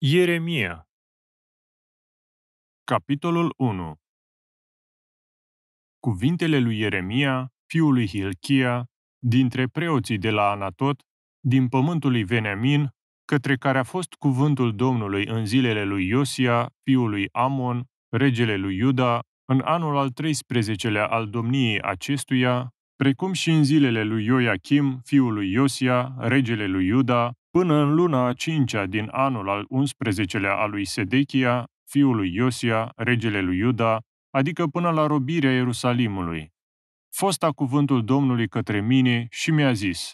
Ieremia Capitolul 1 Cuvintele lui Ieremia, fiul lui Hilchia, dintre preoții de la Anatot, din pământul lui Venemin, către care a fost cuvântul Domnului în zilele lui Iosia, fiul lui Amon, regele lui Iuda, în anul al 13-lea al domniei acestuia, precum și în zilele lui Ioachim, fiul lui Iosia, regele lui Iuda, Până în luna a cincea din anul al 11-lea al lui Sedechia, fiul lui Iosia, regele lui Iuda, adică până la robirea Ierusalimului. Fosta cuvântul Domnului către mine și mi-a zis,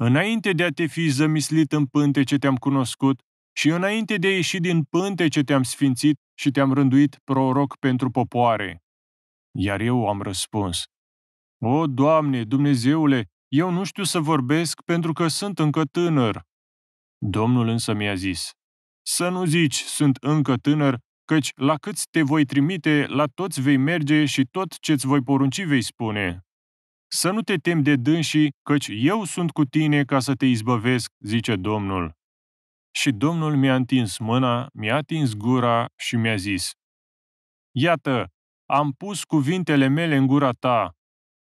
Înainte de a te fi zămislit în pânte ce te-am cunoscut și înainte de a ieși din pânte ce te-am sfințit și te-am rânduit proroc pentru popoare. Iar eu am răspuns, O, Doamne, Dumnezeule, eu nu știu să vorbesc pentru că sunt încă tânăr. Domnul însă mi-a zis, să nu zici, sunt încă tânăr, căci la câți te voi trimite, la toți vei merge și tot ce-ți voi porunci vei spune. Să nu te temi de dânsii, căci eu sunt cu tine ca să te izbăvesc, zice Domnul. Și Domnul mi-a întins mâna, mi-a atins gura și mi-a zis, Iată, am pus cuvintele mele în gura ta.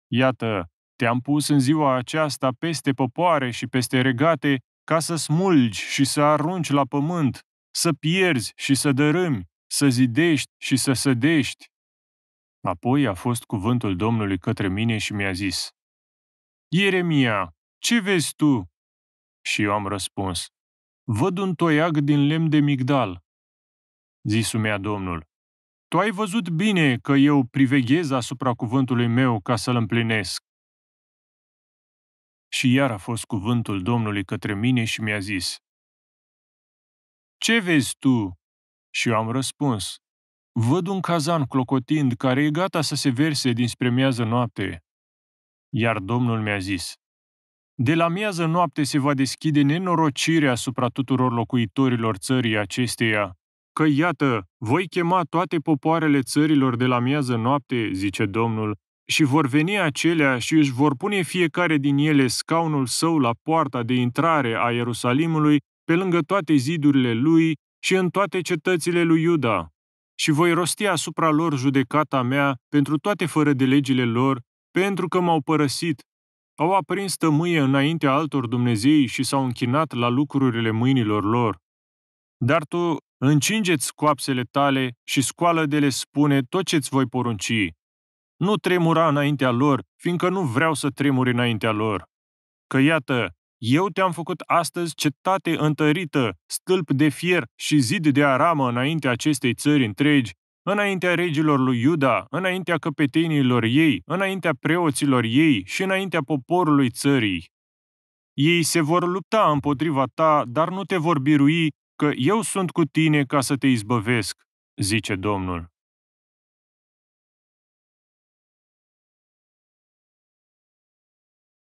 Iată, te-am pus în ziua aceasta peste popoare și peste regate ca să smulgi și să arunci la pământ, să pierzi și să dărâmi, să zidești și să sădești. Apoi a fost cuvântul Domnului către mine și mi-a zis, Ieremia, ce vezi tu? Și eu am răspuns, Văd un toiag din lemn de migdal. Zisul mea Domnul, Tu ai văzut bine că eu priveghez asupra cuvântului meu ca să-l împlinesc. Și iar a fost cuvântul Domnului către mine și mi-a zis, Ce vezi tu? Și eu am răspuns, Văd un cazan clocotind care e gata să se verse dinspre miază noapte. Iar Domnul mi-a zis, De la miază noapte se va deschide nenorocirea asupra tuturor locuitorilor țării acesteia, că iată, voi chema toate popoarele țărilor de la miază noapte, zice Domnul, și vor veni acelea și își vor pune fiecare din ele scaunul său la poarta de intrare a Ierusalimului, pe lângă toate zidurile lui și în toate cetățile lui Iuda. Și voi rosti asupra lor judecata mea pentru toate fără de legile lor, pentru că m-au părăsit. Au aprins tămâie înaintea altor Dumnezei și s-au închinat la lucrurile mâinilor lor. Dar tu încingeți coapsele tale și scoală de le spune tot ce-ți voi porunci, nu tremura înaintea lor, fiindcă nu vreau să tremuri înaintea lor. Că iată, eu te-am făcut astăzi cetate întărită, stâlp de fier și zid de aramă înaintea acestei țări întregi, înaintea regilor lui Iuda, înaintea căpeteniilor ei, înaintea preoților ei și înaintea poporului țării. Ei se vor lupta împotriva ta, dar nu te vor birui, că eu sunt cu tine ca să te izbăvesc, zice Domnul.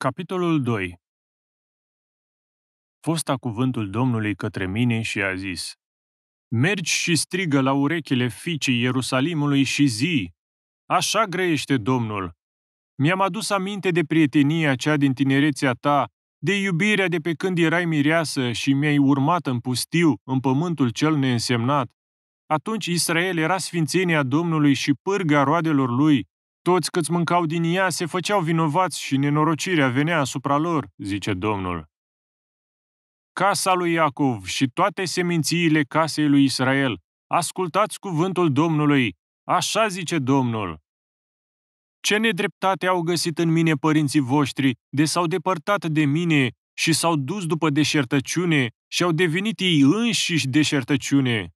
Capitolul 2 Fosta cuvântul Domnului către mine și a zis, Mergi și strigă la urechile ficii Ierusalimului și zi, Așa grăiește Domnul! Mi-am adus aminte de prietenia cea din tinerețea ta, de iubirea de pe când erai mireasă și mi-ai urmat în pustiu, în pământul cel neînsemnat. Atunci Israel era sfințenia Domnului și pârga roadelor lui, toți câți mâncau din ea se făceau vinovați și nenorocirea venea asupra lor, zice Domnul. Casa lui Iacov și toate semințiile casei lui Israel, ascultați cuvântul Domnului, așa zice Domnul. Ce nedreptate au găsit în mine părinții voștri, de s-au depărtat de mine și s-au dus după deșertăciune și au devenit ei înșiși deșertăciune.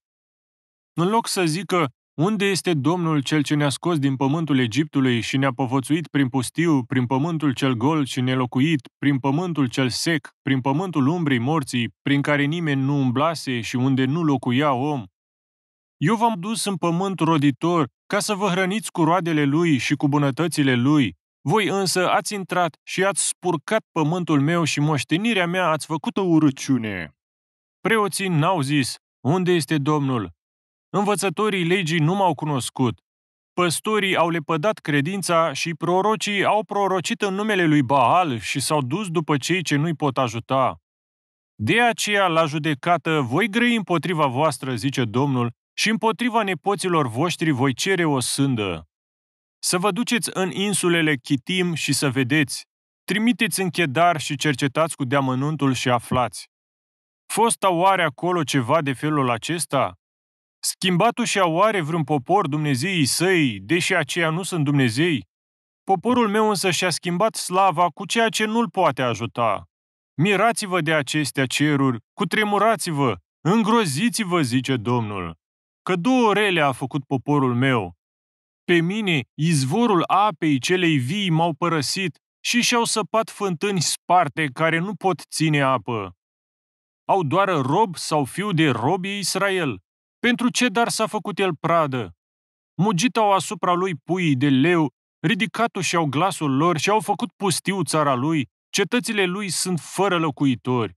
În loc să zică, unde este Domnul cel ce ne-a scos din pământul Egiptului și ne-a povățuit prin pustiu, prin pământul cel gol și nelocuit, prin pământul cel sec, prin pământul umbrii morții, prin care nimeni nu umblase și unde nu locuia om? Eu v-am dus în pământ roditor ca să vă hrăniți cu roadele lui și cu bunătățile lui. Voi însă ați intrat și ați spurcat pământul meu și moștenirea mea ați făcut o urăciune. Preoții n-au zis, unde este Domnul? Învățătorii legii nu m-au cunoscut. Păstorii au lepădat credința și prorocii au prorocit în numele lui Baal și s-au dus după cei ce nu-i pot ajuta. De aceea, la judecată, voi grăi împotriva voastră, zice Domnul, și împotriva nepoților voștri voi cere o sândă. Să vă duceți în insulele Chitim și să vedeți. Trimiteți în chedar și cercetați cu deamănuntul și aflați. Fosta oare acolo ceva de felul acesta? schimbat și oare vreun popor Dumnezeii săi, deși aceia nu sunt Dumnezei? Poporul meu însă și-a schimbat slava cu ceea ce nu-l poate ajuta. Mirați-vă de acestea ceruri, cutremurați-vă, îngroziți-vă, zice Domnul, că două rele a făcut poporul meu. Pe mine, izvorul apei celei vii m-au părăsit și și-au săpat fântâni sparte care nu pot ține apă. Au doar rob sau fiu de robi Israel, pentru ce dar s-a făcut el pradă? Mugit-au asupra lui puii de leu, ridicat-o și-au glasul lor și-au făcut pustiu țara lui, cetățile lui sunt fără locuitori.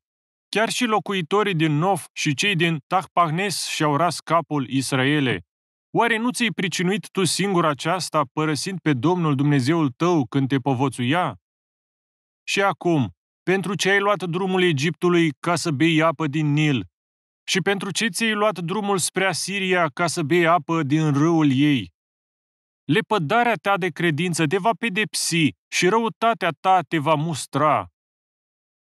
Chiar și locuitorii din Nof și cei din Tahpahnes și-au ras capul Israele. Oare nu ți-ai pricinuit tu singur aceasta, părăsind pe Domnul Dumnezeul tău când te povățuia? Și acum, pentru ce ai luat drumul Egiptului ca să bei apă din Nil, și pentru ce ți-ai luat drumul spre Asiria ca să bei apă din râul ei? Lepădarea ta de credință te va pedepsi și răutatea ta te va mustra.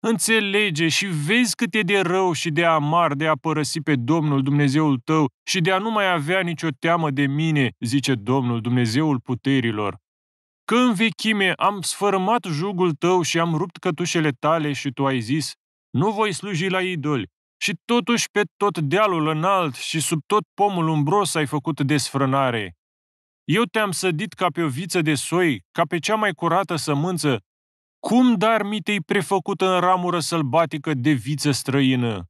Înțelege și vezi cât e de rău și de amar de a părăsi pe Domnul Dumnezeul tău și de a nu mai avea nicio teamă de mine, zice Domnul Dumnezeul puterilor. Că în vechime am sfărâmat jugul tău și am rupt cătușele tale și tu ai zis, nu voi sluji la idoli, și totuși pe tot dealul înalt și sub tot pomul umbros ai făcut desfrânare. Eu te-am sădit ca pe o viță de soi, ca pe cea mai curată sămânță, cum dar mi te-ai prefăcut în ramură sălbatică de viță străină?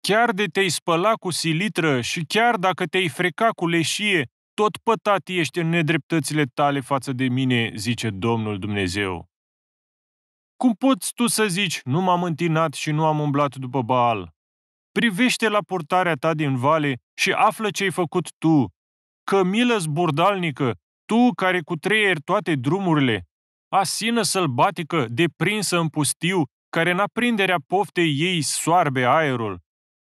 Chiar de te-ai spăla cu silitră și chiar dacă te-ai freca cu leșie, tot pătat ești în nedreptățile tale față de mine, zice Domnul Dumnezeu. Cum poți tu să zici, nu m-am întinat și nu am umblat după Baal? Privește la portarea ta din vale și află ce-ai făcut tu. milă zburdalnică, tu care cu cutreieri toate drumurile, asină sălbatică, deprinsă în pustiu, care în aprinderea poftei ei soarbe aerul.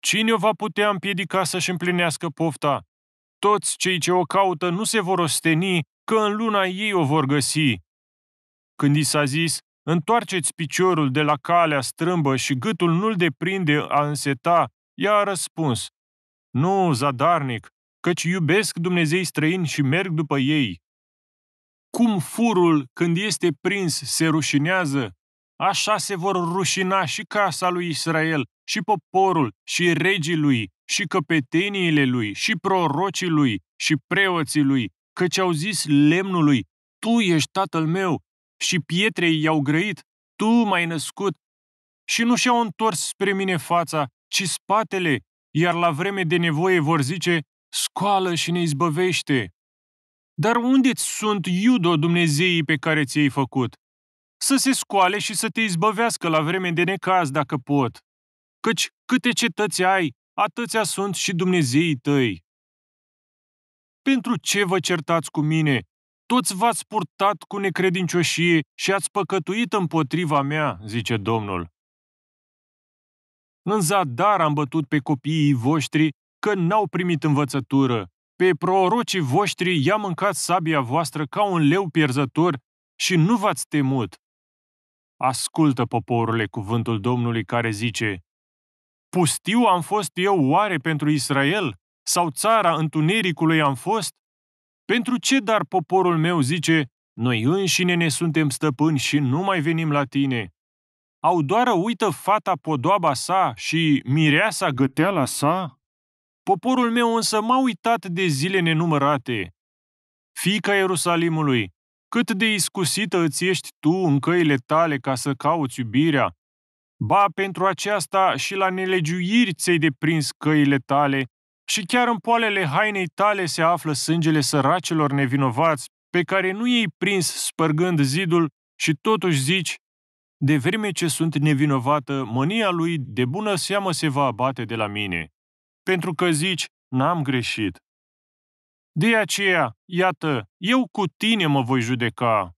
Cine o va putea împiedica să-și împlinească pofta? Toți cei ce o caută nu se vor osteni, că în luna ei o vor găsi. Când i s-a zis, Întoarceți piciorul de la calea strâmbă și gâtul nu-l deprinde a înseta, ea a răspuns. Nu, zadarnic, căci iubesc Dumnezei străini și merg după ei. Cum furul, când este prins, se rușinează, așa se vor rușina și casa lui Israel, și poporul, și regii lui, și căpeteniile lui, și prorocii lui, și preoții lui, căci au zis lemnului, Tu ești tatăl meu și pietrei i-au grăit, tu m-ai născut, și nu și-au întors spre mine fața, ci spatele, iar la vreme de nevoie vor zice, scoală și ne izbăvește. Dar unde sunt iudo Dumnezeii pe care ți-ai făcut? Să se scoale și să te izbăvească la vreme de necaz dacă pot. Căci câte cetăți ai, atâția sunt și Dumnezeii tăi. Pentru ce vă certați cu mine toți v-ați purtat cu necredincioșie și ați păcătuit împotriva mea, zice Domnul. În zadar am bătut pe copiii voștri că n-au primit învățătură. Pe prorocii voștri i-a mâncat sabia voastră ca un leu pierzător și nu v-ați temut. Ascultă, poporule, cuvântul Domnului care zice, Pustiu am fost eu oare pentru Israel? Sau țara întunericului am fost? Pentru ce dar poporul meu zice, noi înșine ne suntem stăpâni și nu mai venim la tine? Au doar uită fata podoaba sa și mireasa găteala sa? Poporul meu însă m-a uitat de zile nenumărate. Fica Ierusalimului, cât de iscusită îți ești tu în căile tale ca să cauți iubirea, ba pentru aceasta și la nelegiuiri ți-ai deprins căile tale și chiar în poalele hainei tale se află sângele săracilor nevinovați, pe care nu i-ai prins spărgând zidul și totuși zici, de vreme ce sunt nevinovată, mânia lui de bună seamă se va abate de la mine, pentru că zici, n-am greșit. De aceea, iată, eu cu tine mă voi judeca.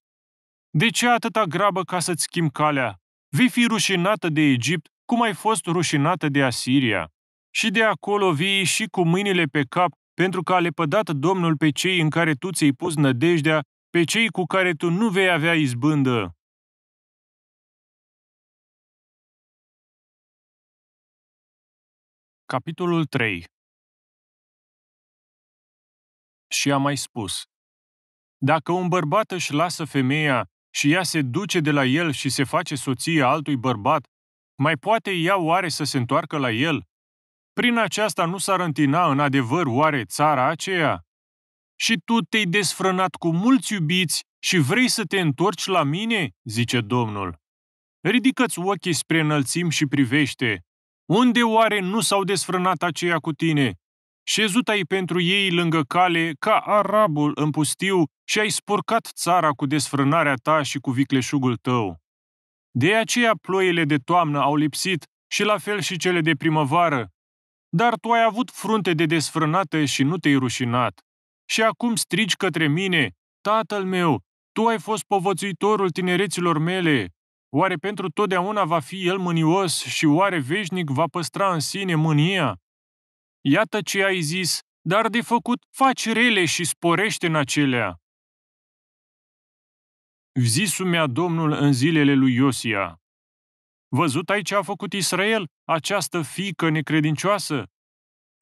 De ce atâta grabă ca să-ți schimb calea? Vei fi rușinată de Egipt cum ai fost rușinată de Asiria și de acolo vii și cu mâinile pe cap, pentru că a lepădat Domnul pe cei în care tu ți-ai pus nădejdea, pe cei cu care tu nu vei avea izbândă. Capitolul 3 Și a mai spus, Dacă un bărbat își lasă femeia și ea se duce de la el și se face soție altui bărbat, mai poate ea oare să se întoarcă la el? Prin aceasta nu s-ar întina în adevăr oare țara aceea? Și tu te-ai desfrânat cu mulți iubiți și vrei să te întorci la mine?" zice Domnul. Ridică-ți ochii spre înălțim și privește. Unde oare nu s-au desfrânat aceia cu tine? Șezut ai pentru ei lângă cale, ca arabul în pustiu, și ai spurcat țara cu desfrânarea ta și cu vicleșugul tău. De aceea ploile de toamnă au lipsit și la fel și cele de primăvară, dar tu ai avut frunte de desfrânată și nu te-ai rușinat. Și acum strigi către mine, tatăl meu, tu ai fost povățuitorul tinereților mele. Oare pentru totdeauna va fi el mânios și oare veșnic va păstra în sine mânia? Iată ce ai zis, dar de făcut faci rele și sporește în acelea. Zisu mea Domnul în zilele lui Iosia, Văzut ai ce a făcut Israel, această fică necredincioasă?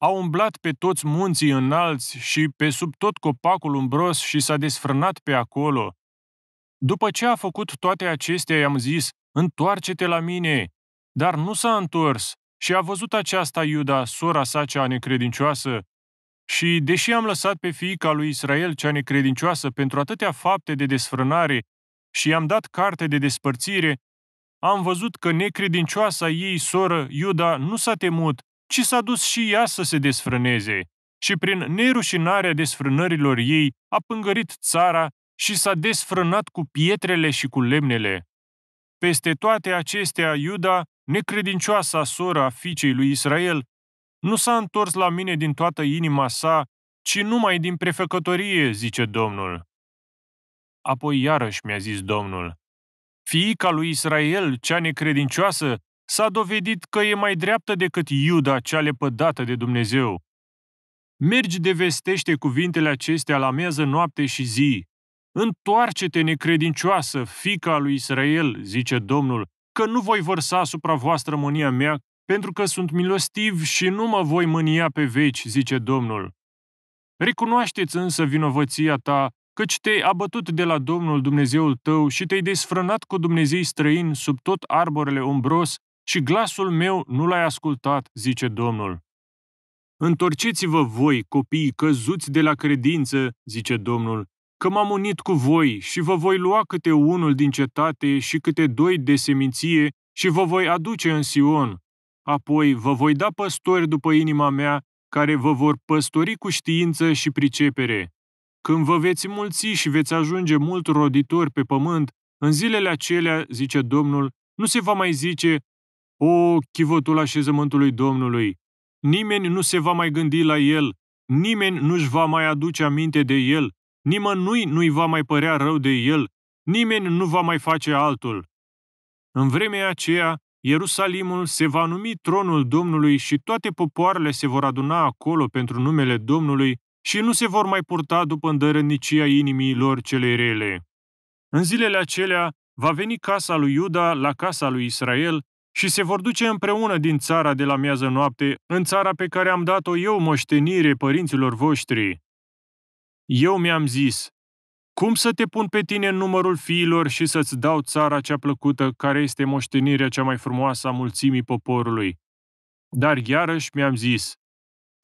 A umblat pe toți munții înalți și pe sub tot copacul umbros și s-a desfrânat pe acolo. După ce a făcut toate acestea, i-am zis, întoarce-te la mine. Dar nu s-a întors și a văzut aceasta Iuda, sora sa cea necredincioasă. Și, deși am lăsat pe fiica lui Israel cea necredincioasă pentru atâtea fapte de desfrânare și i-am dat carte de despărțire, am văzut că necredincioasa ei soră, Iuda, nu s-a temut, ci s-a dus și ea să se desfrâneze și prin nerușinarea desfrânărilor ei a pângărit țara și s-a desfrânat cu pietrele și cu lemnele. Peste toate acestea, Iuda, necredincioasa soră a fiicei lui Israel, nu s-a întors la mine din toată inima sa, ci numai din prefăcătorie, zice Domnul. Apoi iarăși mi-a zis Domnul, Fiica lui Israel, cea necredincioasă, s-a dovedit că e mai dreaptă decât Iuda, cea lepădată de Dumnezeu. Mergi de vestește cuvintele acestea la miază noapte și zi. Întoarce-te, necredincioasă, fica lui Israel, zice Domnul, că nu voi vărsa asupra voastră mânia mea, pentru că sunt milostiv și nu mă voi mânia pe veci, zice Domnul. Recunoașteți însă vinovăția ta căci te-ai abătut de la Domnul Dumnezeul tău și te-ai desfrânat cu Dumnezei străin sub tot arborele umbros și glasul meu nu l-ai ascultat, zice Domnul. Întorceți-vă voi, copii căzuți de la credință, zice Domnul, că m-am unit cu voi și vă voi lua câte unul din cetate și câte doi de seminție și vă voi aduce în Sion. Apoi vă voi da păstori după inima mea, care vă vor păstori cu știință și pricepere. Când vă veți mulți și veți ajunge mult roditori pe pământ, în zilele acelea, zice Domnul, nu se va mai zice, o, chivotul așezământului Domnului, nimeni nu se va mai gândi la el, nimeni nu-și va mai aduce aminte de el, nimănui nu-i va mai părea rău de el, nimeni nu va mai face altul. În vremea aceea, Ierusalimul se va numi tronul Domnului și toate popoarele se vor aduna acolo pentru numele Domnului și nu se vor mai purta după îndărănicia inimii lor cele rele. În zilele acelea va veni casa lui Iuda la casa lui Israel și se vor duce împreună din țara de la miază noapte în țara pe care am dat-o eu moștenire părinților voștri. Eu mi-am zis, cum să te pun pe tine în numărul fiilor și să-ți dau țara cea plăcută, care este moștenirea cea mai frumoasă a mulțimii poporului? Dar iarăși mi-am zis,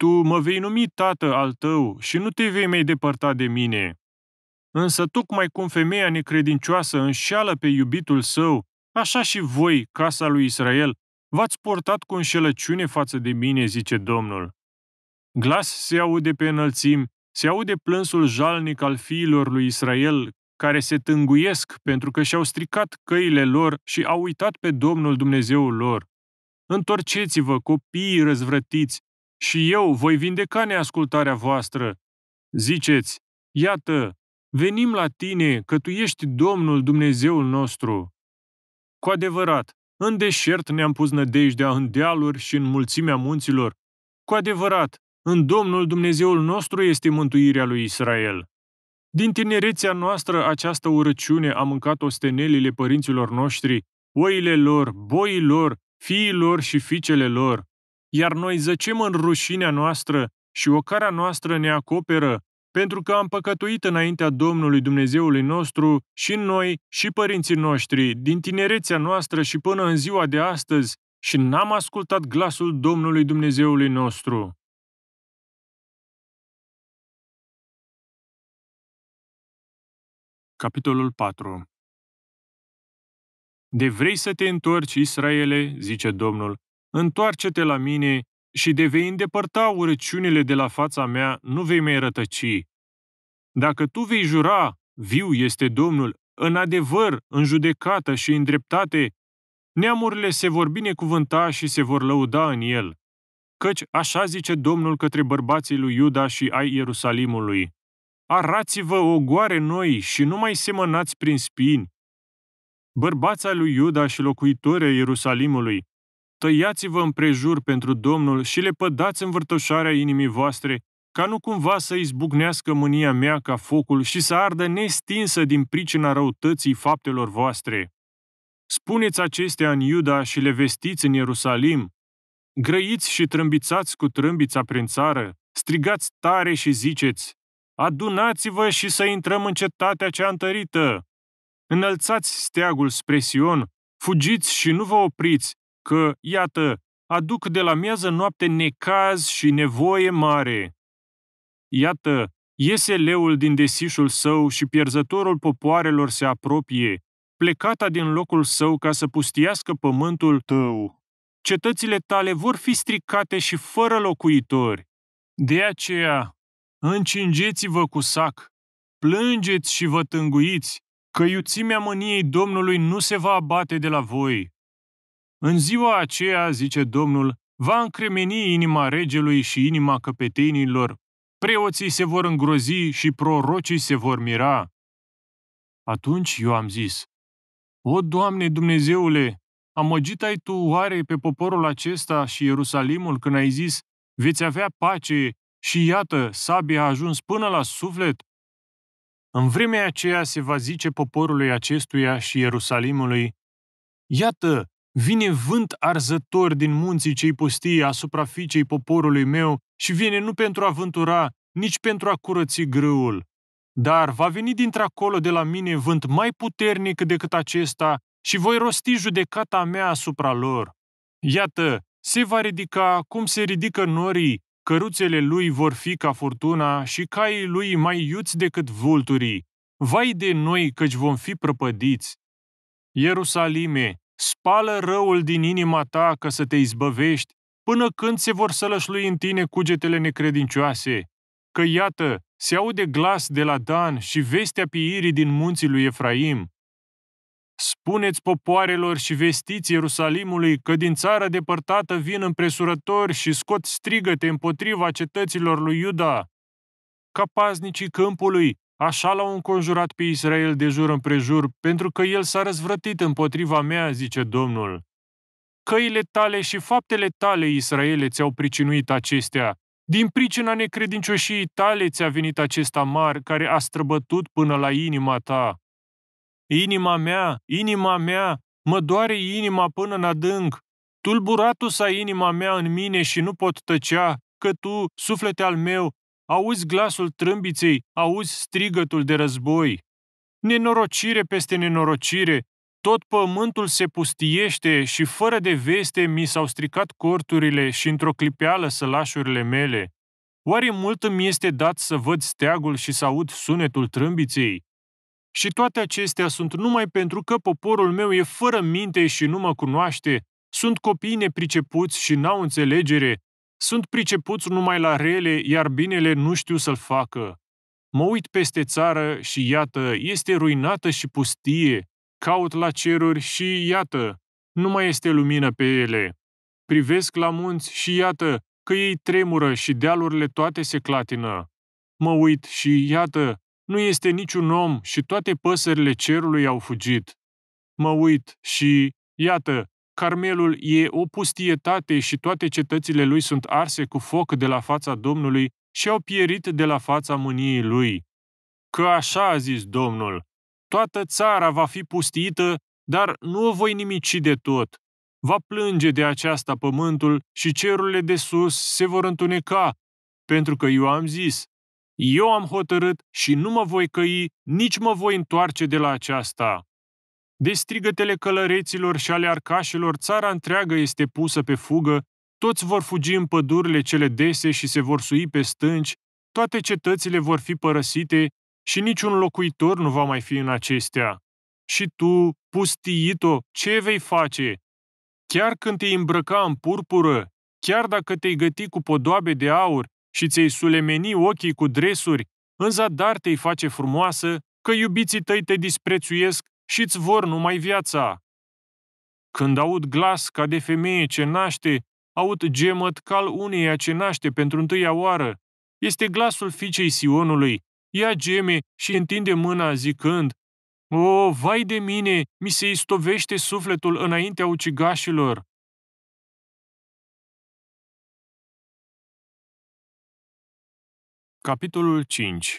tu mă vei numi tată al tău și nu te vei mai depărta de mine. Însă tocmai cum femeia necredincioasă înșeală pe iubitul său, așa și voi, casa lui Israel, v-ați portat cu înșelăciune față de mine, zice Domnul. Glas se aude pe înălțim, se aude plânsul jalnic al fiilor lui Israel, care se tânguiesc pentru că și-au stricat căile lor și au uitat pe Domnul Dumnezeul lor. Întorceți-vă, copiii răzvrătiți, și eu voi vindeca neascultarea voastră. Ziceți, iată, venim la tine că tu ești Domnul Dumnezeul nostru. Cu adevărat, în deșert ne-am pus nădejdea în dealuri și în mulțimea munților. Cu adevărat, în Domnul Dumnezeul nostru este mântuirea lui Israel. Din tinerețea noastră această urăciune a mâncat ostenelile părinților noștri, oile lor, boii lor, fiilor și fiicele lor iar noi zăcem în rușinea noastră și ocarea noastră ne acoperă, pentru că am păcătuit înaintea Domnului Dumnezeului nostru și noi și părinții noștri, din tinerețea noastră și până în ziua de astăzi, și n-am ascultat glasul Domnului Dumnezeului nostru. Capitolul 4 De vrei să te întorci, Israele, zice Domnul, întoarce-te la mine și de vei îndepărta urăciunile de la fața mea, nu vei mai rătăci. Dacă tu vei jura, viu este Domnul, în adevăr, în judecată și în dreptate, neamurile se vor binecuvânta și se vor lăuda în el. Căci așa zice Domnul către bărbații lui Iuda și ai Ierusalimului. Arați-vă o goare noi și nu mai semănați prin spini. Bărbața lui Iuda și locuitorii Ierusalimului, tăiați-vă împrejur pentru Domnul și le pădați învârtoșarea inimii voastre, ca nu cumva să izbucnească mânia mea ca focul și să ardă nestinsă din pricina răutății faptelor voastre. Spuneți acestea în Iuda și le vestiți în Ierusalim. Grăiți și trâmbițați cu trâmbița prin țară, strigați tare și ziceți, Adunați-vă și să intrăm în cetatea cea întărită! Înălțați steagul spre Sion, fugiți și nu vă opriți, că, iată, aduc de la miază noapte necaz și nevoie mare. Iată, iese leul din desișul său și pierzătorul popoarelor se apropie, plecata din locul său ca să pustiască pământul tău. Cetățile tale vor fi stricate și fără locuitori. De aceea, încingeți-vă cu sac, plângeți și vă tânguiți, că iuțimea mâniei Domnului nu se va abate de la voi, în ziua aceea, zice Domnul, va încremeni inima regelui și inima căpetenilor, preoții se vor îngrozi și prorocii se vor mira. Atunci eu am zis, O, Doamne Dumnezeule, amăgit ai Tu oare pe poporul acesta și Ierusalimul când ai zis, veți avea pace și iată, sabia a ajuns până la suflet? În vremea aceea se va zice poporului acestuia și Ierusalimului, Iată, Vine vânt arzător din munții cei postii asupra ficei poporului meu și vine nu pentru a vântura, nici pentru a curăți grâul. Dar va veni dintr-acolo de la mine vânt mai puternic decât acesta și voi rosti judecata mea asupra lor. Iată, se va ridica cum se ridică norii, căruțele lui vor fi ca furtuna și caii lui mai iuți decât vulturii. Vai de noi căci vom fi prăpădiți! Ierusalime, Spală răul din inima ta ca să te izbăvești, până când se vor sălășlui în tine cugetele necredincioase, că iată, se aude glas de la Dan și vestea piirii din munții lui Efraim. Spuneți popoarelor și vestiți Ierusalimului că din țara depărtată vin împresurători și scot strigăte împotriva cetăților lui Iuda. Ca paznicii câmpului, Așa l-au înconjurat pe Israel de jur împrejur, pentru că el s-a răzvrătit împotriva mea, zice Domnul. Căile tale și faptele tale, Israele, ți-au pricinuit acestea. Din pricina necredincioșiei tale ți-a venit acest amar care a străbătut până la inima ta. Inima mea, inima mea, mă doare inima până în adânc. Tulburatul s-a inima mea în mine și nu pot tăcea, că tu, suflete al meu, auzi glasul trâmbiței, auzi strigătul de război. Nenorocire peste nenorocire, tot pământul se pustiește și fără de veste mi s-au stricat corturile și într-o clipeală sălașurile mele. Oare mult îmi este dat să văd steagul și să aud sunetul trâmbiței? Și toate acestea sunt numai pentru că poporul meu e fără minte și nu mă cunoaște, sunt copii nepricepuți și n-au înțelegere, sunt pricepuți numai la rele, iar binele nu știu să-l facă. Mă uit peste țară și iată, este ruinată și pustie. Caut la ceruri și iată, nu mai este lumină pe ele. Privesc la munți și iată că ei tremură și dealurile toate se clatină. Mă uit și iată, nu este niciun om și toate păsările cerului au fugit. Mă uit și, iată, Carmelul e o pustietate și toate cetățile lui sunt arse cu foc de la fața Domnului și au pierit de la fața mâniei lui. Că așa a zis Domnul, toată țara va fi pustită, dar nu o voi nimici de tot. Va plânge de aceasta pământul și cerurile de sus se vor întuneca, pentru că eu am zis, eu am hotărât și nu mă voi căi, nici mă voi întoarce de la aceasta. De strigătele călăreților și ale arcașilor, țara întreagă este pusă pe fugă, toți vor fugi în pădurile cele dese și se vor sui pe stânci, toate cetățile vor fi părăsite și niciun locuitor nu va mai fi în acestea. Și tu, pustiito, ce vei face? Chiar când te îmbrăca în purpură, chiar dacă te-ai găti cu podoabe de aur și ți-ai sulemeni ochii cu dresuri, în zadar te i face frumoasă, că iubiții tăi te disprețuiesc și-ți vor numai viața. Când aud glas ca de femeie ce naște, aud gemăt cal uneia ce naște pentru întâia oară. Este glasul fiicei Sionului. Ea geme și întinde mâna zicând, O, vai de mine, mi se istovește sufletul înaintea ucigașilor. Capitolul 5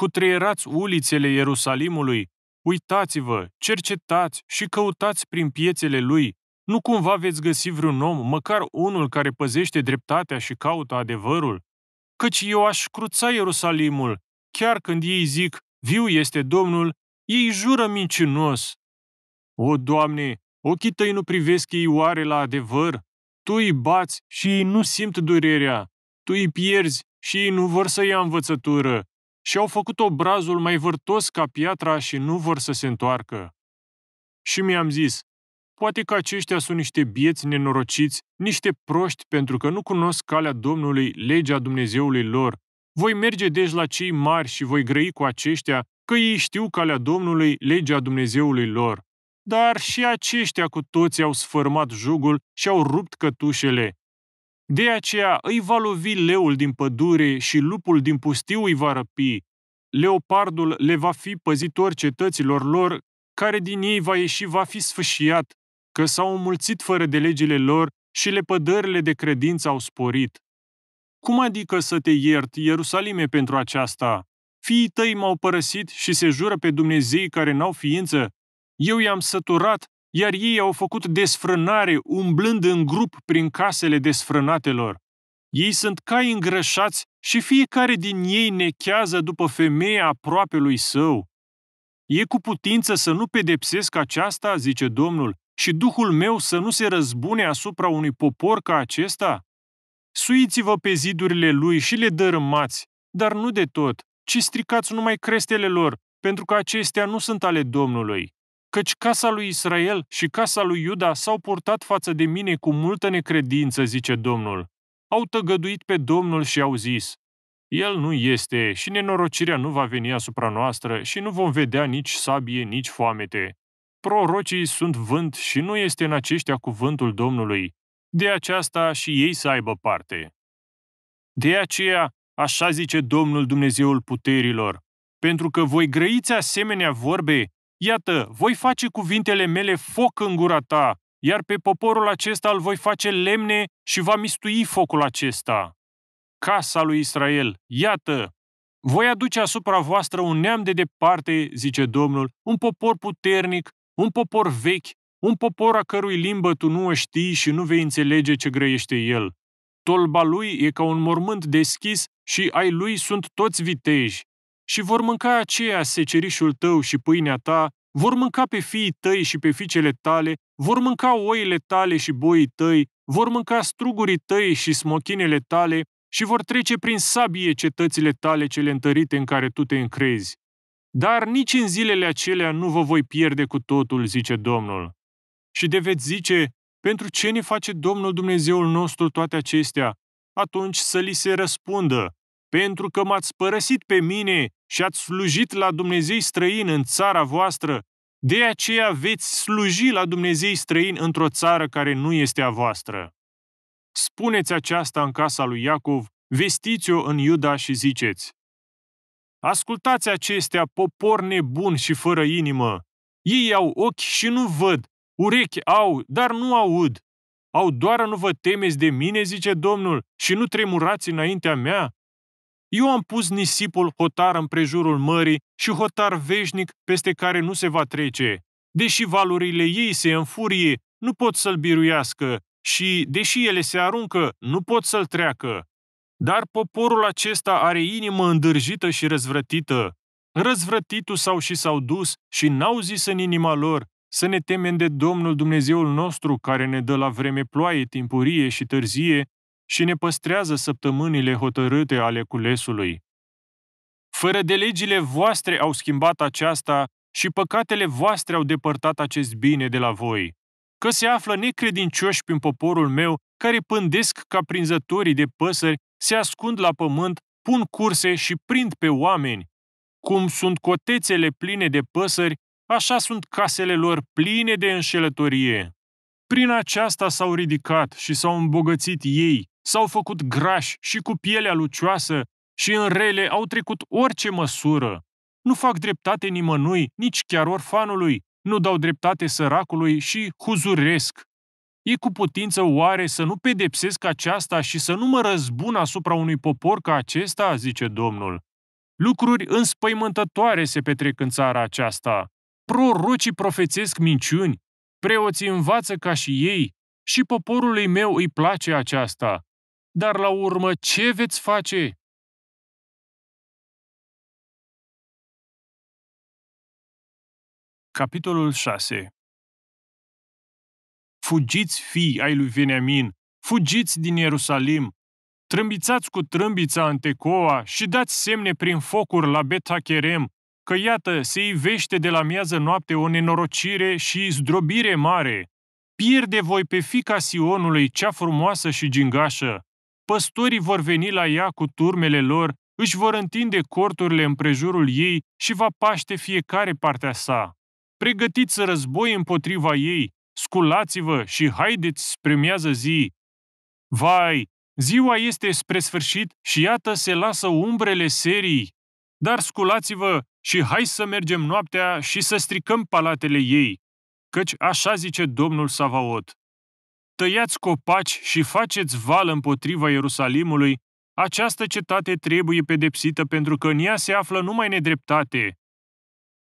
cutreierați ulițele Ierusalimului, uitați-vă, cercetați și căutați prin piețele lui, nu cumva veți găsi vreun om, măcar unul care păzește dreptatea și caută adevărul? Căci eu aș cruța Ierusalimul, chiar când ei zic, viu este Domnul, ei jură mincinos. O, Doamne, ochii tăi nu privesc ei oare la adevăr? Tu îi bați și ei nu simt durerea. Tu îi pierzi și ei nu vor să ia învățătură și au făcut obrazul mai vârtos ca piatra și nu vor să se întoarcă. Și mi-am zis, poate că aceștia sunt niște bieți nenorociți, niște proști pentru că nu cunosc calea Domnului, legea Dumnezeului lor. Voi merge deci la cei mari și voi grăi cu aceștia, că ei știu calea Domnului, legea Dumnezeului lor. Dar și aceștia cu toți au sfârmat jugul și au rupt cătușele, de aceea îi va lovi leul din pădure și lupul din pustiu îi va răpi. Leopardul le va fi păzitor cetăților lor, care din ei va ieși va fi sfâșiat, că s-au înmulțit fără de legile lor și lepădările de credință au sporit. Cum adică să te iert, Ierusalime, pentru aceasta? Fiii tăi m-au părăsit și se jură pe Dumnezei care n-au ființă. Eu i-am săturat iar ei au făcut desfrânare umblând în grup prin casele desfrânatelor. Ei sunt ca îngrășați și fiecare din ei nechează după femeia lui său. E cu putință să nu pedepsesc aceasta, zice Domnul, și Duhul meu să nu se răzbune asupra unui popor ca acesta? Suiți-vă pe zidurile lui și le dărâmați, dar nu de tot, ci stricați numai crestele lor, pentru că acestea nu sunt ale Domnului căci casa lui Israel și casa lui Iuda s-au purtat față de mine cu multă necredință, zice Domnul. Au tăgăduit pe Domnul și au zis, El nu este și nenorocirea nu va veni asupra noastră și nu vom vedea nici sabie, nici foamete. Prorocii sunt vânt și nu este în aceștia cuvântul Domnului. De aceasta și ei să aibă parte. De aceea, așa zice Domnul Dumnezeul puterilor, pentru că voi grăiți asemenea vorbe, Iată, voi face cuvintele mele foc în gura ta, iar pe poporul acesta îl voi face lemne și va mistui focul acesta. Casa lui Israel, iată, voi aduce asupra voastră un neam de departe, zice Domnul, un popor puternic, un popor vechi, un popor a cărui limbă tu nu o știi și nu vei înțelege ce grăiește el. Tolba lui e ca un mormânt deschis și ai lui sunt toți viteji și vor mânca aceea secerișul tău și pâinea ta, vor mânca pe fiii tăi și pe fiicele tale, vor mânca oile tale și boii tăi, vor mânca strugurii tăi și smochinele tale și vor trece prin sabie cetățile tale cele întărite în care tu te încrezi. Dar nici în zilele acelea nu vă voi pierde cu totul, zice Domnul. Și de veți zice, pentru ce ne face Domnul Dumnezeul nostru toate acestea? Atunci să li se răspundă, pentru că m-ați părăsit pe mine și ați slujit la Dumnezei străin în țara voastră, de aceea veți sluji la Dumnezei străin într-o țară care nu este a voastră. Spuneți aceasta în casa lui Iacov, vestiți-o în Iuda și ziceți, Ascultați acestea, popor nebun și fără inimă! Ei au ochi și nu văd, urechi au, dar nu aud. Au doar nu vă temeți de mine, zice Domnul, și nu tremurați înaintea mea, eu am pus nisipul hotar prejurul mării și hotar veșnic peste care nu se va trece. Deși valurile ei se înfurie, nu pot să-l biruiască și, deși ele se aruncă, nu pot să-l treacă. Dar poporul acesta are inimă îndârjită și răzvrătită. Răzvrătitul sau și s-au dus și n-au zis în inima lor, să ne temem de Domnul Dumnezeul nostru care ne dă la vreme ploaie timpurie și târzie și ne păstrează săptămânile hotărâte ale culesului. Fără de legile voastre au schimbat aceasta și păcatele voastre au depărtat acest bine de la voi, că se află necredincioși prin poporul meu care pândesc ca prinzătorii de păsări, se ascund la pământ, pun curse și prind pe oameni. Cum sunt cotețele pline de păsări, așa sunt casele lor pline de înșelătorie. Prin aceasta s-au ridicat și s-au îmbogățit ei, s-au făcut grași și cu pielea lucioasă și în rele au trecut orice măsură. Nu fac dreptate nimănui, nici chiar orfanului, nu dau dreptate săracului și huzuresc. E cu putință oare să nu pedepsesc aceasta și să nu mă răzbun asupra unui popor ca acesta, zice Domnul. Lucruri înspăimântătoare se petrec în țara aceasta. Prorocii profețesc minciuni, preoții învață ca și ei și poporului meu îi place aceasta. Dar la urmă, ce veți face? Capitolul 6 Fugiți, fii ai lui Veniamin, fugiți din Ierusalim, trâmbițați cu trâmbița în Tecoa și dați semne prin focuri la Betacherem, că iată, se ivește de la miază noapte o nenorocire și zdrobire mare. Pierde voi pe fica Sionului cea frumoasă și gingașă, păstorii vor veni la ea cu turmele lor, își vor întinde corturile împrejurul ei și va paște fiecare partea sa. Pregătiți război împotriva ei, sculați-vă și haideți spre miază zi. Vai, ziua este spre sfârșit și iată se lasă umbrele serii. Dar sculați-vă și hai să mergem noaptea și să stricăm palatele ei, căci așa zice Domnul Savaot tăiați copaci și faceți val împotriva Ierusalimului, această cetate trebuie pedepsită pentru că în ea se află numai nedreptate.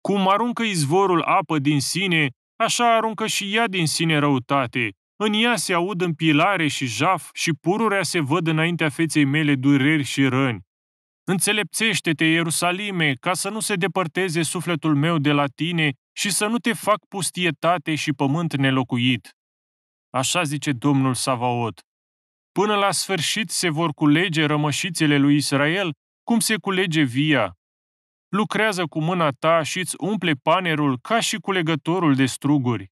Cum aruncă izvorul apă din sine, așa aruncă și ea din sine răutate. În ea se aud pilare și jaf și pururea se văd înaintea feței mele dureri și răni. Înțelepțește-te, Ierusalime, ca să nu se depărteze sufletul meu de la tine și să nu te fac pustietate și pământ nelocuit. Așa zice Domnul Savaot. Până la sfârșit se vor culege rămășițele lui Israel, cum se culege via. Lucrează cu mâna ta și îți umple panerul ca și culegătorul de struguri.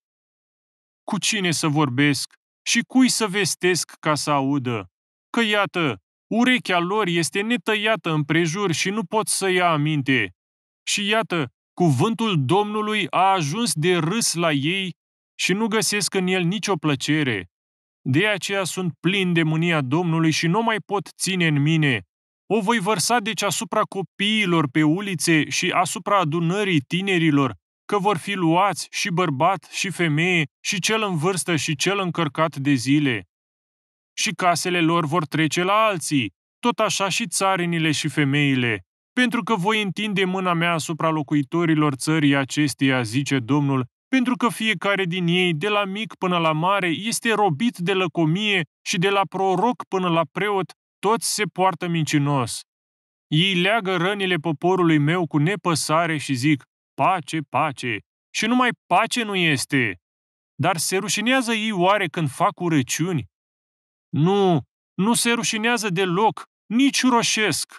Cu cine să vorbesc și cui să vestesc ca să audă? Că iată, urechea lor este netăiată în prejur și nu pot să ia aminte. Și iată, cuvântul Domnului a ajuns de râs la ei și nu găsesc în el nicio plăcere. De aceea sunt plin de mânia Domnului și nu mai pot ține în mine. O voi vărsa deci asupra copiilor pe ulițe și asupra adunării tinerilor, că vor fi luați și bărbat și femeie și cel în vârstă și cel încărcat de zile. Și casele lor vor trece la alții, tot așa și țarinile și femeile, pentru că voi întinde mâna mea asupra locuitorilor țării acesteia, zice Domnul, pentru că fiecare din ei, de la mic până la mare, este robit de lăcomie și de la proroc până la preot, toți se poartă mincinos. Ei leagă rănile poporului meu cu nepăsare și zic, pace, pace, și numai pace nu este. Dar se rușinează ei oare când fac urăciuni? Nu, nu se rușinează deloc, nici roșesc.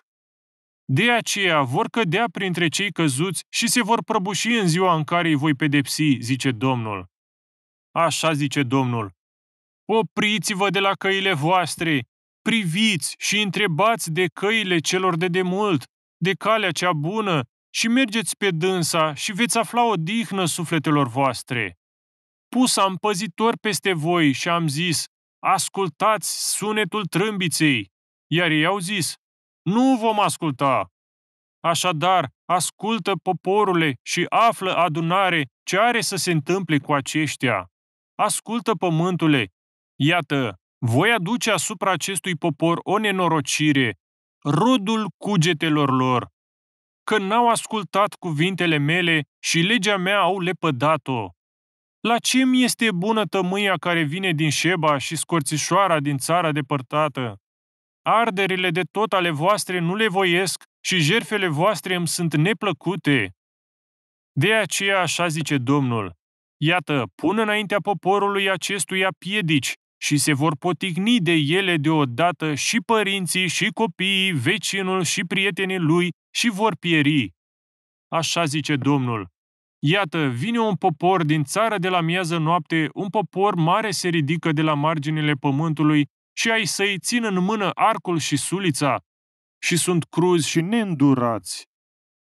De aceea vor cădea printre cei căzuți și se vor prăbuși în ziua în care îi voi pedepsi, zice Domnul. Așa zice Domnul. Opriți-vă de la căile voastre, priviți și întrebați de căile celor de demult, de calea cea bună, și mergeți pe dânsa și veți afla o dihnă sufletelor voastre. Pus am păzitor peste voi și am zis, ascultați sunetul trâmbiței, iar ei au zis, nu vom asculta! Așadar, ascultă poporule și află adunare ce are să se întâmple cu aceștia. Ascultă pământule! Iată, voi aduce asupra acestui popor o nenorocire, rodul cugetelor lor, că n-au ascultat cuvintele mele și legea mea au lepădat-o. La ce mi este bună tămâia care vine din Șeba și scorțișoara din țara depărtată? arderile de tot ale voastre nu le voiesc și jerfele voastre îmi sunt neplăcute. De aceea așa zice Domnul, iată, pun înaintea poporului acestuia piedici și se vor potigni de ele deodată și părinții, și copiii, vecinul și prietenii lui și vor pieri. Așa zice Domnul, Iată, vine un popor din țară de la miază noapte, un popor mare se ridică de la marginile pământului și ai să-i țin în mână arcul și sulița, și sunt cruzi și neîndurați.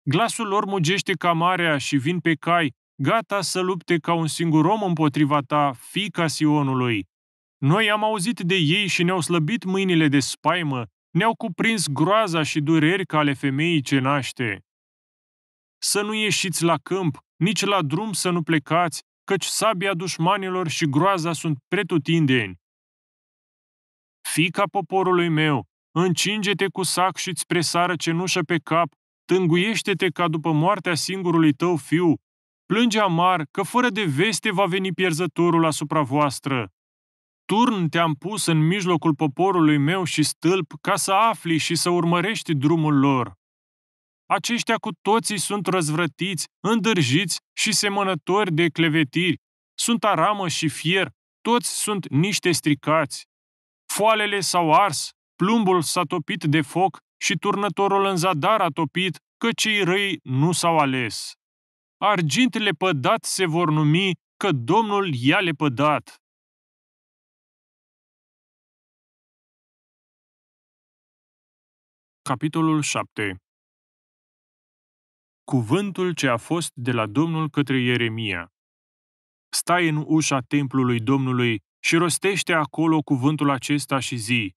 Glasul lor mugește ca marea și vin pe cai, gata să lupte ca un singur om împotriva ta, fica Sionului. Noi am auzit de ei și ne-au slăbit mâinile de spaimă, ne-au cuprins groaza și dureri ca ale femeii ce naște. Să nu ieșiți la câmp, nici la drum să nu plecați, căci sabia dușmanilor și groaza sunt pretutindeni. Fica poporului meu, încinge-te cu sac și spre presară cenușă pe cap, tânguiește-te ca după moartea singurului tău fiu, plânge amar că fără de veste va veni pierzătorul asupra voastră. Turn te-am pus în mijlocul poporului meu și stâlp ca să afli și să urmărești drumul lor. Aceștia cu toții sunt răzvrătiți, îndârjiți și semănători de clevetiri, sunt aramă și fier, toți sunt niște stricați. Foalele s-au ars, plumbul s-a topit de foc și turnătorul în zadar a topit, că cei răi nu s-au ales. Argint lepădat se vor numi, că Domnul i-a lepădat. Capitolul 7 Cuvântul ce a fost de la Domnul către Ieremia Stai în ușa templului Domnului și rostește acolo cuvântul acesta și zi,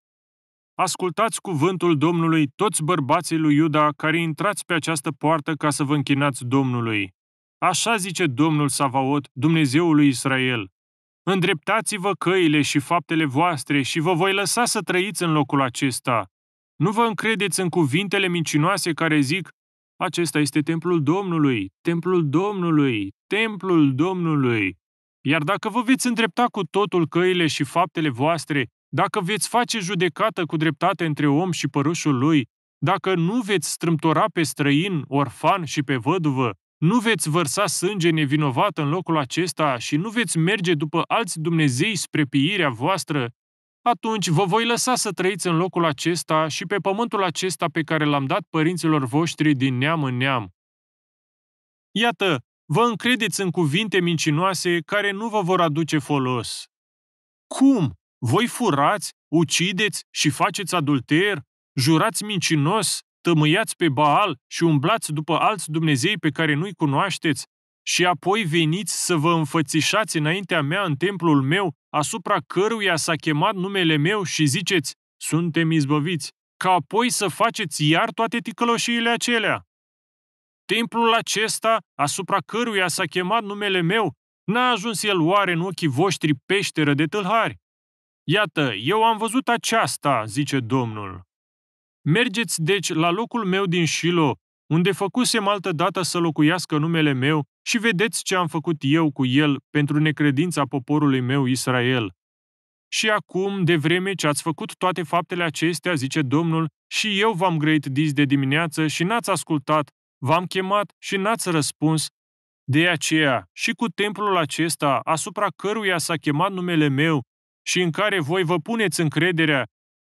Ascultați cuvântul Domnului toți bărbații lui Iuda care intrați pe această poartă ca să vă închinați Domnului. Așa zice Domnul Savaot, Dumnezeul lui Israel. Îndreptați-vă căile și faptele voastre și vă voi lăsa să trăiți în locul acesta. Nu vă încredeți în cuvintele mincinoase care zic, acesta este templul Domnului, templul Domnului, templul Domnului. Iar dacă vă veți îndrepta cu totul căile și faptele voastre, dacă veți face judecată cu dreptate între om și părușul lui, dacă nu veți strâmtora pe străin, orfan și pe văduvă, nu veți vărsa sânge nevinovat în locul acesta și nu veți merge după alți Dumnezei spre piirea voastră, atunci vă voi lăsa să trăiți în locul acesta și pe pământul acesta pe care l-am dat părinților voștri din neam în neam. Iată, vă încredeți în cuvinte mincinoase care nu vă vor aduce folos. Cum? Voi furați, ucideți și faceți adulter, jurați mincinos, tămâiați pe Baal și umblați după alți Dumnezei pe care nu-i cunoașteți, și apoi veniți să vă înfățișați înaintea mea în templul meu, asupra căruia s-a chemat numele meu și ziceți, suntem izbăviți, ca apoi să faceți iar toate ticăloșiile acelea. Templul acesta, asupra căruia s-a chemat numele meu, n-a ajuns el oare în ochii voștri peșteră de tâlhari? Iată, eu am văzut aceasta, zice Domnul. Mergeți deci la locul meu din Shilo, unde făcusem altă dată să locuiască numele meu și vedeți ce am făcut eu cu el pentru necredința poporului meu Israel. Și acum, de vreme ce ați făcut toate faptele acestea, zice Domnul, și eu v-am grăit dis de dimineață și n-ați ascultat V-am chemat și n-ați răspuns. De aceea, și cu templul acesta, asupra căruia s-a chemat numele meu și în care voi vă puneți încrederea,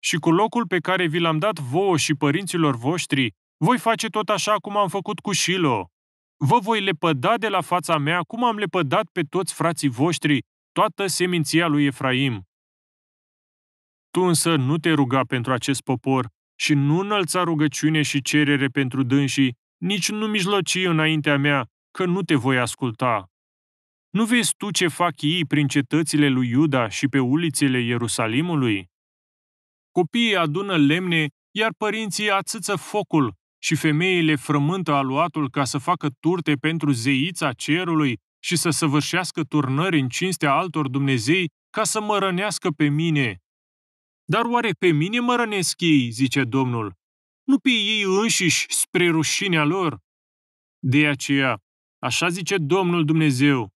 și cu locul pe care vi l-am dat vouă și părinților voștri, voi face tot așa cum am făcut cu Shilo. Vă voi lepăda de la fața mea cum am lepădat pe toți frații voștri, toată seminția lui Efraim. Tu însă nu te ruga pentru acest popor și nu înălța rugăciune și cerere pentru dânsii, nici nu mijloci înaintea mea că nu te voi asculta. Nu vezi tu ce fac ei prin cetățile lui Iuda și pe ulițele Ierusalimului? Copiii adună lemne, iar părinții ațâță focul și femeile frământă aluatul ca să facă turte pentru zeița cerului și să săvârșească turnări în cinstea altor Dumnezei ca să mă rănească pe mine. Dar oare pe mine mă rănesc ei, zice Domnul, nu pe ei înșiși spre rușinea lor. De aceea, așa zice Domnul Dumnezeu,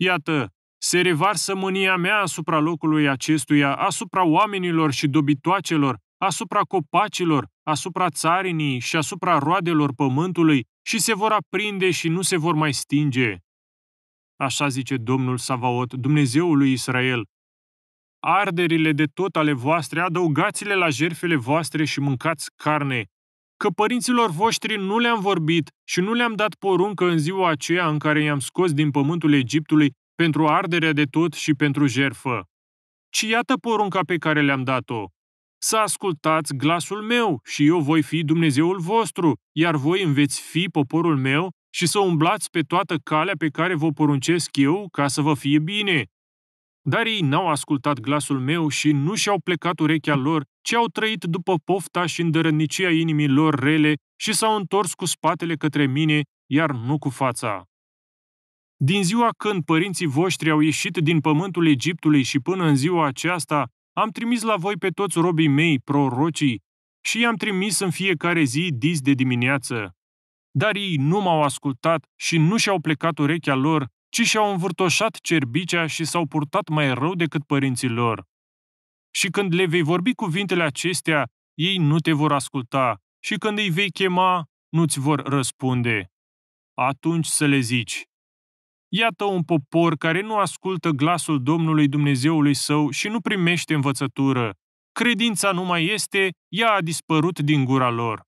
Iată, se revarsă mânia mea asupra locului acestuia, asupra oamenilor și dobitoacelor, asupra copacilor, asupra țarinii și asupra roadelor pământului și se vor aprinde și nu se vor mai stinge. Așa zice Domnul Savaot, Dumnezeul lui Israel, arderile de tot ale voastre, adăugați-le la jerfele voastre și mâncați carne. Că părinților voștri nu le-am vorbit și nu le-am dat poruncă în ziua aceea în care i-am scos din pământul Egiptului pentru arderea de tot și pentru jerfă. Ci iată porunca pe care le-am dat-o. Să ascultați glasul meu și eu voi fi Dumnezeul vostru, iar voi îmi veți fi poporul meu și să umblați pe toată calea pe care vă poruncesc eu ca să vă fie bine, dar ei n-au ascultat glasul meu și nu și-au plecat urechea lor, ci au trăit după pofta și îndărănicia inimii lor rele și s-au întors cu spatele către mine, iar nu cu fața. Din ziua când părinții voștri au ieșit din pământul Egiptului și până în ziua aceasta, am trimis la voi pe toți robii mei, prorocii, și i-am trimis în fiecare zi dis de dimineață. Dar ei nu m-au ascultat și nu și-au plecat urechea lor, ci și-au învârtoșat cerbicea și s-au purtat mai rău decât părinții lor. Și când le vei vorbi cuvintele acestea, ei nu te vor asculta și când îi vei chema, nu-ți vor răspunde. Atunci să le zici, Iată un popor care nu ascultă glasul Domnului Dumnezeului său și nu primește învățătură. Credința nu mai este, ea a dispărut din gura lor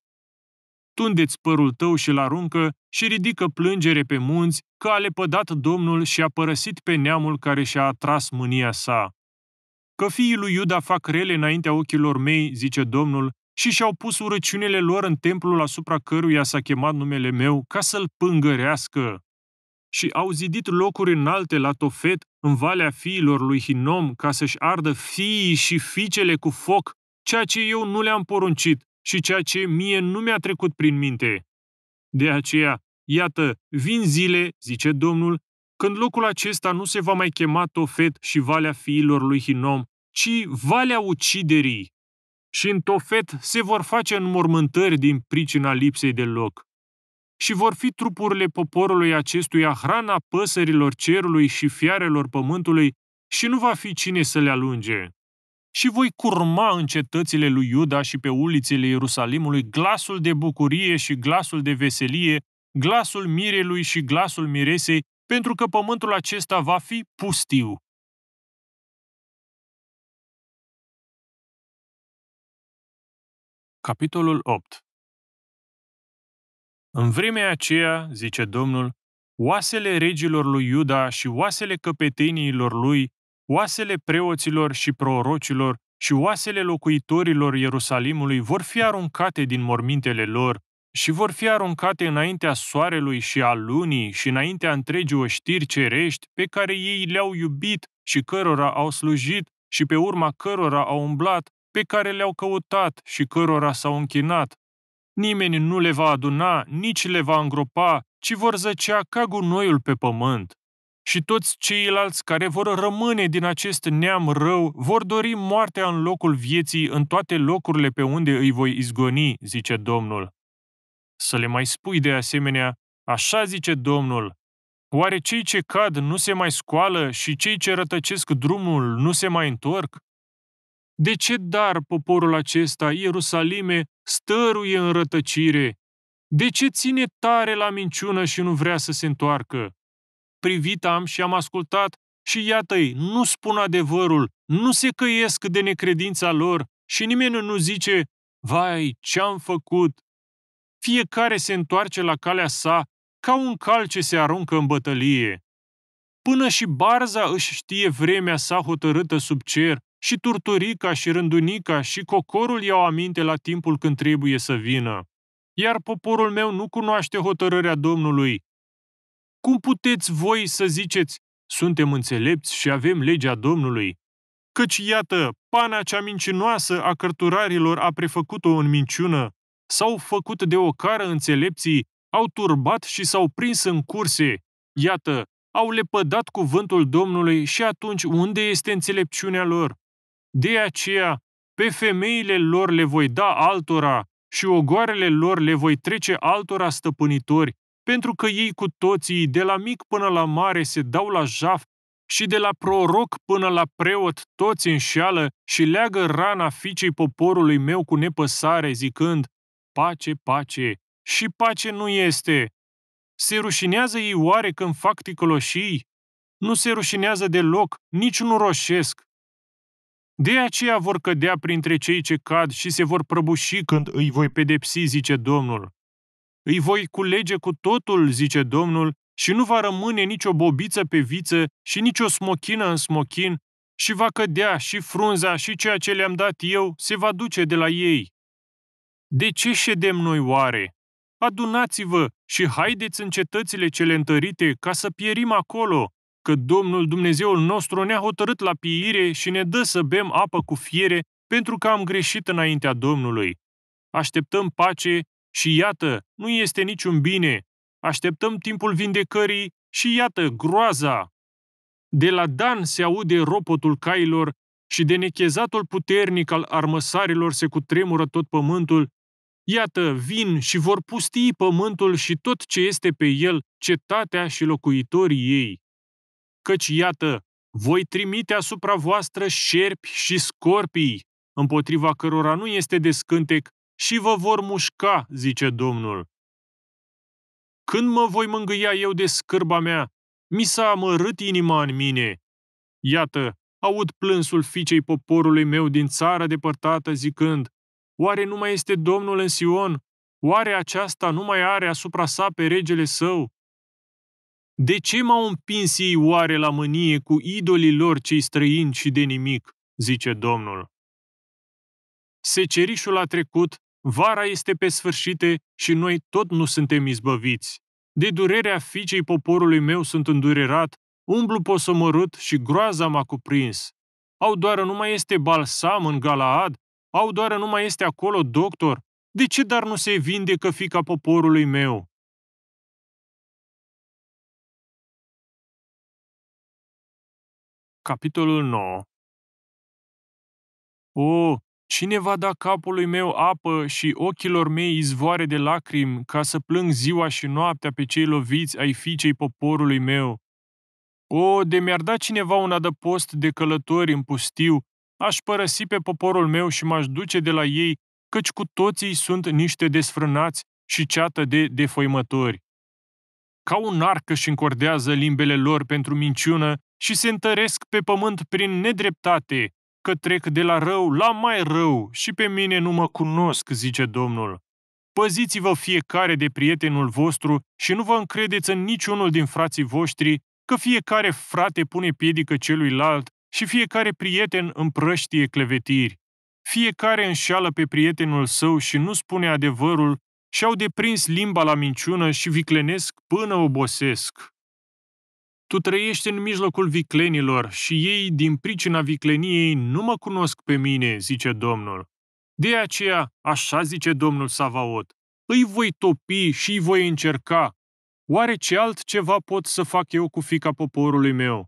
tundeți părul tău și-l aruncă și ridică plângere pe munți că a lepădat Domnul și a părăsit pe neamul care și-a atras mânia sa. Că fiii lui Iuda fac rele înaintea ochilor mei, zice Domnul, și și-au pus urăciunile lor în templul asupra căruia s-a chemat numele meu ca să-l pângărească. Și au zidit locuri înalte la Tofet, în valea fiilor lui Hinom, ca să-și ardă fiii și fiicele cu foc, ceea ce eu nu le-am poruncit, și ceea ce mie nu mi-a trecut prin minte. De aceea, iată, vin zile, zice Domnul, când locul acesta nu se va mai chema Tofet și Valea Fiilor lui Hinom, ci Valea Uciderii. Și în Tofet se vor face înmormântări din pricina lipsei de loc. Și vor fi trupurile poporului acestuia hrana păsărilor cerului și fiarelor pământului și nu va fi cine să le alunge și voi curma în cetățile lui Iuda și pe ulițele Ierusalimului glasul de bucurie și glasul de veselie, glasul mirelui și glasul miresei, pentru că pământul acesta va fi pustiu. Capitolul 8 În vremea aceea, zice Domnul, oasele regilor lui Iuda și oasele căpeteniilor lui oasele preoților și prorocilor și oasele locuitorilor Ierusalimului vor fi aruncate din mormintele lor și vor fi aruncate înaintea soarelui și a lunii și înaintea întregii oștiri cerești pe care ei le-au iubit și cărora au slujit și pe urma cărora au umblat, pe care le-au căutat și cărora s-au închinat. Nimeni nu le va aduna, nici le va îngropa, ci vor zăcea ca gunoiul pe pământ și toți ceilalți care vor rămâne din acest neam rău vor dori moartea în locul vieții în toate locurile pe unde îi voi izgoni, zice Domnul. Să le mai spui de asemenea, așa zice Domnul, oare cei ce cad nu se mai scoală și cei ce rătăcesc drumul nu se mai întorc? De ce dar poporul acesta, Ierusalime, stăruie în rătăcire? De ce ține tare la minciună și nu vrea să se întoarcă? privit am și am ascultat și iată-i, nu spun adevărul, nu se căiesc de necredința lor și nimeni nu zice, vai, ce-am făcut! Fiecare se întoarce la calea sa ca un cal ce se aruncă în bătălie. Până și barza își știe vremea sa hotărâtă sub cer și turturica și rândunica și cocorul iau aminte la timpul când trebuie să vină. Iar poporul meu nu cunoaște hotărârea Domnului, cum puteți voi să ziceți, suntem înțelepți și avem legea Domnului? Căci iată, pana cea mincinoasă a cărturarilor a prefăcut-o în minciună, s-au făcut de ocară înțelepții, au turbat și s-au prins în curse. Iată, au lepădat cuvântul Domnului și atunci unde este înțelepciunea lor? De aceea, pe femeile lor le voi da altora și ogoarele lor le voi trece altora stăpânitori, pentru că ei cu toții, de la mic până la mare, se dau la jaf și de la proroc până la preot toți înșeală și leagă rana ficei poporului meu cu nepăsare, zicând, pace, pace, și pace nu este. Se rușinează ei oare când fac ticoloșii? Nu se rușinează deloc, nici nu roșesc. De aceea vor cădea printre cei ce cad și se vor prăbuși când îi voi pedepsi, zice Domnul. Îi voi culege cu totul, zice Domnul, și nu va rămâne nicio bobiță pe viță și nicio smochină în smochin, și va cădea și frunza și ceea ce le-am dat eu se va duce de la ei. De ce ședem noi oare? Adunați-vă și haideți în cetățile cele întărite ca să pierim acolo, că Domnul Dumnezeul nostru ne-a hotărât la piire și ne dă să bem apă cu fiere pentru că am greșit înaintea Domnului. Așteptăm pace și iată, nu este niciun bine. Așteptăm timpul vindecării și iată groaza. De la Dan se aude ropotul cailor și de nechezatul puternic al armăsarilor se cutremură tot pământul. Iată, vin și vor pustii pământul și tot ce este pe el, cetatea și locuitorii ei. Căci iată, voi trimite asupra voastră șerpi și scorpii, împotriva cărora nu este descântec și vă vor mușca, zice Domnul. Când mă voi mângâia eu de scârba mea, mi s-a amărât inima în mine. Iată, aud plânsul fiicei poporului meu din țara depărtată zicând, Oare nu mai este Domnul în Sion? Oare aceasta nu mai are asupra sa pe regele său? De ce m-au împins ei oare la mânie cu idolii lor cei străini și de nimic, zice Domnul? Secerișul a trecut, vara este pe sfârșit și noi tot nu suntem izbăviți. De durerea ficei poporului meu sunt îndurerat, umblu posomorât și groaza m-a cuprins. Au doar nu mai este balsam în Galaad, au doar nu mai este acolo doctor, de ce dar nu se vindecă fica poporului meu? Capitolul 9 O, Cine va da capului meu apă și ochilor mei izvoare de lacrimi, ca să plâng ziua și noaptea pe cei loviți ai fiicei poporului meu? O, de mi-ar da cineva un adăpost de călători în pustiu, aș părăsi pe poporul meu și m-aș duce de la ei, căci cu toții sunt niște desfrânați și ceată de defăimători. Ca un arc își încordează limbele lor pentru minciună și se întăresc pe pământ prin nedreptate, că trec de la rău la mai rău și pe mine nu mă cunosc, zice Domnul. Păziți-vă fiecare de prietenul vostru și nu vă încredeți în niciunul din frații voștri, că fiecare frate pune piedică celuilalt și fiecare prieten împrăștie clevetiri. Fiecare înșeală pe prietenul său și nu spune adevărul și au deprins limba la minciună și viclenesc până obosesc. Tu trăiești în mijlocul viclenilor și ei, din pricina vicleniei, nu mă cunosc pe mine, zice Domnul. De aceea, așa zice Domnul Savaot, îi voi topi și îi voi încerca. Oare ce altceva pot să fac eu cu fica poporului meu?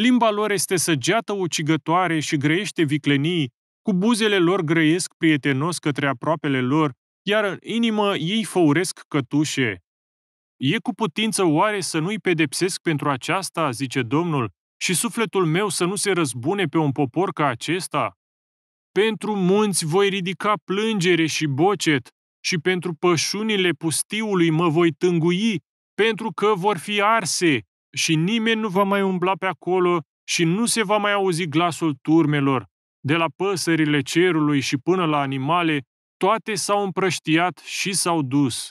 Limba lor este săgeată ucigătoare și grăiește viclenii, cu buzele lor grăiesc prietenos către aproapele lor, iar în inimă ei făuresc cătușe. E cu putință oare să nu-i pedepsesc pentru aceasta, zice Domnul, și sufletul meu să nu se răzbune pe un popor ca acesta? Pentru munți voi ridica plângere și bocet, și pentru pășunile pustiului mă voi tângui, pentru că vor fi arse și nimeni nu va mai umbla pe acolo și nu se va mai auzi glasul turmelor. De la păsările cerului și până la animale, toate s-au împrăștiat și s-au dus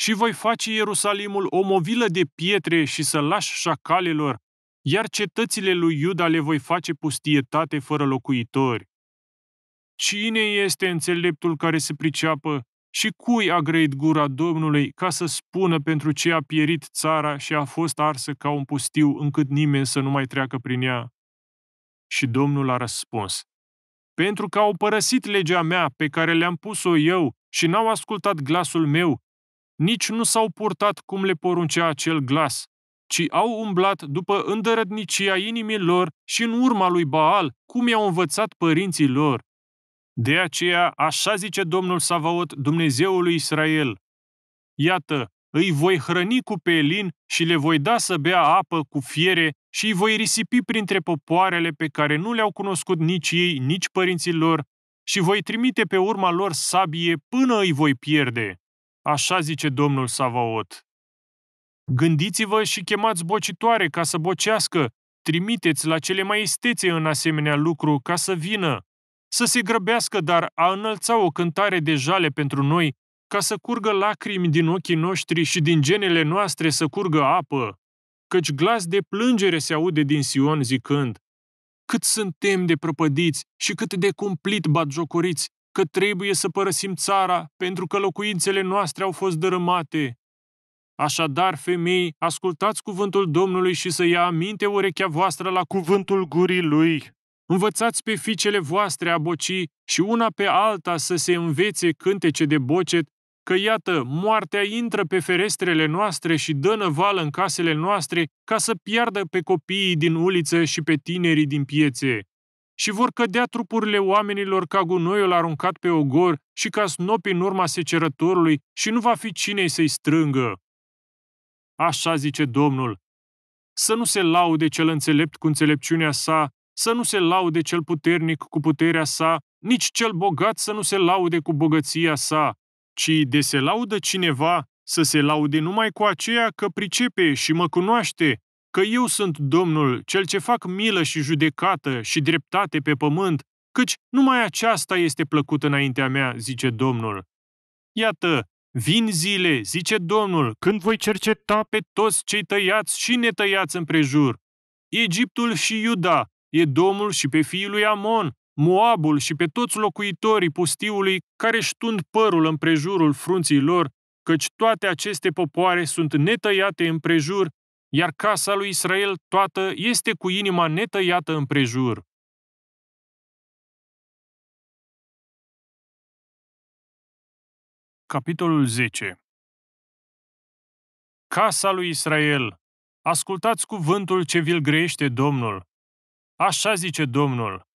și voi face Ierusalimul o movilă de pietre și să lași șacalelor, iar cetățile lui Iuda le voi face pustietate fără locuitori. Cine este înțeleptul care se priceapă și cui a grăit gura Domnului ca să spună pentru ce a pierit țara și a fost arsă ca un pustiu încât nimeni să nu mai treacă prin ea? Și Domnul a răspuns, Pentru că au părăsit legea mea pe care le-am pus-o eu și n-au ascultat glasul meu nici nu s-au purtat cum le poruncea acel glas, ci au umblat după îndărătnicia inimii lor și în urma lui Baal, cum i-au învățat părinții lor. De aceea, așa zice Domnul Savaot, Dumnezeul lui Israel. Iată, îi voi hrăni cu pelin și le voi da să bea apă cu fiere și îi voi risipi printre popoarele pe care nu le-au cunoscut nici ei, nici părinții lor, și voi trimite pe urma lor sabie până îi voi pierde. Așa zice domnul Savaot. Gândiți-vă și chemați bocitoare ca să bocească, trimiteți la cele mai estețe în asemenea lucru ca să vină, să se grăbească, dar a înălța o cântare de jale pentru noi, ca să curgă lacrimi din ochii noștri și din genele noastre să curgă apă, căci glas de plângere se aude din Sion zicând, Cât suntem de prăpădiți și cât de cumplit batjocoriți, că trebuie să părăsim țara pentru că locuințele noastre au fost dărâmate. Așadar, femei, ascultați cuvântul Domnului și să ia aminte urechea voastră la cuvântul gurii lui. Învățați pe fiicele voastre a boci și una pe alta să se învețe cântece de bocet, că iată, moartea intră pe ferestrele noastre și dă năvală în casele noastre ca să piardă pe copiii din uliță și pe tinerii din piețe și vor cădea trupurile oamenilor ca gunoiul aruncat pe ogor și ca snopi în urma secerătorului și nu va fi cine să-i strângă. Așa zice Domnul. Să nu se laude cel înțelept cu înțelepciunea sa, să nu se laude cel puternic cu puterea sa, nici cel bogat să nu se laude cu bogăția sa, ci de se laudă cineva să se laude numai cu aceea că pricepe și mă cunoaște că eu sunt Domnul, cel ce fac milă și judecată și dreptate pe pământ, căci numai aceasta este plăcută înaintea mea, zice Domnul. Iată, vin zile, zice Domnul, când voi cerceta pe toți cei tăiați și netăiați împrejur. Egiptul și Iuda, e Domnul și pe fiul lui Amon, Moabul și pe toți locuitorii pustiului care ștund părul împrejurul frunții lor, căci toate aceste popoare sunt netăiate împrejur iar casa lui Israel toată este cu inima netăiată împrejur. Capitolul 10 Casa lui Israel, ascultați cuvântul ce vi-l grește Domnul. Așa zice Domnul.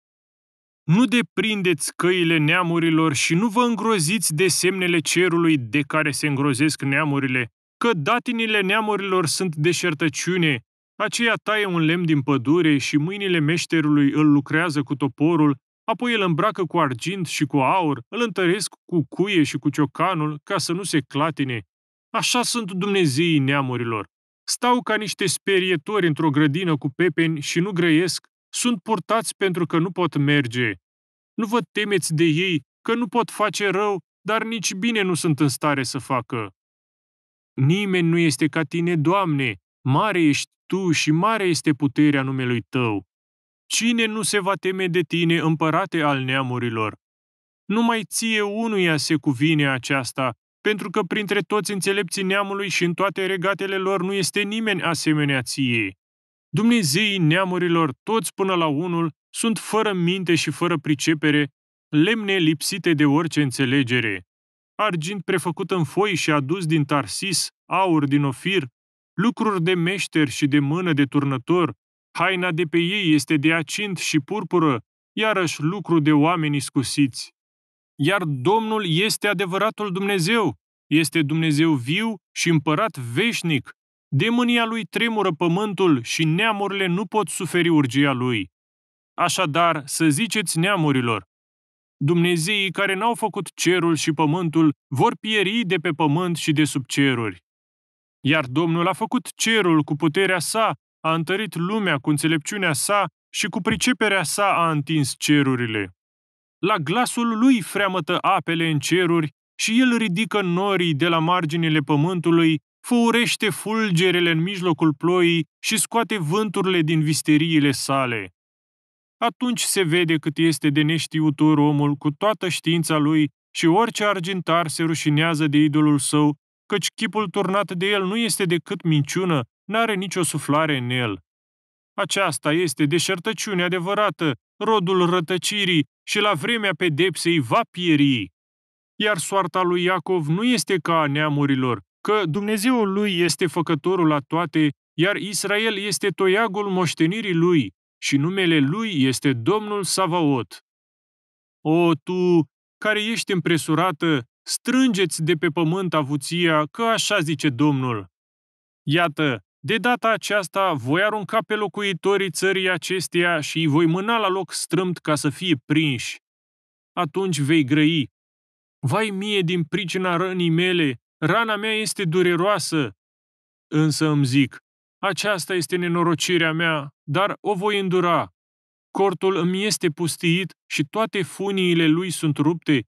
Nu deprindeți căile neamurilor și nu vă îngroziți de semnele cerului de care se îngrozesc neamurile, că datinile neamurilor sunt deșertăciune, aceea taie un lemn din pădure și mâinile meșterului îl lucrează cu toporul, apoi îl îmbracă cu argint și cu aur, îl întăresc cu cuie și cu ciocanul ca să nu se clatine. Așa sunt dumnezeii neamurilor. Stau ca niște sperietori într-o grădină cu pepeni și nu grăiesc, sunt purtați pentru că nu pot merge. Nu vă temeți de ei, că nu pot face rău, dar nici bine nu sunt în stare să facă. Nimeni nu este ca tine, Doamne, mare ești tu și mare este puterea numelui tău. Cine nu se va teme de tine, împărate al neamurilor? Numai ție unuia se cuvine aceasta, pentru că printre toți înțelepții neamului și în toate regatele lor nu este nimeni asemenea ție. Dumnezeii neamurilor, toți până la unul, sunt fără minte și fără pricepere, lemne lipsite de orice înțelegere argint prefăcut în foi și adus din Tarsis, aur din Ofir, lucruri de meșter și de mână de turnător, haina de pe ei este de acint și purpură, iarăși lucru de oameni scusiți. Iar Domnul este adevăratul Dumnezeu, este Dumnezeu viu și împărat veșnic. De mânia lui tremură pământul și neamurile nu pot suferi urgia lui. Așadar, să ziceți neamurilor, Dumnezeii care n-au făcut cerul și pământul vor pieri de pe pământ și de sub ceruri. Iar Domnul a făcut cerul cu puterea sa, a întărit lumea cu înțelepciunea sa și cu priceperea sa a întins cerurile. La glasul lui freamătă apele în ceruri și el ridică norii de la marginile pământului, făurește fulgerele în mijlocul ploii și scoate vânturile din visteriile sale atunci se vede cât este de neștiutor omul cu toată știința lui și orice argintar se rușinează de idolul său, căci chipul turnat de el nu este decât minciună, n-are nicio suflare în el. Aceasta este deșertăciune adevărată, rodul rătăcirii și la vremea pedepsei va pieri. Iar soarta lui Iacov nu este ca a neamurilor, că Dumnezeul lui este făcătorul la toate, iar Israel este toiagul moștenirii lui și numele lui este Domnul Savaot. O, tu, care ești împresurată, strângeți de pe pământ avuția, că așa zice Domnul. Iată, de data aceasta voi arunca pe locuitorii țării acesteia și îi voi mâna la loc strâmt ca să fie prinși. Atunci vei grăi. Vai mie din pricina rănii mele, rana mea este dureroasă. Însă îmi zic, aceasta este nenorocirea mea, dar o voi îndura. Cortul îmi este pustiit și toate funiile lui sunt rupte.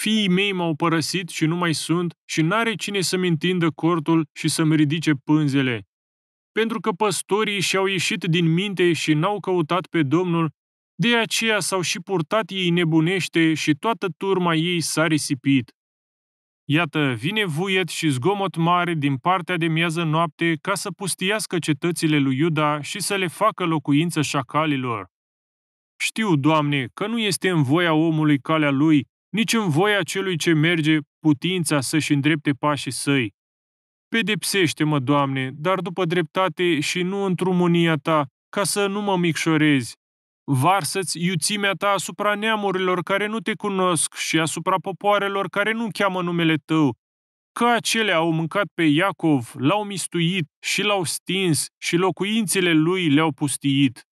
Fiii mei m-au părăsit și nu mai sunt și n-are cine să-mi întindă cortul și să-mi ridice pânzele. Pentru că păstorii și-au ieșit din minte și n-au căutat pe Domnul, de aceea s-au și purtat ei nebunește și toată turma ei s-a risipit. Iată, vine vuiet și zgomot mare din partea de miază noapte ca să pustiască cetățile lui Iuda și să le facă locuință șacalilor. Știu, Doamne, că nu este în voia omului calea lui, nici în voia celui ce merge putința să-și îndrepte pașii săi. Pedepsește-mă, Doamne, dar după dreptate și nu într umânia ta, ca să nu mă micșorezi, Varsă-ți iuțimea ta asupra neamurilor care nu te cunosc și asupra popoarelor care nu cheamă numele tău, că acelea au mâncat pe Iacov, l-au mistuit și l-au stins și locuințele lui le-au pustiit.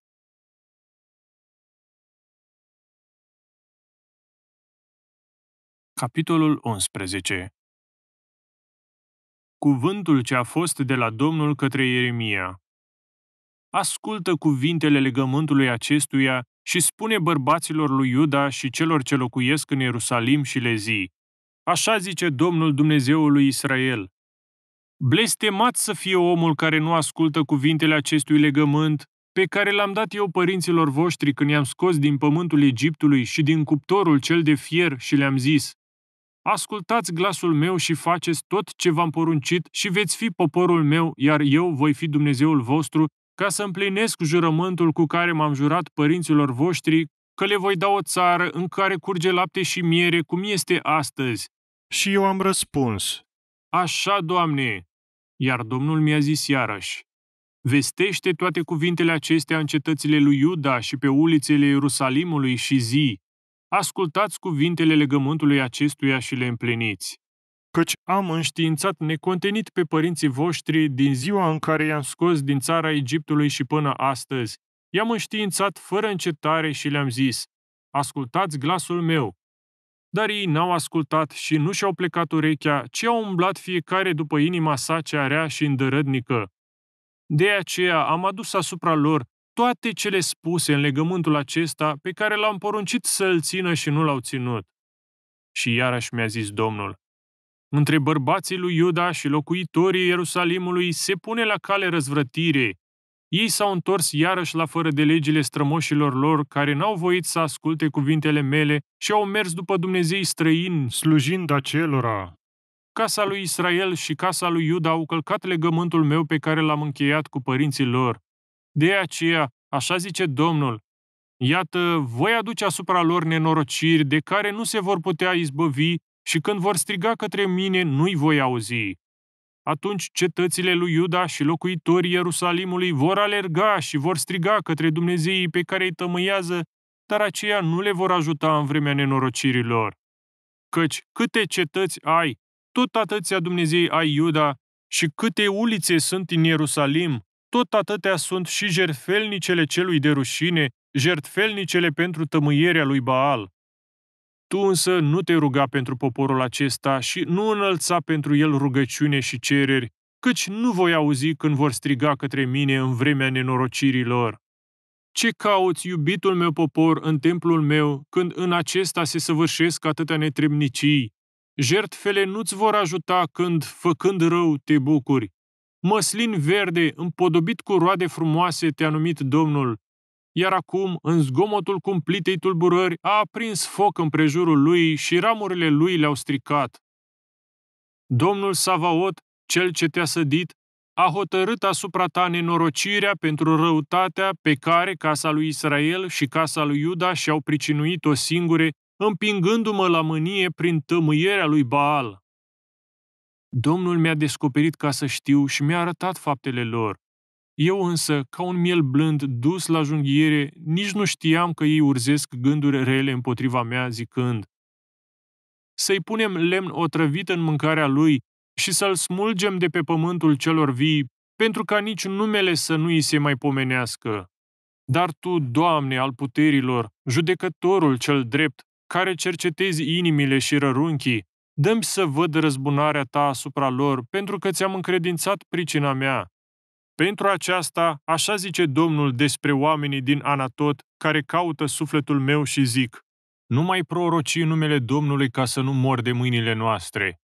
Capitolul 11 Cuvântul ce a fost de la Domnul către Ieremia ascultă cuvintele legământului acestuia și spune bărbaților lui Iuda și celor ce locuiesc în Ierusalim și le zi, Așa zice Domnul Dumnezeului lui Israel. Blestemat să fie omul care nu ascultă cuvintele acestui legământ, pe care l-am dat eu părinților voștri când i-am scos din pământul Egiptului și din cuptorul cel de fier și le-am zis, Ascultați glasul meu și faceți tot ce v-am poruncit și veți fi poporul meu, iar eu voi fi Dumnezeul vostru ca să împlinesc jurământul cu care m-am jurat părinților voștri că le voi da o țară în care curge lapte și miere, cum este astăzi. Și eu am răspuns. Așa, Doamne! Iar Domnul mi-a zis iarăși. Vestește toate cuvintele acestea în cetățile lui Iuda și pe ulițele Ierusalimului și zi. Ascultați cuvintele legământului acestuia și le împliniți căci am înștiințat necontenit pe părinții voștri din ziua în care i-am scos din țara Egiptului și până astăzi. I-am înștiințat fără încetare și le-am zis, ascultați glasul meu. Dar ei n-au ascultat și nu și-au plecat urechea, ci au umblat fiecare după inima sa ce rea și îndărădnică. De aceea am adus asupra lor toate cele spuse în legământul acesta pe care l-am poruncit să-l țină și nu l-au ținut. Și iarăși mi-a zis Domnul, între bărbații lui Iuda și locuitorii Ierusalimului se pune la cale răzvrătire. Ei s-au întors iarăși la fără de legile strămoșilor lor, care n-au voit să asculte cuvintele mele și au mers după Dumnezei străini, slujind acelora. Casa lui Israel și casa lui Iuda au călcat legământul meu pe care l-am încheiat cu părinții lor. De aceea, așa zice Domnul, Iată, voi aduce asupra lor nenorociri de care nu se vor putea izbăvi și când vor striga către mine, nu-i voi auzi. Atunci cetățile lui Iuda și locuitorii Ierusalimului vor alerga și vor striga către Dumnezeii pe care îi tămâiază, dar aceia nu le vor ajuta în vremea nenorocirilor. Căci câte cetăți ai, tot atâția Dumnezei ai Iuda, și câte ulițe sunt în Ierusalim, tot atâtea sunt și jertfelnicele celui de rușine, jertfelnicele pentru tămâierea lui Baal. Tu însă nu te ruga pentru poporul acesta și nu înălța pentru el rugăciune și cereri, căci nu voi auzi când vor striga către mine în vremea nenorocirilor. Ce cauți, iubitul meu popor, în templul meu, când în acesta se săvârșesc atâtea netrebnicii? Jertfele nu-ți vor ajuta când, făcând rău, te bucuri. Măslin verde, împodobit cu roade frumoase, te-a numit Domnul iar acum, în zgomotul cumplitei tulburări, a aprins foc în prejurul lui și ramurile lui le-au stricat. Domnul Savaot, cel ce te-a sădit, a hotărât asupra ta nenorocirea pentru răutatea pe care casa lui Israel și casa lui Iuda și-au pricinuit-o singure, împingându-mă la mânie prin tămâierea lui Baal. Domnul mi-a descoperit ca să știu și mi-a arătat faptele lor. Eu însă, ca un miel blând dus la junghiere, nici nu știam că ei urzesc gânduri rele împotriva mea, zicând Să-i punem lemn otrăvit în mâncarea lui și să-l smulgem de pe pământul celor vii, pentru ca nici numele să nu i se mai pomenească. Dar tu, Doamne al puterilor, judecătorul cel drept, care cercetezi inimile și rărunchii, dăm să văd răzbunarea ta asupra lor, pentru că ți-am încredințat pricina mea. Pentru aceasta, așa zice Domnul despre oamenii din Anatot care caută sufletul meu și zic, nu mai proroci numele Domnului ca să nu mor de mâinile noastre.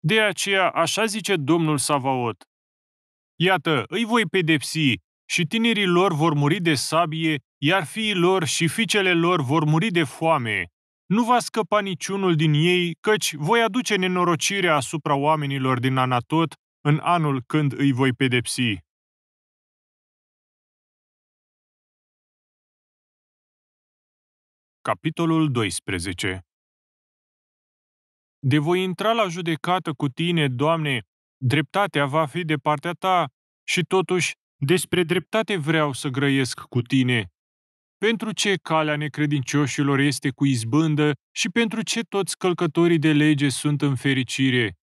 De aceea, așa zice Domnul Savaot, Iată, îi voi pedepsi și tinerii lor vor muri de sabie, iar fiii lor și fiicele lor vor muri de foame. Nu va scăpa niciunul din ei, căci voi aduce nenorocirea asupra oamenilor din Anatot în anul când îi voi pedepsi. Capitolul 12 De voi intra la judecată cu tine, Doamne, dreptatea va fi de partea ta și totuși despre dreptate vreau să grăiesc cu tine. Pentru ce calea necredincioșilor este cu izbândă și pentru ce toți călcătorii de lege sunt în fericire?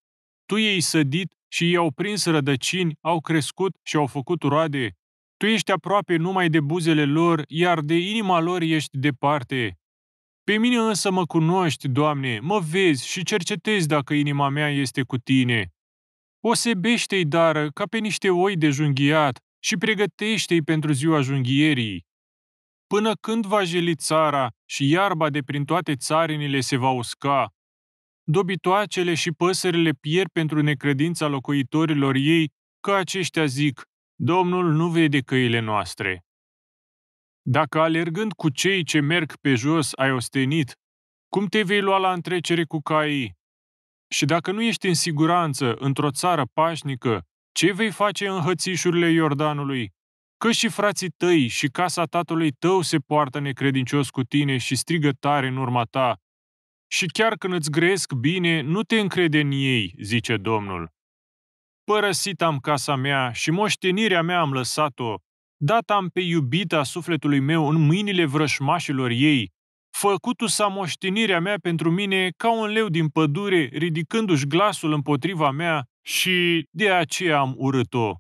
Tu ei sădit și i-au prins rădăcini, au crescut și au făcut roade. Tu ești aproape numai de buzele lor, iar de inima lor ești departe. Pe mine însă mă cunoști, Doamne, mă vezi și cercetezi dacă inima mea este cu tine. Osebește-i, dar, ca pe niște oi de junghiat și pregătește-i pentru ziua junghierii. Până când va jeli țara și iarba de prin toate țarinile se va usca, dobitoacele și păsările pierd pentru necredința locuitorilor ei, că aceștia zic, Domnul nu vede căile noastre. Dacă alergând cu cei ce merg pe jos ai ostenit, cum te vei lua la întrecere cu caii? Și dacă nu ești în siguranță într-o țară pașnică, ce vei face în hățișurile Iordanului? Că și frații tăi și casa tatălui tău se poartă necredincios cu tine și strigă tare în urma ta. Și chiar când îți gresc bine, nu te încrede în ei, zice Domnul. Părăsit am casa mea și moștenirea mea am lăsat-o, dat am pe iubita sufletului meu în mâinile vrășmașilor ei, făcutu sa moștenirea mea pentru mine ca un leu din pădure, ridicându-și glasul împotriva mea și de aceea am urât-o.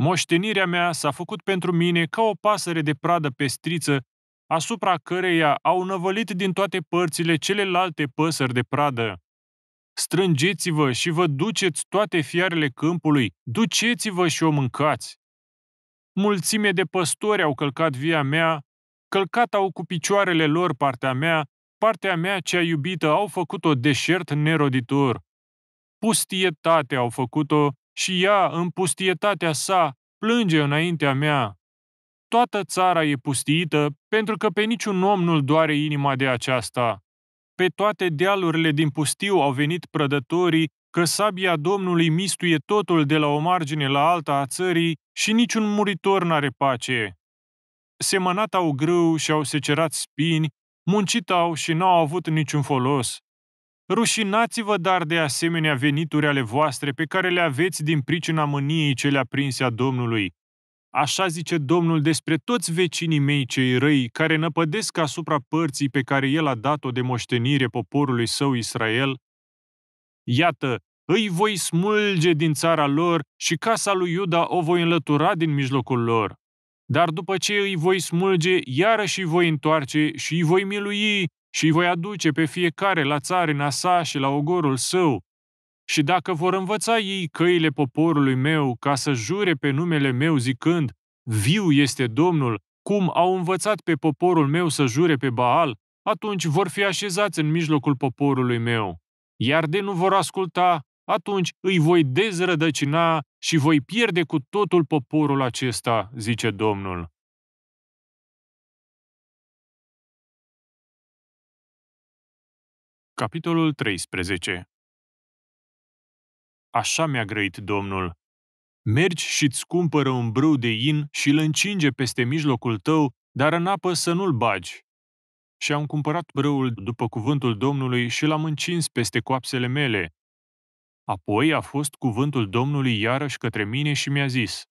Moștenirea mea s-a făcut pentru mine ca o pasăre de pradă pestriță, asupra căreia au năvălit din toate părțile celelalte păsări de pradă. Strângeți-vă și vă duceți toate fiarele câmpului, duceți-vă și o mâncați mulțime de păstori au călcat via mea, călcat au cu picioarele lor partea mea, partea mea cea iubită au făcut-o deșert neroditor. Pustietate au făcut-o și ea, în pustietatea sa, plânge înaintea mea. Toată țara e pustiită, pentru că pe niciun om nu-l doare inima de aceasta. Pe toate dealurile din pustiu au venit prădătorii că sabia Domnului mistuie totul de la o margine la alta a țării și niciun muritor n-are pace. Semănat au grâu și au secerat spini, muncit au și n-au avut niciun folos. Rușinați-vă dar de asemenea venituri ale voastre pe care le aveți din pricina mâniei cele aprinse a Domnului. Așa zice Domnul despre toți vecinii mei cei răi care năpădesc asupra părții pe care el a dat-o de moștenire poporului său Israel – Iată, îi voi smulge din țara lor și casa lui Iuda o voi înlătura din mijlocul lor. Dar după ce îi voi smulge, iarăși îi voi întoarce și îi voi milui și îi voi aduce pe fiecare la țarina sa și la ogorul său. Și dacă vor învăța ei căile poporului meu ca să jure pe numele meu zicând, viu este Domnul, cum au învățat pe poporul meu să jure pe Baal, atunci vor fi așezați în mijlocul poporului meu iar de nu vor asculta, atunci îi voi dezrădăcina și voi pierde cu totul poporul acesta, zice Domnul. Capitolul 13 Așa mi-a grăit Domnul. Mergi și-ți cumpără un brâu de in și îl încinge peste mijlocul tău, dar în apă să nu-l bagi, și am cumpărat brâul după cuvântul Domnului și l-am încins peste coapsele mele. Apoi a fost cuvântul Domnului iarăși către mine și mi-a zis,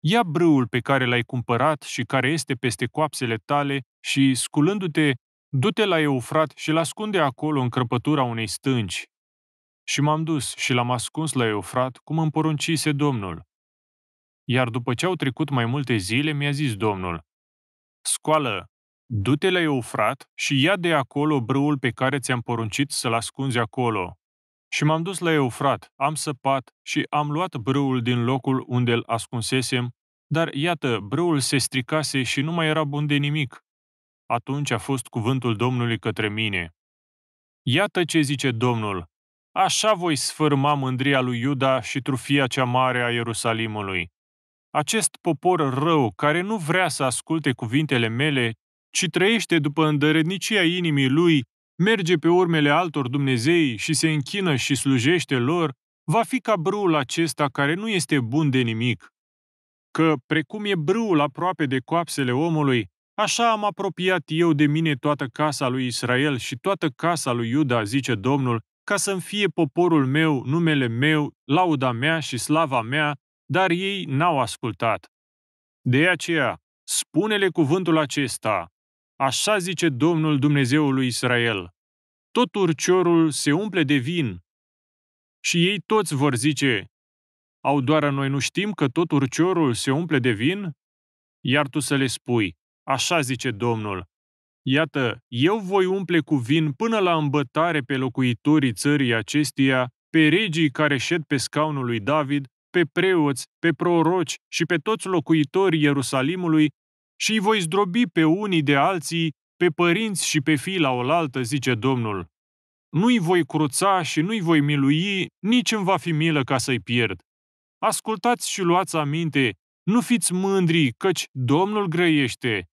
Ia brâul pe care l-ai cumpărat și care este peste coapsele tale și, sculându-te, du-te la Eufrat și l-ascunde acolo în crăpătura unei stânci. Și m-am dus și l-am ascuns la Eufrat, cum îmi poruncise Domnul. Iar după ce au trecut mai multe zile, mi-a zis Domnul, Scoală, Du-te la Eufrat și ia de acolo brâul pe care ți-am poruncit să-l ascunzi acolo. Și m-am dus la Eufrat, am săpat și am luat brâul din locul unde îl ascunsesem, dar iată, brâul se stricase și nu mai era bun de nimic. Atunci a fost cuvântul Domnului către mine. Iată ce zice Domnul, așa voi sfârma mândria lui Iuda și trufia cea mare a Ierusalimului. Acest popor rău, care nu vrea să asculte cuvintele mele, ci trăiește după îndărădnicia inimii lui, merge pe urmele altor Dumnezei și se închină și slujește lor, va fi ca brâul acesta care nu este bun de nimic. Că, precum e brâul aproape de coapsele omului, așa am apropiat eu de mine toată casa lui Israel și toată casa lui Iuda, zice Domnul, ca să-mi fie poporul meu, numele meu, lauda mea și slava mea, dar ei n-au ascultat. De aceea, spune-le cuvântul acesta, Așa zice Domnul Dumnezeului lui Israel. Tot urciorul se umple de vin. Și ei toți vor zice, au doar noi nu știm că tot urciorul se umple de vin? Iar tu să le spui, așa zice Domnul, Iată, eu voi umple cu vin până la îmbătare pe locuitorii țării acesteia, pe regii care șed pe scaunul lui David, pe preoți, pe proroci și pe toți locuitorii Ierusalimului, și îi voi zdrobi pe unii de alții, pe părinți și pe fii la oaltă, zice Domnul. Nu-i voi cruța și nu-i voi milui, nici îmi va fi milă ca să-i pierd. Ascultați și luați aminte, nu fiți mândri, căci Domnul grăiește.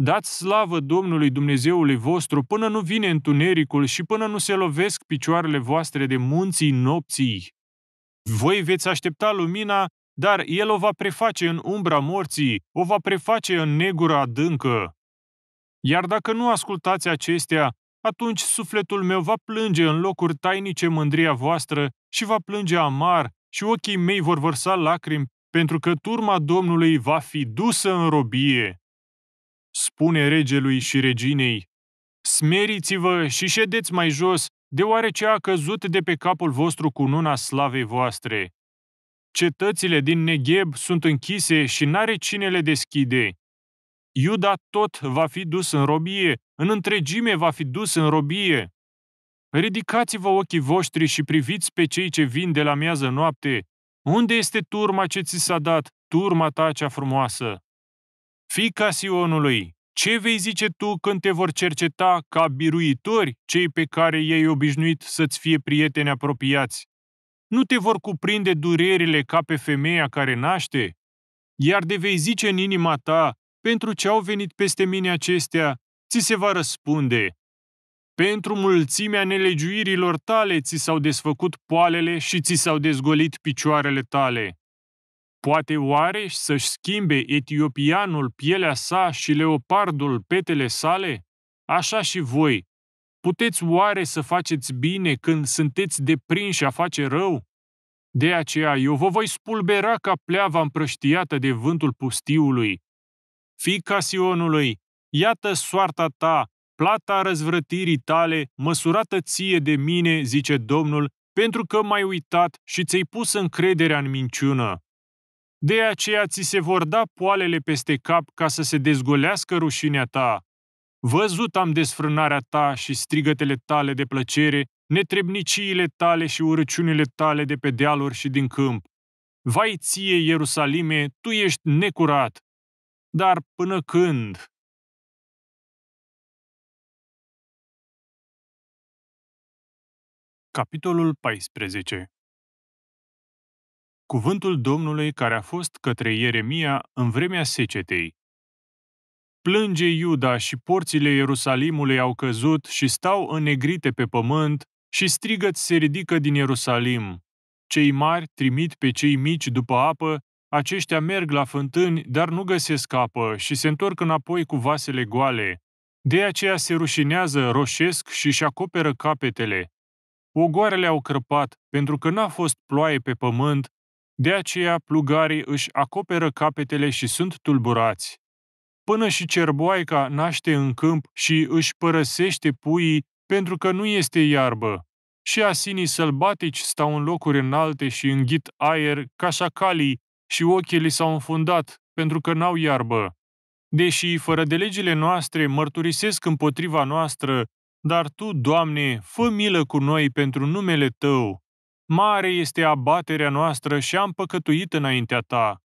Dați slavă Domnului Dumnezeului vostru până nu vine întunericul și până nu se lovesc picioarele voastre de munții nopții. Voi veți aștepta lumina dar el o va preface în umbra morții, o va preface în negura adâncă. Iar dacă nu ascultați acestea, atunci sufletul meu va plânge în locuri tainice mândria voastră și va plânge amar și ochii mei vor vărsa lacrimi, pentru că turma Domnului va fi dusă în robie. Spune regelui și reginei, smeriți-vă și ședeți mai jos, deoarece a căzut de pe capul vostru cununa slavei voastre. Cetățile din Negheb sunt închise și n-are cine le deschide. Iuda tot va fi dus în robie, în întregime va fi dus în robie. Ridicați-vă ochii voștri și priviți pe cei ce vin de la miază noapte. Unde este turma ce ți s-a dat, turma ta cea frumoasă? Fica Sionului, ce vei zice tu când te vor cerceta ca biruitori cei pe care ei obișnuit să-ți fie prieteni apropiați? Nu te vor cuprinde durerile ca pe femeia care naște, iar de vei zice în inima ta, pentru ce au venit peste mine acestea, ți se va răspunde. Pentru mulțimea nelegiuirilor tale ți s-au desfăcut poalele și ți s-au dezgolit picioarele tale. Poate oare să-și schimbe etiopianul pielea sa și leopardul petele sale? Așa și voi, Puteți oare să faceți bine când sunteți deprinși a face rău? De aceea eu vă voi spulbera ca pleava împrăștiată de vântul pustiului. Fica Sionului, iată soarta ta, plata răzvrătirii tale, măsurată ție de mine, zice Domnul, pentru că m-ai uitat și ți-ai pus încrederea în minciună. De aceea ți se vor da poalele peste cap ca să se dezgolească rușinea ta. Văzut am desfrânarea ta și strigătele tale de plăcere, netrebniciile tale și urăciunile tale de pe dealuri și din câmp. Vai ție, Ierusalime, tu ești necurat! Dar până când? Capitolul 14 Cuvântul Domnului care a fost către Ieremia în vremea secetei, Plânge Iuda și porțile Ierusalimului au căzut și stau înnegrite pe pământ și strigăt se ridică din Ierusalim. Cei mari trimit pe cei mici după apă, aceștia merg la fântâni, dar nu găsesc apă și se întorc înapoi cu vasele goale. De aceea se rușinează, roșesc și și acoperă capetele. Ogoarele au crăpat, pentru că n-a fost ploaie pe pământ, de aceea plugarii își acoperă capetele și sunt tulburați până și cerboaica naște în câmp și își părăsește puii pentru că nu este iarbă. Și asinii sălbatici stau în locuri înalte și înghit aer ca șacalii și ochii li s-au înfundat pentru că n-au iarbă. Deși fără de legile noastre mărturisesc împotriva noastră, dar Tu, Doamne, fă milă cu noi pentru numele Tău. Mare este abaterea noastră și am păcătuit înaintea Ta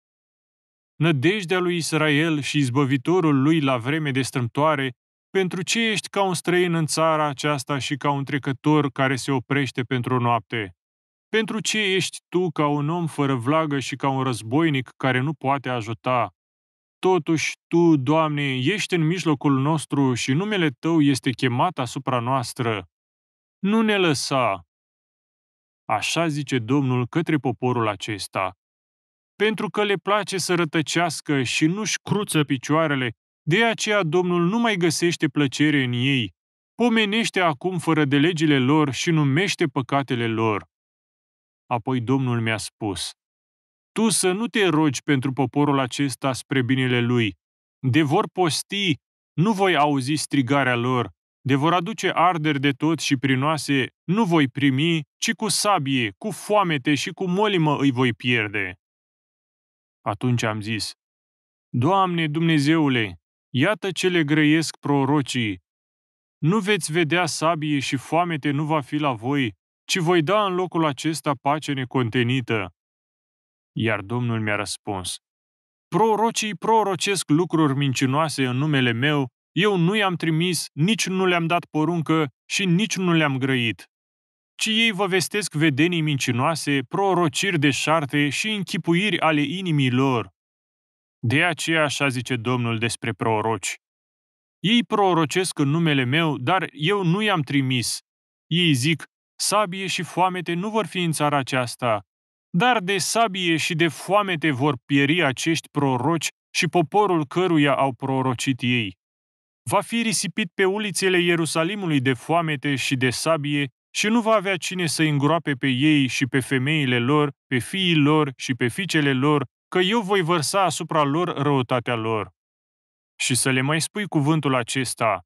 nădejdea lui Israel și izbăvitorul lui la vreme de strâmtoare, pentru ce ești ca un străin în țara aceasta și ca un trecător care se oprește pentru o noapte? Pentru ce ești tu ca un om fără vlagă și ca un războinic care nu poate ajuta? Totuși, Tu, Doamne, ești în mijlocul nostru și numele Tău este chemat asupra noastră. Nu ne lăsa! Așa zice Domnul către poporul acesta, pentru că le place să rătăcească și nu-și cruță picioarele, de aceea Domnul nu mai găsește plăcere în ei, pomenește acum fără de legile lor și numește păcatele lor. Apoi Domnul mi-a spus, Tu să nu te rogi pentru poporul acesta spre binele lui. De vor posti, nu voi auzi strigarea lor, de vor aduce arderi de tot și prinoase, nu voi primi, ci cu sabie, cu foamete și cu molimă îi voi pierde. Atunci am zis, Doamne Dumnezeule, iată ce le grăiesc prorocii! Nu veți vedea sabie și foamete nu va fi la voi, ci voi da în locul acesta pace necontenită. Iar Domnul mi-a răspuns, Prorocii prorocesc lucruri mincinoase în numele meu, eu nu i-am trimis, nici nu le-am dat poruncă și nici nu le-am grăit ci ei vă vestesc vedenii mincinoase, prorociri de șarte și închipuiri ale inimii lor. De aceea așa zice Domnul despre proroci. Ei prorocesc în numele meu, dar eu nu i-am trimis. Ei zic, sabie și foamete nu vor fi în țara aceasta, dar de sabie și de foamete vor pieri acești proroci și poporul căruia au prorocit ei. Va fi risipit pe ulițele Ierusalimului de foamete și de sabie și nu va avea cine să îngroape pe ei și pe femeile lor, pe fiii lor și pe fiicele lor, că eu voi vărsa asupra lor răutatea lor. Și să le mai spui cuvântul acesta,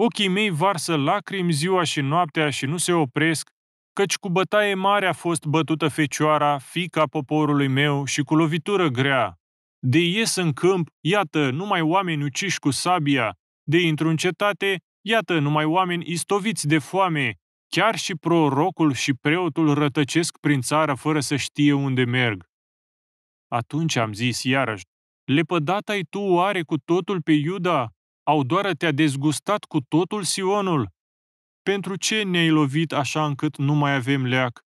Ochii mei varsă lacrimi ziua și noaptea și nu se opresc, căci cu bătaie mare a fost bătută fecioara, fica poporului meu, și cu lovitură grea. De ies în câmp, iată, numai oameni uciși cu sabia, de intru în cetate, iată, numai oameni istoviți de foame, Chiar și prorocul și preotul rătăcesc prin țară fără să știe unde merg. Atunci am zis iarăși, lepădat ai tu oare cu totul pe Iuda? Au doar te-a dezgustat cu totul Sionul? Pentru ce ne-ai lovit așa încât nu mai avem leac?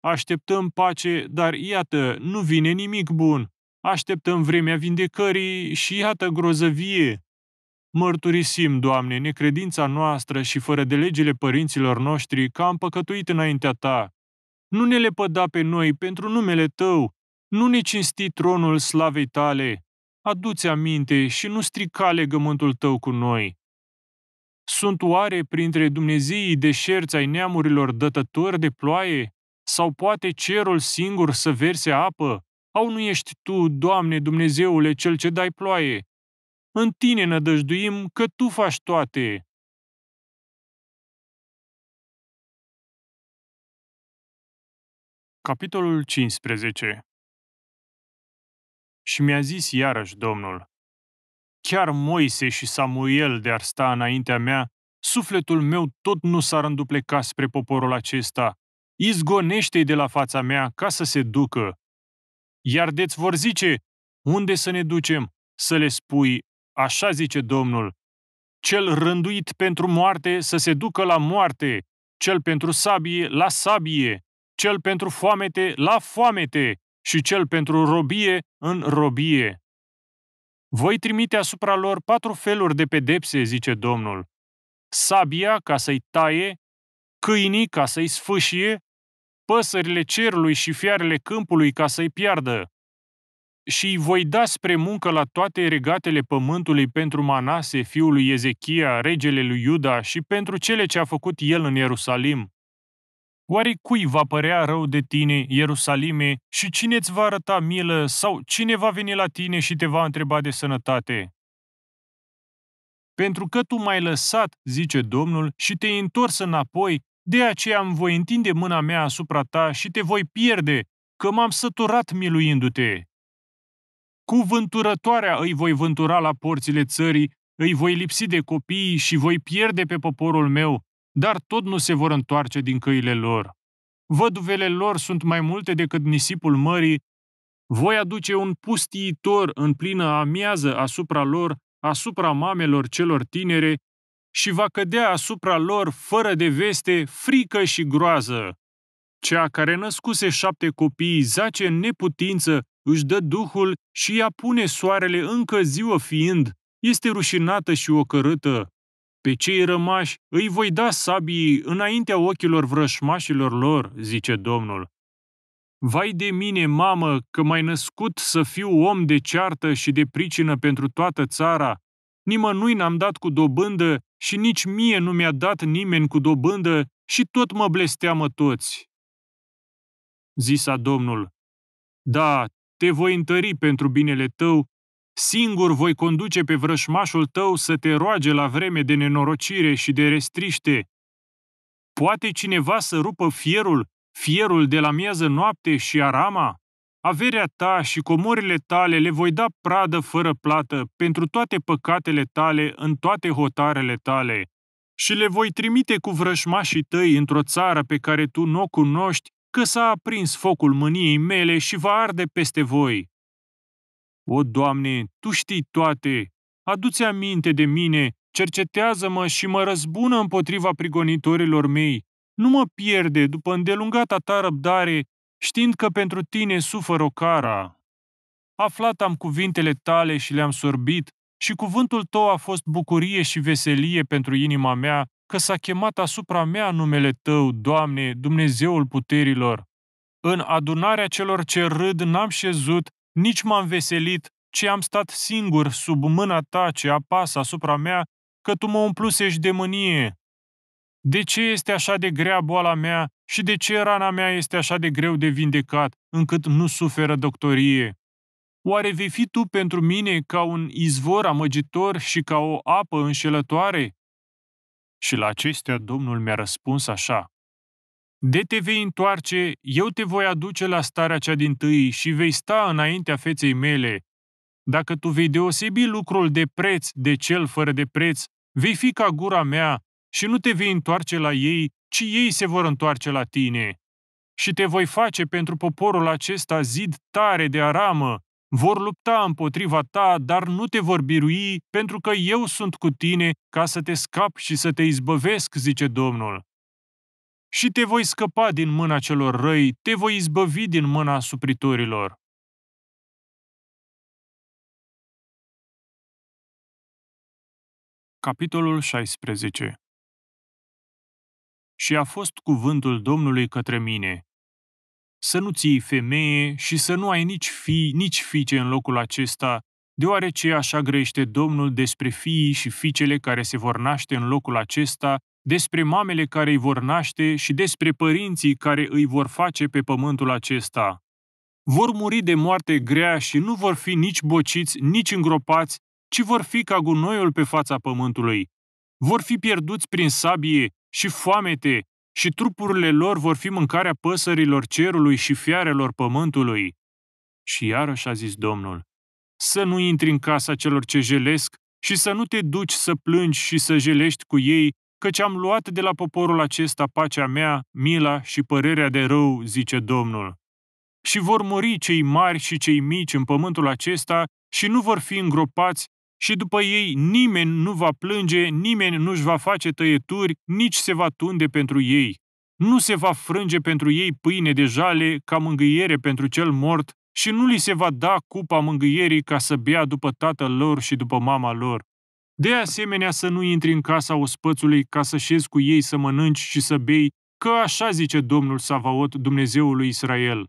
Așteptăm pace, dar iată, nu vine nimic bun. Așteptăm vremea vindecării și iată grozăvie. Mărturisim, Doamne, necredința noastră și fără de legile părinților noștri că am păcătuit înaintea Ta. Nu ne lepăda pe noi pentru numele Tău, nu ne cinsti tronul slavei Tale, adu-ți aminte și nu strica legământul Tău cu noi. Sunt oare printre Dumnezeii deșerți ai neamurilor dătători de ploaie? Sau poate cerul singur să verse apă? Au nu ești Tu, Doamne Dumnezeule, Cel ce dai ploaie? În tine nădăjduim că tu faci toate. Capitolul 15 Și mi-a zis iarăși Domnul, Chiar Moise și Samuel de-ar sta înaintea mea, sufletul meu tot nu s-ar îndupleca spre poporul acesta. Izgonește-i de la fața mea ca să se ducă. Iar deți vor zice, unde să ne ducem? Să le spui, Așa zice Domnul, cel rânduit pentru moarte să se ducă la moarte, cel pentru sabie la sabie, cel pentru foamete la foamete și cel pentru robie în robie. Voi trimite asupra lor patru feluri de pedepse, zice Domnul. Sabia ca să-i taie, câinii ca să-i sfâșie, păsările cerului și fiarele câmpului ca să-i piardă, și îi voi da spre muncă la toate regatele pământului pentru Manase, fiul lui Ezechia, regele lui Iuda și pentru cele ce a făcut el în Ierusalim. Oare cui va părea rău de tine, Ierusalime, și cine îți va arăta milă sau cine va veni la tine și te va întreba de sănătate? Pentru că tu m-ai lăsat, zice Domnul, și te-ai întors înapoi, de aceea îmi voi întinde mâna mea asupra ta și te voi pierde, că m-am săturat miluindu-te. Cu vânturătoarea îi voi vântura la porțile țării, îi voi lipsi de copii și voi pierde pe poporul meu, dar tot nu se vor întoarce din căile lor. Văduvele lor sunt mai multe decât nisipul mării, voi aduce un pustiitor în plină amiază asupra lor, asupra mamelor celor tinere, și va cădea asupra lor, fără de veste, frică și groază. Cea care născuse șapte copii zace în neputință își dă Duhul și ea pune soarele încă ziua fiind, este rușinată și ocărâtă. Pe cei rămași îi voi da sabii înaintea ochilor vrășmașilor lor, zice Domnul. Vai de mine, mamă, că m-ai născut să fiu om de ceartă și de pricină pentru toată țara. Nimănui n-am dat cu dobândă și nici mie nu mi-a dat nimeni cu dobândă și tot mă blesteamă toți. Zisa Domnul, da, te voi întări pentru binele tău, singur voi conduce pe vrășmașul tău să te roage la vreme de nenorocire și de restriște. Poate cineva să rupă fierul, fierul de la miază noapte și arama? Averea ta și comorile tale le voi da pradă fără plată pentru toate păcatele tale în toate hotarele tale. Și le voi trimite cu vrășmașii tăi într-o țară pe care tu nu o cunoști că s-a aprins focul mâniei mele și va arde peste voi. O, Doamne, Tu știi toate! Adu-ți aminte de mine, cercetează-mă și mă răzbună împotriva prigonitorilor mei. Nu mă pierde după îndelungata ta răbdare, știind că pentru Tine sufăr o cara. Aflat am cuvintele Tale și le-am sorbit, și cuvântul Tău a fost bucurie și veselie pentru inima mea, că s-a chemat asupra mea numele Tău, Doamne, Dumnezeul puterilor. În adunarea celor ce râd n-am șezut, nici m-am veselit, ci am stat singur sub mâna Ta ce apasă asupra mea, că Tu mă umplusești de mânie. De ce este așa de grea boala mea și de ce rana mea este așa de greu de vindecat, încât nu suferă doctorie? Oare vei fi tu pentru mine ca un izvor amăgitor și ca o apă înșelătoare? Și la acestea Domnul mi-a răspuns așa, De te vei întoarce, eu te voi aduce la starea cea din tâi și vei sta înaintea feței mele. Dacă tu vei deosebi lucrul de preț de cel fără de preț, vei fi ca gura mea și nu te vei întoarce la ei, ci ei se vor întoarce la tine. Și te voi face pentru poporul acesta zid tare de aramă, vor lupta împotriva ta, dar nu te vor birui, pentru că eu sunt cu tine ca să te scap și să te izbăvesc, zice Domnul. Și te voi scăpa din mâna celor răi, te voi izbăvi din mâna supritorilor. Capitolul 16 Și a fost cuvântul Domnului către mine, să nu ții femeie și să nu ai nici fii, nici fiice în locul acesta, deoarece așa grește Domnul despre fiii și fiicele care se vor naște în locul acesta, despre mamele care îi vor naște și despre părinții care îi vor face pe pământul acesta. Vor muri de moarte grea și nu vor fi nici bociți, nici îngropați, ci vor fi ca gunoiul pe fața pământului. Vor fi pierduți prin sabie și foamete și trupurile lor vor fi mâncarea păsărilor cerului și fiarelor pământului. Și iarăși a zis Domnul, să nu intri în casa celor ce jelesc și să nu te duci să plângi și să jelești cu ei, căci am luat de la poporul acesta pacea mea, mila și părerea de rău, zice Domnul. Și vor muri cei mari și cei mici în pământul acesta și nu vor fi îngropați și după ei nimeni nu va plânge, nimeni nu-și va face tăieturi, nici se va tunde pentru ei. Nu se va frânge pentru ei pâine de jale ca mângâiere pentru cel mort și nu li se va da cupa mângâierii ca să bea după tatăl lor și după mama lor. De asemenea să nu intri în casa ospățului ca să șezi cu ei să mănânci și să bei, că așa zice Domnul Savaot Dumnezeului Israel.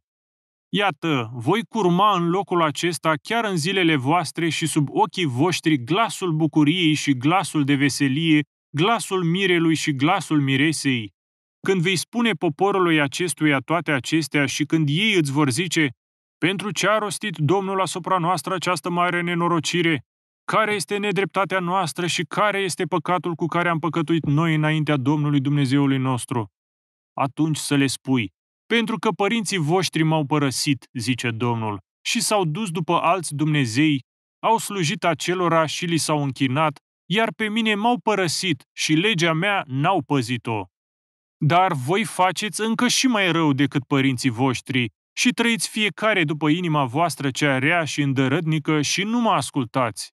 Iată, voi curma în locul acesta chiar în zilele voastre și sub ochii voștri glasul bucuriei și glasul de veselie, glasul mirelui și glasul miresei. Când vei spune poporului acestuia toate acestea și când ei îți vor zice, pentru ce a rostit Domnul asupra noastră această mare nenorocire? Care este nedreptatea noastră și care este păcatul cu care am păcătuit noi înaintea Domnului Dumnezeului nostru? Atunci să le spui, pentru că părinții voștri m-au părăsit, zice Domnul, și s-au dus după alți Dumnezei, au slujit acelora și li s-au închinat, iar pe mine m-au părăsit și legea mea n-au păzit-o. Dar voi faceți încă și mai rău decât părinții voștri și trăiți fiecare după inima voastră cea rea și îndărădnică și nu mă ascultați.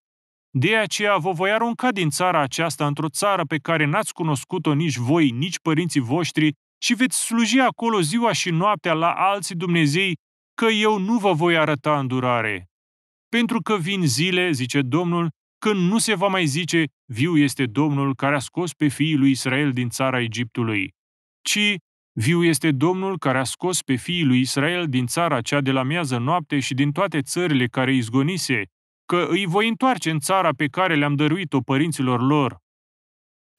De aceea vă voi arunca din țara aceasta într-o țară pe care n-ați cunoscut-o nici voi, nici părinții voștri, și veți sluji acolo ziua și noaptea la alții Dumnezei, că eu nu vă voi arăta îndurare. Pentru că vin zile, zice Domnul, când nu se va mai zice, viu este Domnul care a scos pe fiii lui Israel din țara Egiptului, ci viu este Domnul care a scos pe fiii lui Israel din țara cea de la miază noapte și din toate țările care zgonise, că îi voi întoarce în țara pe care le-am dăruit-o părinților lor.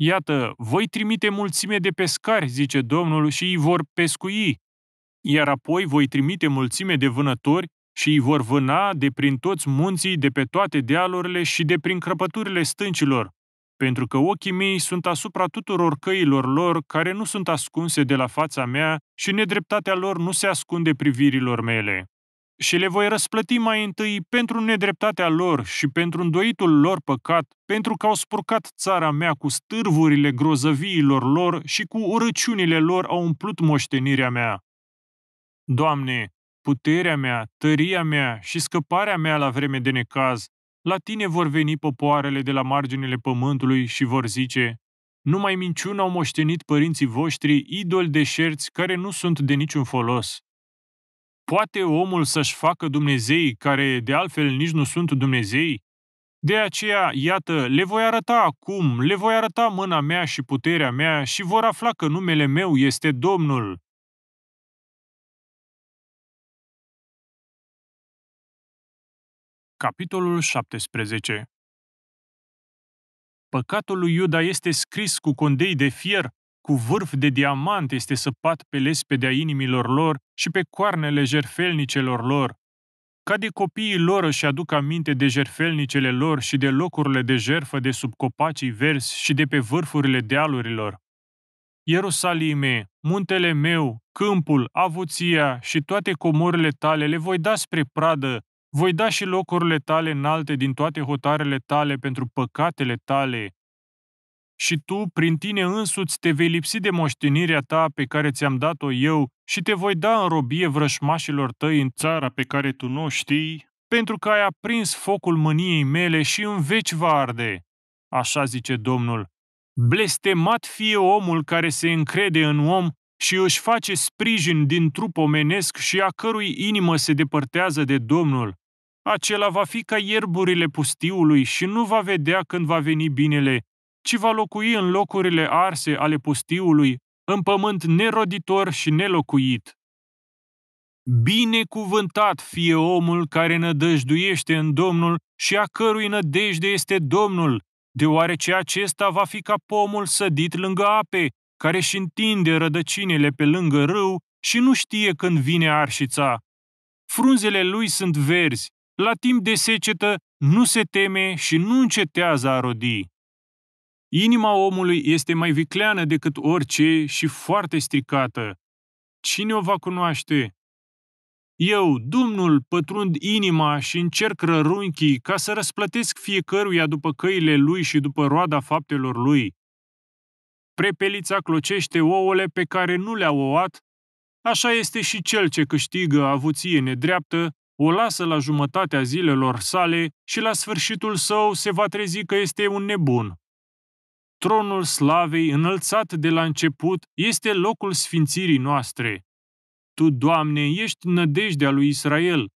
Iată, voi trimite mulțime de pescari, zice Domnul, și îi vor pescui. Iar apoi voi trimite mulțime de vânători și îi vor vâna de prin toți munții, de pe toate dealurile și de prin crăpăturile stâncilor, pentru că ochii mei sunt asupra tuturor căilor lor care nu sunt ascunse de la fața mea și nedreptatea lor nu se ascunde privirilor mele și le voi răsplăti mai întâi pentru nedreptatea lor și pentru îndoitul lor păcat, pentru că au spurcat țara mea cu stârvurile grozăviilor lor și cu urăciunile lor au umplut moștenirea mea. Doamne, puterea mea, tăria mea și scăparea mea la vreme de necaz, la tine vor veni popoarele de la marginile pământului și vor zice, numai minciună au moștenit părinții voștri idoli șerți care nu sunt de niciun folos. Poate omul să-și facă Dumnezei, care de altfel nici nu sunt Dumnezei? De aceea, iată, le voi arăta acum, le voi arăta mâna mea și puterea mea și vor afla că numele meu este Domnul. Capitolul 17 Păcatul lui Iuda este scris cu condei de fier, cu vârf de diamant este săpat pe lespedea inimilor lor și pe coarnele jerfelnicelor lor. Ca de copiii lor își aduc aminte de jerfelnicele lor și de locurile de jerfă de sub copacii verzi și de pe vârfurile dealurilor. Ierusalime, muntele meu, câmpul, avuția și toate comorile tale le voi da spre pradă, voi da și locurile tale înalte din toate hotarele tale pentru păcatele tale, și tu, prin tine însuți, te vei lipsi de moștenirea ta pe care ți-am dat-o eu și te voi da în robie vrășmașilor tăi în țara pe care tu nu o știi, pentru că ai aprins focul mâniei mele și în veci va arde. Așa zice Domnul. Blestemat fie omul care se încrede în om și își face sprijin din trup omenesc și a cărui inimă se depărtează de Domnul. Acela va fi ca ierburile pustiului și nu va vedea când va veni binele, ci va locui în locurile arse ale pustiului, în pământ neroditor și nelocuit. Binecuvântat fie omul care nădăjduiește în Domnul și a cărui nădejde este Domnul, deoarece acesta va fi ca pomul sădit lângă ape, care își întinde rădăcinile pe lângă râu și nu știe când vine arșița. Frunzele lui sunt verzi, la timp de secetă nu se teme și nu încetează a rodi. Inima omului este mai vicleană decât orice și foarte stricată. Cine o va cunoaște? Eu, Domnul, pătrund inima și încerc rărunchii ca să răsplătesc fiecăruia după căile lui și după roada faptelor lui. Prepelița clocește ouăle pe care nu le-a oat, așa este și cel ce câștigă avuție nedreaptă, o lasă la jumătatea zilelor sale și la sfârșitul său se va trezi că este un nebun tronul slavei înălțat de la început este locul sfințirii noastre. Tu, Doamne, ești nădejdea lui Israel.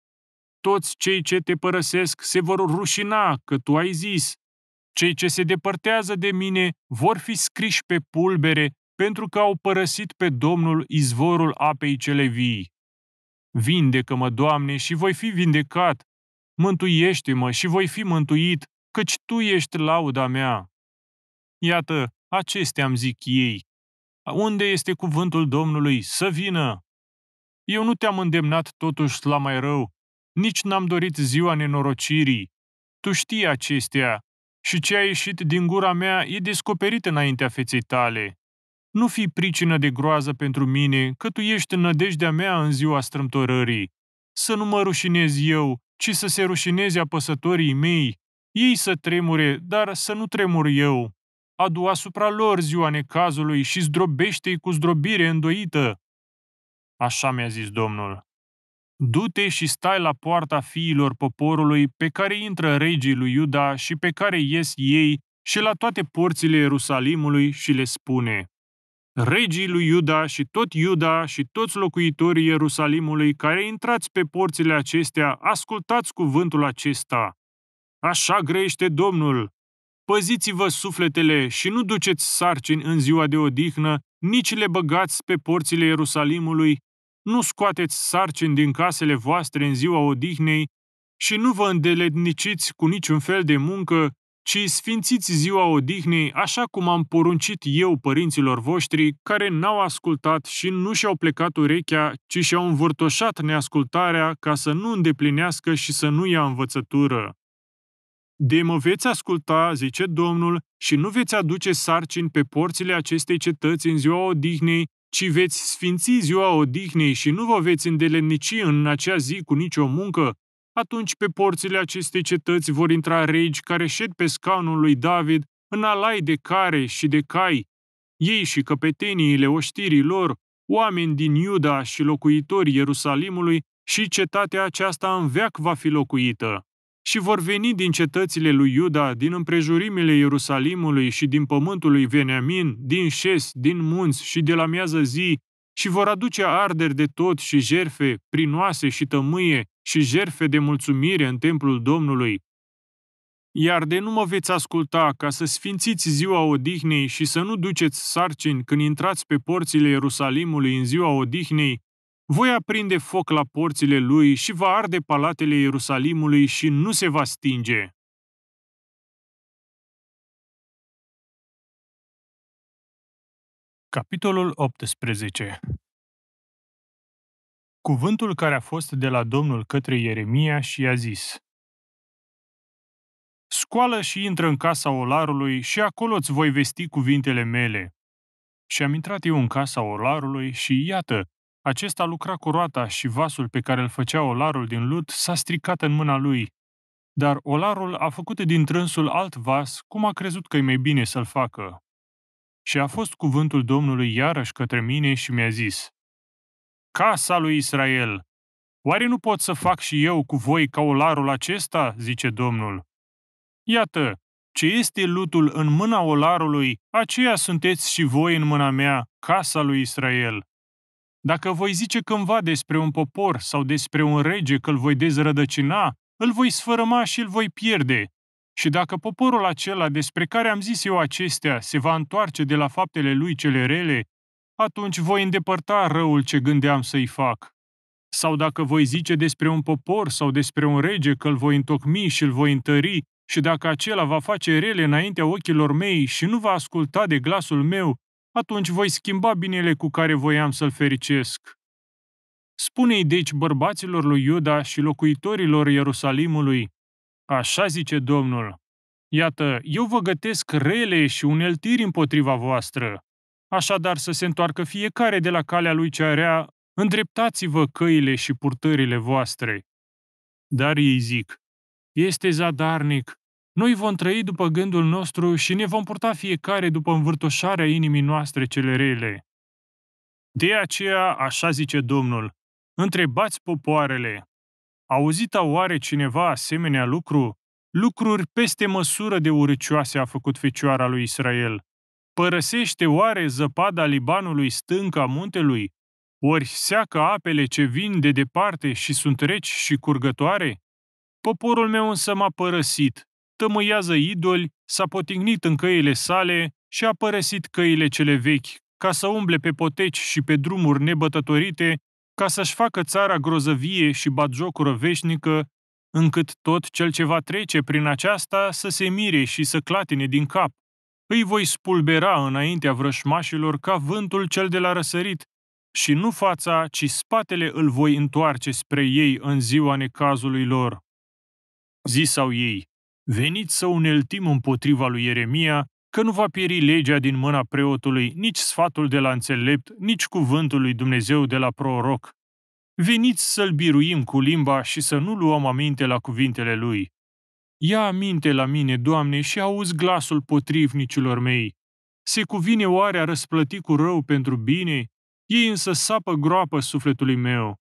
Toți cei ce te părăsesc se vor rușina că Tu ai zis. Cei ce se depărtează de mine vor fi scriși pe pulbere pentru că au părăsit pe Domnul izvorul apei cele vii. Vindecă-mă, Doamne, și voi fi vindecat. Mântuiește-mă și voi fi mântuit, căci Tu ești lauda mea. Iată, acestea am zic ei. Unde este cuvântul Domnului? Să vină! Eu nu te-am îndemnat totuși la mai rău, nici n-am dorit ziua nenorocirii. Tu știi acestea și ce a ieșit din gura mea e descoperit înaintea feței tale. Nu fi pricină de groază pentru mine, că tu ești nădejdea mea în ziua strâmtorării. Să nu mă rușinez eu, ci să se rușineze apăsătorii mei, ei să tremure, dar să nu tremur eu adu asupra lor ziua necazului și zdrobește-i cu zdrobire îndoită. Așa mi-a zis Domnul. Du-te și stai la poarta fiilor poporului pe care intră regii lui Iuda și pe care ies ei și la toate porțile Ierusalimului și le spune, Regii lui Iuda și tot Iuda și toți locuitorii Ierusalimului care intrați pe porțile acestea, ascultați cuvântul acesta. Așa grește Domnul, Păziți-vă sufletele și nu duceți sarcini în ziua de odihnă, nici le băgați pe porțile Ierusalimului, nu scoateți sarcini din casele voastre în ziua odihnei și nu vă îndeletniciți cu niciun fel de muncă, ci sfințiți ziua odihnei așa cum am poruncit eu părinților voștri care n-au ascultat și nu și-au plecat urechea, ci și-au învârtoșat neascultarea ca să nu îndeplinească și să nu ia învățătură. De mă veți asculta, zice Domnul, și nu veți aduce sarcini pe porțile acestei cetăți în ziua odihnei, ci veți sfinți ziua odihnei și nu vă veți îndelenici în acea zi cu nicio muncă, atunci pe porțile acestei cetăți vor intra regi care șed pe scaunul lui David, în alai de care și de cai, ei și căpeteniile oștirii lor, oameni din Iuda și locuitorii Ierusalimului, și cetatea aceasta în veac va fi locuită și vor veni din cetățile lui Iuda, din împrejurimile Ierusalimului și din pământul lui Veniamin, din șes, din munți și de la miază zi, și vor aduce arderi de tot și jerfe, prinoase și tămâie, și jerfe de mulțumire în templul Domnului. Iar de nu mă veți asculta ca să sfințiți ziua odihnei și să nu duceți sarcini când intrați pe porțile Ierusalimului în ziua odihnei, voi aprinde foc la porțile lui și va arde palatele Ierusalimului și nu se va stinge. Capitolul 18 Cuvântul care a fost de la Domnul către Ieremia și i-a zis, Scoală și intră în casa olarului și acolo îți voi vesti cuvintele mele. Și am intrat eu în casa olarului și iată, acesta lucra cu roata și vasul pe care îl făcea olarul din lut s-a stricat în mâna lui. Dar olarul a făcut din trânsul alt vas cum a crezut că i mai bine să-l facă. Și a fost cuvântul Domnului iarăși către mine și mi-a zis, Casa lui Israel, oare nu pot să fac și eu cu voi ca olarul acesta? zice Domnul. Iată, ce este lutul în mâna olarului, aceea sunteți și voi în mâna mea, casa lui Israel. Dacă voi zice cândva despre un popor sau despre un rege că îl voi dezrădăcina, îl voi sfărăma și îl voi pierde. Și dacă poporul acela despre care am zis eu acestea se va întoarce de la faptele lui cele rele, atunci voi îndepărta răul ce gândeam să-i fac. Sau dacă voi zice despre un popor sau despre un rege că îl voi întocmi și îl voi întări, și dacă acela va face rele înaintea ochilor mei și nu va asculta de glasul meu, atunci voi schimba binele cu care voiam să-l fericesc. Spune-i deci bărbaților lui Iuda și locuitorilor Ierusalimului, așa zice Domnul, iată, eu vă gătesc rele și uneltiri împotriva voastră. Așadar să se întoarcă fiecare de la calea lui cea rea, îndreptați-vă căile și purtările voastre. Dar ei zic, este zadarnic, noi vom trăi după gândul nostru și ne vom purta fiecare după învârtoșarea inimii noastre cele rele. De aceea, așa zice Domnul, întrebați popoarele, auzit oare cineva asemenea lucru? Lucruri peste măsură de urăcioase a făcut fecioara lui Israel. Părăsește oare zăpada Libanului stânca muntelui? Ori seacă apele ce vin de departe și sunt reci și curgătoare? Poporul meu însă m-a părăsit tămâiază idoli, s-a potignit în căile sale și a părăsit căile cele vechi, ca să umble pe poteci și pe drumuri nebătătorite, ca să-și facă țara grozăvie și batjocură veșnică, încât tot cel ce va trece prin aceasta să se mire și să clatine din cap. Îi voi spulbera înaintea vrășmașilor ca vântul cel de la răsărit, și nu fața, ci spatele îl voi întoarce spre ei în ziua necazului lor. Zisau ei, Veniți să uneltim împotriva lui Ieremia că nu va pieri legea din mâna preotului, nici sfatul de la înțelept, nici cuvântul lui Dumnezeu de la proroc. Veniți să-l biruim cu limba și să nu luăm aminte la cuvintele lui. Ia aminte la mine, Doamne, și auzi glasul potrivnicilor mei. Se cuvine oare a răsplăti cu rău pentru bine? Ei însă sapă groapă sufletului meu.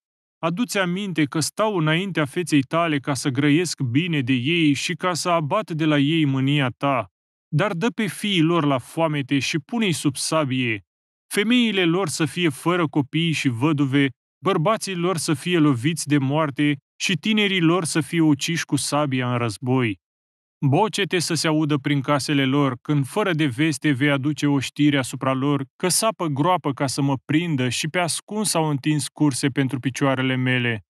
Adu-ți aminte că stau înaintea feței tale ca să grăiesc bine de ei și ca să abat de la ei mânia ta, dar dă pe fiii lor la foamete și pune-i sub sabie, femeile lor să fie fără copii și văduve, bărbații lor să fie loviți de moarte și tinerii lor să fie uciși cu sabia în război. Bocete să se audă prin casele lor, când fără de veste vei aduce o știre asupra lor, că sapă groapă ca să mă prindă și pe ascuns au întins curse pentru picioarele mele.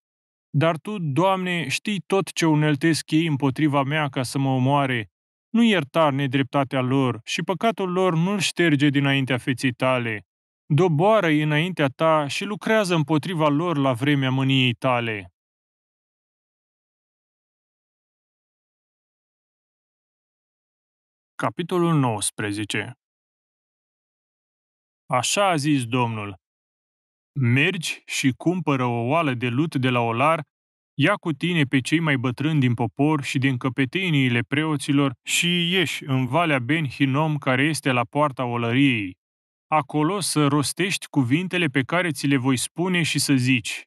Dar Tu, Doamne, știi tot ce uneltesc ei împotriva mea ca să mă omoare. Nu ierta nedreptatea lor și păcatul lor nu-l șterge dinaintea feții tale. Doboară-i înaintea ta și lucrează împotriva lor la vremea mâniei tale. Capitolul 19 Așa a zis Domnul, mergi și cumpără o oală de lut de la olar, ia cu tine pe cei mai bătrâni din popor și din căpeteniile preoților și ieși în valea Ben Hinom care este la poarta olăriei. Acolo să rostești cuvintele pe care ți le voi spune și să zici.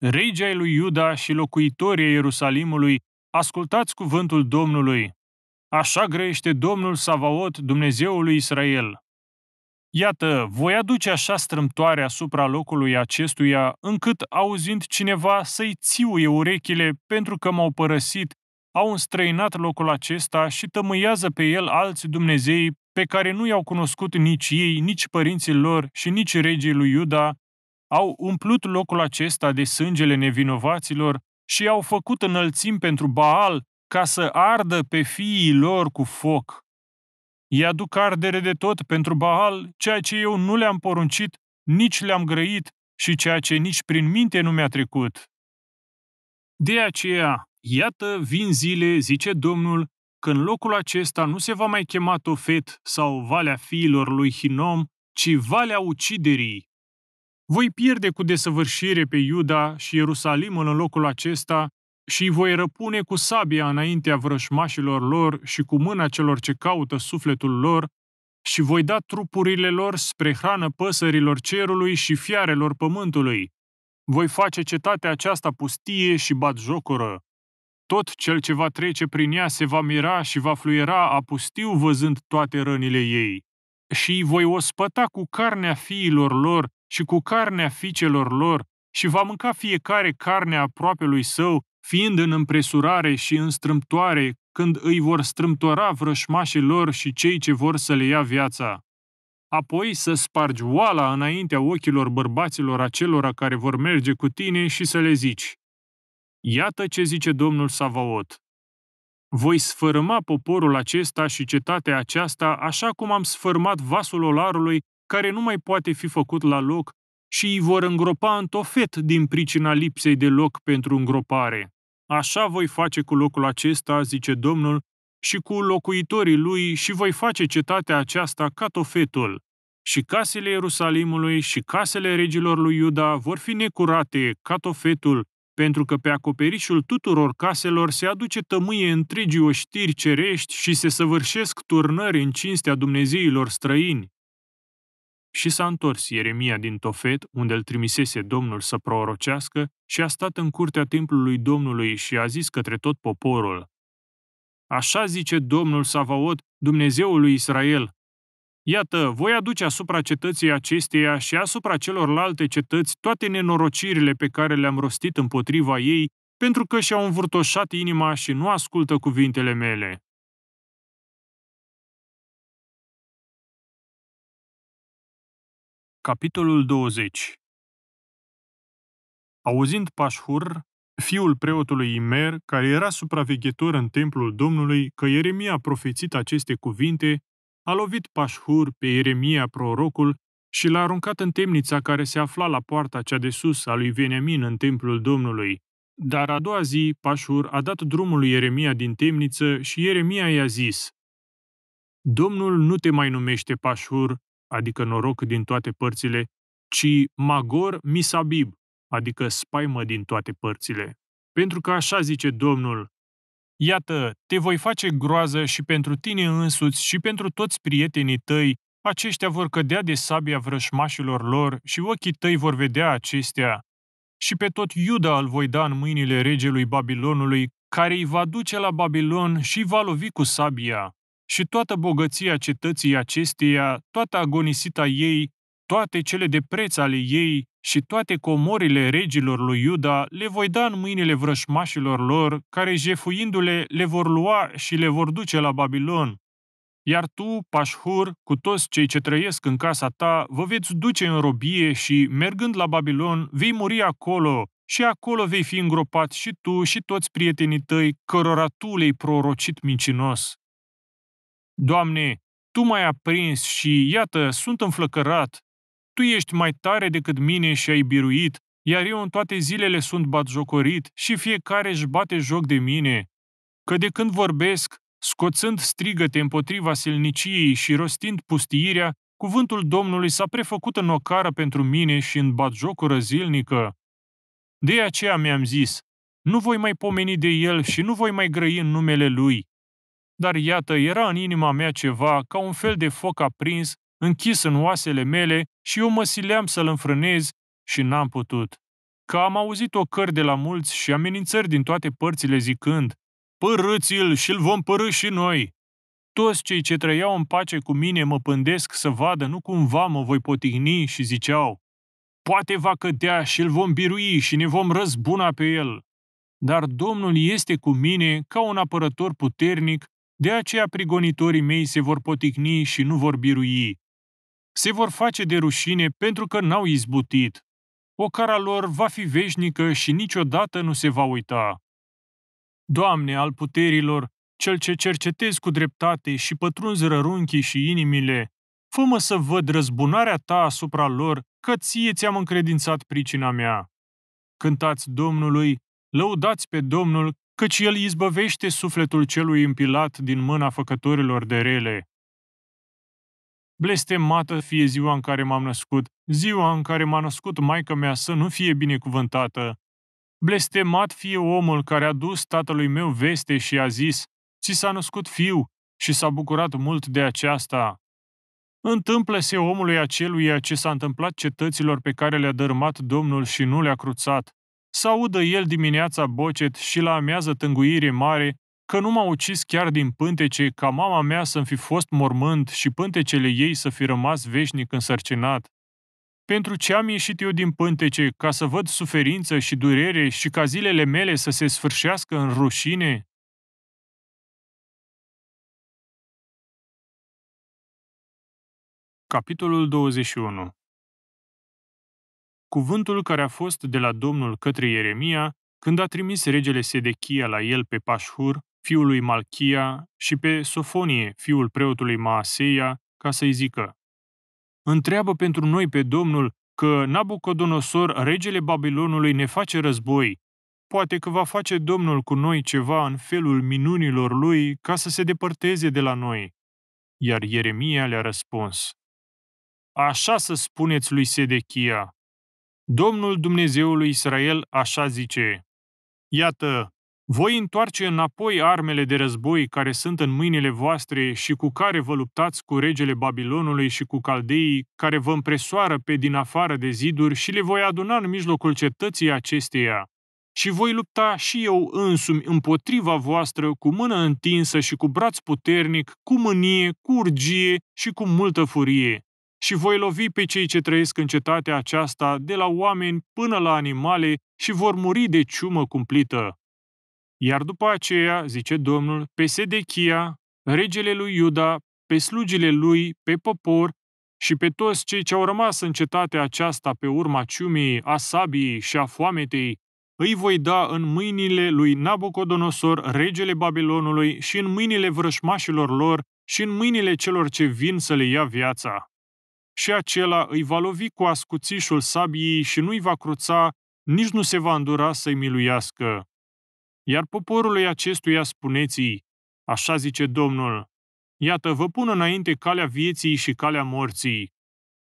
Regea lui Iuda și locuitorii Ierusalimului, ascultați cuvântul Domnului, Așa grăiește Domnul Savaot, Dumnezeul lui Israel. Iată, voi aduce așa strâmtoare asupra locului acestuia, încât, auzind cineva, să-i țiuie urechile pentru că m-au părăsit, au înstrăinat locul acesta și tămâiază pe el alți Dumnezei pe care nu i-au cunoscut nici ei, nici părinții lor și nici regii lui Iuda, au umplut locul acesta de sângele nevinovaților și au făcut înălțim pentru Baal ca să ardă pe fiii lor cu foc. Îi aduc ardere de tot pentru Baal, ceea ce eu nu le-am poruncit, nici le-am grăit și ceea ce nici prin minte nu mi-a trecut. De aceea, iată vin zile, zice Domnul, că în locul acesta nu se va mai chema Tofet sau Valea Fiilor lui Hinom, ci Valea Uciderii. Voi pierde cu desăvârșire pe Iuda și Ierusalimul în locul acesta și îi voi răpune cu sabia înaintea vrășmașilor lor și cu mâna celor ce caută sufletul lor, și voi da trupurile lor spre hrană păsărilor cerului și fiarelor pământului. Voi face cetatea aceasta pustie și jocură. Tot cel ce va trece prin ea se va mira și va fluiera a pustiu văzând toate rănile ei. Și îi voi ospăta cu carnea fiilor lor și cu carnea fiicelor lor și va mânca fiecare carne aproape lui său fiind în împresurare și în strâmtoare când îi vor strâmtora vrășmașii lor și cei ce vor să le ia viața. Apoi să spargi oala înaintea ochilor bărbaților acelora care vor merge cu tine și să le zici, Iată ce zice Domnul Savaot. Voi sfărâma poporul acesta și cetatea aceasta așa cum am sfărmat vasul olarului care nu mai poate fi făcut la loc și îi vor îngropa în tofet din pricina lipsei de loc pentru îngropare. Așa voi face cu locul acesta, zice Domnul, și cu locuitorii lui și voi face cetatea aceasta ca tofetul. Și casele Ierusalimului și casele regilor lui Iuda vor fi necurate ca tofetul, pentru că pe acoperișul tuturor caselor se aduce tămâie întregii oștiri cerești și se săvârșesc turnări în cinstea Dumnezeilor străini. Și s-a întors Ieremia din Tofet, unde îl trimisese Domnul să prorocească, și a stat în curtea templului Domnului și a zis către tot poporul, Așa zice Domnul Savaot, Dumnezeul lui Israel. Iată, voi aduce asupra cetății acesteia și asupra celorlalte cetăți toate nenorocirile pe care le-am rostit împotriva ei, pentru că și-au învârtoșat inima și nu ascultă cuvintele mele. Capitolul 20 Auzind Pașhur, fiul preotului Imer, care era supraveghetor în templul Domnului, că Ieremia a profețit aceste cuvinte, a lovit Pașhur pe Ieremia prorocul și l-a aruncat în temnița care se afla la poarta cea de sus a lui Venemin în templul Domnului. Dar a doua zi, Pașhur a dat drumul lui Ieremia din temniță și Ieremia i-a zis, Domnul nu te mai numește Pașhur, adică noroc din toate părțile, ci magor misabib, adică spaimă din toate părțile. Pentru că așa zice Domnul, Iată, te voi face groază și pentru tine însuți și pentru toți prietenii tăi, aceștia vor cădea de sabia vrășmașilor lor și ochii tăi vor vedea acestea. Și pe tot Iuda îl voi da în mâinile regelui Babilonului, care îi va duce la Babilon și va lovi cu sabia, și toată bogăția cetății acesteia, toată agonisita ei, toate cele de preț ale ei și toate comorile regilor lui Iuda le voi da în mâinile vrășmașilor lor, care jefuindu-le le vor lua și le vor duce la Babilon. Iar tu, Pașhur, cu toți cei ce trăiesc în casa ta, vă veți duce în robie și, mergând la Babilon, vei muri acolo și acolo vei fi îngropat și tu și toți prietenii tăi, cărora tu le-ai prorocit mincinos. Doamne, Tu m-ai aprins și, iată, sunt înflăcărat. Tu ești mai tare decât mine și ai biruit, iar eu în toate zilele sunt batjocorit și fiecare își bate joc de mine. Că de când vorbesc, scoțând strigăte împotriva silniciei și rostind pustiirea, cuvântul Domnului s-a prefăcut în ocară pentru mine și în batjocură zilnică. De aceea mi-am zis, nu voi mai pomeni de el și nu voi mai grăi în numele lui dar iată, era în inima mea ceva, ca un fel de foc aprins, închis în oasele mele și eu mă sileam să-l înfrânez și n-am putut. Că am auzit o căr de la mulți și amenințări din toate părțile zicând, părâți-l și-l vom părâ și noi. Toți cei ce trăiau în pace cu mine mă pândesc să vadă nu cumva mă voi potigni și ziceau, poate va cădea și îl vom birui și ne vom răzbuna pe el. Dar Domnul este cu mine ca un apărător puternic de aceea prigonitorii mei se vor poticni și nu vor birui. Se vor face de rușine pentru că n-au izbutit. Ocara lor va fi veșnică și niciodată nu se va uita. Doamne al puterilor, cel ce cercetezi cu dreptate și pătrunzi rărunchii și inimile, fă-mă să văd răzbunarea ta asupra lor, că ție ți-am încredințat pricina mea. Cântați Domnului, lăudați pe Domnul căci El izbăvește sufletul celui împilat din mâna făcătorilor de rele. Blestemată fie ziua în care m-am născut, ziua în care m-a născut maica mea să nu fie binecuvântată. Blestemat fie omul care a dus tatălui meu veste și a zis, ți s-a născut fiu și s-a bucurat mult de aceasta. Întâmplă-se omului aceluia ce s-a întâmplat cetăților pe care le-a dărâmat Domnul și nu le-a cruțat să audă el dimineața bocet și la amează tânguire mare că nu m-a ucis chiar din pântece ca mama mea să-mi fi fost mormânt și pântecele ei să fi rămas veșnic însărcinat. Pentru ce am ieșit eu din pântece ca să văd suferință și durere și ca zilele mele să se sfârșească în rușine? Capitolul 21 cuvântul care a fost de la Domnul către Ieremia când a trimis regele Sedechia la el pe Pașhur, fiul lui Malchia, și pe Sofonie, fiul preotului Maaseia, ca să-i zică, Întreabă pentru noi pe Domnul că Nabucodonosor, regele Babilonului, ne face război. Poate că va face Domnul cu noi ceva în felul minunilor lui ca să se depărteze de la noi. Iar Ieremia le-a răspuns, Așa să spuneți lui Sedechia, Domnul Dumnezeului Israel așa zice, Iată, voi întoarce înapoi armele de război care sunt în mâinile voastre și cu care vă luptați cu regele Babilonului și cu caldeii, care vă împresoară pe din afară de ziduri și le voi aduna în mijlocul cetății acesteia. Și voi lupta și eu însumi împotriva voastră cu mână întinsă și cu braț puternic, cu mânie, cu urgie și cu multă furie și voi lovi pe cei ce trăiesc în cetatea aceasta, de la oameni până la animale, și vor muri de ciumă cumplită. Iar după aceea, zice Domnul, pe Sedechia, regele lui Iuda, pe slugile lui, pe popor și pe toți cei ce au rămas în cetatea aceasta pe urma ciumii, a sabii și a foametei, îi voi da în mâinile lui Nabucodonosor, regele Babilonului, și în mâinile vrășmașilor lor și în mâinile celor ce vin să le ia viața și acela îi va lovi cu ascuțișul sabiei și nu-i va cruța, nici nu se va îndura să-i miluiască. Iar poporului acestuia spuneți așa zice Domnul, iată, vă pun înainte calea vieții și calea morții.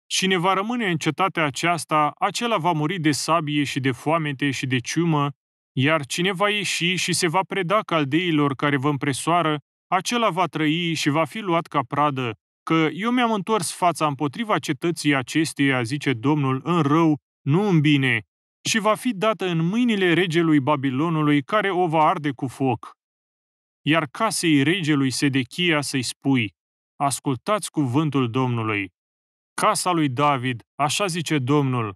Cine va rămâne în cetatea aceasta, acela va muri de sabie și de foamete și de ciumă, iar cine va ieși și se va preda caldeilor care vă împresoară, acela va trăi și va fi luat ca pradă, că eu mi-am întors fața împotriva cetății acesteia, zice Domnul, în rău, nu în bine, și va fi dată în mâinile regelui Babilonului, care o va arde cu foc. Iar casei regelui Sedechia să-i spui, ascultați cuvântul Domnului. Casa lui David, așa zice Domnul,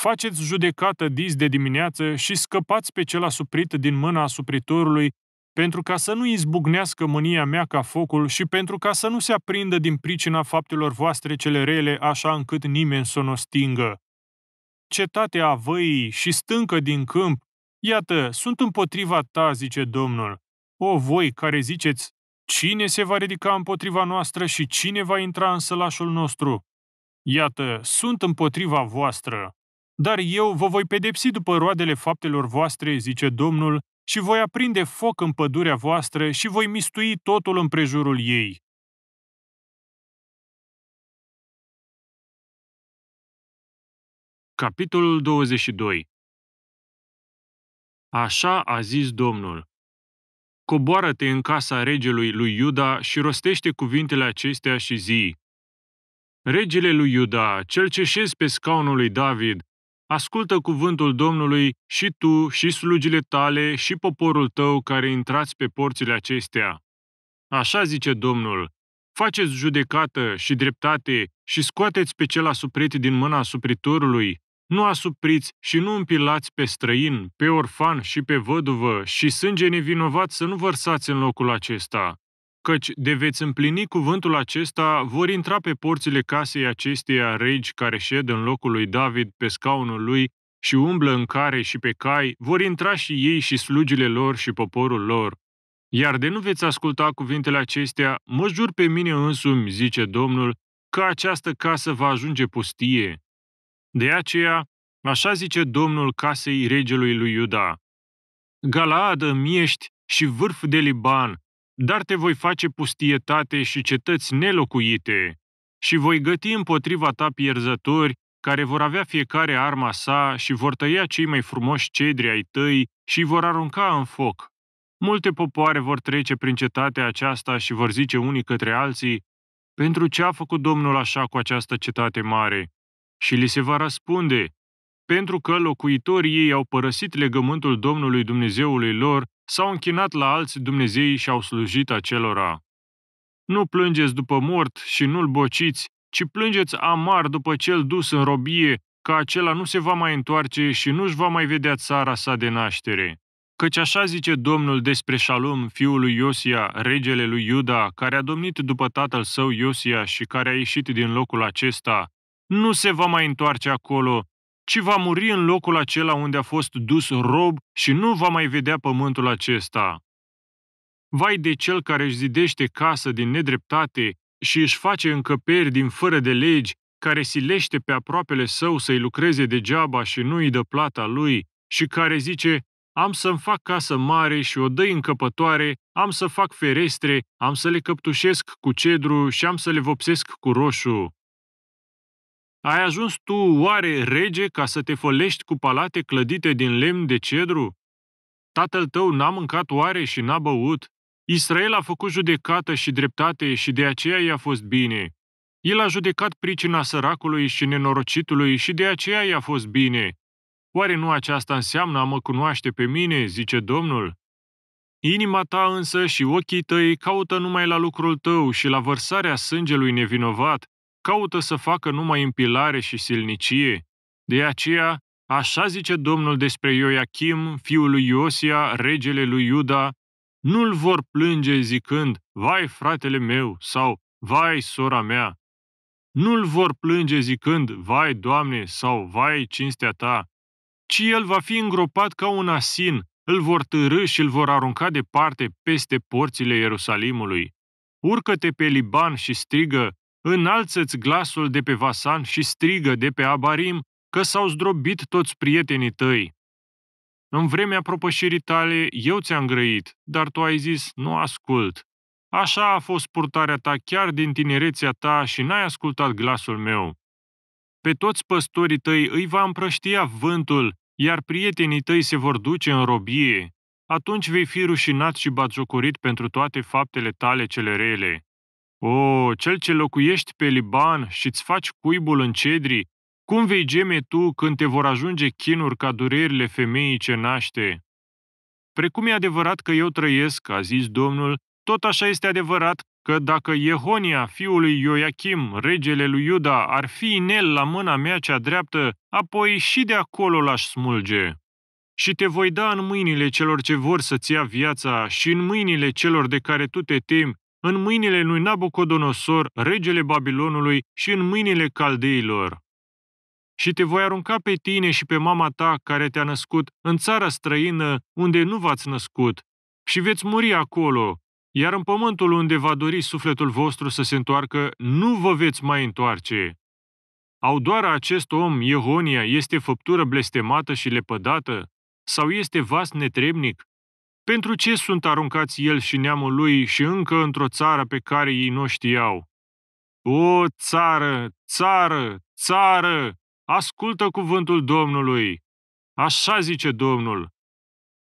faceți judecată dis de dimineață și scăpați pe cel asuprit din mâna asupritorului pentru ca să nu izbucnească mânia mea ca focul și pentru ca să nu se aprindă din pricina faptelor voastre cele rele, așa încât nimeni să nu stingă. Cetatea văii și stâncă din câmp, iată, sunt împotriva ta, zice Domnul. O voi care ziceți, cine se va ridica împotriva noastră și cine va intra în sălașul nostru? Iată, sunt împotriva voastră. Dar eu vă voi pedepsi după roadele faptelor voastre, zice Domnul, și voi aprinde foc în pădurea voastră și voi mistui totul împrejurul ei. Capitolul 22 Așa a zis Domnul, Coboară-te în casa regelui lui Iuda și rostește cuvintele acestea și zi, Regele lui Iuda, cel ce șezi pe scaunul lui David, ascultă cuvântul Domnului și tu, și slugile tale, și poporul tău care intrați pe porțile acestea. Așa zice Domnul, faceți judecată și dreptate și scoateți pe cel asuprit din mâna asupritorului, nu asupriți și nu împilați pe străin, pe orfan și pe văduvă și sânge nevinovat să nu vărsați în locul acesta căci de veți împlini cuvântul acesta, vor intra pe porțile casei acesteia regi care șed în locul lui David pe scaunul lui și umblă în care și pe cai, vor intra și ei și slugile lor și poporul lor. Iar de nu veți asculta cuvintele acestea, mă jur pe mine însumi, zice Domnul, că această casă va ajunge pustie. De aceea, așa zice Domnul casei regelui lui Iuda, Galaad îmi ești și vârf de Liban, dar te voi face pustietate și cetăți nelocuite și voi găti împotriva ta pierzători care vor avea fiecare arma sa și vor tăia cei mai frumoși cedri ai tăi și vor arunca în foc. Multe popoare vor trece prin cetatea aceasta și vor zice unii către alții, pentru ce a făcut Domnul așa cu această cetate mare? Și li se va răspunde, pentru că locuitorii ei au părăsit legământul Domnului Dumnezeului lor s-au închinat la alți Dumnezei și au slujit acelora. Nu plângeți după mort și nu-l bociți, ci plângeți amar după cel dus în robie, că acela nu se va mai întoarce și nu-și va mai vedea țara sa de naștere. Căci așa zice Domnul despre Shalom, fiul lui Iosia, regele lui Iuda, care a domnit după tatăl său Iosia și care a ieșit din locul acesta, nu se va mai întoarce acolo, ci va muri în locul acela unde a fost dus rob și nu va mai vedea pământul acesta. Vai de cel care își zidește casă din nedreptate și își face încăperi din fără de legi, care silește pe aproapele său să-i lucreze degeaba și nu-i dă plata lui, și care zice, am să-mi fac casă mare și o dăi încăpătoare, am să fac ferestre, am să le căptușesc cu cedru și am să le vopsesc cu roșu. Ai ajuns tu oare rege ca să te folești cu palate clădite din lemn de cedru? Tatăl tău n-a mâncat oare și n-a băut? Israel a făcut judecată și dreptate și de aceea i-a fost bine. El a judecat pricina săracului și nenorocitului și de aceea i-a fost bine. Oare nu aceasta înseamnă a mă cunoaște pe mine, zice Domnul? Inima ta însă și ochii tăi caută numai la lucrul tău și la vărsarea sângelui nevinovat, caută să facă numai împilare și silnicie. De aceea, așa zice Domnul despre Ioachim, fiul lui Iosia, regele lui Iuda, nu-l vor plânge zicând, vai fratele meu sau vai sora mea. Nu-l vor plânge zicând, vai Doamne sau vai cinstea ta, ci el va fi îngropat ca un asin, îl vor târâ și îl vor arunca departe peste porțile Ierusalimului. Urcă-te pe Liban și strigă, înalță-ți glasul de pe Vasan și strigă de pe Abarim că s-au zdrobit toți prietenii tăi. În vremea propășirii tale eu ți-am grăit, dar tu ai zis, nu ascult. Așa a fost purtarea ta chiar din tinerețea ta și n-ai ascultat glasul meu. Pe toți păstorii tăi îi va împrăștia vântul, iar prietenii tăi se vor duce în robie. Atunci vei fi rușinat și batjocorit pentru toate faptele tale cele rele. O, cel ce locuiești pe Liban și îți faci cuibul în cedri, cum vei geme tu când te vor ajunge chinuri ca durerile femeii ce naște? Precum e adevărat că eu trăiesc, a zis Domnul, tot așa este adevărat că dacă Jehonia, fiul lui Ioachim, regele lui Iuda, ar fi inel la mâna mea cea dreaptă, apoi și de acolo l-aș smulge. Și te voi da în mâinile celor ce vor să-ți ia viața și în mâinile celor de care tu te temi în mâinile lui Nabucodonosor, regele Babilonului, și în mâinile caldeilor. Și te voi arunca pe tine și pe mama ta care te-a născut în țara străină unde nu v-ați născut și veți muri acolo, iar în pământul unde va dori sufletul vostru să se întoarcă, nu vă veți mai întoarce. Au doar acest om, Iehonia, este făptură blestemată și lepădată? Sau este vas netrebnic? Pentru ce sunt aruncați el și neamul lui și încă într-o țară pe care ei nu știau? O, țară, țară, țară, ascultă cuvântul Domnului! Așa zice Domnul.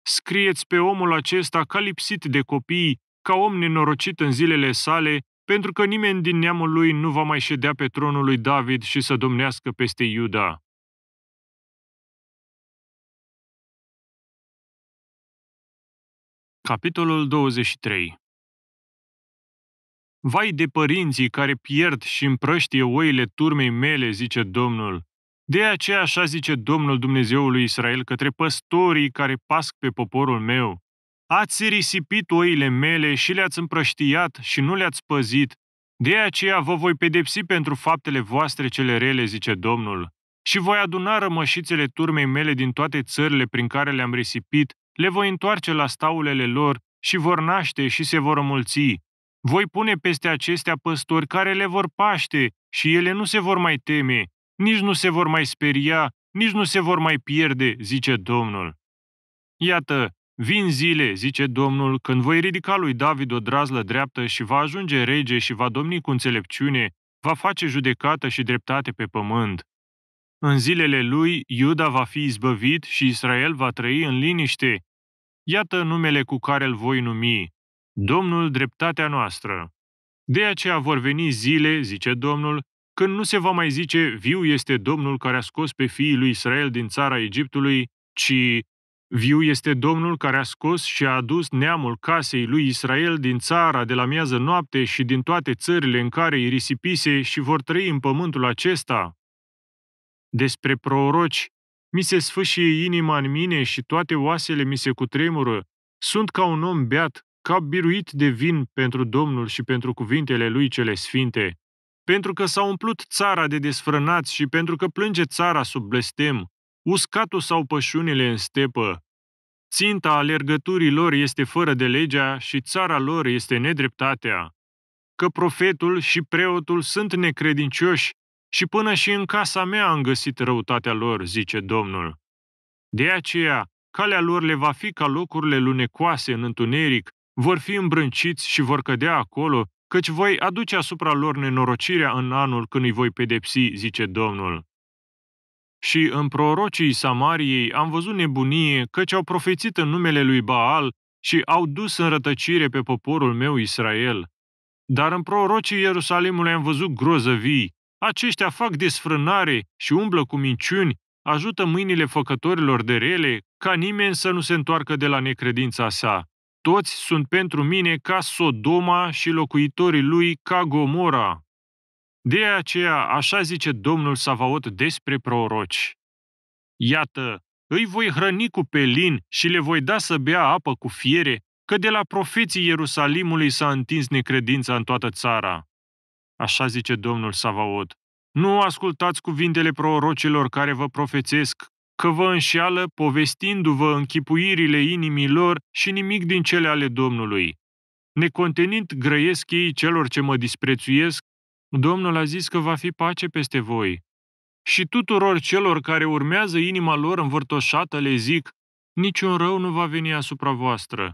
Scrieți pe omul acesta ca lipsit de copii, ca om nenorocit în zilele sale, pentru că nimeni din neamul lui nu va mai ședea pe tronul lui David și să domnească peste Iuda. Capitolul 23 Vai de părinții care pierd și împrăștie oile turmei mele, zice Domnul. De aceea așa zice Domnul Dumnezeului Israel către păstorii care pasc pe poporul meu. Ați risipit oile mele și le-ați împrăștiat și nu le-ați păzit. De aceea vă voi pedepsi pentru faptele voastre cele rele, zice Domnul. Și voi aduna rămășițele turmei mele din toate țările prin care le-am risipit le voi întoarce la staulele lor și vor naște și se vor mulți. Voi pune peste acestea păstori care le vor paște și ele nu se vor mai teme, nici nu se vor mai speria, nici nu se vor mai pierde, zice Domnul. Iată, vin zile, zice Domnul, când voi ridica lui David o drazlă dreaptă și va ajunge rege și va domni cu înțelepciune, va face judecată și dreptate pe pământ. În zilele lui, Iuda va fi izbăvit și Israel va trăi în liniște, Iată numele cu care îl voi numi, Domnul dreptatea noastră. De aceea vor veni zile, zice Domnul, când nu se va mai zice, viu este Domnul care a scos pe fiii lui Israel din țara Egiptului, ci viu este Domnul care a scos și a adus neamul casei lui Israel din țara de la miază noapte și din toate țările în care îi risipise și vor trăi în pământul acesta. Despre proroci mi se sfâșie inima în mine și toate oasele mi se cutremură. Sunt ca un om beat, ca biruit de vin pentru Domnul și pentru cuvintele lui cele sfinte. Pentru că s-a umplut țara de desfrânați și pentru că plânge țara sub blestem, uscatul sau pășunile în stepă. Ținta alergăturii lor este fără de legea și țara lor este nedreptatea. Că profetul și preotul sunt necredincioși și până și în casa mea am găsit răutatea lor, zice Domnul. De aceea, calea lor le va fi ca locurile lunecoase în întuneric, vor fi îmbrânciți și vor cădea acolo, căci voi aduce asupra lor nenorocirea în anul când îi voi pedepsi, zice Domnul. Și în prorocii Samariei am văzut nebunie, căci au profețit în numele lui Baal și au dus în rătăcire pe poporul meu Israel. Dar în prorocii Ierusalimului am văzut grozăvii, aceștia fac desfrânare și umblă cu minciuni, ajută mâinile făcătorilor de rele, ca nimeni să nu se întoarcă de la necredința sa. Toți sunt pentru mine ca Sodoma și locuitorii lui ca Gomora. De aceea, așa zice Domnul Savaot despre proroci. Iată, îi voi hrăni cu pelin și le voi da să bea apă cu fiere, că de la profeții Ierusalimului s-a întins necredința în toată țara. Așa zice Domnul Savaot. Nu ascultați cuvintele prorocilor care vă profețesc, că vă înșeală povestindu-vă închipuirile inimilor și nimic din cele ale Domnului. Necontenit grăiesc ei celor ce mă disprețuiesc, Domnul a zis că va fi pace peste voi. Și tuturor celor care urmează inima lor învârtoșată le zic, niciun rău nu va veni asupra voastră.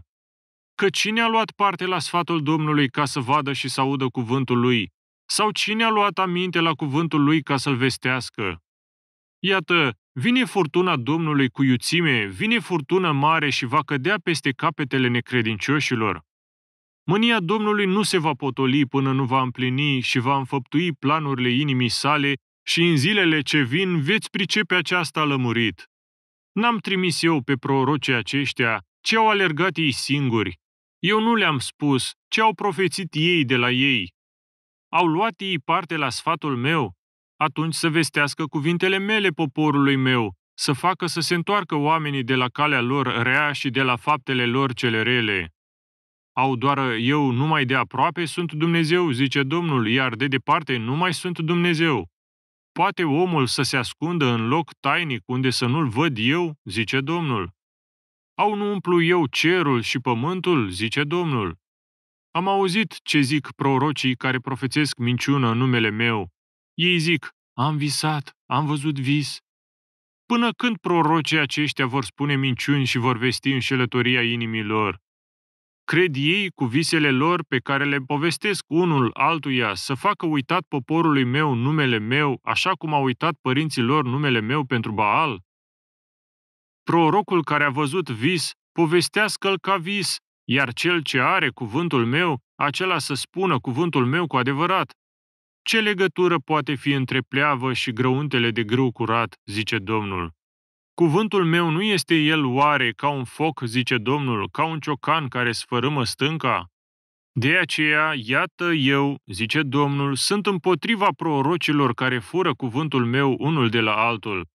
Că cine a luat parte la sfatul Domnului ca să vadă și să audă cuvântul lui sau cine a luat aminte la cuvântul lui ca să-l vestească? Iată, vine furtuna Domnului cu iuțime, vine furtuna mare și va cădea peste capetele necredincioșilor. Mânia Domnului nu se va potoli până nu va împlini și va înfăptui planurile inimii sale și în zilele ce vin veți pricepe aceasta lămurit. N-am trimis eu pe prorocii aceștia, ce au alergat ei singuri. Eu nu le-am spus ce au profețit ei de la ei. Au luat ei parte la sfatul meu? Atunci să vestească cuvintele mele poporului meu, să facă să se întoarcă oamenii de la calea lor rea și de la faptele lor cele rele. Au doar eu numai de aproape sunt Dumnezeu, zice Domnul, iar de departe nu mai sunt Dumnezeu. Poate omul să se ascundă în loc tainic unde să nu-l văd eu, zice Domnul. Au nu umplu eu cerul și pământul, zice Domnul. Am auzit ce zic prorocii care profețesc minciună în numele meu. Ei zic, am visat, am văzut vis. Până când prorocii aceștia vor spune minciuni și vor vesti înșelătoria inimilor? Cred ei cu visele lor pe care le povestesc unul altuia să facă uitat poporului meu numele meu, așa cum au uitat părinții lor numele meu pentru Baal? Prorocul care a văzut vis, povestească-l ca vis, iar cel ce are cuvântul meu, acela să spună cuvântul meu cu adevărat. Ce legătură poate fi între pleavă și grăuntele de grâu curat, zice Domnul? Cuvântul meu nu este el oare ca un foc, zice Domnul, ca un ciocan care sfărâmă stânca? De aceea, iată eu, zice Domnul, sunt împotriva prorocilor care fură cuvântul meu unul de la altul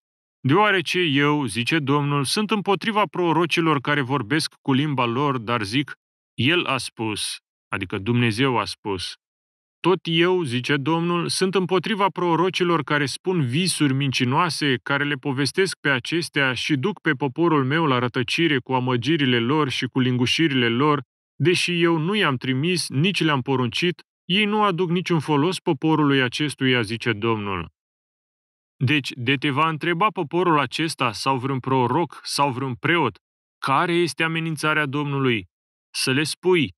Deoarece eu, zice Domnul, sunt împotriva prorocilor care vorbesc cu limba lor, dar zic, El a spus, adică Dumnezeu a spus. Tot eu, zice Domnul, sunt împotriva prorocilor care spun visuri mincinoase, care le povestesc pe acestea și duc pe poporul meu la rătăcire cu amăgirile lor și cu lingușirile lor, deși eu nu i-am trimis, nici le-am poruncit, ei nu aduc niciun folos poporului acestuia, zice Domnul. Deci, de te va întreba poporul acesta sau vreun proroc sau vreun preot, care este amenințarea Domnului? Să le spui,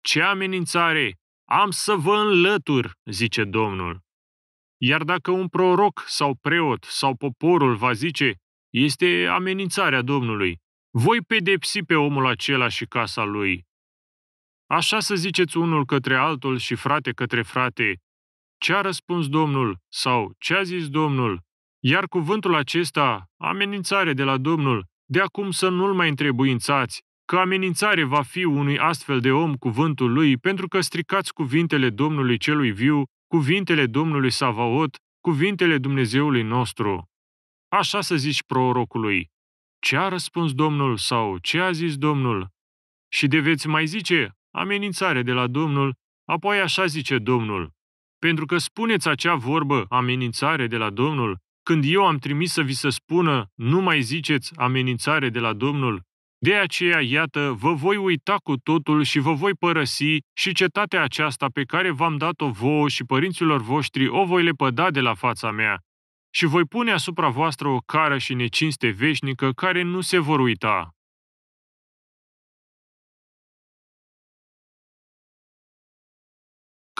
ce amenințare? Am să vă înlătur, zice Domnul. Iar dacă un proroc sau preot sau poporul va zice, este amenințarea Domnului, voi pedepsi pe omul acela și casa lui. Așa să ziceți unul către altul și frate către frate, ce a răspuns Domnul sau ce a zis Domnul. Iar cuvântul acesta, amenințare de la Domnul, de acum să nu-l mai întrebuințați, că amenințare va fi unui astfel de om cuvântul lui, pentru că stricați cuvintele Domnului celui viu, cuvintele Domnului Savaot, cuvintele Dumnezeului nostru. Așa să zici prorocului, ce a răspuns Domnul sau ce a zis Domnul? Și de veți mai zice, amenințare de la Domnul, apoi așa zice Domnul. Pentru că spuneți acea vorbă amenințare de la Domnul, când eu am trimis să vi se spună, nu mai ziceți amenințare de la Domnul, de aceea, iată, vă voi uita cu totul și vă voi părăsi și cetatea aceasta pe care v-am dat-o vouă și părinților voștri o voi lepăda de la fața mea și voi pune asupra voastră o cară și necinste veșnică care nu se vor uita.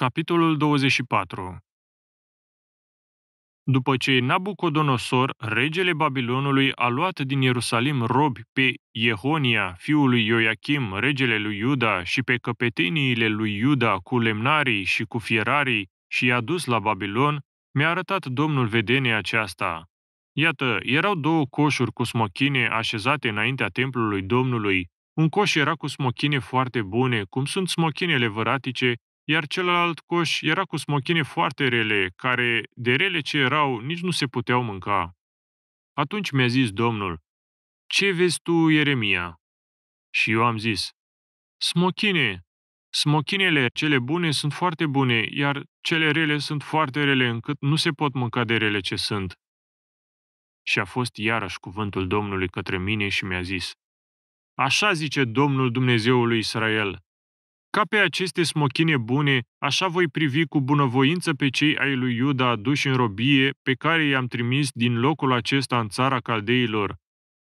Capitolul 24 După ce Nabucodonosor, regele Babilonului, a luat din Ierusalim robi pe Jehonia, fiul lui Ioachim, regele lui Iuda, și pe căpeteniile lui Iuda cu lemnarii și cu fierarii și i-a dus la Babilon, mi-a arătat Domnul vedenia aceasta. Iată, erau două coșuri cu smochine așezate înaintea templului Domnului. Un coș era cu smochine foarte bune, cum sunt smochinele văratice, iar celălalt coș era cu smochine foarte rele, care, de rele ce erau, nici nu se puteau mânca. Atunci mi-a zis Domnul, Ce vezi tu, Ieremia? Și eu am zis, Smochine! Smochinele cele bune sunt foarte bune, iar cele rele sunt foarte rele încât nu se pot mânca de rele ce sunt. Și a fost iarăși cuvântul Domnului către mine și mi-a zis, Așa zice Domnul Dumnezeului Israel, ca pe aceste smochine bune, așa voi privi cu bunăvoință pe cei ai lui Iuda aduși în robie, pe care i-am trimis din locul acesta în țara caldeilor.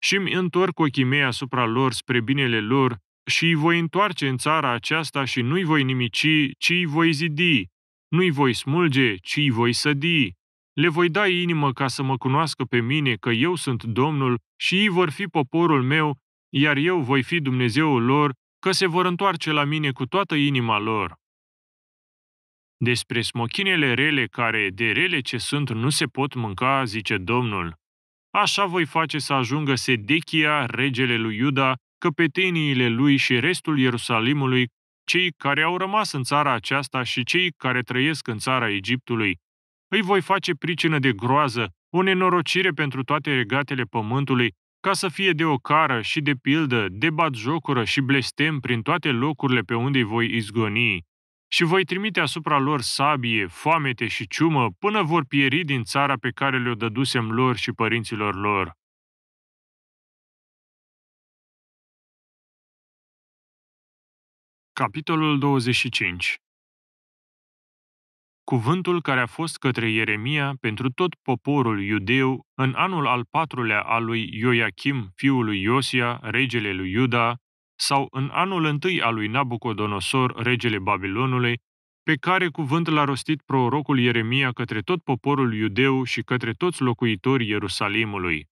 Și îmi întorc ochii mei asupra lor spre binele lor și îi voi întoarce în țara aceasta și nu-i voi nimici, ci îi voi zidi. Nu-i voi smulge, ci îi voi sădi. Le voi da inimă ca să mă cunoască pe mine că eu sunt Domnul și ei vor fi poporul meu, iar eu voi fi Dumnezeul lor că se vor întoarce la mine cu toată inima lor. Despre smochinele rele care, de rele ce sunt, nu se pot mânca, zice Domnul, așa voi face să ajungă Sedechia, regele lui Iuda, căpeteniile lui și restul Ierusalimului, cei care au rămas în țara aceasta și cei care trăiesc în țara Egiptului. Îi voi face pricină de groază, o nenorocire pentru toate regatele pământului, ca să fie de ocară și de pildă, de jocură și blestem prin toate locurile pe unde îi voi izgoni, și voi trimite asupra lor sabie, foamete și ciumă până vor pieri din țara pe care le-o dădusem lor și părinților lor. Capitolul 25 cuvântul care a fost către Ieremia pentru tot poporul iudeu în anul al patrulea al lui Ioachim, fiul lui Iosia, regele lui Iuda, sau în anul întâi al lui Nabucodonosor, regele Babilonului, pe care cuvânt l-a rostit prorocul Ieremia către tot poporul iudeu și către toți locuitorii Ierusalimului.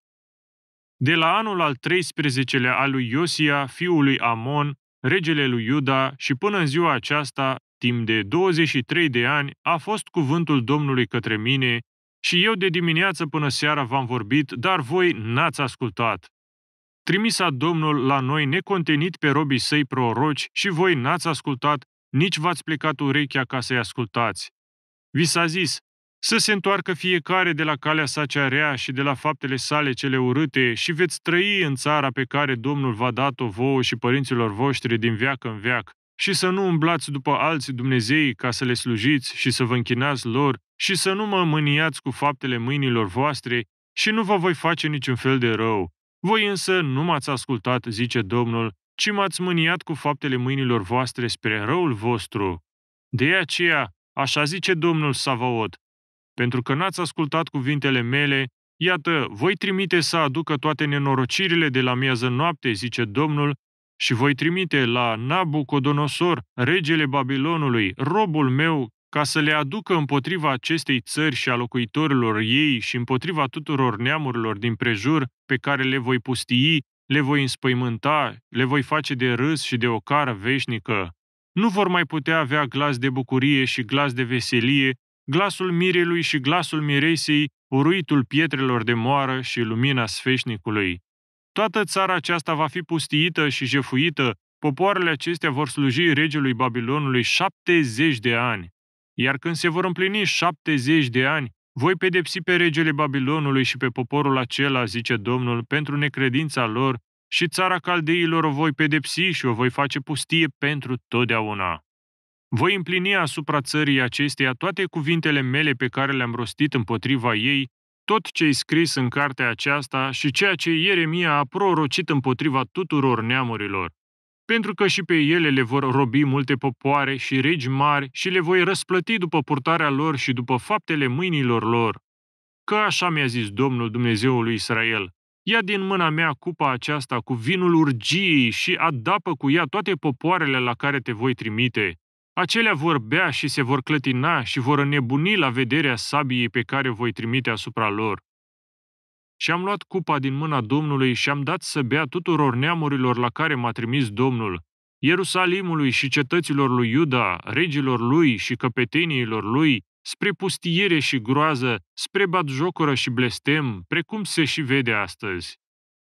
De la anul al 13-lea al lui Iosia, fiul lui Amon, regele lui Iuda, și până în ziua aceasta, Timp de 23 de ani a fost cuvântul Domnului către mine și eu de dimineață până seara v-am vorbit, dar voi n-ați ascultat. Trimisa Domnul la noi necontenit pe robii săi proroci și voi n-ați ascultat, nici v-ați plecat urechea ca să-i ascultați. Vi s-a zis, să se întoarcă fiecare de la calea sa cea rea și de la faptele sale cele urâte și veți trăi în țara pe care Domnul v-a dat-o vouă și părinților voștri din veac în veac, și să nu umblați după alți Dumnezei ca să le slujiți și să vă închinați lor și să nu mă mâniați cu faptele mâinilor voastre și nu vă voi face niciun fel de rău. Voi însă nu m-ați ascultat, zice Domnul, ci m-ați mâniat cu faptele mâinilor voastre spre răul vostru. De aceea, așa zice Domnul Savaot, pentru că n-ați ascultat cuvintele mele, iată, voi trimite să aducă toate nenorocirile de la miază noapte, zice Domnul, și voi trimite la Nabucodonosor, regele Babilonului, robul meu, ca să le aducă împotriva acestei țări și a locuitorilor ei și împotriva tuturor neamurilor din prejur pe care le voi pustii, le voi înspăimânta, le voi face de râs și de o cară veșnică. Nu vor mai putea avea glas de bucurie și glas de veselie, glasul mirelui și glasul miresei, uruitul pietrelor de moară și lumina sfeșnicului. Toată țara aceasta va fi pustiită și jefuită, popoarele acestea vor sluji regelui Babilonului 70 de ani. Iar când se vor împlini 70 de ani, voi pedepsi pe regele Babilonului și pe poporul acela, zice Domnul, pentru necredința lor și țara caldeilor o voi pedepsi și o voi face pustie pentru totdeauna. Voi împlini asupra țării acesteia toate cuvintele mele pe care le-am rostit împotriva ei tot ce-i scris în cartea aceasta și ceea ce Ieremia a prorocit împotriva tuturor neamurilor. Pentru că și pe ele le vor robi multe popoare și regi mari și le voi răsplăti după purtarea lor și după faptele mâinilor lor. Că așa mi-a zis Domnul Dumnezeul lui Israel, ia din mâna mea cupa aceasta cu vinul urgiei și adapă cu ea toate popoarele la care te voi trimite, Acelea vor bea și se vor clătina și vor înnebuni la vederea sabiei pe care o voi trimite asupra lor. Și am luat cupa din mâna Domnului și am dat să bea tuturor neamurilor la care m-a trimis Domnul, Ierusalimului și cetăților lui Iuda, regilor lui și căpeteniilor lui, spre pustiere și groază, spre batjocură și blestem, precum se și vede astăzi.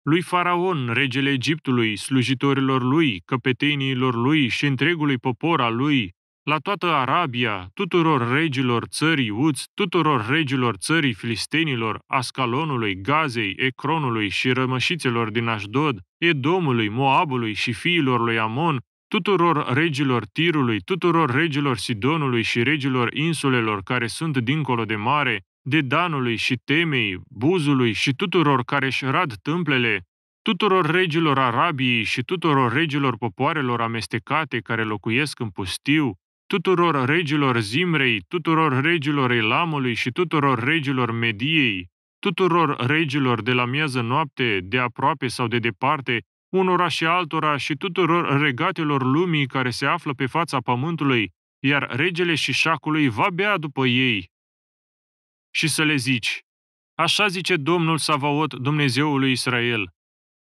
Lui Faraon, regele Egiptului, slujitorilor lui, căpeteniilor lui și întregului popor al lui, la toată Arabia, tuturor regilor țării Uți, tuturor regilor țării filistenilor, Ascalonului, Gazei, Ecronului și rămășițelor din Ajdod, Edomului, Moabului și fiilor lui Amon, tuturor regilor Tirului, tuturor regilor Sidonului și regilor insulelor care sunt dincolo de mare, de Danului și Temei, Buzului și tuturor care își rad tâmplele, tuturor regilor Arabiei și tuturor regilor popoarelor amestecate care locuiesc în pustiu, tuturor regilor Zimrei, tuturor regilor Elamului și tuturor regilor Mediei, tuturor regilor de la miază noapte, de aproape sau de departe, unora și altora și tuturor regatelor lumii care se află pe fața pământului, iar regele și șacului va bea după ei. Și să le zici, așa zice Domnul Savaot, Dumnezeului Israel,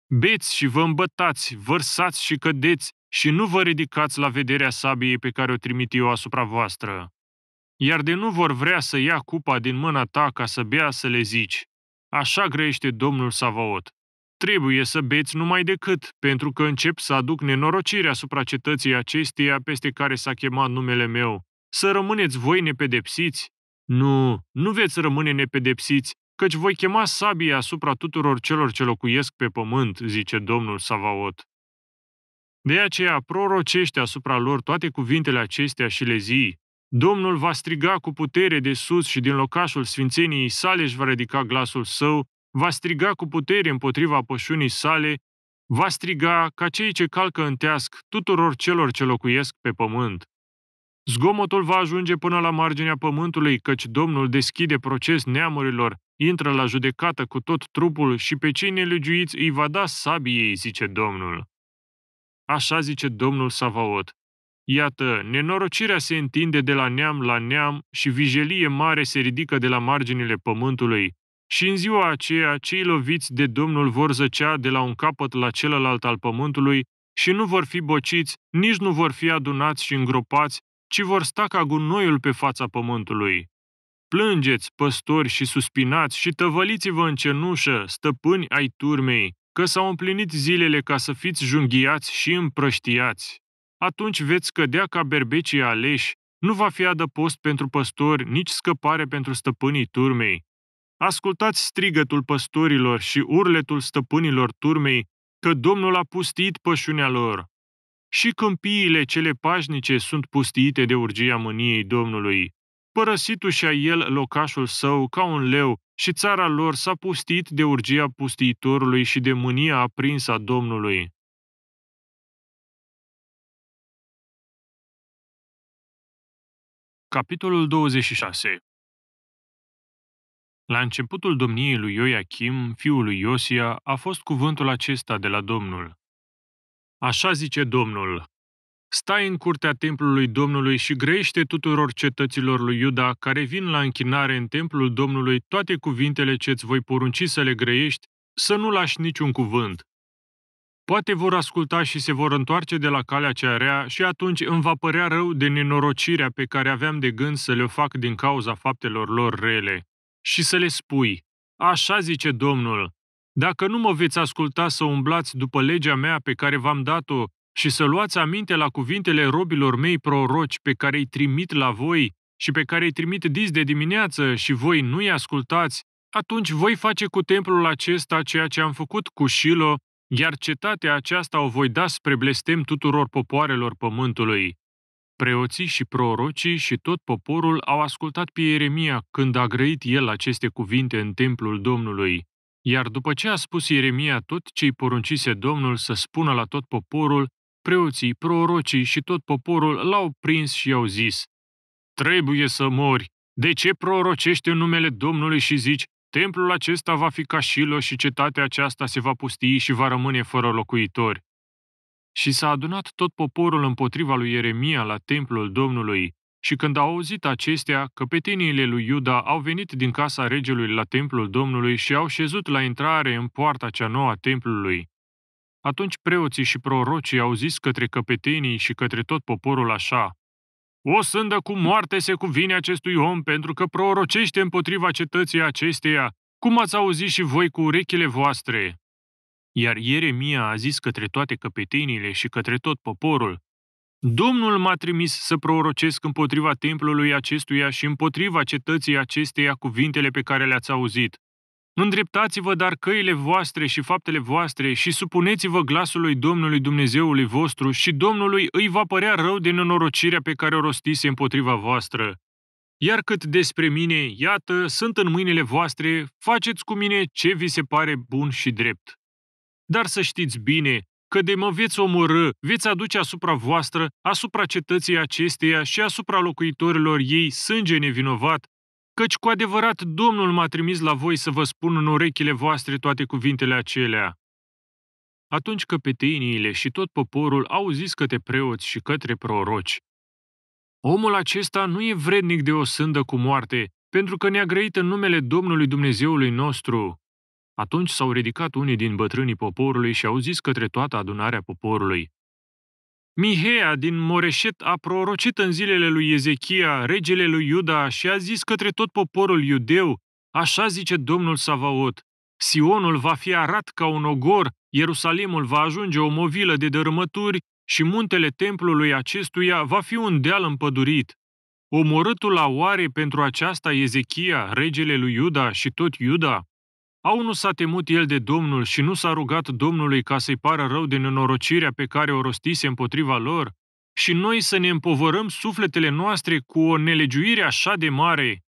Beți și vă îmbătați, vărsați și cădeți și nu vă ridicați la vederea sabiei pe care o trimit eu asupra voastră. Iar de nu vor vrea să ia cupa din mâna ta ca să bea să le zici, așa grește Domnul Savaot. Trebuie să beți numai decât, pentru că încep să aduc nenorocirea asupra cetății acesteia peste care s-a chemat numele meu. Să rămâneți voi nepedepsiți? Nu, nu veți rămâne nepedepsiți, căci voi chema sabie asupra tuturor celor ce locuiesc pe pământ, zice Domnul Savaot. De aceea prorocește asupra lor toate cuvintele acestea și le zi. Domnul va striga cu putere de sus și din locașul sfințeniei sale își va ridica glasul său, va striga cu putere împotriva pășunii sale, va striga ca cei ce calcă în teasc tuturor celor ce locuiesc pe pământ. Zgomotul va ajunge până la marginea pământului, căci Domnul deschide proces neamurilor, Intră la judecată cu tot trupul și pe cei nelegiuiți îi va da sabiei, zice Domnul. Așa zice Domnul Savaot. Iată, nenorocirea se întinde de la neam la neam și vijelie mare se ridică de la marginile pământului. Și în ziua aceea, cei loviți de Domnul vor zăcea de la un capăt la celălalt al pământului și nu vor fi bociți, nici nu vor fi adunați și îngropați, ci vor sta ca gunoiul pe fața pământului. Plângeți, păstori, și suspinați și tăvăliți-vă în cenușă, stăpâni ai turmei, că s-au împlinit zilele ca să fiți junghiați și împrăștiați. Atunci veți cădea ca berbecii aleși, nu va fi adăpost pentru păstori, nici scăpare pentru stăpânii turmei. Ascultați strigătul păstorilor și urletul stăpânilor turmei, că Domnul a pustit pășunea lor. Și câmpiile cele pașnice sunt pustiite de urgia mâniei Domnului părăsitu-și-a el locașul său ca un leu și țara lor s-a pustit de urgia pustiitorului și de mânia aprinsă a Domnului. Capitolul 26 La începutul domniei lui Ioachim, fiul lui Iosia, a fost cuvântul acesta de la Domnul. Așa zice Domnul, stai în curtea templului Domnului și grește tuturor cetăților lui Iuda care vin la închinare în templul Domnului toate cuvintele ce îți voi porunci să le grăiești, să nu lași niciun cuvânt. Poate vor asculta și se vor întoarce de la calea cea rea și atunci îmi va părea rău de nenorocirea pe care aveam de gând să le fac din cauza faptelor lor rele. Și să le spui, așa zice Domnul, dacă nu mă veți asculta să umblați după legea mea pe care v-am dat-o și să luați aminte la cuvintele robilor mei proroci pe care îi trimit la voi și pe care îi trimit dis de dimineață și voi nu-i ascultați, atunci voi face cu templul acesta ceea ce am făcut cu Shilo, iar cetatea aceasta o voi da spre blestem tuturor popoarelor pământului. Preoții și prorocii și tot poporul au ascultat pe Ieremia când a grăit el aceste cuvinte în templul Domnului. Iar după ce a spus Ieremia tot ce-i poruncise Domnul să spună la tot poporul, preoții, prorocii și tot poporul l-au prins și i-au zis, Trebuie să mori! De ce prorocești în numele Domnului și zici, templul acesta va fi ca Șilo și cetatea aceasta se va pustii și va rămâne fără locuitori? Și s-a adunat tot poporul împotriva lui Ieremia la templul Domnului. Și când au auzit acestea, căpeteniile lui Iuda au venit din casa regelui la templul Domnului și au șezut la intrare în poarta cea nouă a templului. Atunci preoții și prorocii au zis către căpetenii și către tot poporul așa, O sândă cu moarte se cuvine acestui om, pentru că prorocește împotriva cetății acesteia, cum ați auzit și voi cu urechile voastre. Iar Ieremia a zis către toate căpetenile și către tot poporul, Domnul m-a trimis să prorocesc împotriva templului acestuia și împotriva cetății acesteia cuvintele pe care le-ați auzit. Îndreptați-vă dar căile voastre și faptele voastre și supuneți-vă glasului Domnului Dumnezeului vostru și Domnului îi va părea rău din nenorocirea pe care o rostise împotriva voastră. Iar cât despre mine, iată, sunt în mâinile voastre, faceți cu mine ce vi se pare bun și drept. Dar să știți bine că de mă veți omorâ, veți aduce asupra voastră, asupra cetății acesteia și asupra locuitorilor ei sânge nevinovat, căci cu adevărat Domnul m-a trimis la voi să vă spun în urechile voastre toate cuvintele acelea. Atunci căpeteniile și tot poporul au zis către preoți și către proroci. Omul acesta nu e vrednic de o sândă cu moarte, pentru că ne-a grăit în numele Domnului Dumnezeului nostru. Atunci s-au ridicat unii din bătrânii poporului și au zis către toată adunarea poporului. Mihea din Moreșet a prorocit în zilele lui Ezechia, regele lui Iuda, și a zis către tot poporul iudeu, așa zice Domnul Savaot, Sionul va fi arat ca un ogor, Ierusalimul va ajunge o movilă de dărâmături și muntele templului acestuia va fi un deal împădurit. Omorâtul la oare pentru aceasta Ezechia, regele lui Iuda și tot Iuda? Au nu s-a temut el de Domnul și nu s-a rugat Domnului ca să-i pară rău de nenorocirea pe care o rostise împotriva lor? Și noi să ne împovărăm sufletele noastre cu o nelegiuire așa de mare?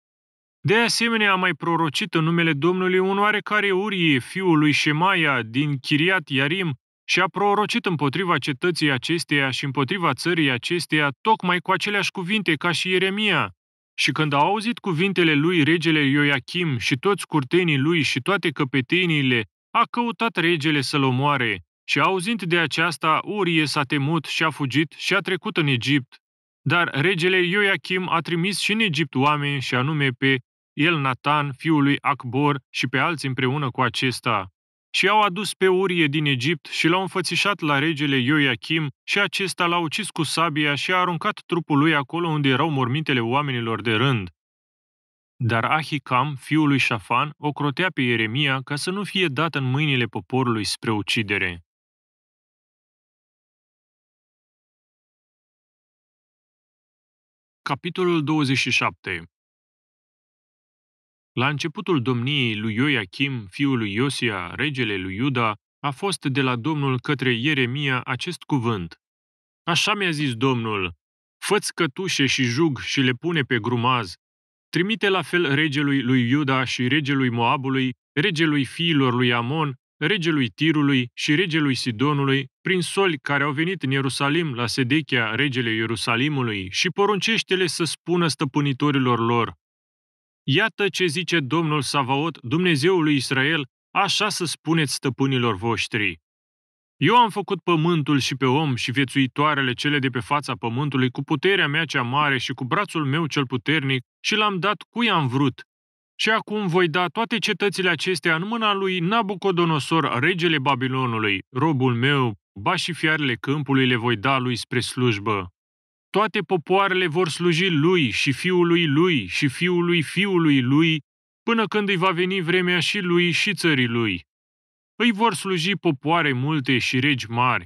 De asemenea, a mai prorocit în numele Domnului un oarecare Urie, fiul lui Shemaia, din Chiriat Iarim, și a prorocit împotriva cetății acesteia și împotriva țării acesteia, tocmai cu aceleași cuvinte ca și Ieremia. Și când au auzit cuvintele lui regele Ioachim și toți curtenii lui și toate căpeteniile, a căutat regele să-l omoare. Și auzind de aceasta, Urie s-a temut și a fugit și a trecut în Egipt. Dar regele Ioachim a trimis și în Egipt oameni și anume pe el Natan, fiul lui Acbor, și pe alții împreună cu acesta. Și au adus pe Urie din Egipt și l-au înfățișat la regele Ioachim și acesta l-a ucis cu sabia și a aruncat trupul lui acolo unde erau mormintele oamenilor de rând. Dar Ahicam, fiul lui Șafan, o crotea pe Ieremia ca să nu fie dat în mâinile poporului spre ucidere. Capitolul 27 la începutul domniei lui Ioachim, fiul lui Iosia, regele lui Iuda, a fost de la Domnul către Ieremia acest cuvânt. Așa mi-a zis Domnul, fă-ți cătușe și jug și le pune pe grumaz. Trimite la fel regelui lui Iuda și regelui Moabului, regelui fiilor lui Amon, regelui Tirului și regelui Sidonului, prin soli care au venit în Ierusalim la sedechea regele Ierusalimului, și poruncește-le să spună stăpânitorilor lor, Iată ce zice Domnul Savaot, Dumnezeul lui Israel, așa să spuneți stăpânilor voștri. Eu am făcut pământul și pe om și viețuitoarele cele de pe fața pământului cu puterea mea cea mare și cu brațul meu cel puternic și l-am dat cui am vrut. Și acum voi da toate cetățile acestea în mâna lui Nabucodonosor, regele Babilonului, robul meu, ba și fiarele câmpului le voi da lui spre slujbă. Toate popoarele vor sluji lui și fiului lui și fiului fiului lui, până când îi va veni vremea și lui și țării lui. Îi vor sluji popoare multe și regi mari.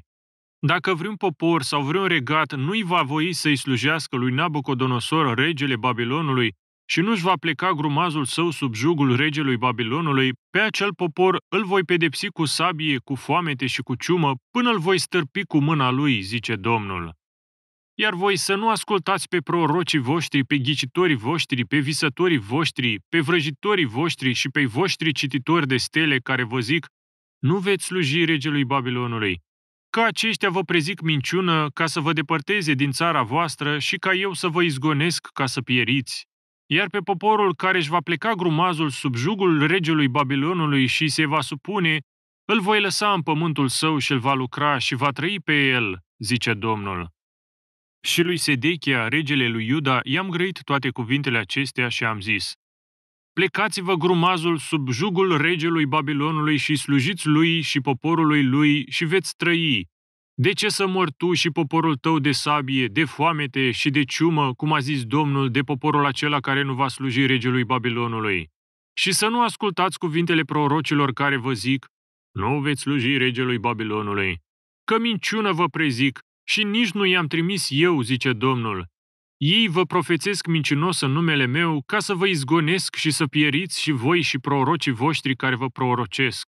Dacă vreun popor sau vreun regat nu-i va voi să-i slujească lui Nabucodonosor, regele Babilonului, și nu-și va pleca grumazul său sub jugul regelui Babilonului, pe acel popor îl voi pedepsi cu sabie, cu foamete și cu ciumă, până îl voi stârpi cu mâna lui, zice Domnul. Iar voi să nu ascultați pe prorocii voștri, pe ghicitorii voștri, pe visătorii voștri, pe vrăjitorii voștri și pe voștri cititori de stele care vă zic, nu veți sluji regelui Babilonului, ca aceștia vă prezic minciună ca să vă depărteze din țara voastră și ca eu să vă izgonesc ca să pieriți. Iar pe poporul care își va pleca grumazul sub jugul regelui Babilonului și se va supune, îl voi lăsa în pământul său și îl va lucra și va trăi pe el, zice Domnul. Și lui Sedechia, regele lui Iuda, i-am grăit toate cuvintele acestea și am zis, Plecați-vă grumazul sub jugul regelui Babilonului și slujiți lui și poporului lui și veți trăi. De ce să mor tu și poporul tău de sabie, de foamete și de ciumă, cum a zis Domnul, de poporul acela care nu va sluji regelui Babilonului? Și să nu ascultați cuvintele prorocilor care vă zic, nu veți sluji regelui Babilonului. Că minciună vă prezic, și nici nu i-am trimis eu, zice Domnul. Ei vă profețesc mincinos în numele meu ca să vă izgonesc și să pieriți și voi și prorocii voștri care vă prorocesc.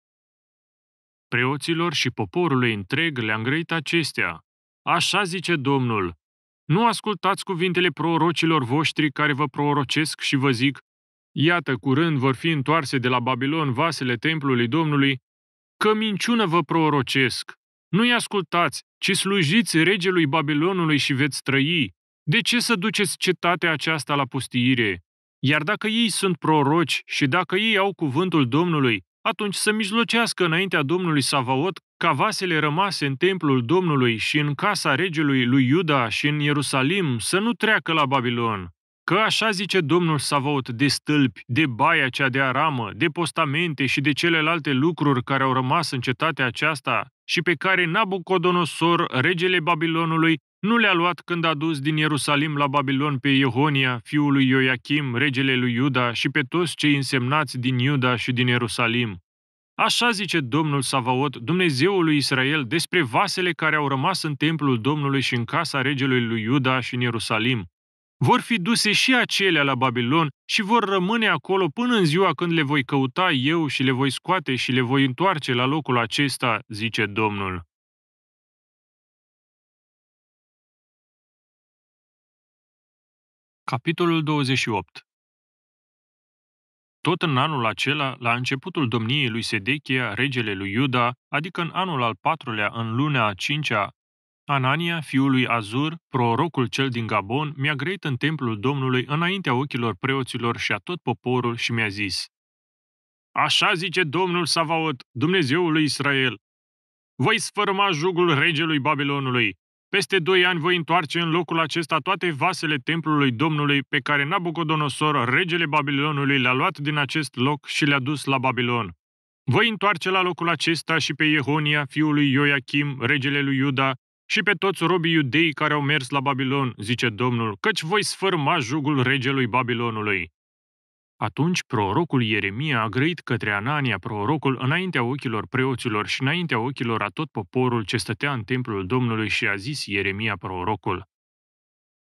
Preoților și poporului întreg le-am grăit acestea. Așa zice Domnul, nu ascultați cuvintele prorocilor voștri care vă prorocesc și vă zic, iată, curând vor fi întoarse de la Babilon vasele templului Domnului, că minciună vă prorocesc, nu-i ascultați, ci slujiți regelui Babilonului și veți trăi. De ce să duceți cetatea aceasta la pustiire? Iar dacă ei sunt proroci și dacă ei au cuvântul Domnului, atunci să mijlocească înaintea Domnului Savaot ca vasele rămase în templul Domnului și în casa regelui lui Iuda și în Ierusalim să nu treacă la Babilon. Că așa zice Domnul Savaot de stâlpi, de baia cea de aramă, de postamente și de celelalte lucruri care au rămas în cetatea aceasta, și pe care Nabucodonosor, regele Babilonului, nu le-a luat când a dus din Ierusalim la Babilon pe Iehonia, fiul lui Ioachim, regele lui Iuda, și pe toți cei însemnați din Iuda și din Ierusalim. Așa zice Domnul Savaot, Dumnezeul lui Israel, despre vasele care au rămas în templul Domnului și în casa regelui lui Iuda și în Ierusalim. Vor fi duse și acelea la Babilon și vor rămâne acolo până în ziua când le voi căuta eu și le voi scoate și le voi întoarce la locul acesta, zice Domnul. Capitolul 28 Tot în anul acela, la începutul domniei lui Sedechia, regele lui Iuda, adică în anul al patrulea, în luna a cincea, Anania, fiul lui Azur, prorocul cel din Gabon, mi-a greit în templul Domnului înaintea ochilor preoților și a tot poporul și mi-a zis, Așa zice Domnul Savaot, Dumnezeul lui Israel, voi sfârma jugul regelui Babilonului. Peste doi ani voi întoarce în locul acesta toate vasele templului Domnului pe care Nabucodonosor, regele Babilonului, le-a luat din acest loc și le-a dus la Babilon. Voi întoarce la locul acesta și pe Iehonia, fiul lui Ioachim, regele lui Iuda, și pe toți robii iudei care au mers la Babilon, zice Domnul, căci voi sfârma jugul regelui Babilonului. Atunci prorocul Ieremia a grăit către Anania prorocul înaintea ochilor preoților și înaintea ochilor a tot poporul ce stătea în templul Domnului și a zis Ieremia prorocul,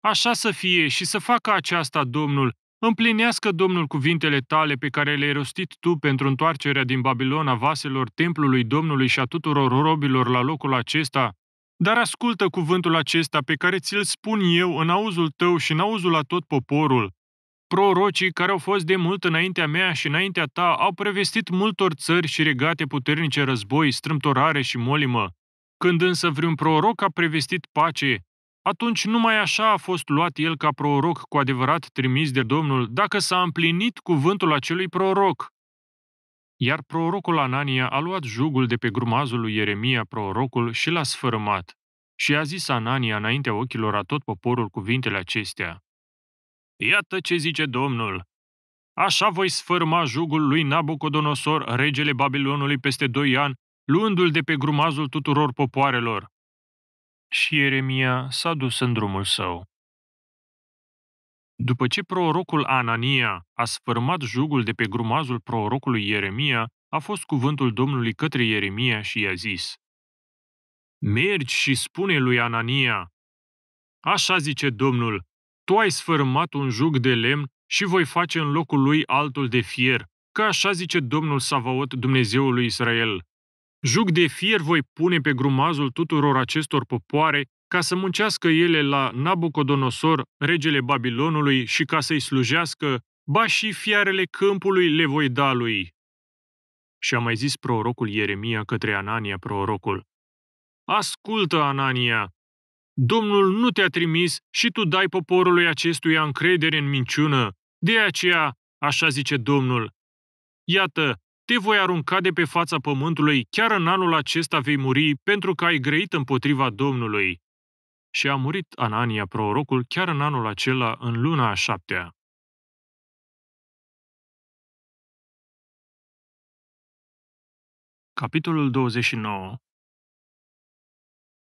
Așa să fie și să facă aceasta Domnul, împlinească Domnul cuvintele tale pe care le-ai rostit tu pentru întoarcerea din Babilon a vaselor templului Domnului și a tuturor robilor la locul acesta dar ascultă cuvântul acesta pe care ți-l spun eu în auzul tău și în auzul la tot poporul. Prorocii care au fost de mult înaintea mea și înaintea ta au prevestit multor țări și regate puternice război, strâmtorare și molimă. Când însă vreun proroc a prevestit pace, atunci numai așa a fost luat el ca proroc cu adevărat trimis de Domnul, dacă s-a împlinit cuvântul acelui proroc. Iar prorocul Anania a luat jugul de pe grumazul lui Ieremia prorocul și l-a sfărâmat. Și a zis Anania înaintea ochilor a tot poporul cuvintele acestea. Iată ce zice Domnul! Așa voi sfârma jugul lui Nabucodonosor, regele Babilonului, peste doi ani, luându-l de pe grumazul tuturor popoarelor. Și Ieremia s-a dus în drumul său. După ce prorocul Anania a sfârmat jugul de pe grumazul prorocului Ieremia, a fost cuvântul Domnului către Ieremia și i-a zis, Mergi și spune lui Anania, Așa zice Domnul, tu ai sfârmat un jug de lemn și voi face în locul lui altul de fier, că așa zice Domnul Savaot, Dumnezeul lui Israel. Jug de fier voi pune pe grumazul tuturor acestor popoare ca să muncească ele la Nabucodonosor, regele Babilonului, și ca să-i slujească, ba și fiarele câmpului le voi da lui. Și a mai zis prorocul Ieremia către Anania prorocul, Ascultă, Anania, Domnul nu te-a trimis și tu dai poporului acestuia încredere în minciună, de aceea, așa zice Domnul, Iată, te voi arunca de pe fața pământului, chiar în anul acesta vei muri pentru că ai greit împotriva Domnului. Și a murit Anania prorocul chiar în anul acela, în luna a șaptea. Capitolul 29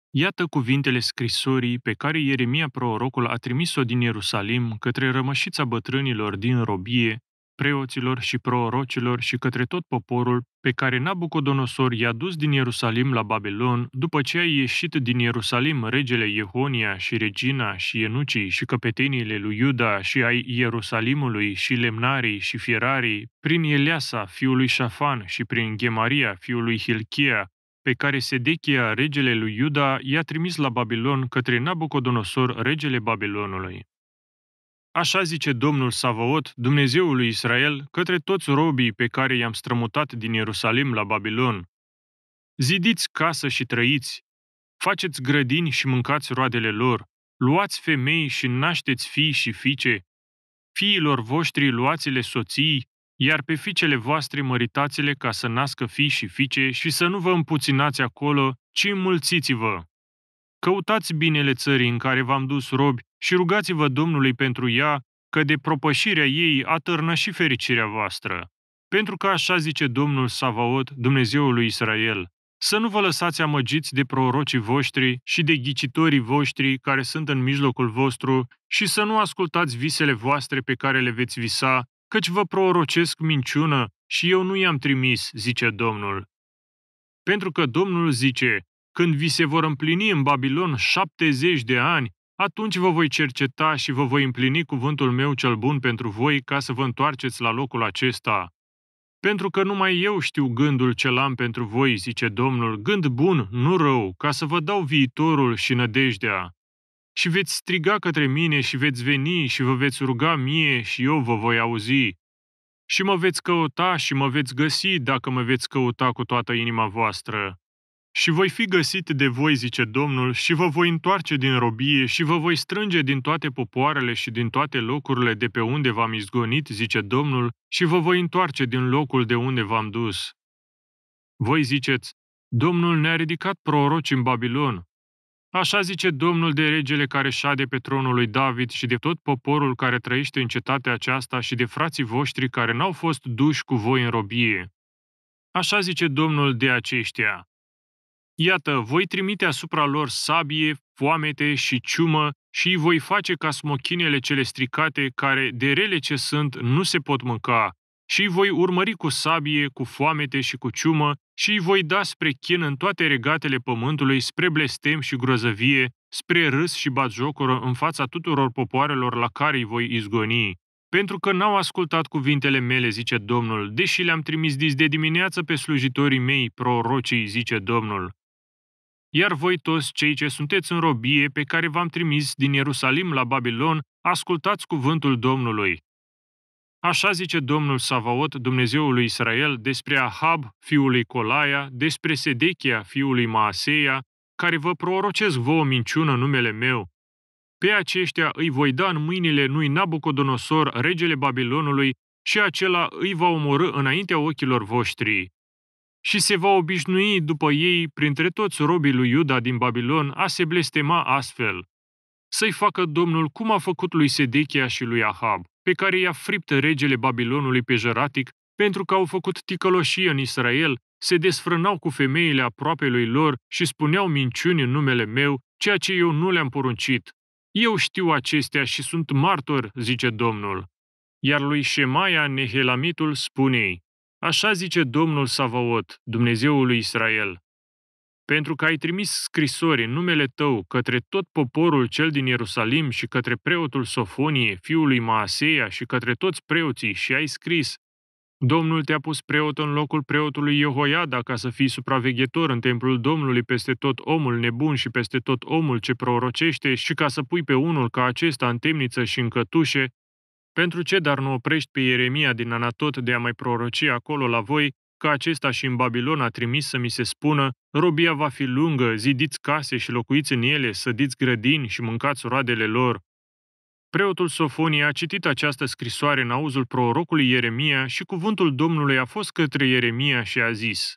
Iată cuvintele scrisorii pe care Ieremia prorocul a trimis-o din Ierusalim către rămășița bătrânilor din robie preoților și prorocilor și către tot poporul pe care Nabucodonosor i-a dus din Ierusalim la Babilon, după ce a ieșit din Ierusalim regele Iehonia și regina și enucii și căpeteniile lui Iuda și ai Ierusalimului și lemnarii și fierarii, prin fiul fiului Șafan și prin Gemaria fiului Hilchia, pe care Sedechia, regele lui Iuda, i-a trimis la Babilon către Nabucodonosor, regele Babilonului. Așa zice Domnul Savaot, Dumnezeul lui Israel, către toți robii pe care i-am strămutat din Ierusalim la Babilon. Zidiți casă și trăiți, faceți grădini și mâncați roadele lor, luați femei și nașteți fii și fiice, fiilor voștri luați-le soții, iar pe fiicele voastre măritați-le ca să nască fii și fiice și să nu vă împuținați acolo, ci înmulțiți vă Căutați binele țării în care v-am dus robi și rugați-vă Domnului pentru ea, că de propășirea ei atârnă și fericirea voastră. Pentru că așa zice Domnul Savaot, Dumnezeul lui Israel, să nu vă lăsați amăgiți de prorocii voștri și de ghicitorii voștri care sunt în mijlocul vostru și să nu ascultați visele voastre pe care le veți visa, căci vă prorocesc minciună și eu nu i-am trimis, zice Domnul. Pentru că Domnul zice, când vi se vor împlini în Babilon șaptezeci de ani, atunci vă voi cerceta și vă voi împlini cuvântul meu cel bun pentru voi ca să vă întoarceți la locul acesta. Pentru că numai eu știu gândul ce am pentru voi, zice Domnul, gând bun, nu rău, ca să vă dau viitorul și nădejdea. Și veți striga către mine și veți veni și vă veți ruga mie și eu vă voi auzi. Și mă veți căuta și mă veți găsi dacă mă veți căuta cu toată inima voastră. Și voi fi găsit de voi, zice Domnul, și vă voi întoarce din robie și vă voi strânge din toate popoarele și din toate locurile de pe unde v-am izgonit, zice Domnul, și vă voi întoarce din locul de unde v-am dus. Voi ziceți, Domnul ne-a ridicat proroci în Babilon. Așa zice Domnul de regele care șade pe tronul lui David și de tot poporul care trăiește în cetatea aceasta și de frații voștri care n-au fost duși cu voi în robie. Așa zice Domnul de aceștia, Iată, voi trimite asupra lor sabie, foamete și ciumă și îi voi face ca smochinele cele stricate, care, de rele ce sunt, nu se pot mânca, și îi voi urmări cu sabie, cu foamete și cu ciumă, și îi voi da spre chin în toate regatele pământului, spre blestem și grozăvie, spre râs și batjocoră în fața tuturor popoarelor la care îi voi izgoni. Pentru că n-au ascultat cuvintele mele, zice Domnul, deși le-am trimis dis de dimineață pe slujitorii mei, prorocii, zice Domnul. Iar voi toți cei ce sunteți în robie pe care v-am trimis din Ierusalim la Babilon, ascultați cuvântul Domnului. Așa zice Domnul Savaot, Dumnezeul lui Israel, despre Ahab, fiul lui Colaia, despre Sedechia, fiul lui Maaseia, care vă prorocesc vouă minciună numele meu. Pe aceștia îi voi da în mâinile lui Nabucodonosor, regele Babilonului, și acela îi va omorâ înaintea ochilor voștri și se va obișnui după ei, printre toți robii lui Iuda din Babilon, a se blestema astfel. Să-i facă Domnul cum a făcut lui Sedechia și lui Ahab, pe care i-a friptă regele Babilonului pe jăratic, pentru că au făcut ticăloșie în Israel, se desfrânau cu femeile aproape lui lor și spuneau minciuni în numele meu, ceea ce eu nu le-am poruncit. Eu știu acestea și sunt martor, zice Domnul. Iar lui Shemaia Nehelamitul spune Așa zice Domnul Savaot, Dumnezeul lui Israel. Pentru că ai trimis scrisori în numele tău către tot poporul cel din Ierusalim și către preotul Sofonie, fiul lui Maaseia și către toți preoții și ai scris, Domnul te-a pus preot în locul preotului Jehoiada ca să fii supraveghetor în templul Domnului peste tot omul nebun și peste tot omul ce prorocește și ca să pui pe unul ca acesta în temniță și în cătușe, pentru ce dar nu oprești pe Ieremia din Anatot de a mai proroci acolo la voi că acesta și în Babilon a trimis să mi se spună, robia va fi lungă, zidiți case și locuiți în ele, sădiți grădini și mâncați roadele lor. Preotul Sofonie a citit această scrisoare în auzul prorocului Ieremia și cuvântul Domnului a fost către Ieremia și a zis,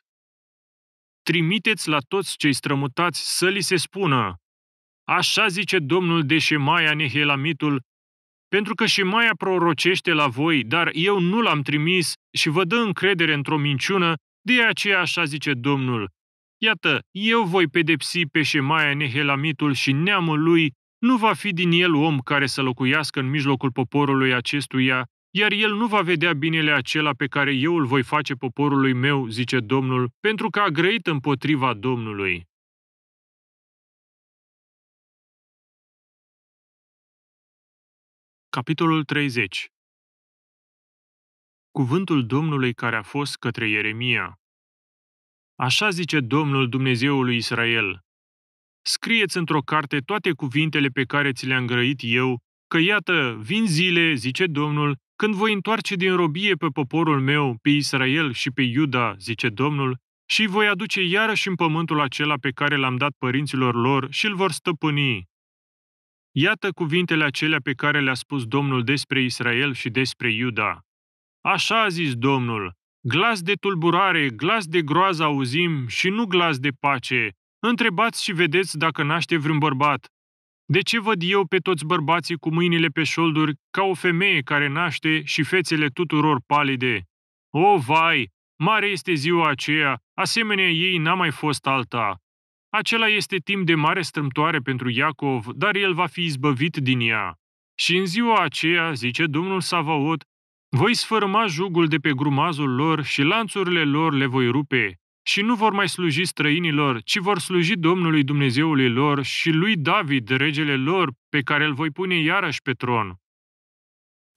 Trimiteți la toți cei strămutați să li se spună, Așa zice Domnul de Șemaia Nehelamitul, pentru că și Maia prorocește la voi, dar eu nu l-am trimis și vă dă încredere într-o minciună, de aceea așa zice Domnul. Iată, eu voi pedepsi pe Șemaia Nehelamitul și neamul lui, nu va fi din el om care să locuiască în mijlocul poporului acestuia, iar el nu va vedea binele acela pe care eu îl voi face poporului meu, zice Domnul, pentru că a grăit împotriva Domnului. Capitolul 30 Cuvântul Domnului care a fost către Ieremia Așa zice Domnul Dumnezeului Israel, Scrieți într-o carte toate cuvintele pe care ți le-am grăit eu, că iată, vin zile, zice Domnul, când voi întoarce din robie pe poporul meu, pe Israel și pe Iuda, zice Domnul, și voi aduce iarăși în pământul acela pe care l-am dat părinților lor și îl vor stăpâni, Iată cuvintele acelea pe care le-a spus Domnul despre Israel și despre Iuda. Așa a zis Domnul, glas de tulburare, glas de groază auzim și nu glas de pace. Întrebați și vedeți dacă naște vreun bărbat. De ce văd eu pe toți bărbații cu mâinile pe șolduri ca o femeie care naște și fețele tuturor palide? O, vai, mare este ziua aceea, asemenea ei n-a mai fost alta. Acela este timp de mare strâmtoare pentru Iacov, dar el va fi izbăvit din ea. Și în ziua aceea, zice Domnul Savaot, voi sfârma jugul de pe grumazul lor și lanțurile lor le voi rupe, și nu vor mai sluji străinilor, ci vor sluji Domnului Dumnezeului lor și lui David, regele lor, pe care îl voi pune iarăși pe tron.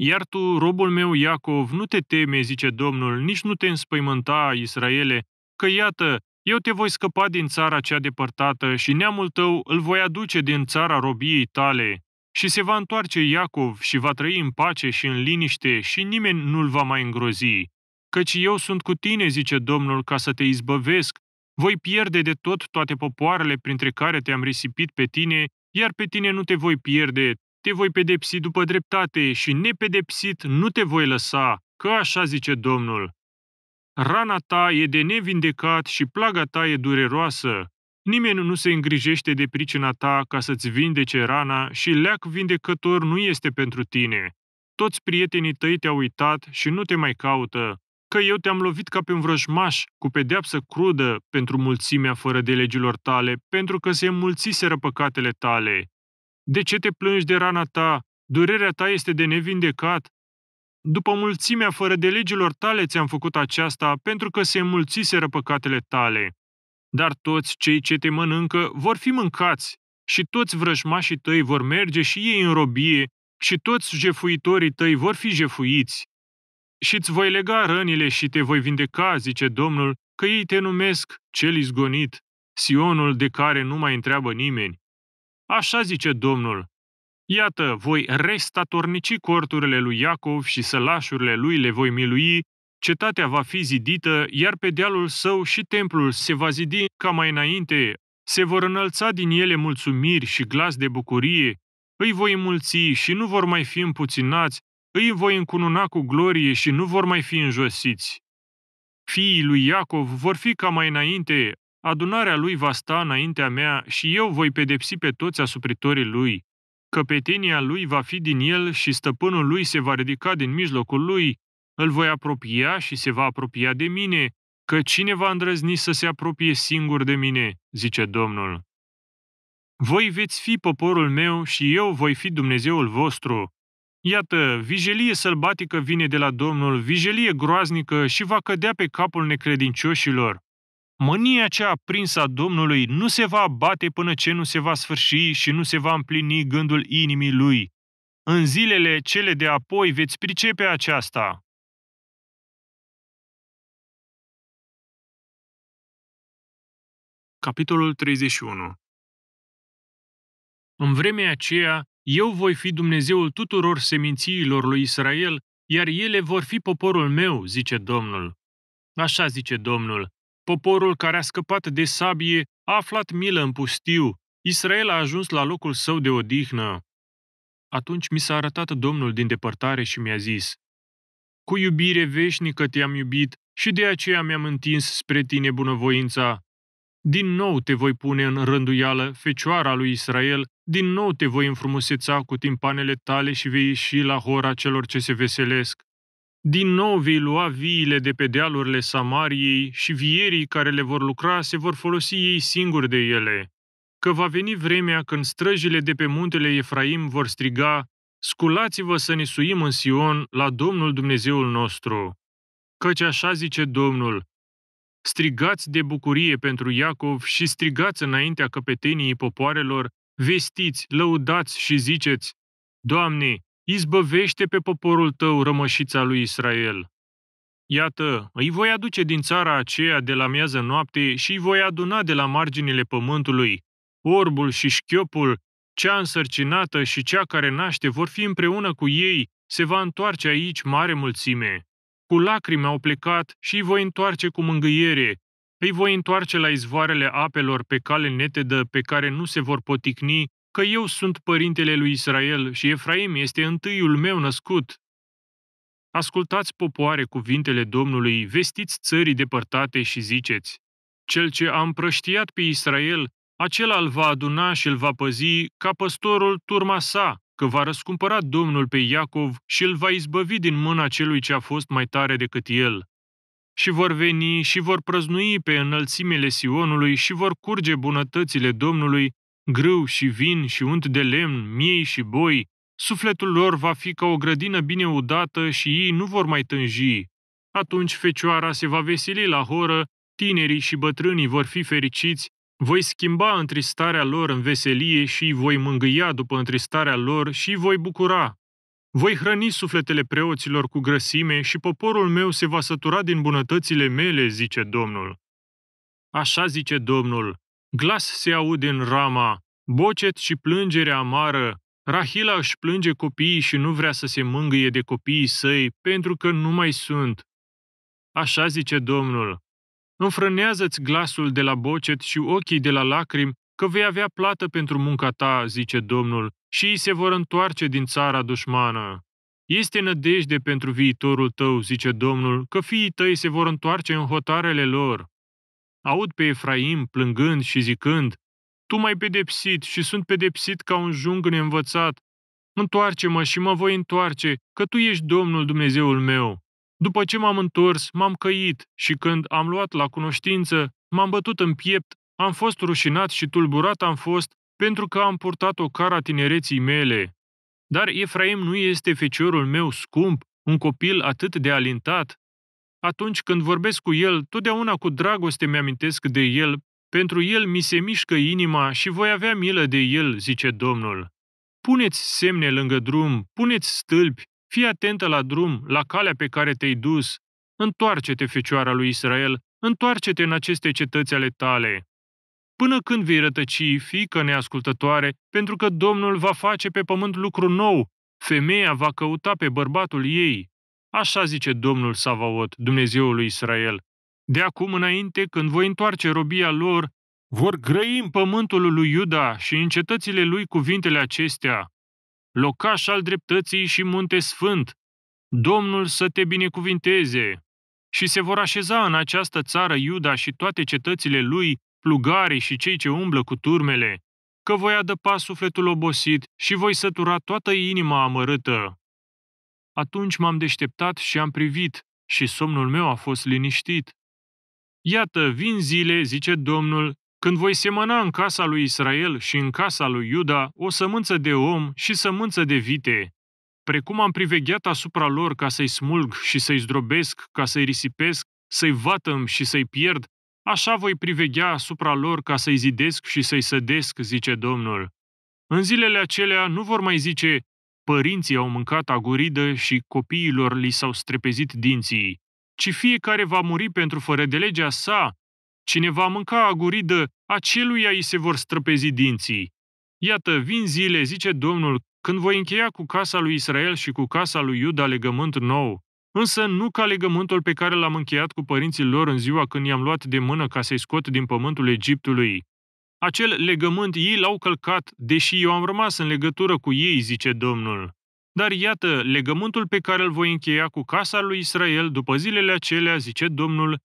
Iar tu, robul meu Iacov, nu te teme, zice Domnul, nici nu te înspăimânta, Israele, că iată, eu te voi scăpa din țara cea depărtată și neamul tău îl voi aduce din țara robiei tale. Și se va întoarce Iacov și va trăi în pace și în liniște și nimeni nu-l va mai îngrozi. Căci eu sunt cu tine, zice Domnul, ca să te izbăvesc. Voi pierde de tot toate popoarele printre care te-am risipit pe tine, iar pe tine nu te voi pierde, te voi pedepsi după dreptate și nepedepsit nu te voi lăsa, că așa zice Domnul. Rana ta e de nevindecat și plaga ta e dureroasă. Nimeni nu se îngrijește de pricina ta ca să-ți vindece rana și leac vindecător nu este pentru tine. Toți prietenii tăi te-au uitat și nu te mai caută, că eu te-am lovit ca pe un vrăjmaș, cu pedeapsă crudă pentru mulțimea fără de legilor tale, pentru că se înmulțiseră păcatele tale. De ce te plângi de rana ta? Durerea ta este de nevindecat, după mulțimea fără de legilor tale ți-am făcut aceasta, pentru că se înmulțiseră păcatele tale. Dar toți cei ce te mănâncă vor fi mâncați, și toți vrăjmașii tăi vor merge și ei în robie, și toți jefuitorii tăi vor fi jefuiți. Și îți voi lega rănile și te voi vindeca, zice Domnul, că ei te numesc cel izgonit, Sionul de care nu mai întreabă nimeni. Așa zice Domnul, Iată, voi restatornici corturile lui Iacov și sălașurile lui le voi milui, cetatea va fi zidită, iar pe dealul său și templul se va zidi ca mai înainte, se vor înălța din ele mulțumiri și glas de bucurie, îi voi mulți și nu vor mai fi împuținați, îi voi încununa cu glorie și nu vor mai fi înjosiți. Fiii lui Iacov vor fi ca mai înainte, adunarea lui va sta înaintea mea și eu voi pedepsi pe toți asupritorii lui. Căpetenia lui va fi din el și stăpânul lui se va ridica din mijlocul lui, îl voi apropia și se va apropia de mine, că cine va îndrăzni să se apropie singur de mine, zice Domnul. Voi veți fi poporul meu și eu voi fi Dumnezeul vostru. Iată, vijelie sălbatică vine de la Domnul, vijelie groaznică și va cădea pe capul necredincioșilor. Mânia cea aprinsă a Domnului nu se va abate până ce nu se va sfârși și nu se va împlini gândul inimii lui. În zilele cele de apoi veți pricepe aceasta. Capitolul 31 În vremea aceea, eu voi fi Dumnezeul tuturor semințiilor lui Israel, iar ele vor fi poporul meu, zice Domnul. Așa zice Domnul, Poporul care a scăpat de sabie a aflat milă în pustiu. Israel a ajuns la locul său de odihnă. Atunci mi s-a arătat Domnul din depărtare și mi-a zis, Cu iubire veșnică te-am iubit și de aceea mi-am întins spre tine bunăvoința. Din nou te voi pune în rânduială, fecioara lui Israel, din nou te voi înfrumuseța cu timpanele tale și vei ieși la hora celor ce se veselesc. Din nou vei lua viile de pe dealurile Samariei și vierii care le vor lucra se vor folosi ei singuri de ele, că va veni vremea când străjile de pe muntele Efraim vor striga, Sculați-vă să ne suim în Sion la Domnul Dumnezeul nostru. Căci așa zice Domnul, Strigați de bucurie pentru Iacov și strigați înaintea căpetenii popoarelor, vestiți, lăudați și ziceți, Doamne, Izbăvește pe poporul tău, rămășița lui Israel. Iată, îi voi aduce din țara aceea de la miază noapte și îi voi aduna de la marginile pământului. Orbul și șchiopul, cea însărcinată și cea care naște vor fi împreună cu ei, se va întoarce aici mare mulțime. Cu lacrimi au plecat și îi voi întoarce cu mângâiere. Îi voi întoarce la izvoarele apelor pe cale netedă pe care nu se vor poticni că eu sunt părintele lui Israel și Efraim este întâiul meu născut. Ascultați, popoare, cuvintele Domnului, vestiți țării depărtate și ziceți, Cel ce a împrăștiat pe Israel, acela îl va aduna și îl va păzi ca păstorul turma sa, că va răscumpăra Domnul pe Iacov și îl va izbăvi din mâna celui ce a fost mai tare decât el. Și vor veni și vor prăznui pe înălțimile Sionului și vor curge bunătățile Domnului grâu și vin și unt de lemn, miei și boi, sufletul lor va fi ca o grădină bine udată și ei nu vor mai tânji. Atunci fecioara se va veseli la horă, tinerii și bătrânii vor fi fericiți, voi schimba întristarea lor în veselie și voi mângâia după întristarea lor și voi bucura. Voi hrăni sufletele preoților cu grăsime și poporul meu se va sătura din bunătățile mele, zice Domnul. Așa zice Domnul, Glas se aude în rama, bocet și plângere amară. Rahila își plânge copiii și nu vrea să se mângâie de copiii săi, pentru că nu mai sunt. Așa zice Domnul. Înfrânează-ți glasul de la bocet și ochii de la lacrimi, că vei avea plată pentru munca ta, zice Domnul, și ei se vor întoarce din țara dușmană. Este nădejde pentru viitorul tău, zice Domnul, că fiii tăi se vor întoarce în hotarele lor. Aud pe Efraim plângând și zicând, Tu m-ai pedepsit și sunt pedepsit ca un jung neînvățat. Întoarce-mă și mă voi întoarce, că Tu ești Domnul Dumnezeul meu. După ce m-am întors, m-am căit și când am luat la cunoștință, m-am bătut în piept, am fost rușinat și tulburat am fost, pentru că am purtat o cara tinereții mele. Dar Efraim nu este feciorul meu scump, un copil atât de alintat, atunci când vorbesc cu el, totdeauna cu dragoste mi-amintesc de el, pentru el mi se mișcă inima și voi avea milă de el, zice Domnul. Puneți semne lângă drum, puneți stâlpi, fii atentă la drum, la calea pe care te-ai dus. Întoarce-te, Fecioara lui Israel, întoarce-te în aceste cetăți ale tale. Până când vei rătăci, fiică neascultătoare, pentru că Domnul va face pe pământ lucru nou, femeia va căuta pe bărbatul ei. Așa zice Domnul Savaot, Dumnezeul lui Israel. De acum înainte, când voi întoarce robia lor, vor grăi în pământul lui Iuda și în cetățile lui cuvintele acestea. Locaș al dreptății și munte sfânt, Domnul să te binecuvinteze! Și se vor așeza în această țară Iuda și toate cetățile lui, plugarii și cei ce umblă cu turmele, că voi adăpa sufletul obosit și voi sătura toată inima amărâtă. Atunci m-am deșteptat și am privit și somnul meu a fost liniștit. Iată, vin zile, zice Domnul, când voi semăna în casa lui Israel și în casa lui Iuda o sămânță de om și sămânță de vite. Precum am privegheat asupra lor ca să-i smulg și să-i zdrobesc, ca să-i risipesc, să-i vatăm și să-i pierd, așa voi priveghea asupra lor ca să-i zidesc și să-i sădesc, zice Domnul. În zilele acelea nu vor mai zice, părinții au mâncat aguridă și copiilor li s-au strepezit dinții, ci fiecare va muri pentru fără de legea sa. Cine va mânca aguridă, aceluia îi se vor străpezi dinții. Iată, vin zile, zice Domnul, când voi încheia cu casa lui Israel și cu casa lui Iuda legământ nou, însă nu ca legământul pe care l-am încheiat cu părinții lor în ziua când i-am luat de mână ca să-i scot din pământul Egiptului, acel legământ ei l-au călcat, deși eu am rămas în legătură cu ei, zice Domnul. Dar iată, legământul pe care îl voi încheia cu casa lui Israel după zilele acelea, zice Domnul,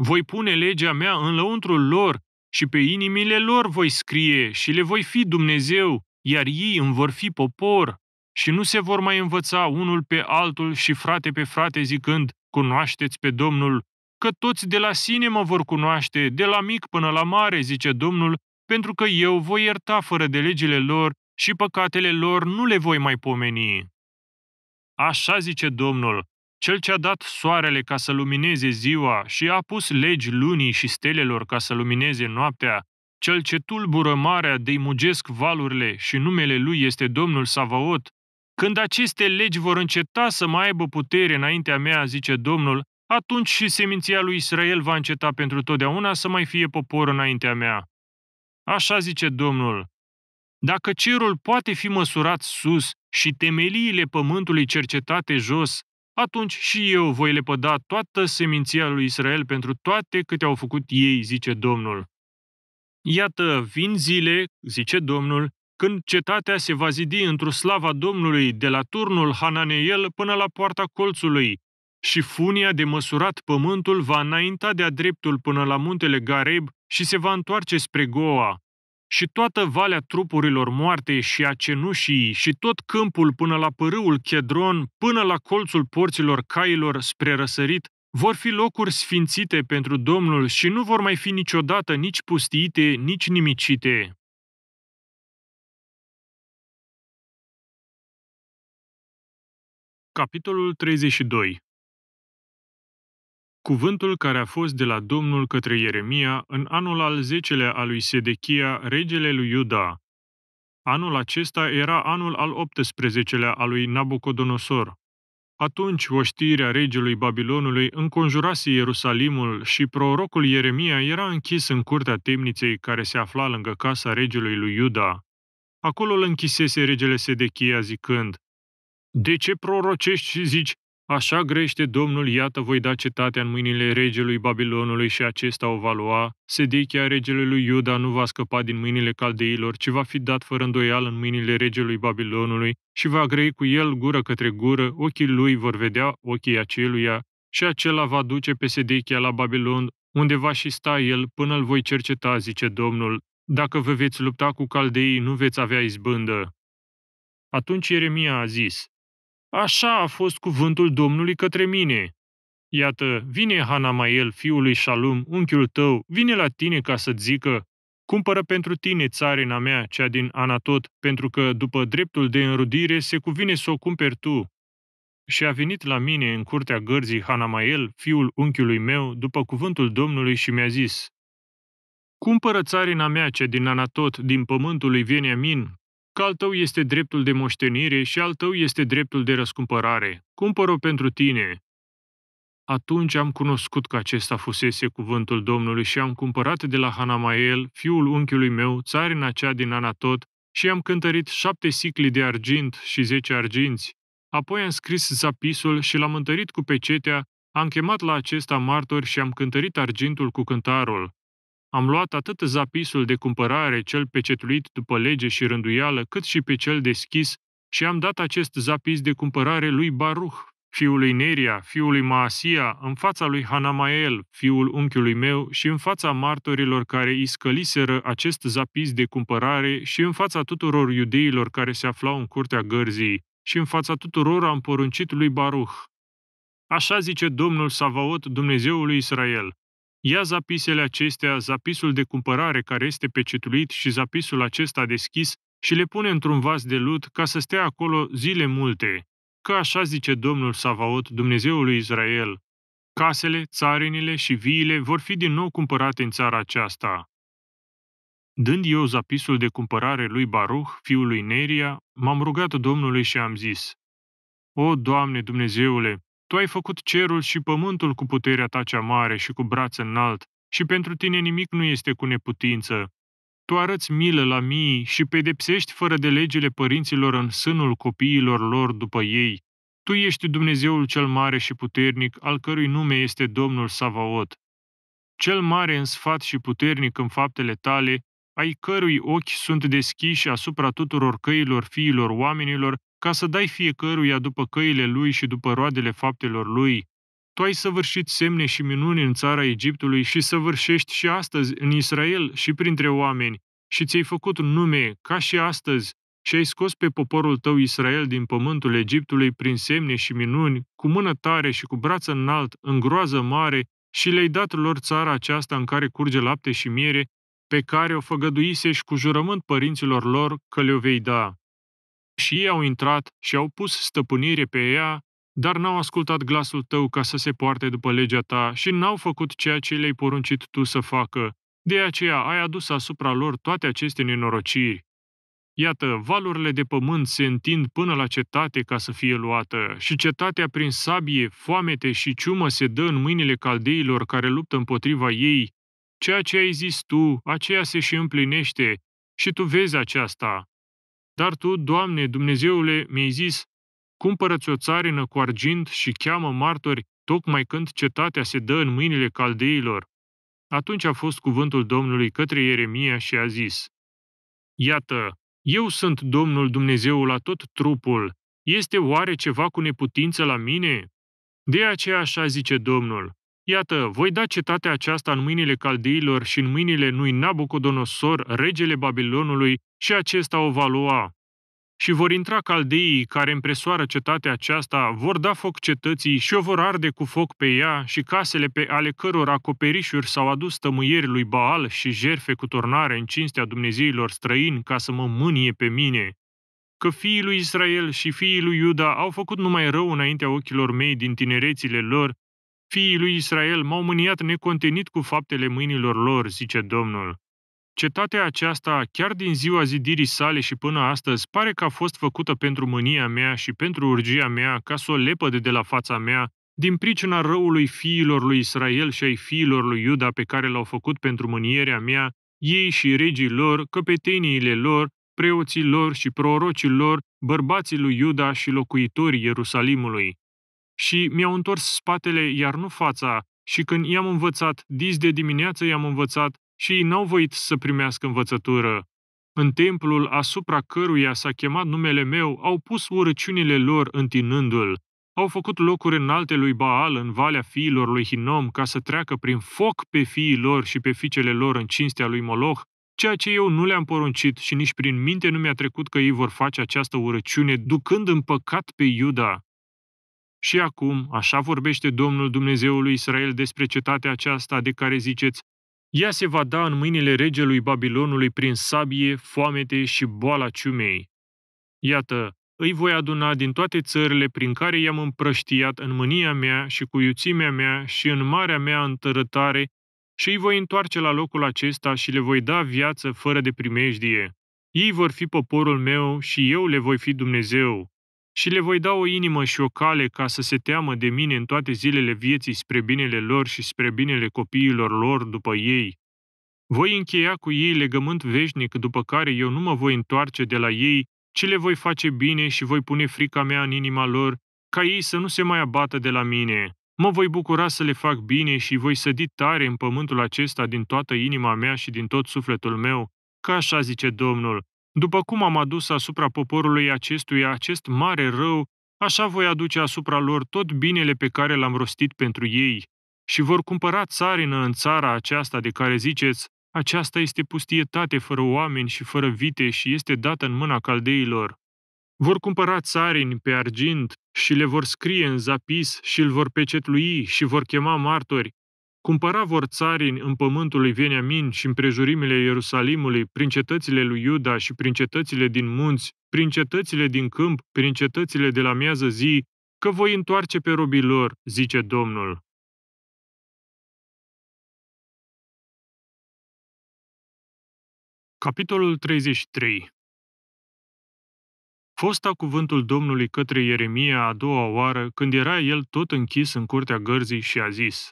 voi pune legea mea în lăuntrul lor și pe inimile lor voi scrie și le voi fi Dumnezeu, iar ei îmi vor fi popor și nu se vor mai învăța unul pe altul și frate pe frate zicând, cunoașteți pe Domnul, că toți de la sine mă vor cunoaște, de la mic până la mare, zice Domnul, pentru că eu voi ierta fără de legile lor și păcatele lor nu le voi mai pomeni. Așa zice Domnul, cel ce a dat soarele ca să lumineze ziua și a pus legi lunii și stelelor ca să lumineze noaptea, cel ce tulbură marea de mugesc valurile și numele lui este Domnul Savaot, când aceste legi vor înceta să mai aibă putere înaintea mea, zice Domnul, atunci și seminția lui Israel va înceta pentru totdeauna să mai fie popor înaintea mea. Așa zice Domnul, dacă cerul poate fi măsurat sus și temeliile pământului cercetate jos, atunci și eu voi lepăda toată seminția lui Israel pentru toate câte au făcut ei, zice Domnul. Iată, vin zile, zice Domnul, când cetatea se va zidi într-o slava Domnului de la turnul Hananeel până la poarta colțului, și funia de măsurat pământul va înainta de-a dreptul până la muntele Gareb și se va întoarce spre Goa, și toată valea trupurilor moarte și a cenușii și tot câmpul până la părâul Chedron, până la colțul porților cailor spre răsărit, vor fi locuri sfințite pentru Domnul și nu vor mai fi niciodată nici pustiite, nici nimicite. Capitolul 32 Cuvântul care a fost de la Domnul către Ieremia în anul al zecelea al lui Sedechia, regele lui Iuda. Anul acesta era anul al 18-lea al lui Nabucodonosor. Atunci oștirea regelui Babilonului înconjurase Ierusalimul și prorocul Ieremia era închis în curtea temniței care se afla lângă casa regelui lui Iuda. Acolo îl închisese regele Sedechia zicând, De ce prorocești și zici, Așa grește Domnul, iată, voi da cetatea în mâinile regelui Babilonului și acesta o va lua. Sedechia regelui lui Iuda nu va scăpa din mâinile caldeilor, ci va fi dat fără îndoială în mâinile regelui Babilonului și va grei cu el gură către gură, ochii lui vor vedea ochii aceluia și acela va duce pe Sedechia la Babilon, unde va și sta el până îl voi cerceta, zice Domnul. Dacă vă veți lupta cu caldeii, nu veți avea izbândă. Atunci Ieremia a zis, Așa a fost cuvântul Domnului către mine. Iată, vine Hanamael, fiul lui Shalum, unchiul tău, vine la tine ca să zică, cumpără pentru tine țarina mea, cea din Anatot, pentru că, după dreptul de înrudire, se cuvine să o cumperi tu. Și a venit la mine în curtea gărzii Hanamael, fiul unchiului meu, după cuvântul Domnului și mi-a zis, Cumpără țarina mea, cea din Anatot, din pământul lui Veniamin, că al tău este dreptul de moștenire și al tău este dreptul de răscumpărare. Cumpăr-o pentru tine. Atunci am cunoscut că acesta fusese cuvântul Domnului și am cumpărat de la Hanamael, fiul unchiului meu, țarina cea din Anatot, și am cântărit șapte sicli de argint și zece arginți. Apoi am scris zapisul și l-am întărit cu pecetea, am chemat la acesta martori și am cântărit argintul cu cântarul. Am luat atât zapisul de cumpărare, cel pecetuit după lege și rânduială, cât și pe cel deschis, și am dat acest zapis de cumpărare lui Baruch, fiul Neria, fiul Maasia, în fața lui Hanamael, fiul unchiului meu, și în fața martorilor care iscăliseră acest zapis de cumpărare și în fața tuturor iudeilor care se aflau în curtea gărzii, și în fața tuturor am poruncit lui Baruch. Așa zice Domnul Savaot, Dumnezeului Israel, Ia zapisele acestea, zapisul de cumpărare care este pecetuit și zapisul acesta deschis și le pune într-un vas de lut ca să stea acolo zile multe, că așa zice Domnul Savaot, Dumnezeul lui Israel. Casele, țarinile și viile vor fi din nou cumpărate în țara aceasta. Dând eu zapisul de cumpărare lui Baruch, fiul lui Neria, m-am rugat Domnului și am zis, O, Doamne Dumnezeule, tu ai făcut cerul și pământul cu puterea ta cea mare și cu braț înalt, și pentru tine nimic nu este cu neputință. Tu arăți milă la mii și pedepsești fără de legile părinților în sânul copiilor lor după ei. Tu ești Dumnezeul cel mare și puternic, al cărui nume este Domnul Savaot. Cel mare în sfat și puternic în faptele tale, ai cărui ochi sunt deschiși asupra tuturor căilor fiilor oamenilor ca să dai fiecăruia după căile lui și după roadele faptelor lui. Tu ai săvârșit semne și minuni în țara Egiptului și săvârșești și astăzi în Israel și printre oameni, și ți-ai făcut nume, ca și astăzi, și ai scos pe poporul tău Israel din pământul Egiptului prin semne și minuni, cu mână tare și cu braț înalt, în groază mare, și le-ai dat lor țara aceasta în care curge lapte și miere, pe care o făgăduisești cu jurământ părinților lor că le-o vei da. Și ei au intrat și au pus stăpânire pe ea, dar n-au ascultat glasul tău ca să se poarte după legea ta și n-au făcut ceea ce le-ai poruncit tu să facă. De aceea ai adus asupra lor toate aceste nenorociri. Iată, valurile de pământ se întind până la cetate ca să fie luată, și cetatea prin sabie, foamete și ciumă se dă în mâinile caldeilor care luptă împotriva ei. Ceea ce ai zis tu, aceea se și împlinește, și tu vezi aceasta. Dar tu, Doamne, Dumnezeule, mi-ai zis, cumpără-ți o țarină cu argint și cheamă martori tocmai când cetatea se dă în mâinile caldeilor. Atunci a fost cuvântul Domnului către Ieremia și a zis, Iată, eu sunt Domnul Dumnezeu la tot trupul, este oare ceva cu neputință la mine? De aceea așa zice Domnul, Iată, voi da cetatea aceasta în mâinile caldeilor și în mâinile lui Nabucodonosor, regele Babilonului, și acesta o va lua. Și vor intra caldeii care împresoară cetatea aceasta, vor da foc cetății și o vor arde cu foc pe ea și casele pe ale căror acoperișuri s-au adus tămâieri lui Baal și jerfe cu tornare în cinstea dumnezeilor străini ca să mă mânie pe mine. Că fiii lui Israel și fiii lui Iuda au făcut numai rău înaintea ochilor mei din tinerețile lor Fiii lui Israel m-au mâniat necontenit cu faptele mâinilor lor, zice Domnul. Cetatea aceasta, chiar din ziua zidirii sale și până astăzi, pare că a fost făcută pentru mânia mea și pentru urgia mea, ca să o lepăde de la fața mea, din pricina răului fiilor lui Israel și ai fiilor lui Iuda pe care l-au făcut pentru mânierea mea, ei și regii lor, căpeteniile lor, preoții lor și prorocii lor, bărbații lui Iuda și locuitorii Ierusalimului și mi-au întors spatele, iar nu fața, și când i-am învățat, dis de dimineață i-am învățat și ei n-au voit să primească învățătură. În templul asupra căruia s-a chemat numele meu, au pus urăciunile lor întinându-l. Au făcut locuri înalte lui Baal în valea fiilor lui Hinom ca să treacă prin foc pe fiii lor și pe fiicele lor în cinstea lui Moloch, ceea ce eu nu le-am poruncit și nici prin minte nu mi-a trecut că ei vor face această urăciune, ducând în păcat pe Iuda. Și acum, așa vorbește Domnul Dumnezeului Israel despre cetatea aceasta de care ziceți, ea se va da în mâinile regelui Babilonului prin sabie, foamete și boala ciumei. Iată, îi voi aduna din toate țările prin care i-am împrăștiat în mânia mea și cu iuțimea mea și în marea mea întărătare și îi voi întoarce la locul acesta și le voi da viață fără de primejdie. Ei vor fi poporul meu și eu le voi fi Dumnezeu și le voi da o inimă și o cale ca să se teamă de mine în toate zilele vieții spre binele lor și spre binele copiilor lor după ei. Voi încheia cu ei legământ veșnic după care eu nu mă voi întoarce de la ei, ci le voi face bine și voi pune frica mea în inima lor, ca ei să nu se mai abată de la mine. Mă voi bucura să le fac bine și voi sădi tare în pământul acesta din toată inima mea și din tot sufletul meu, ca așa zice Domnul, după cum am adus asupra poporului acestuia acest mare rău, așa voi aduce asupra lor tot binele pe care l-am rostit pentru ei și vor cumpăra țarină în țara aceasta de care ziceți, aceasta este pustietate fără oameni și fără vite și este dată în mâna caldeilor. Vor cumpăra țarini pe argint și le vor scrie în zapis și îl vor pecetlui și vor chema martori Cumpăra vor țarini în pământul lui Veniamin și în prejurimile Ierusalimului, prin cetățile lui Iuda și prin cetățile din munți, prin cetățile din câmp, prin cetățile de la miază zi, că voi întoarce pe robii lor, zice Domnul. Capitolul 33 Fosta cuvântul Domnului către Ieremia a doua oară, când era el tot închis în curtea gărzii și a zis,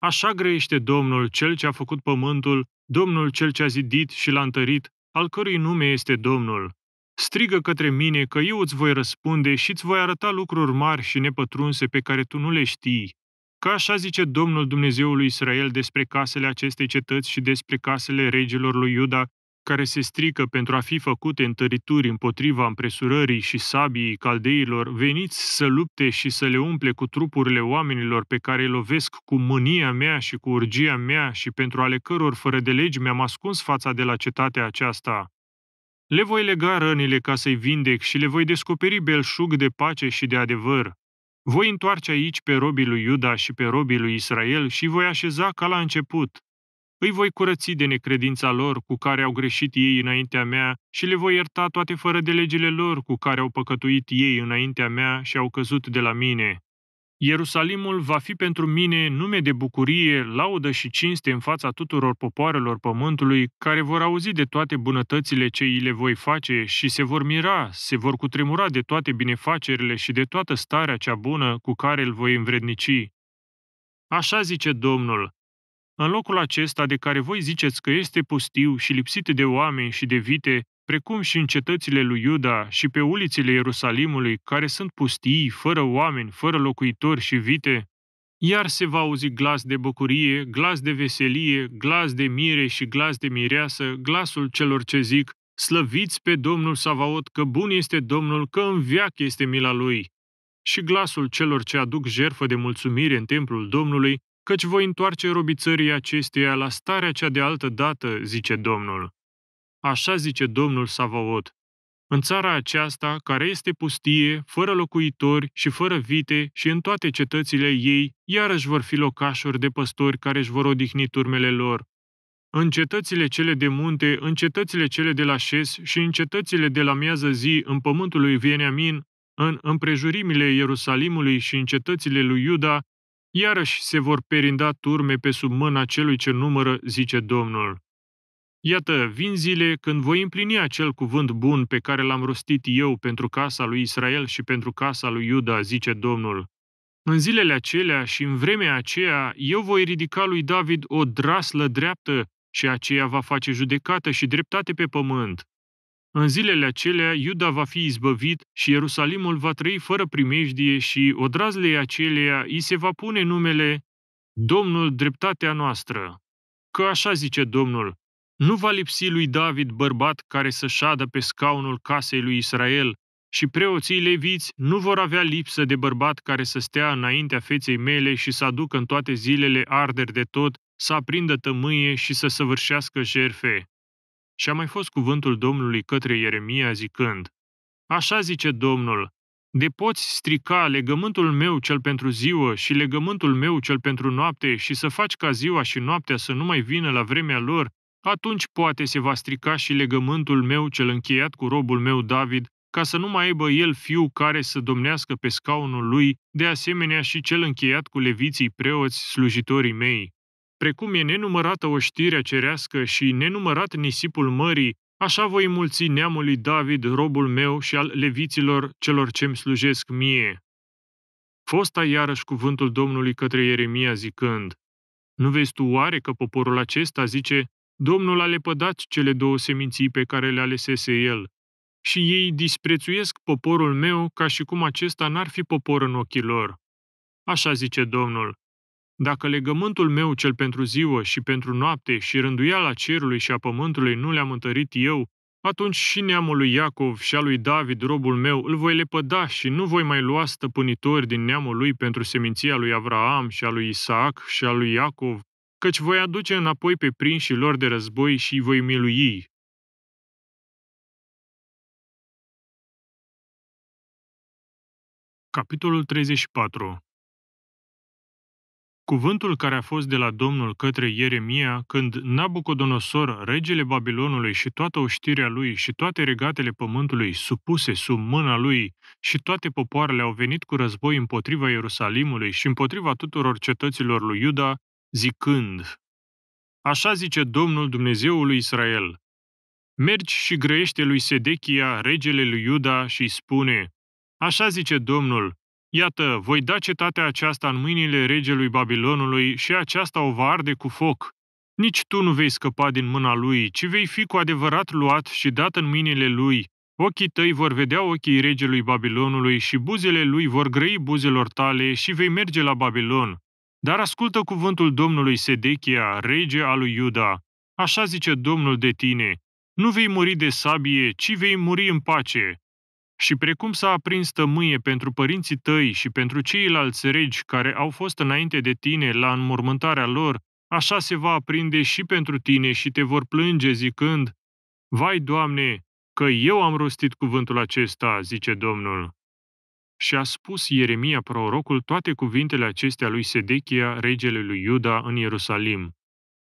Așa grăiește Domnul, Cel ce a făcut pământul, Domnul Cel ce a zidit și l-a întărit, al cărui nume este Domnul. Strigă către mine că eu îți voi răspunde și îți voi arăta lucruri mari și nepătrunse pe care tu nu le știi. Ca așa zice Domnul Dumnezeului Israel despre casele acestei cetăți și despre casele regilor lui Iuda, care se strică pentru a fi făcute întărituri împotriva împresurării și sabiei caldeilor, veniți să lupte și să le umple cu trupurile oamenilor pe care îi lovesc cu mânia mea și cu urgia mea și pentru ale căror fără de legi mi-am ascuns fața de la cetatea aceasta. Le voi lega rănile ca să-i vindec și le voi descoperi belșug de pace și de adevăr. Voi întoarce aici pe robii lui Iuda și pe robii lui Israel și voi așeza ca la început, îi voi curăți de necredința lor cu care au greșit ei înaintea mea și le voi ierta toate fără de legile lor cu care au păcătuit ei înaintea mea și au căzut de la mine. Ierusalimul va fi pentru mine nume de bucurie, laudă și cinste în fața tuturor popoarelor pământului, care vor auzi de toate bunătățile ce îi le voi face și se vor mira, se vor cutremura de toate binefacerile și de toată starea cea bună cu care îl voi învrednici. Așa zice Domnul, în locul acesta de care voi ziceți că este pustiu și lipsit de oameni și de vite, precum și în cetățile lui Iuda și pe ulițile Ierusalimului, care sunt pustii, fără oameni, fără locuitori și vite, iar se va auzi glas de bucurie, glas de veselie, glas de mire și glas de mireasă, glasul celor ce zic, slăviți pe Domnul Savaot că bun este Domnul, că în veac este mila Lui. Și glasul celor ce aduc jerfă de mulțumire în templul Domnului, căci voi întoarce robițării acesteia la starea cea de altă dată, zice Domnul. Așa zice Domnul Savaot. În țara aceasta, care este pustie, fără locuitori și fără vite și în toate cetățile ei, iarăși vor fi locașuri de păstori care își vor odihni turmele lor. În cetățile cele de munte, în cetățile cele de la șes și în cetățile de la miază zi în pământul lui Vieniamin, în împrejurimile Ierusalimului și în cetățile lui Iuda, Iarăși se vor perinda turme pe sub mâna celui ce numără, zice Domnul. Iată, vin zile când voi împlini acel cuvânt bun pe care l-am rostit eu pentru casa lui Israel și pentru casa lui Iuda, zice Domnul. În zilele acelea și în vremea aceea, eu voi ridica lui David o draslă dreaptă și aceea va face judecată și dreptate pe pământ. În zilele acelea, Iuda va fi izbăvit și Ierusalimul va trăi fără primejdie și odrazlei aceleia îi se va pune numele Domnul dreptatea noastră. Că așa zice Domnul, nu va lipsi lui David bărbat care să șadă pe scaunul casei lui Israel și preoții leviți nu vor avea lipsă de bărbat care să stea înaintea feței mele și să aducă în toate zilele arderi de tot, să aprindă tămâie și să săvârșească jerfe. Și a mai fost cuvântul Domnului către Ieremia zicând, Așa zice Domnul, de poți strica legământul meu cel pentru ziua și legământul meu cel pentru noapte și să faci ca ziua și noaptea să nu mai vină la vremea lor, atunci poate se va strica și legământul meu cel încheiat cu robul meu David, ca să nu mai aibă el fiu care să domnească pe scaunul lui, de asemenea și cel încheiat cu leviții preoți slujitorii mei. Precum e nenumărată oștirea cerească și nenumărat nisipul mării, așa voi mulți neamului David, robul meu și al leviților celor ce-mi slujesc mie. Fosta iarăși cuvântul Domnului către Ieremia zicând, Nu vezi tu oare că poporul acesta zice, Domnul a lepădat cele două seminții pe care le alesese el, și ei disprețuiesc poporul meu ca și cum acesta n-ar fi popor în ochii lor. Așa zice Domnul, dacă legământul meu cel pentru ziua și pentru noapte și rânduiala cerului și a pământului nu le-am întărit eu, atunci și neamul lui Iacov și al lui David, robul meu, îl voi lepăda și nu voi mai lua stăpânitori din neamul lui pentru seminția lui Avraam și a lui Isaac și a lui Iacov, căci voi aduce înapoi pe prinșii lor de război și îi voi milui. Capitolul 34 Cuvântul care a fost de la Domnul către Ieremia, când Nabucodonosor, regele Babilonului și toată oștirea lui și toate regatele pământului supuse sub mâna lui și toate popoarele au venit cu război împotriva Ierusalimului și împotriva tuturor cetăților lui Iuda, zicând, Așa zice Domnul Dumnezeului Israel, Mergi și grăiește lui Sedechia, regele lui Iuda, și spune, Așa zice Domnul, Iată, voi da cetatea aceasta în mâinile regelui Babilonului și aceasta o va arde cu foc. Nici tu nu vei scăpa din mâna lui, ci vei fi cu adevărat luat și dat în mâinile lui. Ochii tăi vor vedea ochii regelui Babilonului și buzele lui vor grăi buzelor tale și vei merge la Babilon. Dar ascultă cuvântul Domnului Sedechia, rege al lui Iuda. Așa zice Domnul de tine, nu vei muri de sabie, ci vei muri în pace, și precum s-a aprins tămâie pentru părinții tăi și pentru ceilalți regi care au fost înainte de tine la înmormântarea lor, așa se va aprinde și pentru tine și te vor plânge zicând, Vai, Doamne, că eu am rostit cuvântul acesta, zice Domnul. Și a spus Ieremia prorocul toate cuvintele acestea lui Sedechia, regele lui Iuda, în Ierusalim.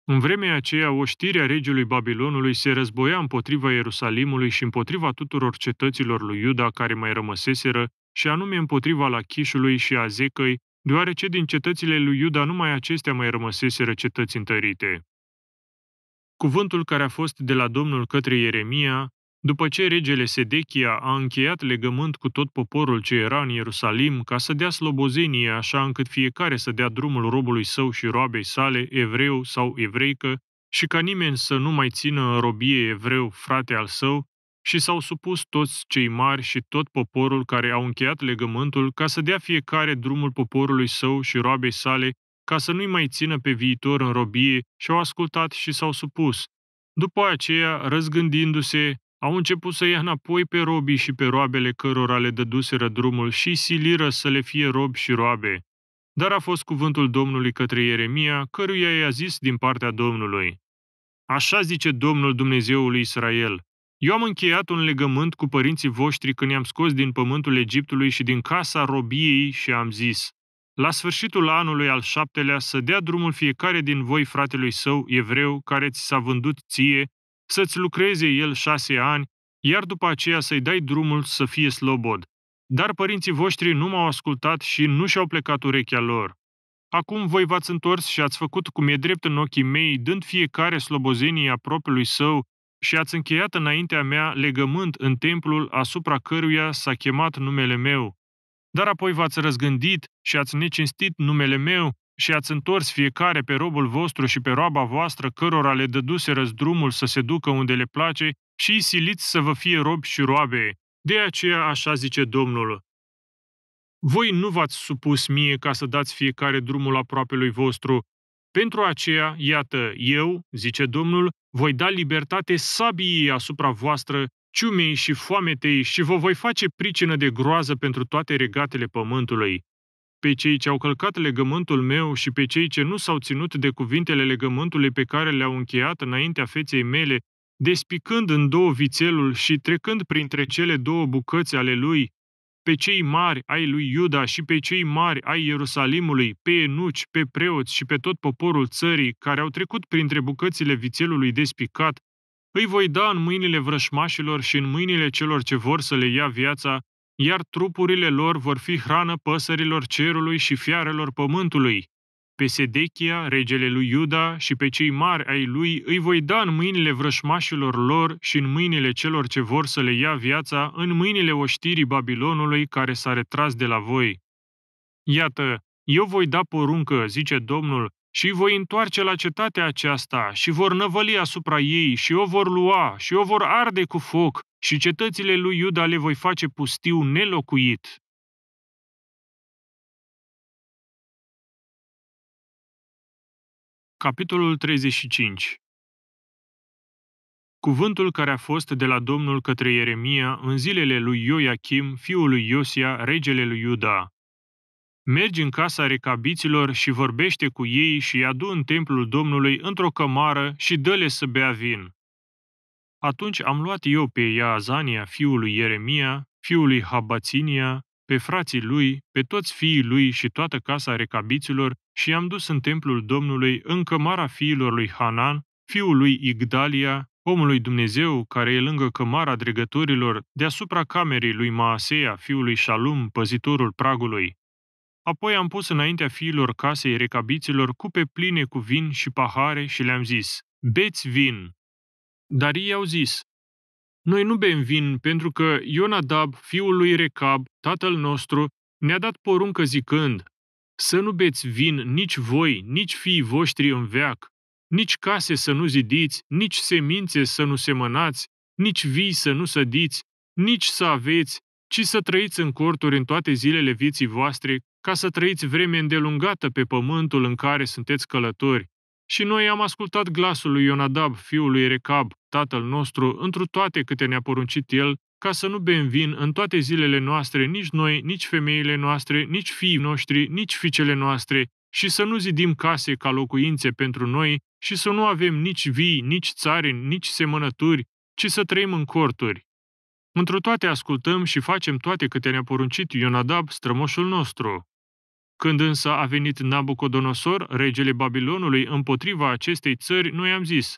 În vremea aceea, oștirea regiului Babilonului se războia împotriva Ierusalimului și împotriva tuturor cetăților lui Iuda care mai rămăseseră, și anume împotriva Lachișului și Azecăi, deoarece din cetățile lui Iuda numai acestea mai rămăseseră cetăți întărite. Cuvântul care a fost de la Domnul către Ieremia după ce regele Sedechia a încheiat legământ cu tot poporul ce era în Ierusalim ca să dea slobozenie așa încât fiecare să dea drumul robului său și roabei sale, evreu sau evreică, și ca nimeni să nu mai țină în robie evreu frate al său, și s-au supus toți cei mari și tot poporul care au încheiat legământul ca să dea fiecare drumul poporului său și roabei sale, ca să nu-i mai țină pe viitor în robie și au ascultat și s-au supus. După aceea, răzgândindu-se, au început să ia înapoi pe robii și pe roabele cărora le dăduseră drumul și siliră să le fie robi și roabe. Dar a fost cuvântul Domnului către Ieremia, căruia i-a zis din partea Domnului. Așa zice Domnul Dumnezeului Israel, eu am încheiat un legământ cu părinții voștri când i-am scos din pământul Egiptului și din casa robiei și am zis, la sfârșitul anului al șaptelea să dea drumul fiecare din voi fratelui său evreu care ți s-a vândut ție să-ți lucreze el șase ani, iar după aceea să-i dai drumul să fie slobod. Dar părinții voștri nu m-au ascultat și nu și-au plecat urechea lor. Acum voi v-ați întors și ați făcut cum e drept în ochii mei, dând fiecare slobozenie a propriului său și ați încheiat înaintea mea legământ în templul asupra căruia s-a chemat numele meu. Dar apoi v-ați răzgândit și ați necinstit numele meu și ați întors fiecare pe robul vostru și pe roaba voastră, cărora le dăduse răzdrumul să se ducă unde le place, și îi siliți să vă fie robi și roabe. De aceea așa zice Domnul. Voi nu v-ați supus mie ca să dați fiecare drumul aproapelui vostru. Pentru aceea, iată, eu, zice Domnul, voi da libertate sabiei asupra voastră, ciumei și foametei și vă voi face pricină de groază pentru toate regatele pământului pe cei ce au călcat legământul meu și pe cei ce nu s-au ținut de cuvintele legământului pe care le-au încheiat înaintea feței mele, despicând în două vițelul și trecând printre cele două bucăți ale lui, pe cei mari ai lui Iuda și pe cei mari ai Ierusalimului, pe enuci, pe preoți și pe tot poporul țării, care au trecut printre bucățile vițelului despicat, îi voi da în mâinile vrășmașilor și în mâinile celor ce vor să le ia viața iar trupurile lor vor fi hrană păsărilor cerului și fiarelor pământului. Pe Sedechia, regele lui Iuda, și pe cei mari ai lui îi voi da în mâinile vrășmașilor lor și în mâinile celor ce vor să le ia viața, în mâinile oștirii Babilonului care s-a retras de la voi. Iată, eu voi da poruncă, zice Domnul, și îi voi întoarce la cetatea aceasta și vor năvăli asupra ei și o vor lua și o vor arde cu foc și cetățile lui Iuda le voi face pustiu nelocuit. Capitolul 35 Cuvântul care a fost de la Domnul către Ieremia în zilele lui Ioachim, fiul lui Iosia, regele lui Iuda, Mergi în casa recabiților și vorbește cu ei și îi adu în templul Domnului într-o cămară și dă-le să bea vin. Atunci am luat eu pe Iazania, fiul lui Ieremia, fiul lui Habaținia, pe frații lui, pe toți fiii lui și toată casa recabiților și i-am dus în templul Domnului în cămara fiilor lui Hanan, fiul lui Igdalia, omului Dumnezeu care e lângă cămara dregătorilor, deasupra camerei lui Maaseia, fiul lui Shalum, păzitorul pragului. Apoi am pus înaintea fiilor casei recabiților cupe pline cu vin și pahare și le-am zis, beți vin. Dar ei au zis, noi nu bem vin pentru că Ionadab, fiul lui Recab, tatăl nostru, ne-a dat poruncă zicând, să nu beți vin nici voi, nici fiii voștri în veac, nici case să nu zidiți, nici semințe să nu semănați, nici vii să nu sădiți, nici să aveți, ci să trăiți în corturi în toate zilele vieții voastre, ca să trăiți vreme îndelungată pe pământul în care sunteți călători. Și noi am ascultat glasul lui Ionadab, fiul lui Recab, tatăl nostru, întru toate câte ne-a poruncit el, ca să nu bem vin în toate zilele noastre, nici noi, nici femeile noastre, nici fiii noștri, nici fiicele noastre, și să nu zidim case ca locuințe pentru noi și să nu avem nici vii, nici țari, nici semănături, ci să trăim în corturi. Întru toate ascultăm și facem toate câte ne-a poruncit Ionadab, strămoșul nostru. Când însă a venit Nabucodonosor, regele Babilonului, împotriva acestei țări, noi am zis,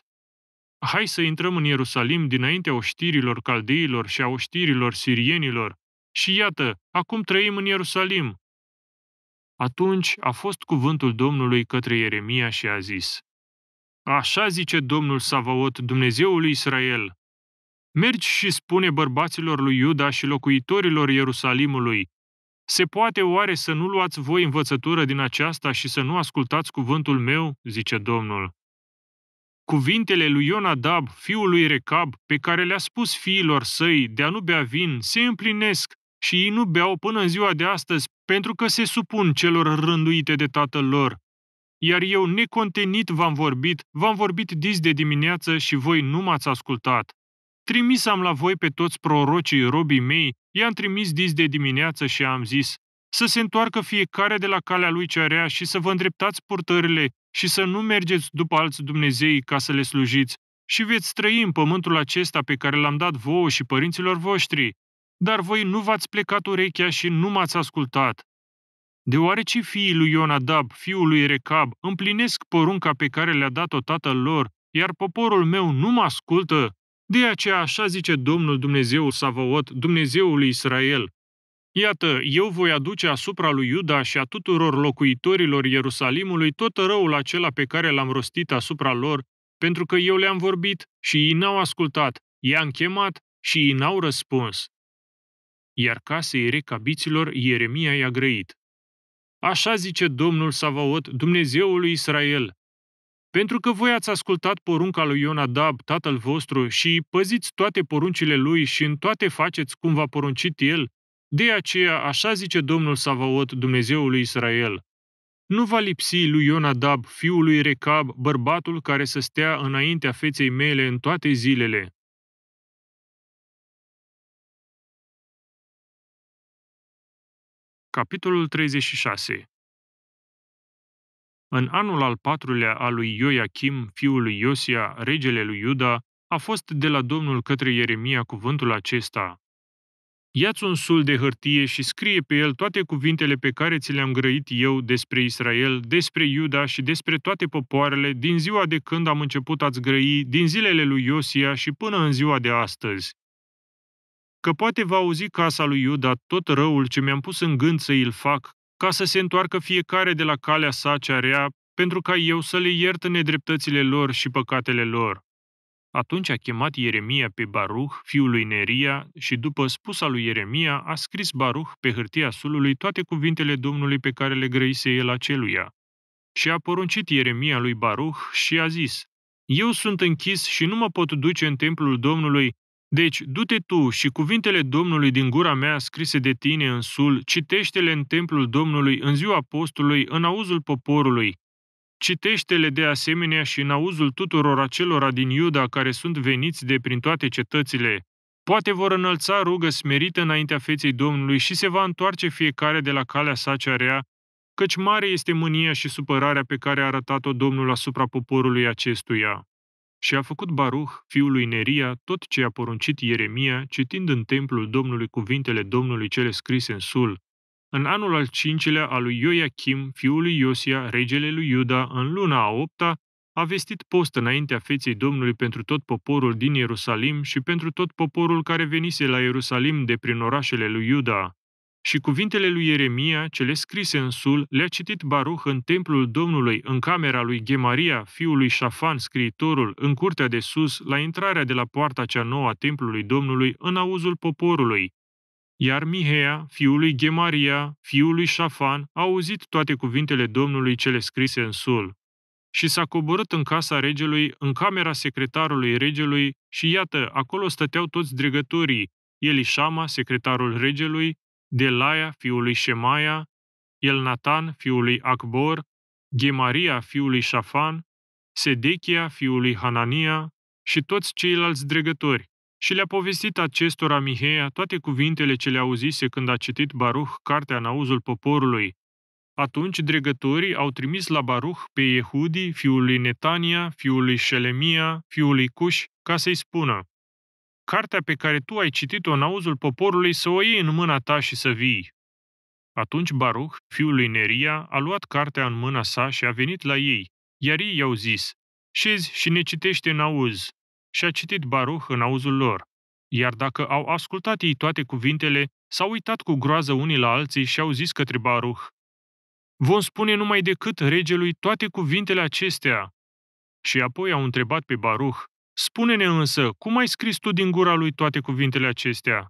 Hai să intrăm în Ierusalim dinaintea oștirilor caldeilor și a oștirilor sirienilor. Și iată, acum trăim în Ierusalim. Atunci a fost cuvântul Domnului către Ieremia și a zis, Așa zice Domnul Savaot, Dumnezeul lui Israel, Mergi și spune bărbaților lui Iuda și locuitorilor Ierusalimului, se poate oare să nu luați voi învățătură din aceasta și să nu ascultați cuvântul meu?" zice Domnul. Cuvintele lui Ionadab, fiul lui Recab, pe care le-a spus fiilor săi de a nu bea vin, se împlinesc și ei nu beau până în ziua de astăzi pentru că se supun celor rânduite de tatăl lor. Iar eu necontenit v-am vorbit, v-am vorbit dis de dimineață și voi nu m-ați ascultat. Trimis am la voi pe toți prorocii robii mei, i-am trimis dis de dimineață și am zis, să se întoarcă fiecare de la calea lui cea rea și să vă îndreptați purtările și să nu mergeți după alți Dumnezei ca să le slujiți și veți trăi în pământul acesta pe care l-am dat vouă și părinților voștri. Dar voi nu v-ați plecat urechea și nu m-ați ascultat. Deoarece fiii lui Ionadab, fiul lui Recab, împlinesc porunca pe care le-a dat-o tatăl lor, iar poporul meu nu mă ascultă, de aceea așa zice Domnul Dumnezeu Savaot, Dumnezeul Israel, Iată, eu voi aduce asupra lui Iuda și a tuturor locuitorilor Ierusalimului tot răul acela pe care l-am rostit asupra lor, pentru că eu le-am vorbit și ei n-au ascultat, i-am chemat și ei n-au răspuns. Iar casei recabiților Ieremia i-a grăit. Așa zice Domnul Savaot, Dumnezeul lui Israel, pentru că voi ați ascultat porunca lui Ionadab, tatăl vostru, și păziți toate poruncile lui și în toate faceți cum v-a poruncit el, de aceea așa zice Domnul Savaot, Dumnezeul lui Israel, nu va lipsi lui Ionadab, fiul lui Recab, bărbatul care să stea înaintea feței mele în toate zilele. Capitolul 36 în anul al patrulea al lui Ioachim, fiul lui Iosia, regele lui Iuda, a fost de la Domnul către Ieremia cuvântul acesta. Iați un sul de hârtie și scrie pe el toate cuvintele pe care ți le-am grăit eu despre Israel, despre Iuda și despre toate popoarele, din ziua de când am început să-ți grăi, din zilele lui Iosia și până în ziua de astăzi. Că poate va auzi casa lui Iuda tot răul ce mi-am pus în gând să îl fac, ca să se întoarcă fiecare de la calea sa cea rea, pentru ca eu să le iert nedreptățile lor și păcatele lor. Atunci a chemat Ieremia pe Baruch, fiul lui Neria, și după spusa lui Ieremia a scris Baruch pe hârtia sulului toate cuvintele Domnului pe care le grăise el aceluia. Și a poruncit Ieremia lui Baruch și a zis, Eu sunt închis și nu mă pot duce în templul Domnului deci, du-te tu și cuvintele Domnului din gura mea scrise de tine în sul, citește-le în templul Domnului, în ziua postului, în auzul poporului. Citește-le de asemenea și în auzul tuturor acelora din Iuda care sunt veniți de prin toate cetățile. Poate vor înălța rugă smerită înaintea feței Domnului și se va întoarce fiecare de la calea sa cea rea, căci mare este mânia și supărarea pe care a arătat-o Domnul asupra poporului acestuia. Și a făcut Baruch, fiul lui Neria, tot ce a poruncit Ieremia, citind în templul Domnului cuvintele Domnului cele scrise în sul. În anul al cincilea al lui Ioachim, fiul lui Iosia, regele lui Iuda, în luna a opta, a vestit post înaintea feței Domnului pentru tot poporul din Ierusalim și pentru tot poporul care venise la Ierusalim de prin orașele lui Iuda și cuvintele lui Ieremia, cele scrise în sul, le-a citit Baruch în templul Domnului, în camera lui Gemaria, fiul lui Șafan, scriitorul, în curtea de sus, la intrarea de la poarta cea nouă a templului Domnului, în auzul poporului. Iar Mihea, fiul lui Gemaria, fiul lui Șafan, a auzit toate cuvintele Domnului cele scrise în sul. Și s-a coborât în casa regelui, în camera secretarului regelui, și iată, acolo stăteau toți dregătorii, Elișama, secretarul regelui, Delaia fiului Shemaia, Elnatan fiului Acbor, Gemaria fiului Șafan, Sedechia fiului Hanania și toți ceilalți dregători. Și le-a povestit acestora Miheia toate cuvintele ce le auzise când a citit Baruch cartea în auzul poporului. Atunci dregătorii au trimis la Baruch pe Yehudi, fiul lui Netania, fiul lui Șelemia, fiul lui Cuș, ca să-i spună, cartea pe care tu ai citit-o în auzul poporului să o iei în mâna ta și să vii. Atunci Baruch, fiul lui Neria, a luat cartea în mâna sa și a venit la ei, iar ei i-au zis, șezi și ne citește în auz. Și a citit Baruch în auzul lor. Iar dacă au ascultat ei toate cuvintele, s-au uitat cu groază unii la alții și au zis către Baruch, Vom spune numai decât regelui toate cuvintele acestea. Și apoi au întrebat pe Baruch, Spune-ne însă, cum ai scris tu din gura lui toate cuvintele acestea?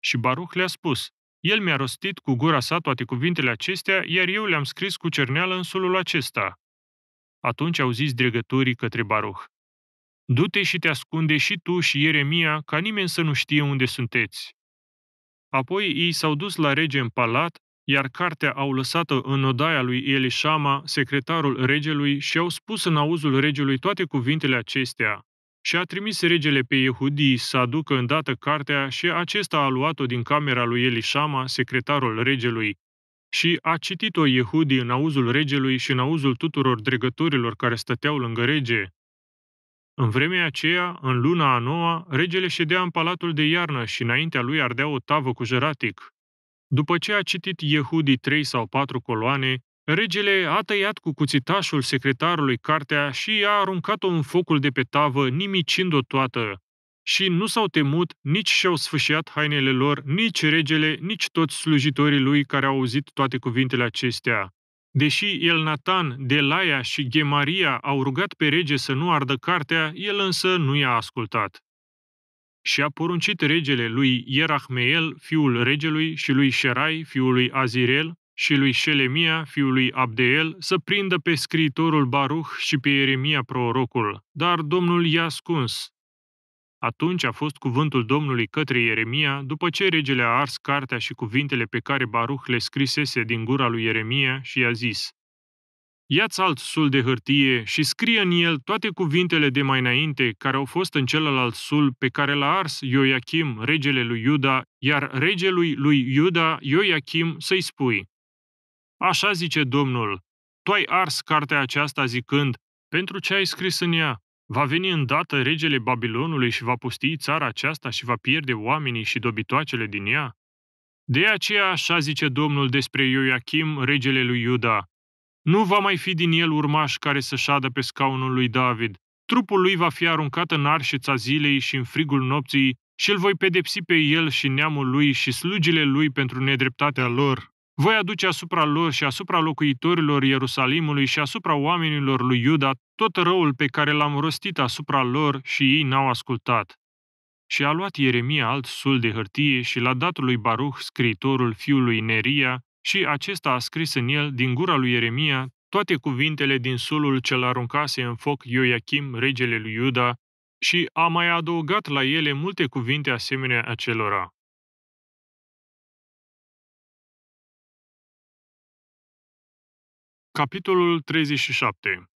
Și Baruch le-a spus, el mi-a rostit cu gura sa toate cuvintele acestea, iar eu le-am scris cu cerneală în sulul acesta. Atunci au zis dregătorii către Baruch, Du-te și te ascunde și tu și Ieremia, ca nimeni să nu știe unde sunteți. Apoi ei s-au dus la rege în palat, iar cartea au lăsat-o în odaia lui Elișama, secretarul regelui, și au spus în auzul regelui toate cuvintele acestea. Și a trimis regele pe Yehudii să aducă îndată cartea și acesta a luat-o din camera lui Elișama, secretarul regelui, și a citit-o Yehudi în auzul regelui și în auzul tuturor dregătorilor care stăteau lângă rege. În vremea aceea, în luna a noua, regele ședea în palatul de iarnă și înaintea lui ardea o tavă cu jeratic. După ce a citit Yehudi trei sau patru coloane, Regele a tăiat cu cuțitașul secretarului cartea și a aruncat-o în focul de pe tavă, nimicind-o toată. Și nu s-au temut, nici și-au sfâșiat hainele lor, nici regele, nici toți slujitorii lui care au auzit toate cuvintele acestea. Deși el Nathan, Delaia și Gemaria au rugat pe rege să nu ardă cartea, el însă nu i-a ascultat. Și a poruncit regele lui Ierahmeel, fiul regelui, și lui Sherai, fiul lui Azirel, și lui Șelemia, fiul lui Abdeel, să prindă pe scriitorul Baruch și pe Ieremia prorocul, dar Domnul i-a ascuns. Atunci a fost cuvântul Domnului către Ieremia, după ce regele a ars cartea și cuvintele pe care Baruch le scrisese din gura lui Ieremia și i-a zis, Ia-ți alt sul de hârtie și scrie în el toate cuvintele de mai înainte care au fost în celălalt sul pe care l-a ars Ioachim, regele lui Iuda, iar regelui lui Iuda, Ioachim, să-i spui, Așa zice Domnul, tu ai ars cartea aceasta zicând, pentru ce ai scris în ea? Va veni îndată regele Babilonului și va pusti țara aceasta și va pierde oamenii și dobitoacele din ea? De aceea așa zice Domnul despre Ioachim, regele lui Iuda. Nu va mai fi din el urmaș care să șadă pe scaunul lui David. Trupul lui va fi aruncat în arșița zilei și în frigul nopții și îl voi pedepsi pe el și neamul lui și slugile lui pentru nedreptatea lor. Voi aduce asupra lor și asupra locuitorilor Ierusalimului și asupra oamenilor lui Iuda tot răul pe care l-am rostit asupra lor și ei n-au ascultat. Și a luat Ieremia alt sul de hârtie și l-a dat lui Baruch, scriitorul fiului Neria, și acesta a scris în el, din gura lui Ieremia, toate cuvintele din sulul ce l-aruncase în foc Ioachim, regele lui Iuda, și a mai adăugat la ele multe cuvinte asemenea acelora. Capitolul 37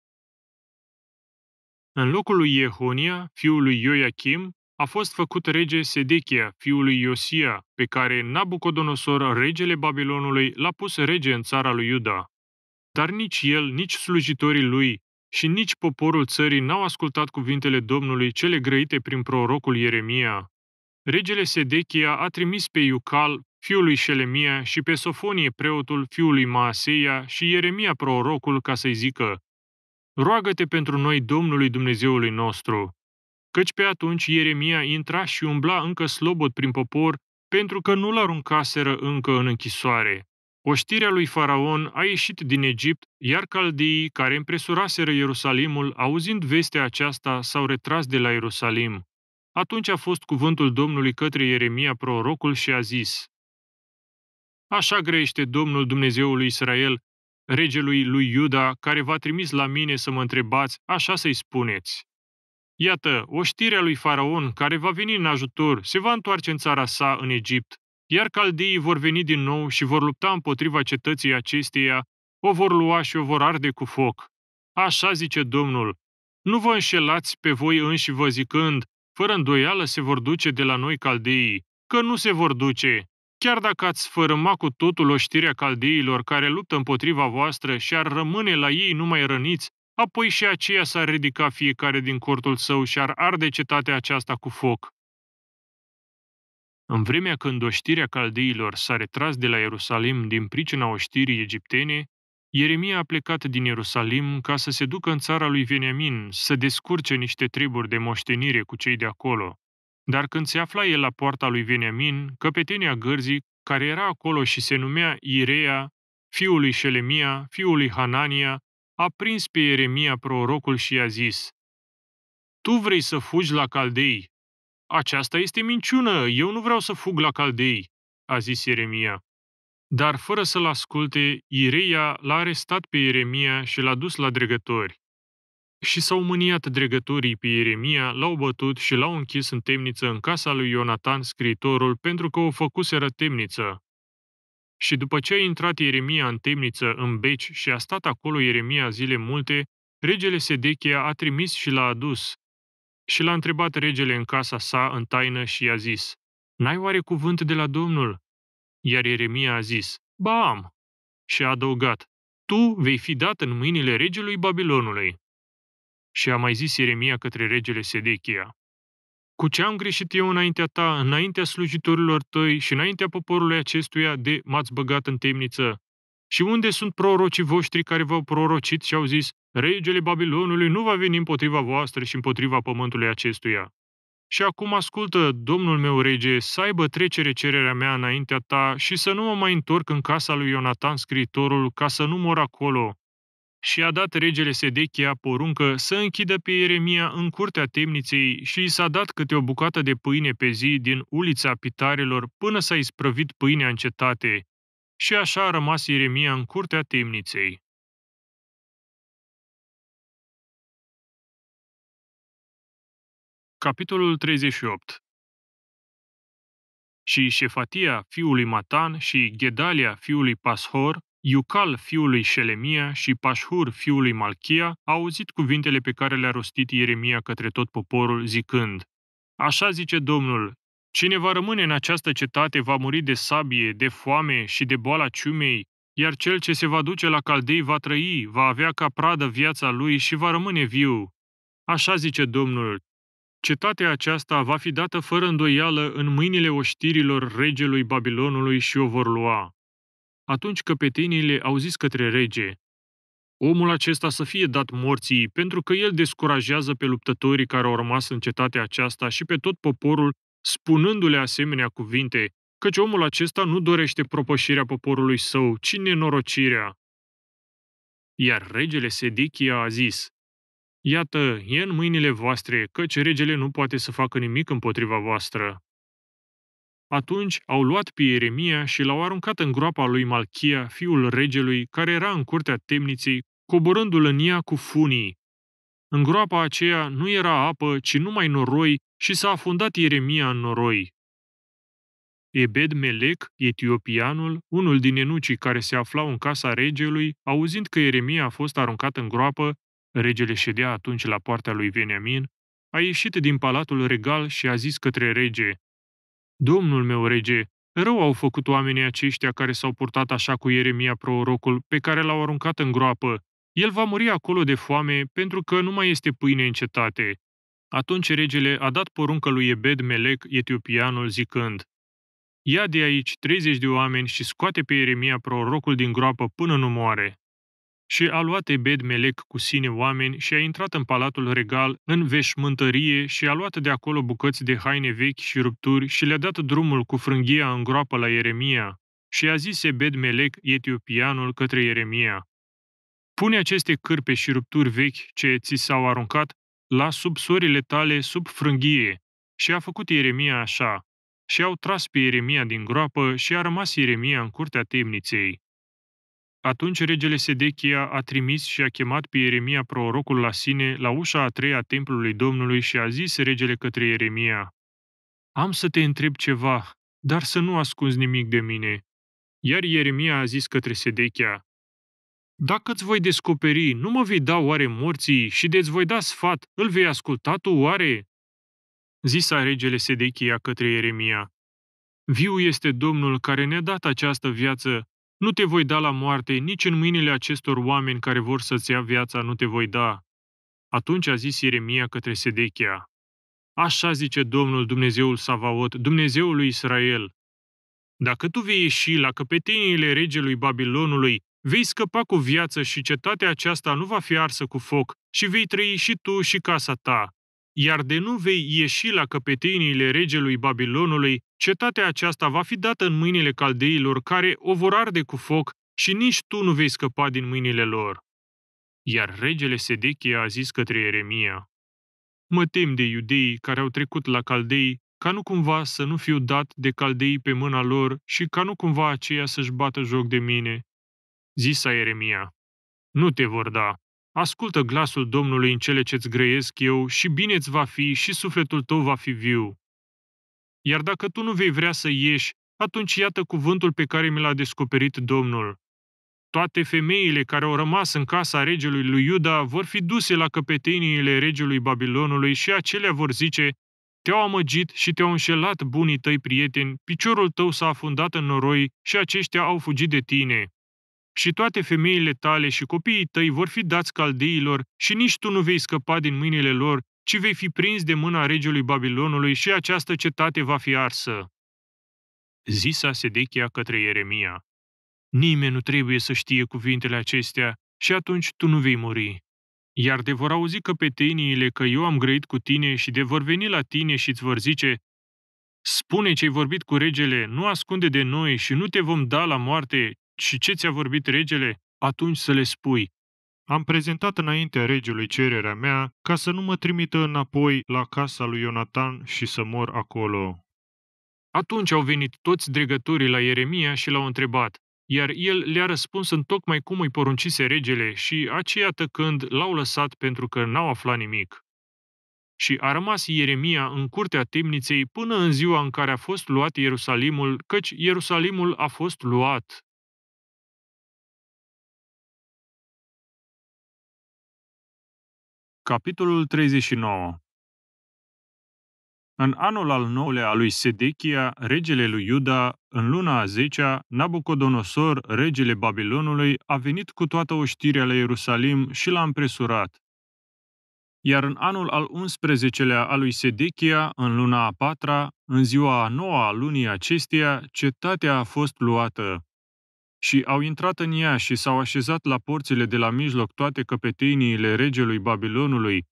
În locul lui Jehonia, fiul lui Ioachim, a fost făcut rege Sedechia, fiul lui Iosia, pe care Nabucodonosor, regele Babilonului, l-a pus rege în țara lui Iuda. Dar nici el, nici slujitorii lui și nici poporul țării n-au ascultat cuvintele Domnului cele grăite prin prorocul Ieremia. Regele Sedechia a trimis pe Iucal, fiul lui Șelemia, și pe Sofonie preotul, fiul lui Maaseia, și Ieremia prorocul, ca să-i zică, Roagă-te pentru noi Domnului Dumnezeului nostru, căci pe atunci Ieremia intra și umbla încă slobot prin popor, pentru că nu-l aruncaseră încă în închisoare. Oștirea lui Faraon a ieșit din Egipt, iar caldeii care împresuraseră Ierusalimul, auzind vestea aceasta, s-au retras de la Ierusalim. Atunci a fost cuvântul Domnului către Ieremia prorocul și a zis, Așa grește, Domnul Dumnezeului Israel, regelui lui Iuda, care v-a trimis la mine să mă întrebați, așa să-i spuneți. Iată, oștirea lui Faraon, care va veni în ajutor, se va întoarce în țara sa, în Egipt, iar caldeii vor veni din nou și vor lupta împotriva cetății acesteia, o vor lua și o vor arde cu foc. Așa zice Domnul, nu vă înșelați pe voi înși vă zicând, fără îndoială se vor duce de la noi caldeii, că nu se vor duce, Chiar dacă ați fărâma cu totul oștirea caldeilor care luptă împotriva voastră și ar rămâne la ei numai răniți, apoi și aceea s-ar ridica fiecare din cortul său și ar arde cetatea aceasta cu foc. În vremea când oștirea caldeilor s-a retras de la Ierusalim din pricina oștirii egiptene, Ieremia a plecat din Ierusalim ca să se ducă în țara lui Veniamin, să descurce niște triburi de moștenire cu cei de acolo. Dar când se afla el la poarta lui Veniamin, căpetenia gârzii, care era acolo și se numea Irea, fiul lui Șelemia, fiul lui Hanania, a prins pe Ieremia prorocul și i-a zis, Tu vrei să fugi la Caldei? Aceasta este minciună, eu nu vreau să fug la Caldei, a zis Ieremia. Dar fără să-l asculte, Ireia l-a arestat pe Ieremia și l-a dus la dregători și s-au mâniat dregătorii pe Ieremia, l-au bătut și l-au închis în temniță în casa lui Ionatan, scriitorul, pentru că o făcuseră temniță. Și după ce a intrat Ieremia în temniță, în beci, și a stat acolo Ieremia zile multe, regele Sedechia a trimis și l-a adus. Și l-a întrebat regele în casa sa, în taină, și i-a zis, N-ai oare cuvânt de la Domnul? Iar Ieremia a zis, Ba am! Și a adăugat, Tu vei fi dat în mâinile regelui Babilonului. Și a mai zis Ieremia către regele Sedechia, Cu ce am greșit eu înaintea ta, înaintea slujitorilor tăi și înaintea poporului acestuia de m-ați băgat în temniță? Și unde sunt prorocii voștri care v-au prorocit și au zis, regele Babilonului nu va veni împotriva voastră și împotriva pământului acestuia? Și acum ascultă, domnul meu rege, să aibă trecere cererea mea înaintea ta și să nu mă mai întorc în casa lui Ionatan, scriitorul, ca să nu mor acolo, și a dat regele Sedechia poruncă să închidă pe Ieremia în curtea temniței și i s-a dat câte o bucată de pâine pe zi din ulița pitarilor până s-a isprăvit pâinea în cetate, și așa a rămas Ieremia în curtea temniței. Capitolul 38 Și Șefatia, fiului Matan, și Gedalia, fiului Pashor, Iucal fiului Șelemia și Pașhur fiului Malchia au auzit cuvintele pe care le-a rostit Ieremia către tot poporul, zicând, Așa zice Domnul, cine va rămâne în această cetate va muri de sabie, de foame și de boala ciumei, iar cel ce se va duce la caldei va trăi, va avea ca pradă viața lui și va rămâne viu. Așa zice Domnul, Cetatea aceasta va fi dată fără îndoială în mâinile oștirilor regelui Babilonului și o vor lua. Atunci căpetenile au zis către rege, Omul acesta să fie dat morții, pentru că el descurajează pe luptătorii care au rămas în cetatea aceasta și pe tot poporul, spunându-le asemenea cuvinte, căci omul acesta nu dorește propășirea poporului său, ci nenorocirea. Iar regele Sedichia a zis, Iată, e în mâinile voastre, căci regele nu poate să facă nimic împotriva voastră. Atunci au luat pe Ieremia și l-au aruncat în groapa lui Malchia, fiul regelui, care era în curtea temniței, coborându-l în ea cu funii. În groapa aceea nu era apă, ci numai noroi și s-a afundat Ieremia în noroi. Ebed Melec, etiopianul, unul din enucii care se aflau în casa regelui, auzind că Ieremia a fost aruncat în groapă, regele ședea atunci la poarta lui Veniamin, a ieșit din palatul regal și a zis către rege, Domnul meu rege, rău au făcut oamenii aceștia care s-au purtat așa cu Ieremia prorocul, pe care l-au aruncat în groapă. El va muri acolo de foame pentru că nu mai este pâine în cetate. Atunci regele a dat poruncă lui Ebed Melec, etiopianul, zicând, Ia de aici 30 de oameni și scoate pe Ieremia prorocul din groapă până nu moare și a luat Ebed Melec cu sine oameni și a intrat în palatul regal, în veșmântărie și a luat de acolo bucăți de haine vechi și rupturi și le-a dat drumul cu frânghia în groapă la Ieremia. Și a zis Ebed Melec, etiopianul, către Ieremia, Pune aceste cârpe și rupturi vechi ce ți s-au aruncat la subsorile tale sub frânghie. Și a făcut Ieremia așa. Și au tras pe Ieremia din groapă și a rămas Ieremia în curtea temniței. Atunci regele Sedechia a trimis și a chemat pe Ieremia prorocul la sine, la ușa a treia templului Domnului și a zis regele către Ieremia, Am să te întreb ceva, dar să nu ascunzi nimic de mine. Iar Ieremia a zis către Sedechia, Dacă îți voi descoperi, nu mă vei da oare morții și de voi da sfat, îl vei asculta tu oare? Zisa regele Sedechia către Ieremia, Viu este Domnul care ne-a dat această viață nu te voi da la moarte, nici în mâinile acestor oameni care vor să-ți ia viața nu te voi da. Atunci a zis Ieremia către Sedechia, Așa zice Domnul Dumnezeul Savaot, Dumnezeul lui Israel. Dacă tu vei ieși la căpeteniile regelui Babilonului, vei scăpa cu viață și cetatea aceasta nu va fi arsă cu foc și vei trăi și tu și casa ta. Iar de nu vei ieși la căpeteniile regelui Babilonului, Cetatea aceasta va fi dată în mâinile caldeilor care o vor arde cu foc și nici tu nu vei scăpa din mâinile lor. Iar regele Sedechie a zis către Ieremia, Mă tem de iudeii care au trecut la caldei, ca nu cumva să nu fiu dat de caldei pe mâna lor și ca nu cumva aceia să-și bată joc de mine. Zisa Ieremia, nu te vor da. Ascultă glasul Domnului în cele ce-ți grăiesc eu și bine-ți va fi și sufletul tău va fi viu. Iar dacă tu nu vei vrea să ieși, atunci iată cuvântul pe care mi l-a descoperit Domnul. Toate femeile care au rămas în casa regelui lui Iuda vor fi duse la căpeteniile regelui Babilonului și acelea vor zice, te-au amăgit și te-au înșelat bunii tăi prieteni, piciorul tău s-a afundat în noroi și aceștia au fugit de tine. Și toate femeile tale și copiii tăi vor fi dați caldeilor și nici tu nu vei scăpa din mâinile lor, ci vei fi prins de mâna regelui Babilonului și această cetate va fi arsă. Zisa Sedechia către Ieremia. Nimeni nu trebuie să știe cuvintele acestea și atunci tu nu vei muri. Iar de vor auzi căpeteniile că eu am grăit cu tine și de vor veni la tine și îți vor zice, Spune ce-ai vorbit cu regele, nu ascunde de noi și nu te vom da la moarte, și ce ți-a vorbit regele, atunci să le spui, am prezentat înaintea regiului cererea mea ca să nu mă trimită înapoi la casa lui Ionatan și să mor acolo. Atunci au venit toți dregătorii la Ieremia și l-au întrebat, iar el le-a răspuns în tocmai cum îi poruncise regele și aceea tăcând l-au lăsat pentru că n-au aflat nimic. Și a rămas Ieremia în curtea temniței până în ziua în care a fost luat Ierusalimul, căci Ierusalimul a fost luat, Capitolul 39 În anul al nouălea al lui Sedechia, regele lui Iuda, în luna a zecea, Nabucodonosor, regele Babilonului, a venit cu toată oștirea la Ierusalim și l-a împresurat. Iar în anul al 11-lea al lui Sedechia, în luna a patra, în ziua a noua a lunii acesteia, cetatea a fost luată și au intrat în ea și s-au așezat la porțile de la mijloc toate căpeteniile regelui Babilonului,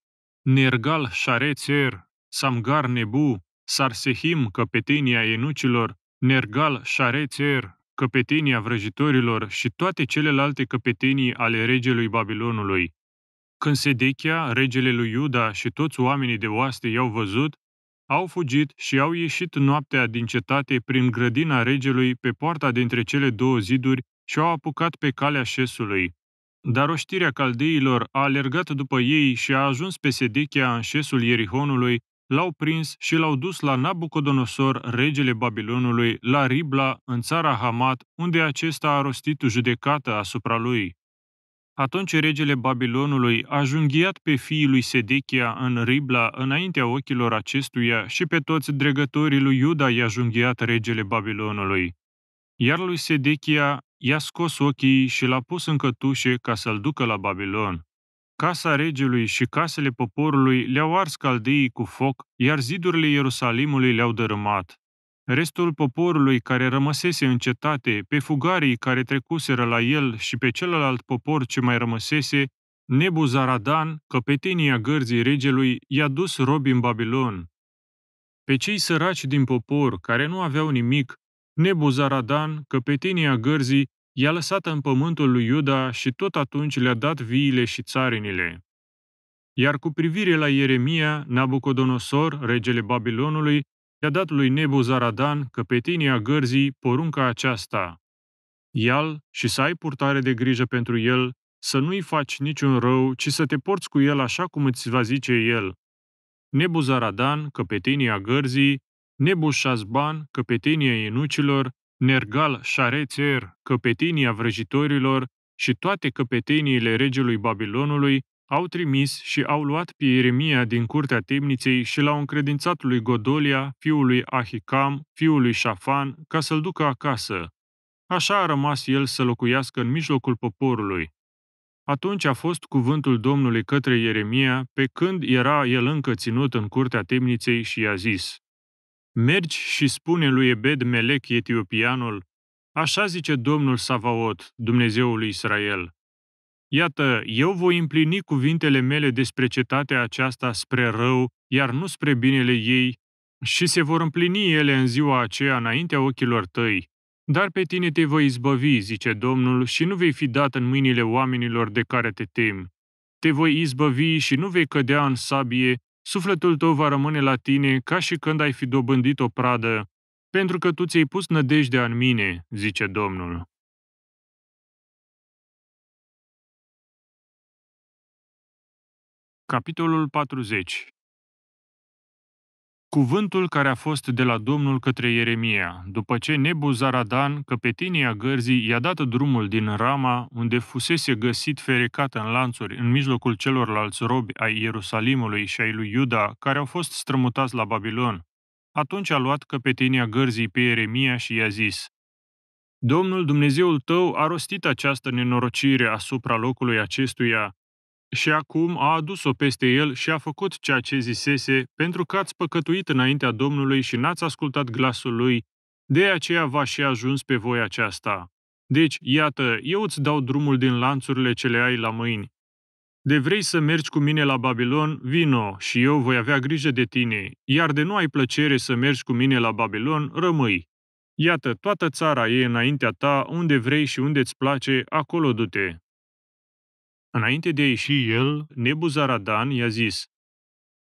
Nergal Sharețer, Samgar Nebu, Sarsehim, căpetenia enucilor, Nergal Sharețer, căpetenia vrăjitorilor și toate celelalte căpetenii ale regelui Babilonului. Când Sedechea, regele lui Iuda și toți oamenii de oaste i-au văzut, au fugit și au ieșit noaptea din cetate prin grădina regelui pe poarta dintre cele două ziduri și au apucat pe calea șesului. Dar oștirea caldeilor a alergat după ei și a ajuns pe sedechea în șesul Ierihonului, l-au prins și l-au dus la Nabucodonosor, regele Babilonului, la Ribla, în țara Hamat, unde acesta a rostit judecată asupra lui. Atunci regele Babilonului a junghiat pe fiii lui Sedechia în Ribla înaintea ochilor acestuia și pe toți dregătorii lui Iuda i-a junghiat regele Babilonului. Iar lui Sedechia i-a scos ochii și l-a pus în cătușe ca să-l ducă la Babilon. Casa regelui și casele poporului le-au ars caldeii cu foc, iar zidurile Ierusalimului le-au dărâmat. Restul poporului care rămăsese în cetate, pe fugarii care trecuseră la el și pe celălalt popor ce mai rămăsese, Nebuzaradan, căpetenia gărzii regelui, i-a dus robi în Babilon. Pe cei săraci din popor, care nu aveau nimic, Nebuzaradan, căpetenia gărzii, i-a lăsat în pământul lui Iuda și tot atunci le-a dat viile și țarinile. Iar cu privire la Ieremia, Nabucodonosor, regele Babilonului, i-a dat lui Nebu Zaradan, gărzii, porunca aceasta. Ial și să ai purtare de grijă pentru el, să nu-i faci niciun rău, ci să te porți cu el așa cum îți va zice el. Nebu Zaradan, căpetenia gărzii, Nebu Șazban, căpetenia Nergal Șarețer, căpetinia vrăjitorilor și toate căpeteniile regelui Babilonului au trimis și au luat pe Ieremia din curtea temniței și l-au încredințat lui Godolia, fiul lui Ahicam, fiul lui Șafan, ca să-l ducă acasă. Așa a rămas el să locuiască în mijlocul poporului. Atunci a fost cuvântul Domnului către Ieremia, pe când era el încă ținut în curtea temniței și i-a zis, Mergi și spune lui Ebed Melech Etiopianul, Așa zice Domnul Savaot, Dumnezeul lui Israel, Iată, eu voi împlini cuvintele mele despre cetatea aceasta spre rău, iar nu spre binele ei, și se vor împlini ele în ziua aceea înaintea ochilor tăi. Dar pe tine te voi izbăvi, zice Domnul, și nu vei fi dat în mâinile oamenilor de care te tem. Te voi izbăvi și nu vei cădea în sabie, sufletul tău va rămâne la tine ca și când ai fi dobândit o pradă, pentru că tu ți-ai pus nădejdea în mine, zice Domnul. Capitolul 40 Cuvântul care a fost de la Domnul către Ieremia, după ce Nebuzaradan, căpetinia gărzii, i-a dat drumul din Rama, unde fusese găsit ferecat în lanțuri în mijlocul celorlalți robi ai Ierusalimului și ai lui Iuda, care au fost strămutați la Babilon. Atunci a luat căpetinia gărzii pe Ieremia și i-a zis, Domnul Dumnezeul tău a rostit această nenorocire asupra locului acestuia, și acum a adus-o peste el și a făcut ceea ce zisese, pentru că ați păcătuit înaintea Domnului și n-ați ascultat glasul lui, de aceea v-a și ajuns pe voi aceasta. Deci, iată, eu îți dau drumul din lanțurile ce le ai la mâini. De vrei să mergi cu mine la Babilon, vino și eu voi avea grijă de tine, iar de nu ai plăcere să mergi cu mine la Babilon, rămâi. Iată, toată țara e înaintea ta, unde vrei și unde îți place, acolo du-te. Înainte de a ieși el, Nebuzaradan i-a zis,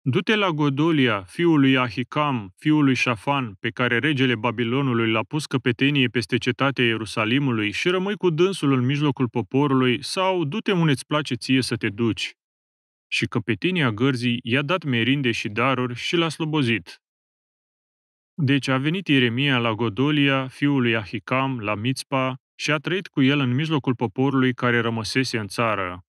Du-te la Godolia, fiul lui Ahicam, fiul lui Șafan, pe care regele Babilonului l-a pus căpetenie peste cetatea Ierusalimului și rămâi cu dânsul în mijlocul poporului, sau du-te unde îți place ție să te duci. Și căpetenia gărzii i-a dat merinde și daruri și l-a slobozit. Deci a venit Ieremia la Godolia, fiul lui Ahicam, la Mitzpa, și a trăit cu el în mijlocul poporului care rămăsese în țară,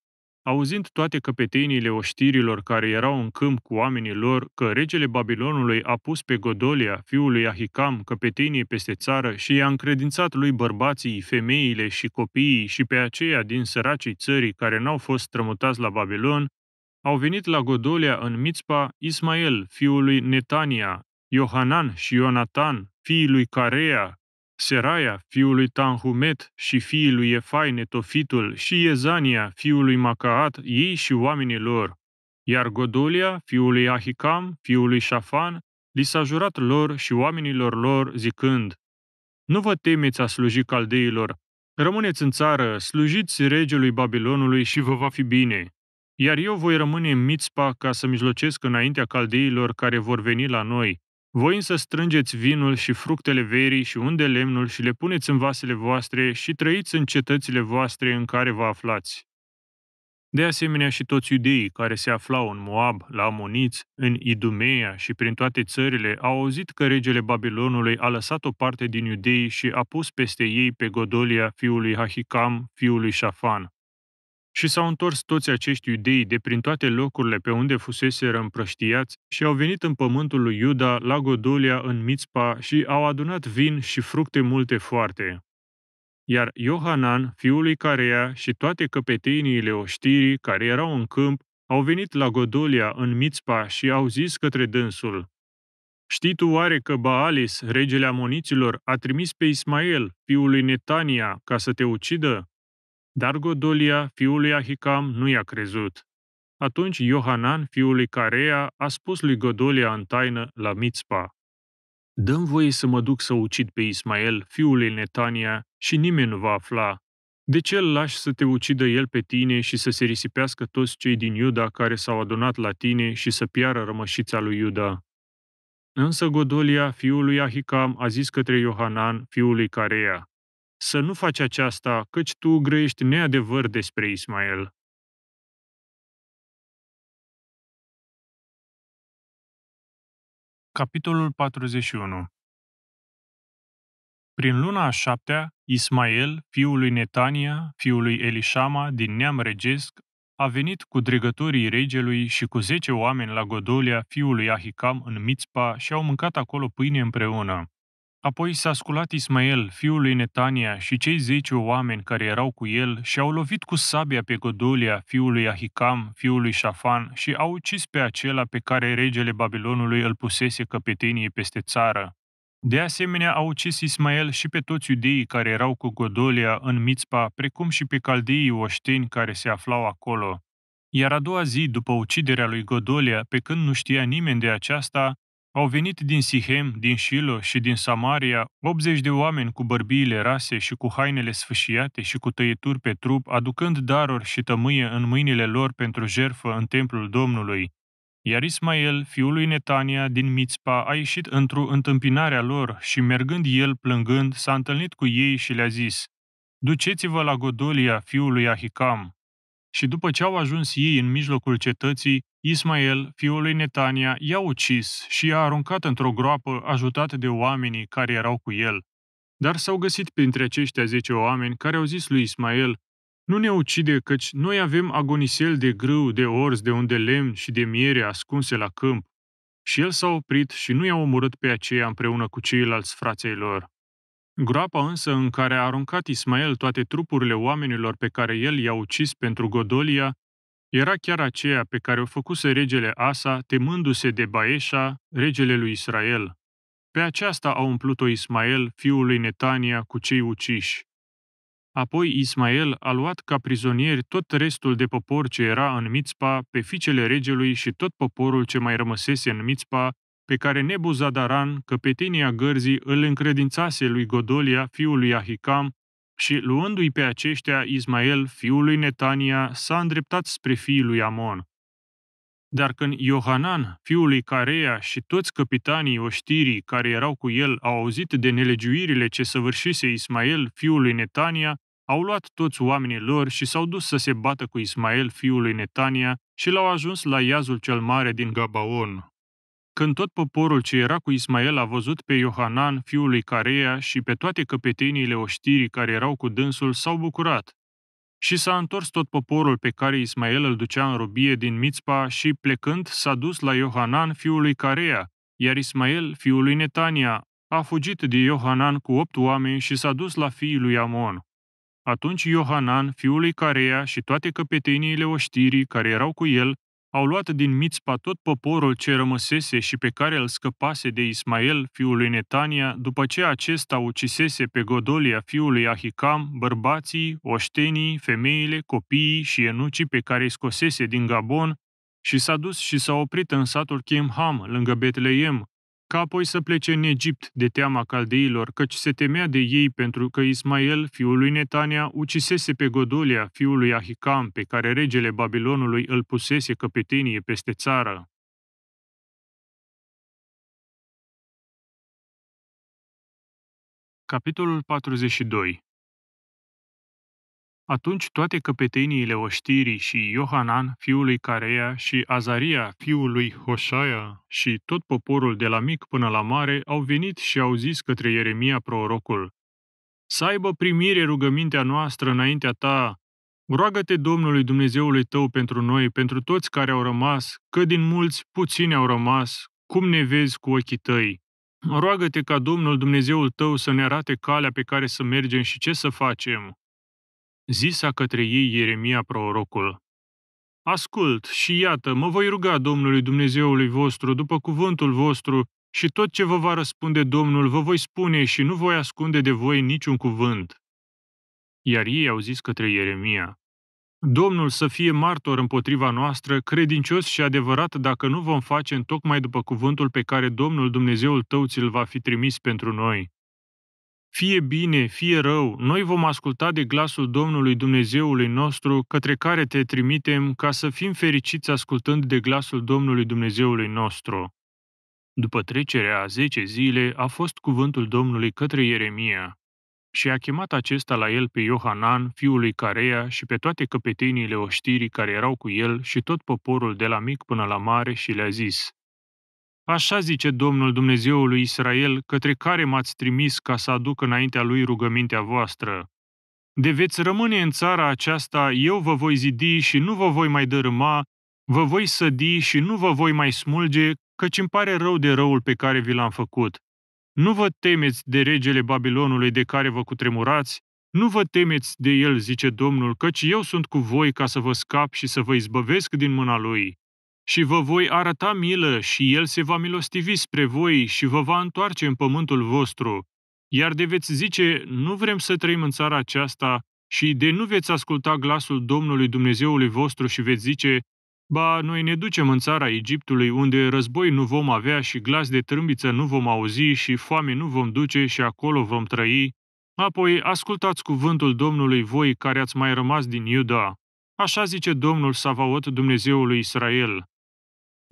Auzind toate căpeteniile oștirilor care erau în câmp cu oamenii lor, că regele Babilonului a pus pe Godolia, fiul lui Ahicam, căpetenie peste țară și i-a încredințat lui bărbații, femeile și copiii și pe aceia din săracii țării care n-au fost strămutați la Babilon, au venit la Godolia în Mitzpa Ismael, fiul lui Netania, Iohanan și Ionatan, fiii lui Carea, Seraia, fiul lui Tanhumet și fiii lui Efai Netofitul și Ezania, fiul lui Macaat, ei și oamenii lor. Iar Godolia, fiul lui Ahicam, fiul lui Șafan, li s-a jurat lor și oamenilor lor, zicând, Nu vă temeți a sluji caldeilor, rămâneți în țară, slujiți regelui Babilonului și vă va fi bine. Iar eu voi rămâne în Mitzpa ca să mijlocesc înaintea caldeilor care vor veni la noi, voi însă strângeți vinul și fructele verii și unde lemnul și le puneți în vasele voastre și trăiți în cetățile voastre în care vă aflați. De asemenea și toți iudeii care se aflau în Moab, la Amoniți, în Idumea și prin toate țările au auzit că regele Babilonului a lăsat o parte din iudei și a pus peste ei pe Godolia, fiul lui Hahicam, fiul lui Șafan. Și s-au întors toți acești iudei de prin toate locurile pe unde fuseseră împrăștiați și au venit în pământul lui Iuda, la Godolia, în Mițpa și au adunat vin și fructe multe foarte. Iar Iohanan, fiul lui Carea și toate căpeteniile oștirii care erau în câmp, au venit la Godolia, în Mițpa și au zis către dânsul, Știi tu oare că Baalis, regele Amoniților, a trimis pe Ismael, fiul lui Netania, ca să te ucidă? Dar Godolia, fiul lui Ahicam, nu i-a crezut. Atunci Iohanan, fiul lui Carea, a spus lui Godolia în taină la Mitzpa, Dăm voie să mă duc să ucid pe Ismael, fiul lui Netania, și nimeni nu va afla. De ce îl lași să te ucidă el pe tine și să se risipească toți cei din Iuda care s-au adunat la tine și să piară rămășița lui Iuda? Însă Godolia, fiul lui Ahicam, a zis către Iohanan, fiul lui Carea, să nu faci aceasta, căci tu grăiești neadevăr despre Ismael. Capitolul 41 Prin luna a șaptea, Ismael, fiul lui Netania, fiul lui Elișama, din neam regesc, a venit cu dregătorii regelui și cu zece oameni la Godolia, fiul lui Ahicam, în Mitzpa, și au mâncat acolo pâine împreună. Apoi s-a sculat Ismael, fiul lui Netania, și cei zece oameni care erau cu el și au lovit cu sabia pe Godolia, fiul lui Ahicam, fiul lui Șafan, și au ucis pe acela pe care regele Babilonului îl pusese căpetenie peste țară. De asemenea, au ucis Ismael și pe toți iudeii care erau cu Godolia în Mitzpa, precum și pe caldeii oșteni care se aflau acolo. Iar a doua zi, după uciderea lui Godolia, pe când nu știa nimeni de aceasta, au venit din Sihem, din Shilo și din Samaria 80 de oameni cu bărbiile rase și cu hainele sfâșiate și cu tăieturi pe trup, aducând daruri și tămâie în mâinile lor pentru jerfă în templul Domnului. Iar Ismael, fiul lui Netania, din Mitzpa, a ieșit într-o întâmpinarea lor și, mergând el plângând, s-a întâlnit cu ei și le-a zis, Duceți-vă la Godolia, fiul lui Ahicam, și după ce au ajuns ei în mijlocul cetății, Ismael, fiul lui Netania, i-a ucis și i-a aruncat într-o groapă ajutat de oamenii care erau cu el. Dar s-au găsit printre aceștia zece oameni care au zis lui Ismael, Nu ne ucide, căci noi avem agonisel de grâu, de orz, de unde lemn și de miere ascunse la câmp. Și el s-a oprit și nu i-a omorât pe aceea împreună cu ceilalți frații lor. Groapa însă în care a aruncat Ismael toate trupurile oamenilor pe care el i-a ucis pentru Godolia, era chiar aceea pe care o făcuse regele Asa, temându-se de Baeșa, regele lui Israel. Pe aceasta a umplut-o Ismael, fiul lui Netania, cu cei uciși. Apoi Ismael a luat ca prizonieri tot restul de popor ce era în Mițpa, pe fiicele regelui și tot poporul ce mai rămăsese în Mițpa, pe care Nebuzadaran, căpetenia gărzii, îl încredințase lui Godolia, fiul lui Ahicam, și luându-i pe aceștia, Ismael, fiul lui Netania, s-a îndreptat spre fiul lui Amon. Dar când Iohanan, fiul lui Carea și toți capitanii oștirii care erau cu el au auzit de nelegiuirile ce săvârșise Ismael, fiul lui Netania, au luat toți oamenii lor și s-au dus să se bată cu Ismael, fiul lui Netania, și l-au ajuns la iazul cel mare din Gabaon, când tot poporul ce era cu Ismael a văzut pe Iohanan, fiul lui Carea, și pe toate căpeteniile oștirii care erau cu dânsul, s-au bucurat. Și s-a întors tot poporul pe care Ismael îl ducea în robie din Mițpa și, plecând, s-a dus la Iohanan, fiul lui Carea, iar Ismael, fiul lui Netania, a fugit de Iohanan cu opt oameni și s-a dus la fiii lui Amon. Atunci Iohanan, fiul lui Carea și toate căpeteniile oștirii care erau cu el, au luat din Mițpa tot poporul ce rămăsese și pe care îl scăpase de Ismael, fiul lui Netania, după ce acesta ucisese pe Godolia, fiul Ahicam, bărbații, oștenii, femeile, copiii și enucii pe care îi scosese din Gabon, și s-a dus și s-a oprit în satul Chemham, lângă Betleem, ca apoi să plece în Egipt de teama caldeilor, căci se temea de ei pentru că Ismael, fiul lui Netania, ucisese pe Godolia, fiul lui Ahicam, pe care regele Babilonului îl pusese căpetenie peste țară. Capitolul 42 atunci toate căpeteniile oștirii și Iohanan, fiul lui Careia, și Azaria, fiul lui Hoșaia, și tot poporul de la mic până la mare au venit și au zis către Ieremia prorocul, Să aibă primire rugămintea noastră înaintea ta, Roagă-te Domnului Dumnezeului tău pentru noi, pentru toți care au rămas, că din mulți puțini au rămas, cum ne vezi cu ochii tăi. Roagă-te ca Domnul Dumnezeul tău să ne arate calea pe care să mergem și ce să facem, zisa către ei Ieremia prorocul. Ascult și iată, mă voi ruga Domnului Dumnezeului vostru după cuvântul vostru și tot ce vă va răspunde Domnul vă voi spune și nu voi ascunde de voi niciun cuvânt. Iar ei au zis către Ieremia, Domnul să fie martor împotriva noastră, credincios și adevărat dacă nu vom face în tocmai după cuvântul pe care Domnul Dumnezeul tău ți-l va fi trimis pentru noi fie bine, fie rău, noi vom asculta de glasul Domnului Dumnezeului nostru, către care te trimitem ca să fim fericiți ascultând de glasul Domnului Dumnezeului nostru. După trecerea a zece zile a fost cuvântul Domnului către Ieremia și a chemat acesta la el pe Iohanan, fiul lui Carea, și pe toate căpeteniile oștirii care erau cu el și tot poporul de la mic până la mare și le-a zis, Așa zice Domnul Dumnezeului Israel, către care m-ați trimis ca să aduc înaintea lui rugămintea voastră. De veți rămâne în țara aceasta, eu vă voi zidi și nu vă voi mai dărâma, vă voi sădi și nu vă voi mai smulge, căci îmi pare rău de răul pe care vi l-am făcut. Nu vă temeți de regele Babilonului de care vă cutremurați, nu vă temeți de el, zice Domnul, căci eu sunt cu voi ca să vă scap și să vă izbăvesc din mâna lui și vă voi arăta milă și el se va milostivi spre voi și vă va întoarce în pământul vostru. Iar de veți zice, nu vrem să trăim în țara aceasta și de nu veți asculta glasul Domnului Dumnezeului vostru și veți zice, ba, noi ne ducem în țara Egiptului unde război nu vom avea și glas de trâmbiță nu vom auzi și foame nu vom duce și acolo vom trăi, apoi ascultați cuvântul Domnului voi care ați mai rămas din Iuda. Așa zice Domnul Savaot Dumnezeului Israel,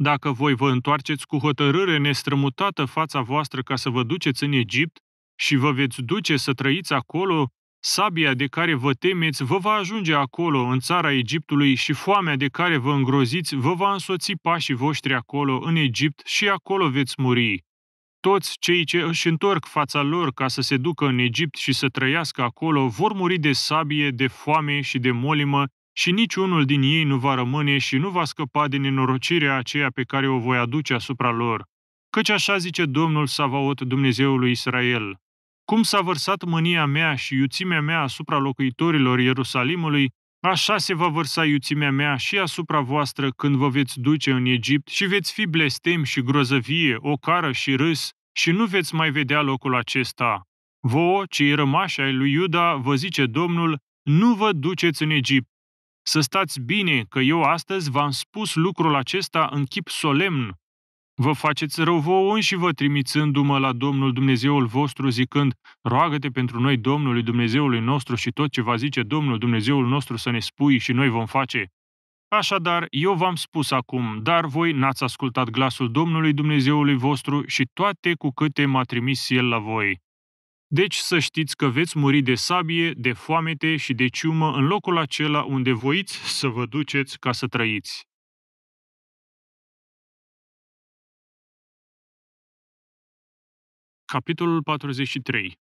dacă voi vă întoarceți cu hotărâre nestrămutată fața voastră ca să vă duceți în Egipt și vă veți duce să trăiți acolo, sabia de care vă temeți vă va ajunge acolo, în țara Egiptului, și foamea de care vă îngroziți vă va însoți pașii voștri acolo, în Egipt, și acolo veți muri. Toți cei ce își întorc fața lor ca să se ducă în Egipt și să trăiască acolo vor muri de sabie, de foame și de molimă și niciunul din ei nu va rămâne și nu va scăpa din nenorocirea aceea pe care o voi aduce asupra lor. Căci așa zice Domnul Savaot Dumnezeului Israel. Cum s-a vărsat mânia mea și iuțimea mea asupra locuitorilor Ierusalimului, așa se va vărsa iuțimea mea și asupra voastră când vă veți duce în Egipt și veți fi blestem și grozăvie, ocară și râs, și nu veți mai vedea locul acesta. Vouă, cei rămași ai lui Iuda, vă zice Domnul, nu vă duceți în Egipt, să stați bine că eu astăzi v-am spus lucrul acesta în chip solemn. Vă faceți rău vouă și vă trimițându-mă la Domnul Dumnezeul vostru zicând, roagă-te pentru noi Domnului Dumnezeului nostru și tot ce va zice Domnul Dumnezeul nostru să ne spui și noi vom face. Așadar, eu v-am spus acum, dar voi n-ați ascultat glasul Domnului Dumnezeului vostru și toate cu câte m-a trimis El la voi. Deci să știți că veți muri de sabie, de foamete și de ciumă în locul acela unde voiți să vă duceți ca să trăiți. Capitolul 43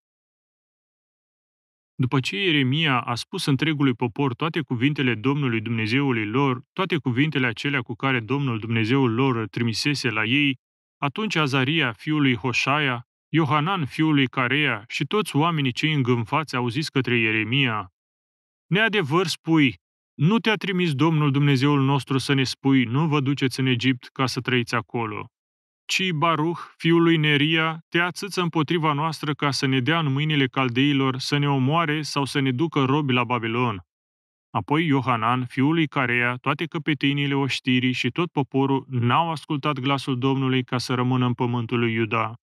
După ce Ieremia a spus întregului popor toate cuvintele Domnului Dumnezeului lor, toate cuvintele acelea cu care Domnul Dumnezeul lor trimisese la ei, atunci Azaria, fiul lui Hoșaia, Iohanan fiul lui Carea și toți oamenii cei îngânfați au zis către Ieremia, Neadevăr spui, nu te-a trimis Domnul Dumnezeul nostru să ne spui, nu vă duceți în Egipt ca să trăiți acolo, ci Baruch, fiul lui Neria, te ațâță împotriva noastră ca să ne dea în mâinile caldeilor să ne omoare sau să ne ducă robi la Babilon. Apoi Iohanan, fiul lui Carea, toate căpetinile oștirii și tot poporul n-au ascultat glasul Domnului ca să rămână în pământul lui Iuda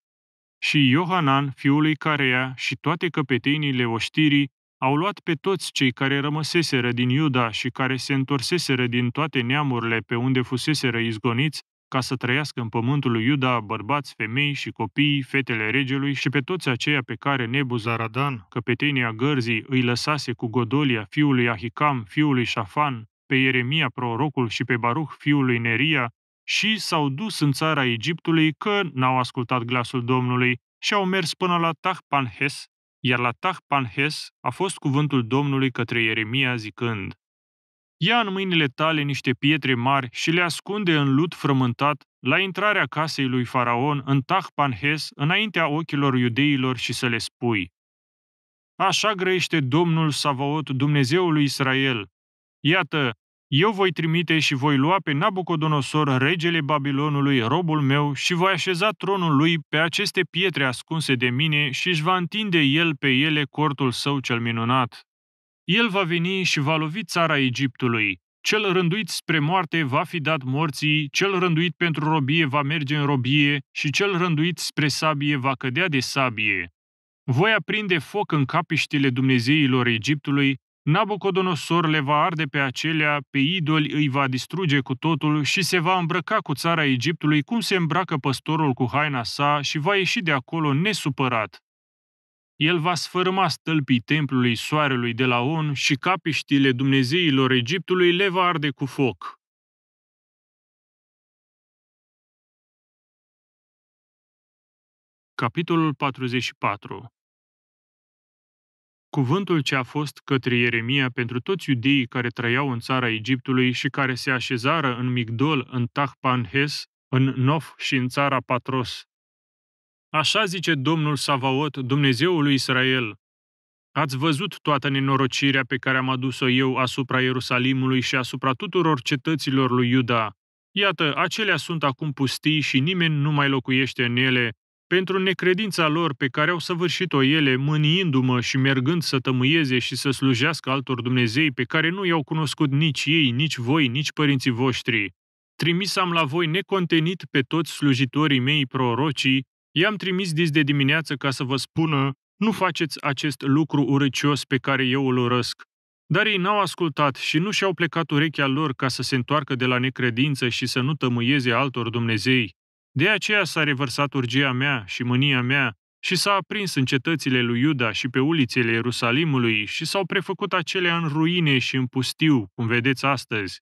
și Iohanan, lui Carea, și toate căpetenile oștirii, au luat pe toți cei care rămăseseră din Iuda și care se întorseseră din toate neamurile pe unde fuseseră izgoniți, ca să trăiască în pământul lui Iuda bărbați, femei și copii, fetele regelui și pe toți aceia pe care Nebuzaradan, căpetenia gărzii, îi lăsase cu Godolia, fiul Ahicam, fiul Șafan, pe Ieremia prorocul și pe Baruch, fiul Neria, și s-au dus în țara Egiptului că n-au ascultat glasul Domnului și au mers până la Tahpanhes, iar la Tahpanhes a fost cuvântul Domnului către Ieremia zicând, Ia în mâinile tale niște pietre mari și le ascunde în lut frământat la intrarea casei lui Faraon în Tahpanhes, înaintea ochilor iudeilor și să le spui. Așa grăiește Domnul Savaot, Dumnezeului lui Israel. Iată, eu voi trimite și voi lua pe Nabucodonosor, regele Babilonului, robul meu, și voi așeza tronul lui pe aceste pietre ascunse de mine și își va întinde el pe ele cortul său cel minunat. El va veni și va lovi țara Egiptului. Cel rânduit spre moarte va fi dat morții, cel rânduit pentru robie va merge în robie și cel rânduit spre sabie va cădea de sabie. Voi aprinde foc în capiștile Dumnezeilor Egiptului Nabucodonosor le va arde pe acelea, pe idoli îi va distruge cu totul și se va îmbrăca cu țara Egiptului cum se îmbracă păstorul cu haina sa și va ieși de acolo nesupărat. El va sfârma stâlpii templului soarelui de la On și capiștile dumnezeilor Egiptului le va arde cu foc. Capitolul 44 cuvântul ce a fost către Ieremia pentru toți iudeii care trăiau în țara Egiptului și care se așezară în Migdol, în Tahpanhes, în Nof și în țara Patros. Așa zice Domnul Savaot, Dumnezeul lui Israel, Ați văzut toată nenorocirea pe care am adus-o eu asupra Ierusalimului și asupra tuturor cetăților lui Iuda. Iată, acelea sunt acum pustii și nimeni nu mai locuiește în ele, pentru necredința lor pe care au săvârșit-o ele, mâniindu-mă și mergând să tămâieze și să slujească altor Dumnezei pe care nu i-au cunoscut nici ei, nici voi, nici părinții voștri. Trimis am la voi necontenit pe toți slujitorii mei prorocii, i-am trimis dis de dimineață ca să vă spună, nu faceți acest lucru urâcios pe care eu îl urăsc. Dar ei n-au ascultat și nu și-au plecat urechea lor ca să se întoarcă de la necredință și să nu tămâieze altor Dumnezei. De aceea s-a revărsat urgia mea și mânia mea și s-a aprins în cetățile lui Iuda și pe ulițele Ierusalimului și s-au prefăcut acelea în ruine și în pustiu, cum vedeți astăzi.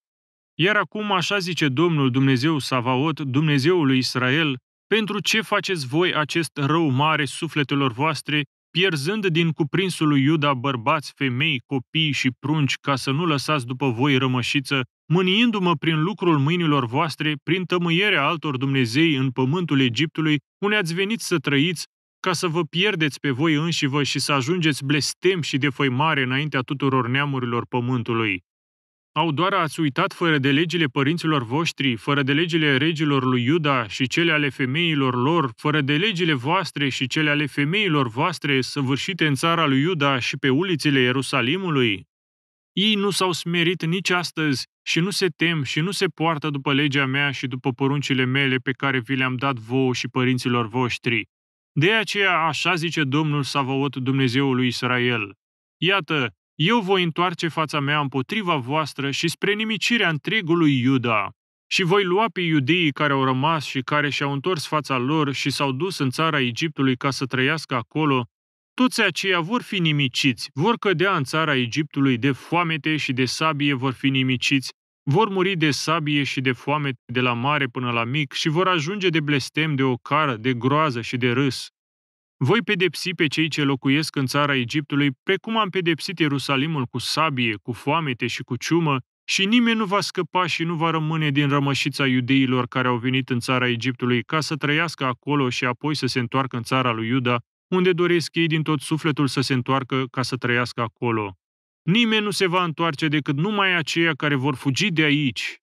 Iar acum așa zice Domnul Dumnezeu Savaot, Dumnezeul lui Israel, pentru ce faceți voi acest rău mare sufletelor voastre, pierzând din cuprinsul lui Iuda bărbați, femei, copii și prunci, ca să nu lăsați după voi rămășiță mâniindu-mă prin lucrul mâinilor voastre, prin tămâierea altor Dumnezei în pământul Egiptului, unde ați venit să trăiți, ca să vă pierdeți pe voi înșivă și să ajungeți blestem și defăimare înaintea tuturor neamurilor pământului. Au doar ați uitat fără de legile părinților voștri, fără de legile regilor lui Iuda și cele ale femeilor lor, fără de legile voastre și cele ale femeilor voastre săvârșite în țara lui Iuda și pe ulițile Ierusalimului, ei nu s-au smerit nici astăzi și nu se tem și nu se poartă după legea mea și după poruncile mele pe care vi le-am dat vouă și părinților voștri. De aceea așa zice Domnul Savăot Dumnezeul lui Israel. Iată, eu voi întoarce fața mea împotriva voastră și spre nimicirea întregului Iuda. Și voi lua pe iudeii care au rămas și care și-au întors fața lor și s-au dus în țara Egiptului ca să trăiască acolo toți aceia vor fi nimiciți, vor cădea în țara Egiptului de foamete și de sabie vor fi nimiciți, vor muri de sabie și de foamete de la mare până la mic și vor ajunge de blestem, de ocară, de groază și de râs. Voi pedepsi pe cei ce locuiesc în țara Egiptului, precum am pedepsit Ierusalimul cu sabie, cu foamete și cu ciumă, și nimeni nu va scăpa și nu va rămâne din rămășița iudeilor care au venit în țara Egiptului ca să trăiască acolo și apoi să se întoarcă în țara lui Iuda, unde doresc ei din tot sufletul să se întoarcă ca să trăiască acolo. Nimeni nu se va întoarce decât numai aceia care vor fugi de aici.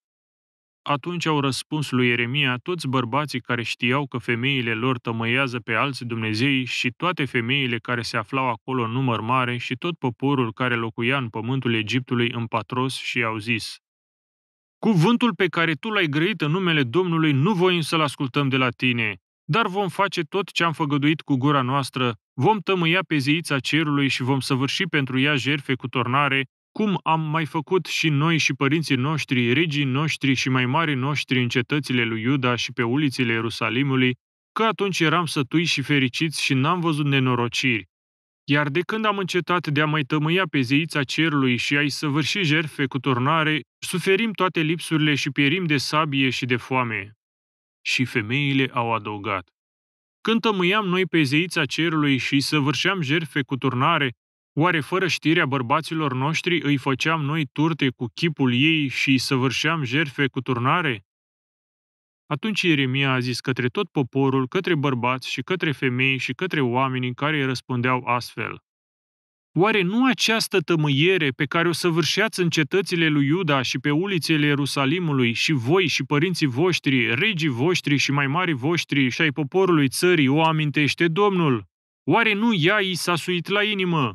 Atunci au răspuns lui Ieremia toți bărbații care știau că femeile lor tămăiază pe alți Dumnezei și toate femeile care se aflau acolo în număr mare și tot poporul care locuia în pământul Egiptului în patros și au zis, Cuvântul pe care tu l-ai grăit în numele Domnului nu voim să-l ascultăm de la tine, dar vom face tot ce am făgăduit cu gura noastră, vom tămâia pe zeița cerului și vom săvârși pentru ea jerfe cu tornare, cum am mai făcut și noi și părinții noștri, regii noștri și mai mari noștri în cetățile lui Iuda și pe ulițile Ierusalimului, că atunci eram sătui și fericiți și n-am văzut nenorociri. Iar de când am încetat de a mai tămâia pe zeița cerului și a-i săvârși jerfe cu tornare, suferim toate lipsurile și pierim de sabie și de foame. Și femeile au adăugat. Când tămâiam noi pe zeița cerului și săvârșeam jerfe cu turnare, oare fără știrea bărbaților noștri îi făceam noi turte cu chipul ei și săvârșeam jerfe cu turnare? Atunci Ieremia a zis către tot poporul, către bărbați și către femei și către oamenii care îi răspundeau astfel. Oare nu această tămâiere pe care o săvârșeați în cetățile lui Iuda și pe ulițele Ierusalimului și voi și părinții voștri, regii voștri și mai mari voștri și ai poporului țării o amintește Domnul? Oare nu ea i s-a suit la inimă?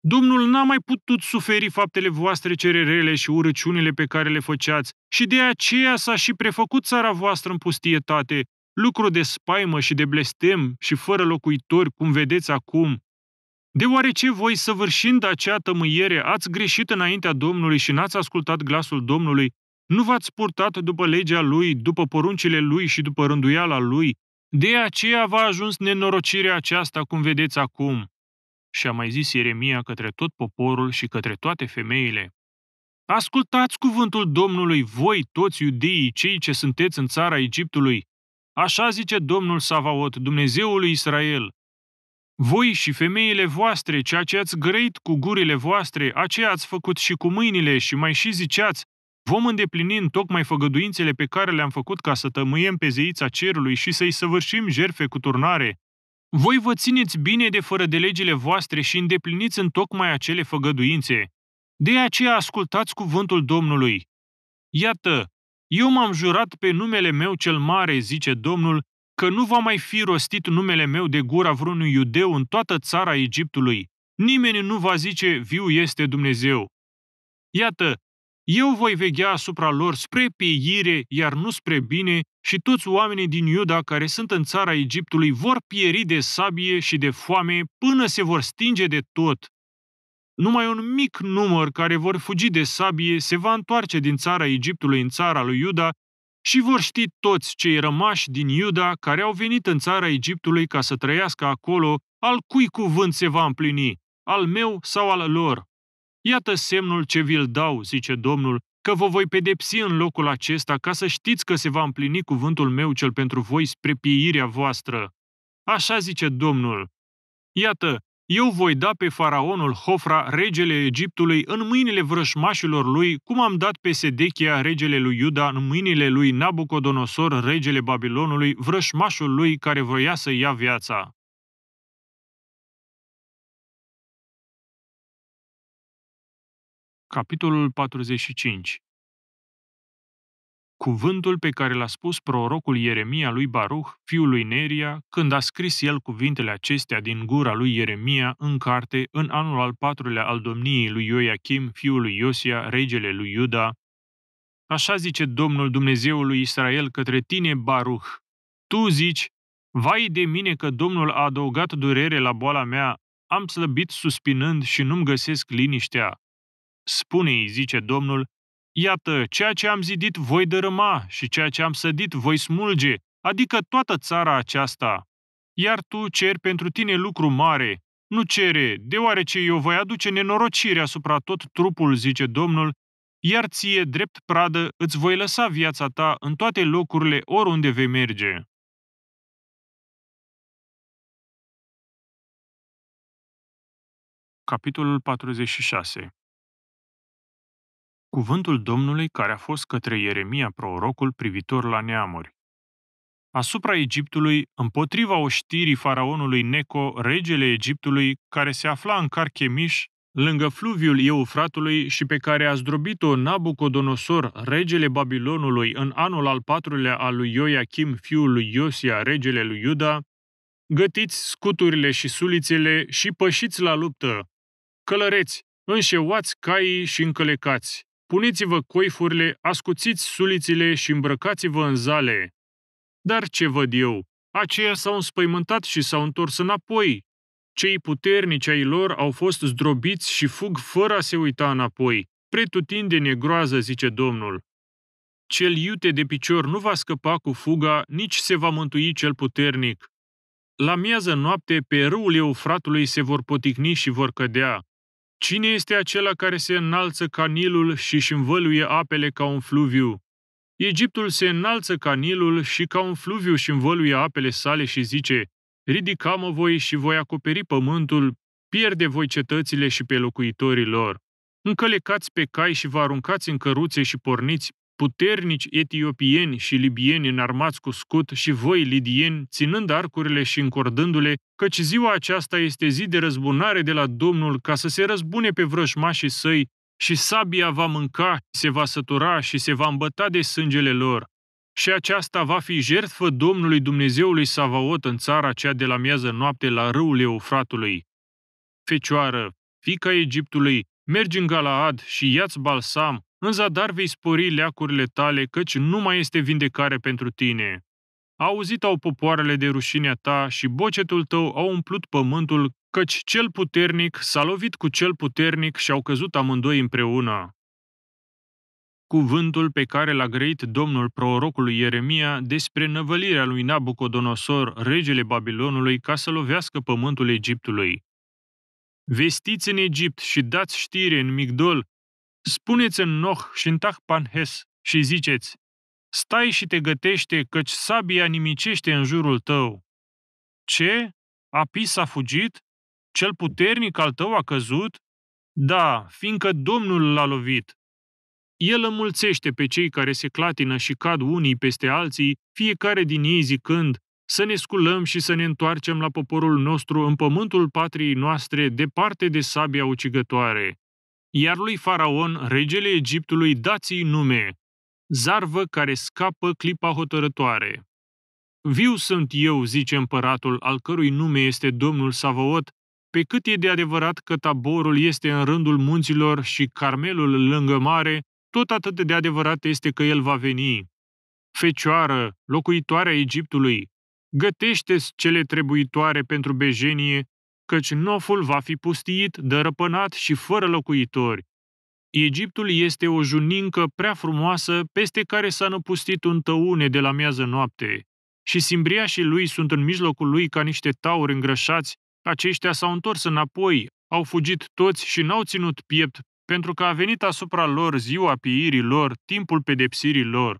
Domnul n-a mai putut suferi faptele voastre cererele și urăciunile pe care le făceați și de aceea s-a și prefăcut țara voastră în pustietate, lucru de spaimă și de blestem și fără locuitori, cum vedeți acum, Deoarece voi, săvârșind acea tămâiere, ați greșit înaintea Domnului și n-ați ascultat glasul Domnului, nu v-ați purtat după legea Lui, după poruncile Lui și după rânduiala Lui, de aceea v-a ajuns nenorocirea aceasta, cum vedeți acum. Și a mai zis Ieremia către tot poporul și către toate femeile. Ascultați cuvântul Domnului, voi toți iudeii, cei ce sunteți în țara Egiptului. Așa zice Domnul Savaot, Dumnezeului Israel. Voi și femeile voastre, ceea ce ați grăit cu gurile voastre, aceea ați făcut și cu mâinile și mai și ziceați, vom îndeplini în tocmai făgăduințele pe care le-am făcut ca să tămâiem pe zeița cerului și să-i săvârșim jerfe cu turnare. Voi vă țineți bine de fără de legile voastre și îndepliniți în tocmai acele făgăduințe. De aceea ascultați cuvântul Domnului. Iată, eu m-am jurat pe numele meu cel mare, zice Domnul, că nu va mai fi rostit numele meu de gura vreunui iudeu în toată țara Egiptului. Nimeni nu va zice, viu este Dumnezeu. Iată, eu voi veghea asupra lor spre pieire, iar nu spre bine, și toți oamenii din Iuda care sunt în țara Egiptului vor pieri de sabie și de foame până se vor stinge de tot. Numai un mic număr care vor fugi de sabie se va întoarce din țara Egiptului în țara lui Iuda și vor ști toți cei rămași din Iuda care au venit în țara Egiptului ca să trăiască acolo, al cui cuvânt se va împlini, al meu sau al lor. Iată semnul ce vi-l dau, zice Domnul, că vă voi pedepsi în locul acesta ca să știți că se va împlini cuvântul meu cel pentru voi spre pieirea voastră. Așa zice Domnul. Iată, eu voi da pe faraonul Hofra, regele Egiptului, în mâinile vrășmașilor lui, cum am dat pe Sedechia, regele lui Iuda, în mâinile lui Nabucodonosor, regele Babilonului, vrășmașul lui care vroia să ia viața. Capitolul 45 cuvântul pe care l-a spus prorocul Ieremia lui Baruch, fiul lui Neria, când a scris el cuvintele acestea din gura lui Ieremia în carte în anul al patrulea al domniei lui Ioachim, fiul lui Iosia, regele lui Iuda. Așa zice Domnul Dumnezeului lui Israel către tine, Baruch. Tu zici, vai de mine că Domnul a adăugat durere la boala mea, am slăbit suspinând și nu-mi găsesc liniștea. Spune-i, zice Domnul, Iată, ceea ce am zidit voi dărâma și ceea ce am sădit voi smulge, adică toată țara aceasta. Iar tu ceri pentru tine lucru mare, nu cere, deoarece eu voi aduce nenorocire asupra tot trupul, zice Domnul, iar ție, drept pradă, îți voi lăsa viața ta în toate locurile oriunde vei merge. Capitolul 46 Cuvântul Domnului care a fost către Ieremia prorocul privitor la neamuri. Asupra Egiptului, împotriva oștirii faraonului Neco, regele Egiptului, care se afla în Carchemiș, lângă fluviul Eufratului și pe care a zdrobit-o Nabucodonosor, regele Babilonului, în anul al patrulea al lui Ioachim, fiul lui Iosia, regele lui Iuda, gătiți scuturile și sulițele și pășiți la luptă, călăreți, înșeuați caii și încălecați, puneți-vă coifurile, ascuțiți sulițile și îmbrăcați-vă în zale. Dar ce văd eu? Aceia s-au înspăimântat și s-au întors înapoi. Cei puternici ai lor au fost zdrobiți și fug fără a se uita înapoi. de negroază, zice Domnul. Cel iute de picior nu va scăpa cu fuga, nici se va mântui cel puternic. La miază noapte, pe râul eufratului se vor poticni și vor cădea. Cine este acela care se înalță ca Nilul și își învăluie apele ca un fluviu? Egiptul se înalță ca Nilul și ca un fluviu și învăluie apele sale și zice, Ridicam-o voi și voi acoperi pământul, pierde voi cetățile și pe locuitorii lor. Încălecați pe cai și vă aruncați în căruțe și porniți, puternici etiopieni și libieni înarmați cu scut și voi lidieni, ținând arcurile și încordându-le, căci ziua aceasta este zi de răzbunare de la Domnul ca să se răzbune pe vrăjmașii săi și sabia va mânca, se va sătura și se va îmbăta de sângele lor. Și aceasta va fi jertfă Domnului Dumnezeului Savaot în țara cea de la miază noapte la râul Eufratului. Fecioară, fica Egiptului, mergi în Galaad și iați balsam, în zadar vei spori leacurile tale, căci nu mai este vindecare pentru tine. Auzit au popoarele de rușinea ta și bocetul tău au umplut pământul, căci cel puternic s-a lovit cu cel puternic și au căzut amândoi împreună. Cuvântul pe care l-a grăit domnul prorocului Ieremia despre năvălirea lui Nabucodonosor, regele Babilonului, ca să lovească pământul Egiptului. Vestiți în Egipt și dați știre în Migdol Spuneți în Noh și în Tahpanhes și ziceți, stai și te gătește, căci sabia nimicește în jurul tău. Ce? Apis a fugit? Cel puternic al tău a căzut? Da, fiindcă Domnul l-a lovit. El înmulțește pe cei care se clatină și cad unii peste alții, fiecare din ei zicând, să ne sculăm și să ne întoarcem la poporul nostru în pământul patriei noastre, departe de sabia ucigătoare iar lui Faraon, regele Egiptului, dați-i nume, zarvă care scapă clipa hotărătoare. Viu sunt eu, zice împăratul, al cărui nume este domnul Savoot, pe cât e de adevărat că taborul este în rândul munților și carmelul lângă mare, tot atât de adevărat este că el va veni. Fecioară, locuitoarea Egiptului, gătește cele trebuitoare pentru bejenie căci noful va fi pustiit, dărăpânat și fără locuitori. Egiptul este o junincă prea frumoasă peste care s-a năpustit un tăune de la miază noapte. Și simbriașii lui sunt în mijlocul lui ca niște tauri îngrășați, aceștia s-au întors înapoi, au fugit toți și n-au ținut piept, pentru că a venit asupra lor ziua piirii lor, timpul pedepsirii lor.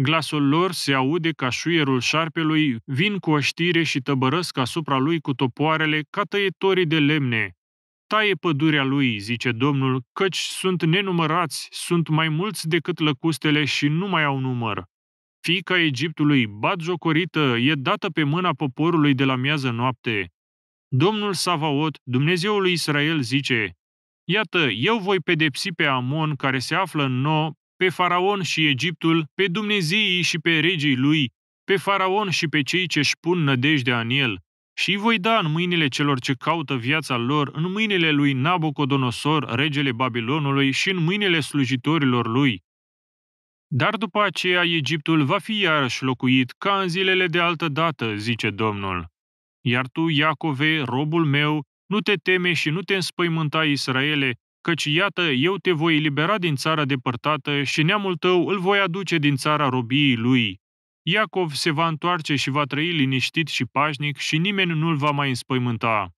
Glasul lor se aude ca șuierul șarpelui, vin cu o știre și tăbărăsc asupra lui cu topoarele ca tăietorii de lemne. Taie pădurea lui, zice Domnul, căci sunt nenumărați, sunt mai mulți decât lăcustele și nu mai au număr. Fica Egiptului, jocorită, e dată pe mâna poporului de la miază noapte. Domnul Savaot, Dumnezeul lui Israel, zice, Iată, eu voi pedepsi pe Amon care se află în nou, pe faraon și Egiptul, pe Dumnezeii și pe regii lui, pe faraon și pe cei ce își pun nădejdea în el, și îi voi da în mâinile celor ce caută viața lor, în mâinile lui Nabucodonosor, regele Babilonului, și în mâinile slujitorilor lui. Dar după aceea Egiptul va fi iarăși locuit ca în zilele de altă dată, zice Domnul. Iar tu, Iacove, robul meu, nu te teme și nu te înspăimânta, Israele, căci iată, eu te voi elibera din țara depărtată și neamul tău îl voi aduce din țara robiei lui. Iacov se va întoarce și va trăi liniștit și pașnic și nimeni nu-l va mai înspăimânta.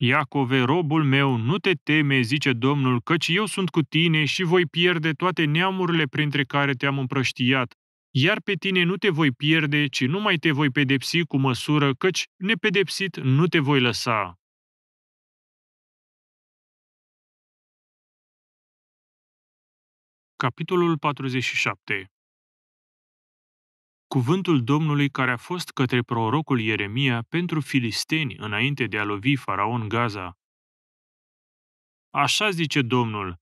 Iacove, robul meu, nu te teme, zice Domnul, căci eu sunt cu tine și voi pierde toate neamurile printre care te-am împrăștiat. Iar pe tine nu te voi pierde, ci numai te voi pedepsi cu măsură, căci nepedepsit nu te voi lăsa. Capitolul 47 Cuvântul Domnului care a fost către prorocul Ieremia pentru filisteni înainte de a lovi faraon Gaza. Așa zice Domnul,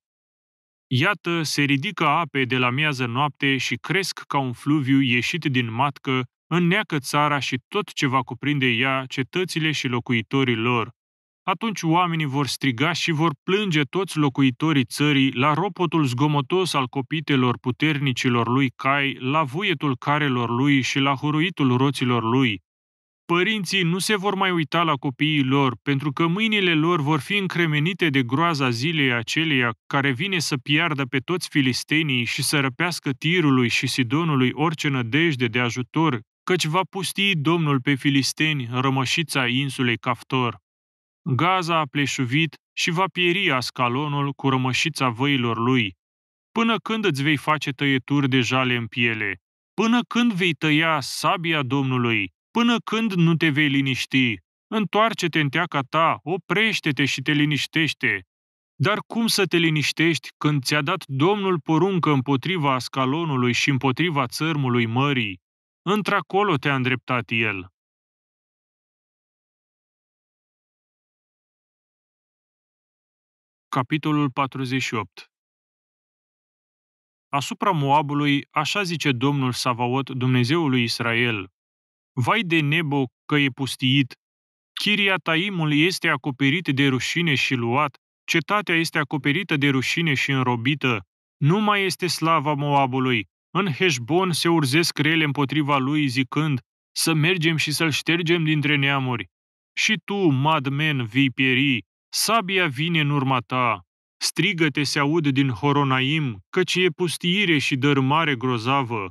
Iată, se ridică ape de la miază noapte și cresc ca un fluviu ieșit din matcă, înneacă țara și tot ce va cuprinde ea, cetățile și locuitorii lor atunci oamenii vor striga și vor plânge toți locuitorii țării la ropotul zgomotos al copitelor puternicilor lui cai, la vuietul carelor lui și la huruitul roților lui. Părinții nu se vor mai uita la copiii lor, pentru că mâinile lor vor fi încremenite de groaza zilei aceleia care vine să piardă pe toți filistenii și să răpească tirului și Sidonului orice nădejde de ajutor, căci va pusti Domnul pe filisteni rămășița insulei Caftor. Gaza a pleșuvit și va pieri Ascalonul cu rămășița văilor lui. Până când îți vei face tăieturi de jale în piele? Până când vei tăia sabia Domnului? Până când nu te vei liniști? Întoarce-te în teaca ta, oprește-te și te liniștește. Dar cum să te liniștești când ți-a dat Domnul poruncă împotriva Ascalonului și împotriva țărmului mării? Într-acolo te-a îndreptat el. Capitolul 48 Asupra Moabului, așa zice Domnul Savaot, Dumnezeul lui Israel, Vai de nebo că e pustiit, Chiria Taimul este acoperit de rușine și luat, cetatea este acoperită de rușine și înrobită, nu mai este slava Moabului, în Heșbon se urzesc rele împotriva lui, zicând, să mergem și să-l ștergem dintre neamuri. Și tu, madmen, vii pieri, sabia vine în urma ta, strigăte se aud din Horonaim, căci e pustiire și dărâmare grozavă.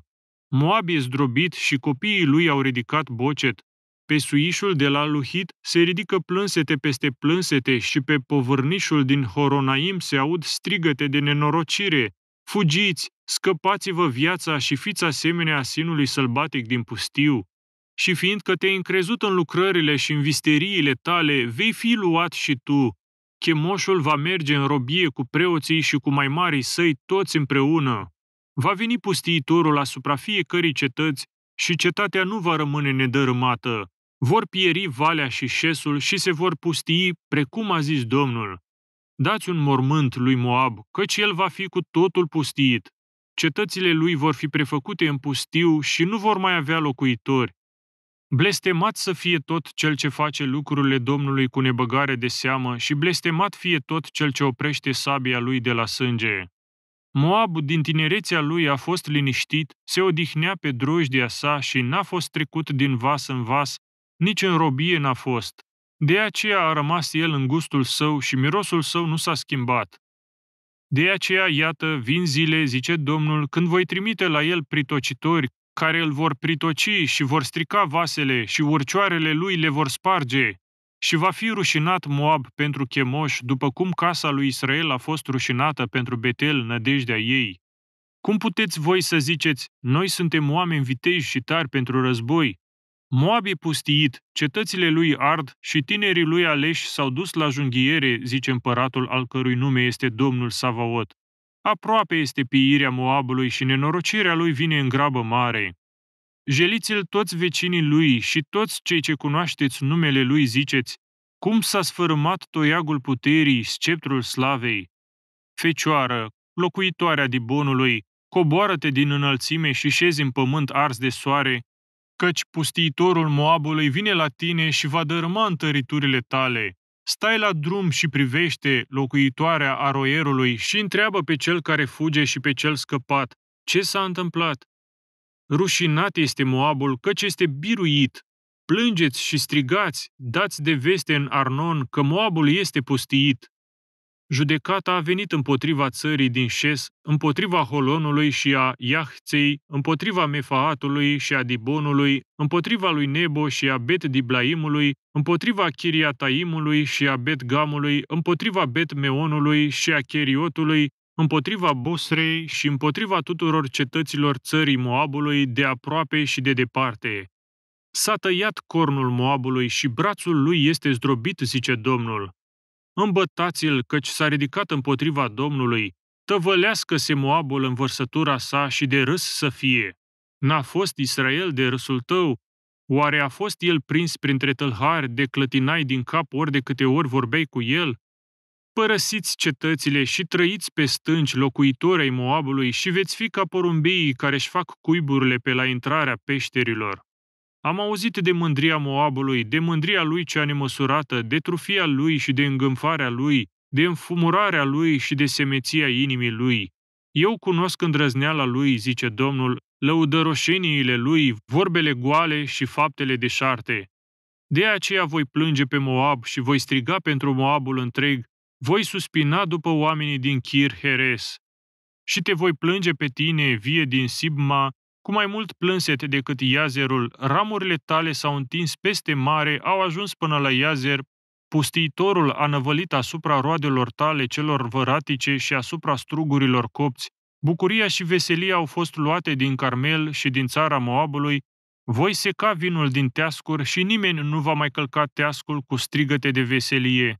Moab e zdrobit și copiii lui au ridicat bocet. Pe suișul de la Luhit se ridică plânsete peste plânsete și pe povârnișul din Horonaim se aud strigăte de nenorocire. Fugiți, scăpați-vă viața și fiți asemenea sinului sălbatic din pustiu și fiindcă te-ai încrezut în lucrările și în visteriile tale, vei fi luat și tu. Chemoșul va merge în robie cu preoții și cu mai marii săi toți împreună. Va veni pustiitorul asupra fiecărei cetăți și cetatea nu va rămâne nedărâmată. Vor pieri valea și șesul și se vor pustii, precum a zis Domnul. Dați un mormânt lui Moab, căci el va fi cu totul pustiit. Cetățile lui vor fi prefăcute în pustiu și nu vor mai avea locuitori Blestemat să fie tot cel ce face lucrurile Domnului cu nebăgare de seamă și blestemat fie tot cel ce oprește sabia lui de la sânge. Moab din tinerețea lui a fost liniștit, se odihnea pe drojdia sa și n-a fost trecut din vas în vas, nici în robie n-a fost. De aceea a rămas el în gustul său și mirosul său nu s-a schimbat. De aceea, iată, vin zile, zice Domnul, când voi trimite la el pritocitori care îl vor pritoci și vor strica vasele și urcioarele lui le vor sparge, și va fi rușinat Moab pentru Chemoș, după cum casa lui Israel a fost rușinată pentru Betel, nădejdea ei. Cum puteți voi să ziceți, noi suntem oameni viteji și tari pentru război? Moab e pustiit, cetățile lui ard și tinerii lui aleși s-au dus la junghiere, zice împăratul al cărui nume este Domnul Savaot. Aproape este piirea Moabului și nenorocirea lui vine în grabă mare. Jeliți-l toți vecinii lui și toți cei ce cunoașteți numele lui ziceți, cum s-a sfârmat toiagul puterii, sceptrul slavei. Fecioară, locuitoarea Dibonului, coboară-te din înălțime și șezi în pământ ars de soare, căci pustiitorul Moabului vine la tine și va dărâma întăriturile tale. Stai la drum și privește locuitoarea aroierului și întreabă pe cel care fuge și pe cel scăpat, ce s-a întâmplat? Rușinat este Moabul, căci este biruit. Plângeți și strigați, dați de veste în Arnon că Moabul este pustiit judecata a venit împotriva țării din Șes, împotriva Holonului și a Iahței, împotriva Mefaatului și a Dibonului, împotriva lui Nebo și a Bet Diblaimului, împotriva Chiriataimului și a Bet Gamului, împotriva Bet Meonului și a Cheriotului, împotriva Bosrei și împotriva tuturor cetăților țării Moabului de aproape și de departe. S-a tăiat cornul Moabului și brațul lui este zdrobit, zice Domnul îmbătați-l căci s-a ridicat împotriva Domnului, tăvălească-se Moabul în vărsătura sa și de râs să fie. N-a fost Israel de râsul tău? Oare a fost el prins printre tâlhari de clătinai din cap ori de câte ori vorbei cu el? Părăsiți cetățile și trăiți pe stânci locuitorii Moabului și veți fi ca porumbiii care își fac cuiburile pe la intrarea peșterilor. Am auzit de mândria Moabului, de mândria lui cea nemăsurată, de trufia lui și de îngânfarea lui, de înfumurarea lui și de semeția inimii lui. Eu cunosc îndrăzneala lui, zice Domnul, lăudăroșeniile lui, vorbele goale și faptele deșarte. De aceea voi plânge pe Moab și voi striga pentru Moabul întreg, voi suspina după oamenii din Kir Heres. Și te voi plânge pe tine, vie din Sibma, cu mai mult plânset decât iazerul, ramurile tale s-au întins peste mare, au ajuns până la iazer, pustiitorul a năvălit asupra roadelor tale celor văratice și asupra strugurilor copți, bucuria și veselia au fost luate din Carmel și din țara Moabului, voi seca vinul din teascuri și nimeni nu va mai călca teascul cu strigăte de veselie.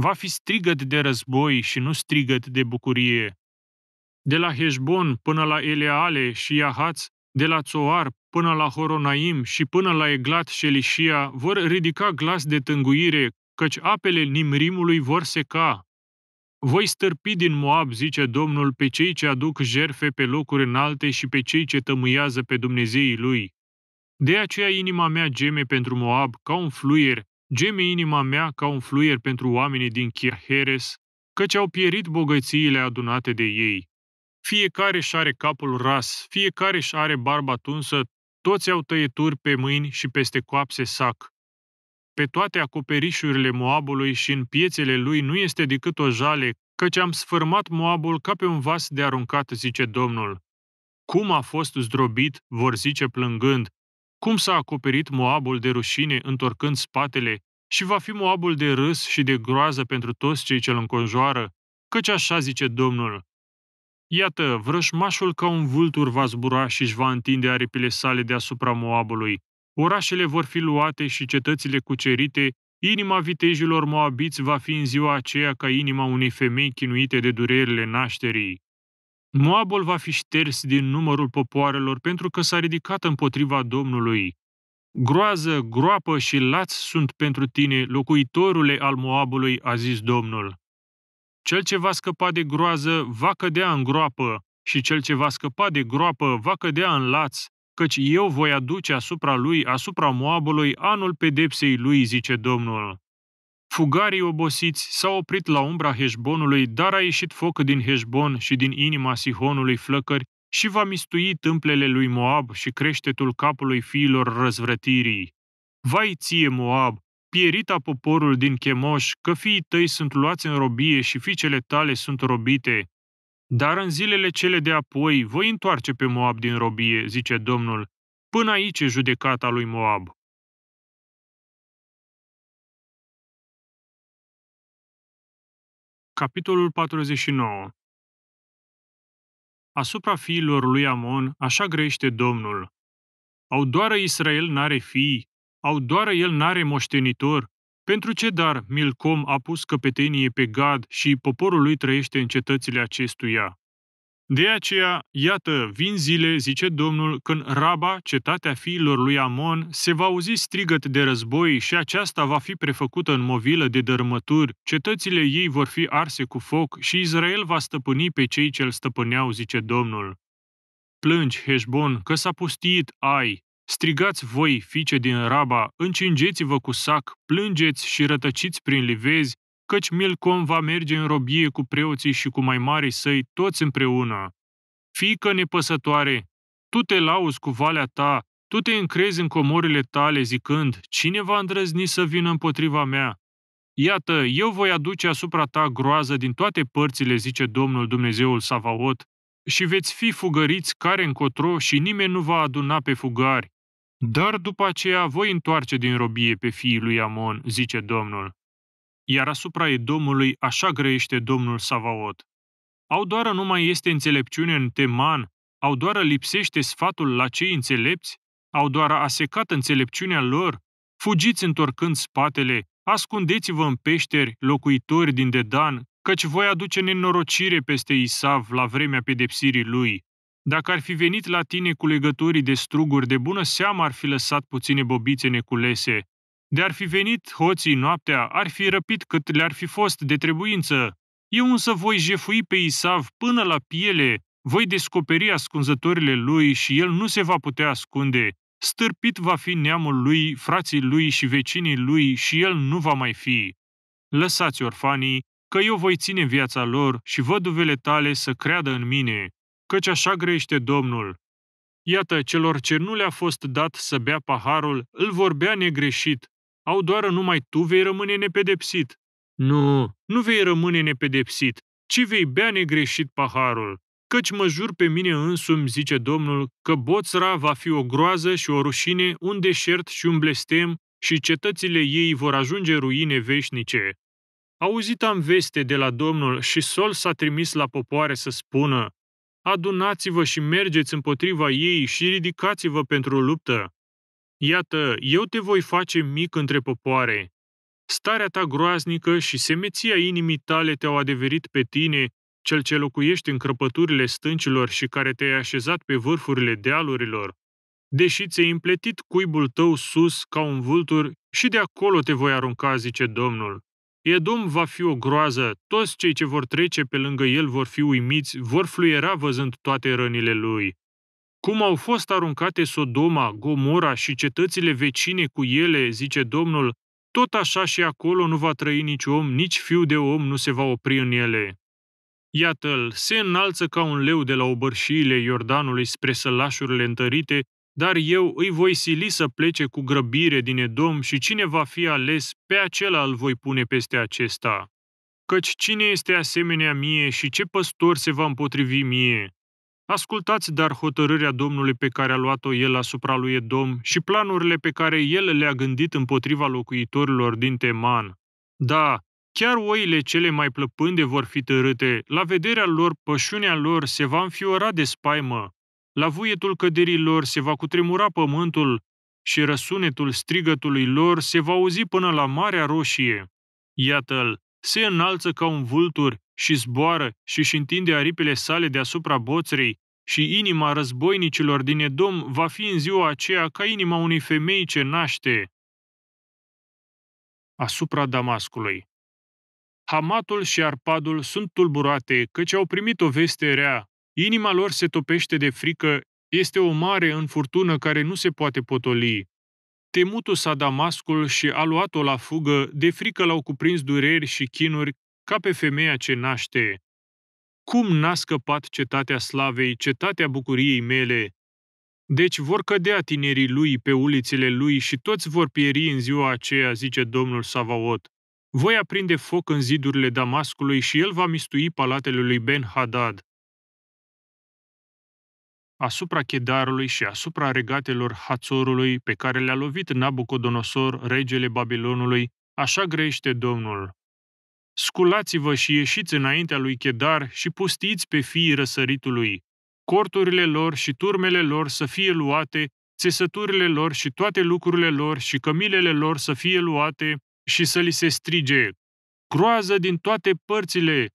Va fi strigăt de război și nu strigăt de bucurie. De la Heșbon până la Eleale și Iahaț, de la Țoar până la Horonaim și până la Eglat și Elișia, vor ridica glas de tânguire, căci apele Nimrimului vor seca. Voi stârpi din Moab, zice Domnul, pe cei ce aduc jerfe pe locuri înalte și pe cei ce tămâiază pe Dumnezeii lui. De aceea inima mea geme pentru Moab ca un fluier, geme inima mea ca un fluier pentru oamenii din Chiaheres, căci au pierit bogățiile adunate de ei. Fiecare își are capul ras, fiecare își are barba tunsă, toți au tăieturi pe mâini și peste coapse sac. Pe toate acoperișurile Moabului și în piețele lui nu este decât o jale, căci am sfârmat Moabul ca pe un vas de aruncat, zice Domnul. Cum a fost zdrobit, vor zice plângând, cum s-a acoperit Moabul de rușine, întorcând spatele, și va fi Moabul de râs și de groază pentru toți cei ce îl înconjoară, căci așa zice Domnul, Iată, vrășmașul ca un vultur va zbura și își va întinde aripile sale deasupra Moabului. Orașele vor fi luate și cetățile cucerite, inima vitejilor moabiți va fi în ziua aceea ca inima unei femei chinuite de durerile nașterii. Moabul va fi șters din numărul popoarelor pentru că s-a ridicat împotriva Domnului. Groază, groapă și laț sunt pentru tine, locuitorule al Moabului, a zis Domnul. Cel ce va scăpa de groază va cădea în groapă și cel ce va scăpa de groapă va cădea în laț, căci eu voi aduce asupra lui, asupra Moabului, anul pedepsei lui, zice Domnul. Fugarii obosiți s-au oprit la umbra Heșbonului, dar a ieșit foc din Heșbon și din inima Sihonului flăcări și va mistui tâmplele lui Moab și creștetul capului fiilor răzvrătirii. Vai ție, Moab, pierita poporul din Chemoș că fiii tăi sunt luați în robie și fiicele tale sunt robite. Dar în zilele cele de apoi voi întoarce pe Moab din robie, zice Domnul, până aici e judecata lui Moab. Capitolul 49 Asupra fiilor lui Amon așa grește Domnul. Au doar Israel n-are fii, au doar el n-are moștenitor, pentru ce dar Milcom a pus căpetenie pe Gad și poporul lui trăiește în cetățile acestuia? De aceea, iată, vin zile, zice Domnul, când Raba, cetatea fiilor lui Amon, se va auzi strigăt de război și aceasta va fi prefăcută în movilă de dărâmături, cetățile ei vor fi arse cu foc și Israel va stăpâni pe cei ce îl stăpâneau, zice Domnul. Plângi, Heșbon, că s-a pustit, Ai, Strigați voi, fiice din Raba, încingeți-vă cu sac, plângeți și rătăciți prin livezi, căci Milcom va merge în robie cu preoții și cu mai mari săi toți împreună. Fică nepăsătoare, tu te lauzi cu valea ta, tu te încrezi în comorile tale, zicând, cine va îndrăzni să vină împotriva mea? Iată, eu voi aduce asupra ta groază din toate părțile, zice Domnul Dumnezeul Savaot, și veți fi fugăriți care încotro și nimeni nu va aduna pe fugari, dar după aceea voi întoarce din robie pe fiii lui Amon, zice Domnul. Iar asupra Edomului așa grăiește Domnul Savaot. Au doară nu mai este înțelepciune în Teman, au doară lipsește sfatul la cei înțelepți, au doară asecat înțelepciunea lor, fugiți întorcând spatele, ascundeți-vă în peșteri, locuitori din Dedan, căci voi aduce nenorocire peste Isav la vremea pedepsirii lui. Dacă ar fi venit la tine cu legăturii de struguri, de bună seamă ar fi lăsat puține bobițe neculese. De-ar fi venit hoții noaptea, ar fi răpit cât le-ar fi fost de trebuință. Eu însă voi jefui pe Isav până la piele, voi descoperi ascunzătorile lui și el nu se va putea ascunde. Stârpit va fi neamul lui, frații lui și vecinii lui și el nu va mai fi. Lăsați orfanii, că eu voi ține viața lor și văduvele tale să creadă în mine căci așa grește Domnul. Iată, celor ce nu le-a fost dat să bea paharul, îl vorbea negreșit. Au doar numai tu vei rămâne nepedepsit. Nu, nu vei rămâne nepedepsit, ci vei bea negreșit paharul. Căci mă jur pe mine însumi, zice Domnul, că boțra va fi o groază și o rușine, un deșert și un blestem, și cetățile ei vor ajunge ruine veșnice. Auzit am veste de la Domnul și Sol s-a trimis la popoare să spună, adunați-vă și mergeți împotriva ei și ridicați-vă pentru luptă. Iată, eu te voi face mic între popoare. Starea ta groaznică și semeția inimii tale te-au adeverit pe tine, cel ce locuiești în crăpăturile stâncilor și care te-ai așezat pe vârfurile dealurilor. Deși ți-ai împletit cuibul tău sus ca un vultur, și de acolo te voi arunca, zice Domnul. Edom va fi o groază, toți cei ce vor trece pe lângă el vor fi uimiți, vor fluiera văzând toate rănile lui. Cum au fost aruncate Sodoma, Gomora și cetățile vecine cu ele, zice Domnul, tot așa și acolo nu va trăi nici om, nici fiu de om nu se va opri în ele. Iată-l, se înalță ca un leu de la obărșiile Iordanului spre sălașurile întărite dar eu îi voi sili să plece cu grăbire din Edom și cine va fi ales, pe acela îl voi pune peste acesta. Căci cine este asemenea mie și ce păstor se va împotrivi mie? Ascultați dar hotărârea Domnului pe care a luat-o el asupra lui Edom și planurile pe care el le-a gândit împotriva locuitorilor din Teman. Da, Chiar oile cele mai plăpânde vor fi târâte, la vederea lor pășunea lor se va înfiora de spaimă, la vuietul căderii lor se va cutremura pământul și răsunetul strigătului lor se va auzi până la Marea Roșie. Iată-l, se înalță ca un vultur și zboară și își întinde aripile sale deasupra boțrei și inima războinicilor din Edom va fi în ziua aceea ca inima unei femei ce naște. Asupra Damascului Hamatul și Arpadul sunt tulburate, căci au primit o veste rea, Inima lor se topește de frică, este o mare înfurtună care nu se poate potoli. Temutul s-a Damascul și a luat-o la fugă, de frică l-au cuprins dureri și chinuri, ca pe femeia ce naște. Cum n-a scăpat cetatea slavei, cetatea bucuriei mele? Deci vor cădea tinerii lui pe ulițele lui și toți vor pieri în ziua aceea, zice domnul Savaot. Voi aprinde foc în zidurile Damascului și el va mistui palatele lui Ben Hadad asupra Chedarului și asupra regatelor Hațorului pe care le-a lovit Nabucodonosor, regele Babilonului, așa grește Domnul. Sculați-vă și ieșiți înaintea lui Chedar și pustiți pe fiii răsăritului. Corturile lor și turmele lor să fie luate, țesăturile lor și toate lucrurile lor și cămilele lor să fie luate și să li se strige. Groază din toate părțile,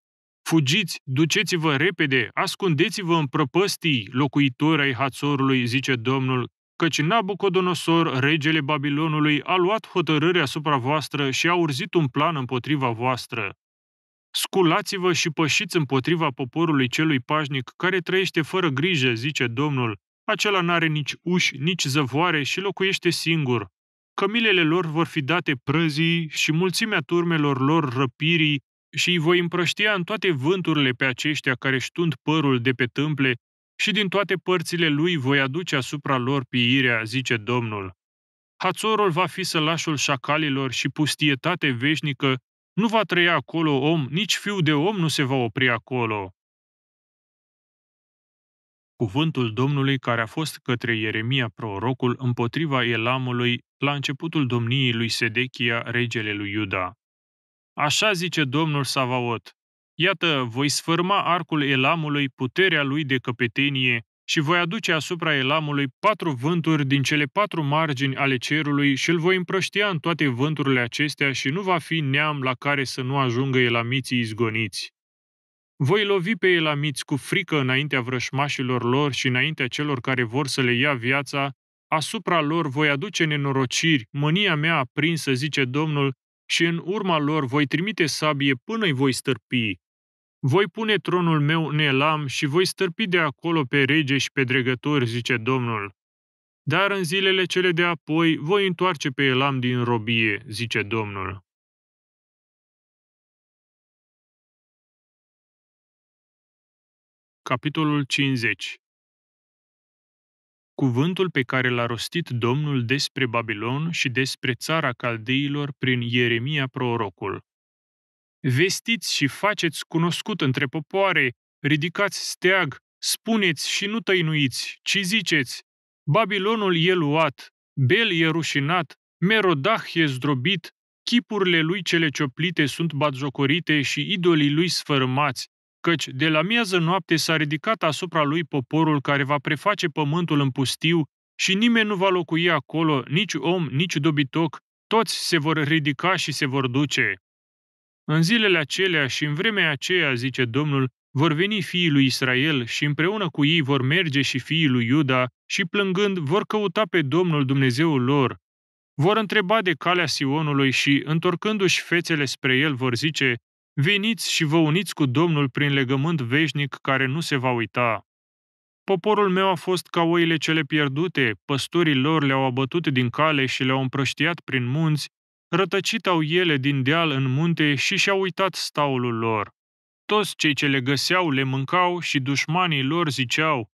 Fugiți, duceți-vă repede, ascundeți-vă în prăpăstii, locuitori ai Hațorului, zice Domnul, căci Nabucodonosor, regele Babilonului, a luat hotărâre asupra voastră și a urzit un plan împotriva voastră. Sculați-vă și pășiți împotriva poporului celui pașnic care trăiește fără grijă, zice Domnul, acela n-are nici uși, nici zăvoare și locuiește singur. Cămilele lor vor fi date prăzii și mulțimea turmelor lor răpirii, și îi voi împrăștia în toate vânturile pe aceștia care ștund părul de pe tâmple și din toate părțile lui voi aduce asupra lor piirea, zice Domnul. Hațorul va fi sălașul șacalilor și pustietate veșnică, nu va trăia acolo om, nici fiu de om nu se va opri acolo. Cuvântul Domnului care a fost către Ieremia prorocul împotriva Elamului la începutul domniei lui Sedechia, regele lui Iuda. Așa zice domnul Savaot, iată, voi sfârma arcul Elamului, puterea lui de căpetenie, și voi aduce asupra Elamului patru vânturi din cele patru margini ale cerului și îl voi împrăștia în toate vânturile acestea și nu va fi neam la care să nu ajungă elamiții izgoniți. Voi lovi pe elamiți cu frică înaintea vrășmașilor lor și înaintea celor care vor să le ia viața, asupra lor voi aduce nenorociri, mânia mea aprinsă, zice Domnul, și în urma lor voi trimite sabie până îi voi stârpi. Voi pune tronul meu în Elam și voi stârpi de acolo pe rege și pe dregători, zice Domnul. Dar în zilele cele de apoi voi întoarce pe Elam din robie, zice Domnul. Capitolul 50 cuvântul pe care l-a rostit Domnul despre Babilon și despre țara caldeilor prin Ieremia prorocul. Vestiți și faceți cunoscut între popoare, ridicați steag, spuneți și nu tăinuiți, ci ziceți, Babilonul e luat, Bel e rușinat, Merodah e zdrobit, chipurile lui cele cioplite sunt batjocorite și idolii lui sfărâmați, căci de la miază noapte s-a ridicat asupra lui poporul care va preface pământul în pustiu și nimeni nu va locui acolo, nici om, nici dobitoc, toți se vor ridica și se vor duce. În zilele acelea și în vremea aceea, zice Domnul, vor veni fiii lui Israel și împreună cu ei vor merge și fiii lui Iuda și plângând vor căuta pe Domnul Dumnezeul lor. Vor întreba de calea Sionului și, întorcându-și fețele spre el, vor zice, Veniți și vă uniți cu Domnul prin legământ veșnic care nu se va uita. Poporul meu a fost ca oile cele pierdute, păstorii lor le-au abătut din cale și le-au împrăștiat prin munți, rătăcit au ele din deal în munte și și-au uitat staulul lor. Toți cei ce le găseau le mâncau și dușmanii lor ziceau,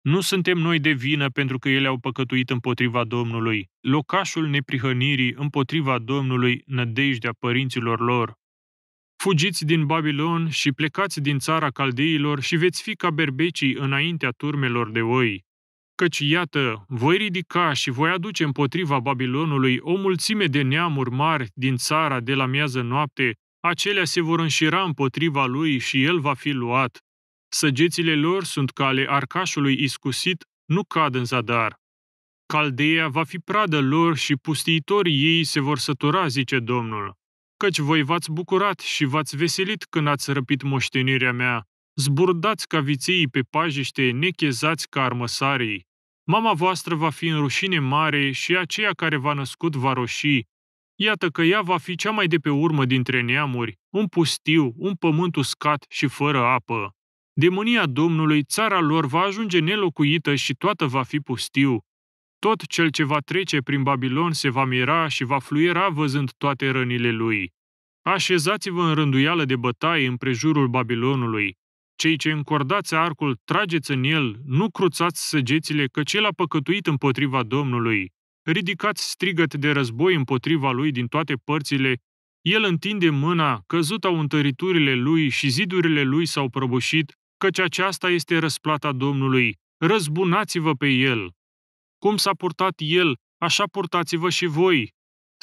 nu suntem noi de vină pentru că ele au păcătuit împotriva Domnului, locașul neprihănirii împotriva Domnului, nădejdea părinților lor. Fugiți din Babilon și plecați din țara caldeilor și veți fi ca berbecii înaintea turmelor de oi. Căci iată, voi ridica și voi aduce împotriva Babilonului o mulțime de neamuri mari din țara de la miază noapte, acelea se vor înșira împotriva lui și el va fi luat. Săgețile lor sunt ca ale arcașului iscusit, nu cad în zadar. Caldeia va fi pradă lor și pustiitorii ei se vor sătura, zice Domnul căci voi v-ați bucurat și v-ați veselit când ați răpit moștenirea mea. Zburdați ca viței pe pajiște, nechezați ca armăsarii. Mama voastră va fi în rușine mare și aceea care v-a născut va roși. Iată că ea va fi cea mai de pe urmă dintre neamuri, un pustiu, un pământ uscat și fără apă. Demonia Domnului, țara lor va ajunge nelocuită și toată va fi pustiu. Tot cel ce va trece prin Babilon se va mira și va fluiera văzând toate rănile lui. Așezați-vă în rânduială de bătaie împrejurul Babilonului. Cei ce încordați arcul, trageți în el, nu cruțați săgețile, că cel a păcătuit împotriva Domnului. Ridicați strigăt de război împotriva lui din toate părțile, el întinde mâna, căzut au întăriturile lui și zidurile lui s-au prăbușit, căci aceasta este răsplata Domnului. Răzbunați-vă pe el! Cum s-a purtat el, așa purtați-vă și voi.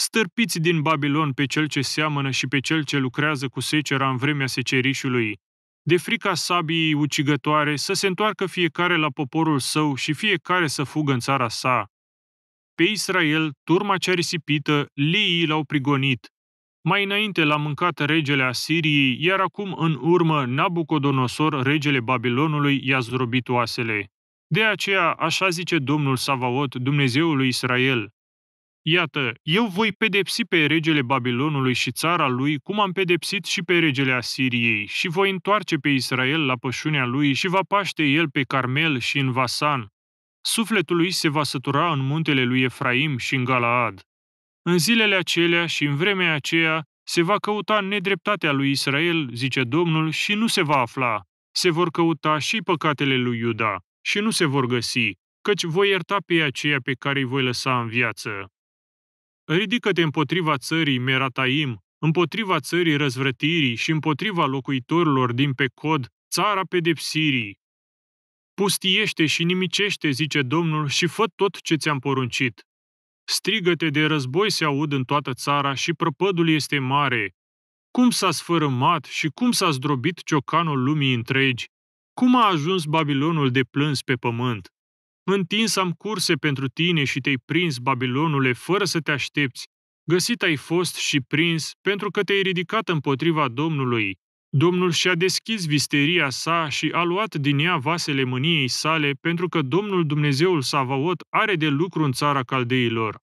Stârpiți din Babilon pe cel ce seamănă și pe cel ce lucrează cu secera în vremea secerișului. De frica sabiei ucigătoare să se întoarcă fiecare la poporul său și fiecare să fugă în țara sa. Pe Israel, turma cea risipită, liii l-au prigonit. Mai înainte l-a mâncat regele Asiriei, iar acum în urmă Nabucodonosor, regele Babilonului, i-a zdrobit oasele. De aceea, așa zice Domnul Savaot, Dumnezeul lui Israel, Iată, eu voi pedepsi pe regele Babilonului și țara lui, cum am pedepsit și pe regele Asiriei, și voi întoarce pe Israel la pășunea lui și va paște el pe Carmel și în Vasan. Sufletul lui se va sătura în muntele lui Efraim și în Galaad. În zilele acelea și în vremea aceea se va căuta nedreptatea lui Israel, zice Domnul, și nu se va afla. Se vor căuta și păcatele lui Iuda și nu se vor găsi, căci voi ierta pe aceia pe care îi voi lăsa în viață. Ridică-te împotriva țării Merataim, împotriva țării răzvrătirii și împotriva locuitorilor din Pecod, țara pedepsirii. Pustiește și nimicește, zice Domnul, și fă tot ce ți-am poruncit. Strigăte de război se aud în toată țara și prăpădul este mare. Cum s-a sfărâmat și cum s-a zdrobit ciocanul lumii întregi, cum a ajuns Babilonul de plâns pe pământ? Întins am curse pentru tine și te-ai prins, Babilonule, fără să te aștepți. Găsit ai fost și prins pentru că te-ai ridicat împotriva Domnului. Domnul și-a deschis visteria sa și a luat din ea vasele mâniei sale pentru că Domnul Dumnezeul Savaot are de lucru în țara caldeilor.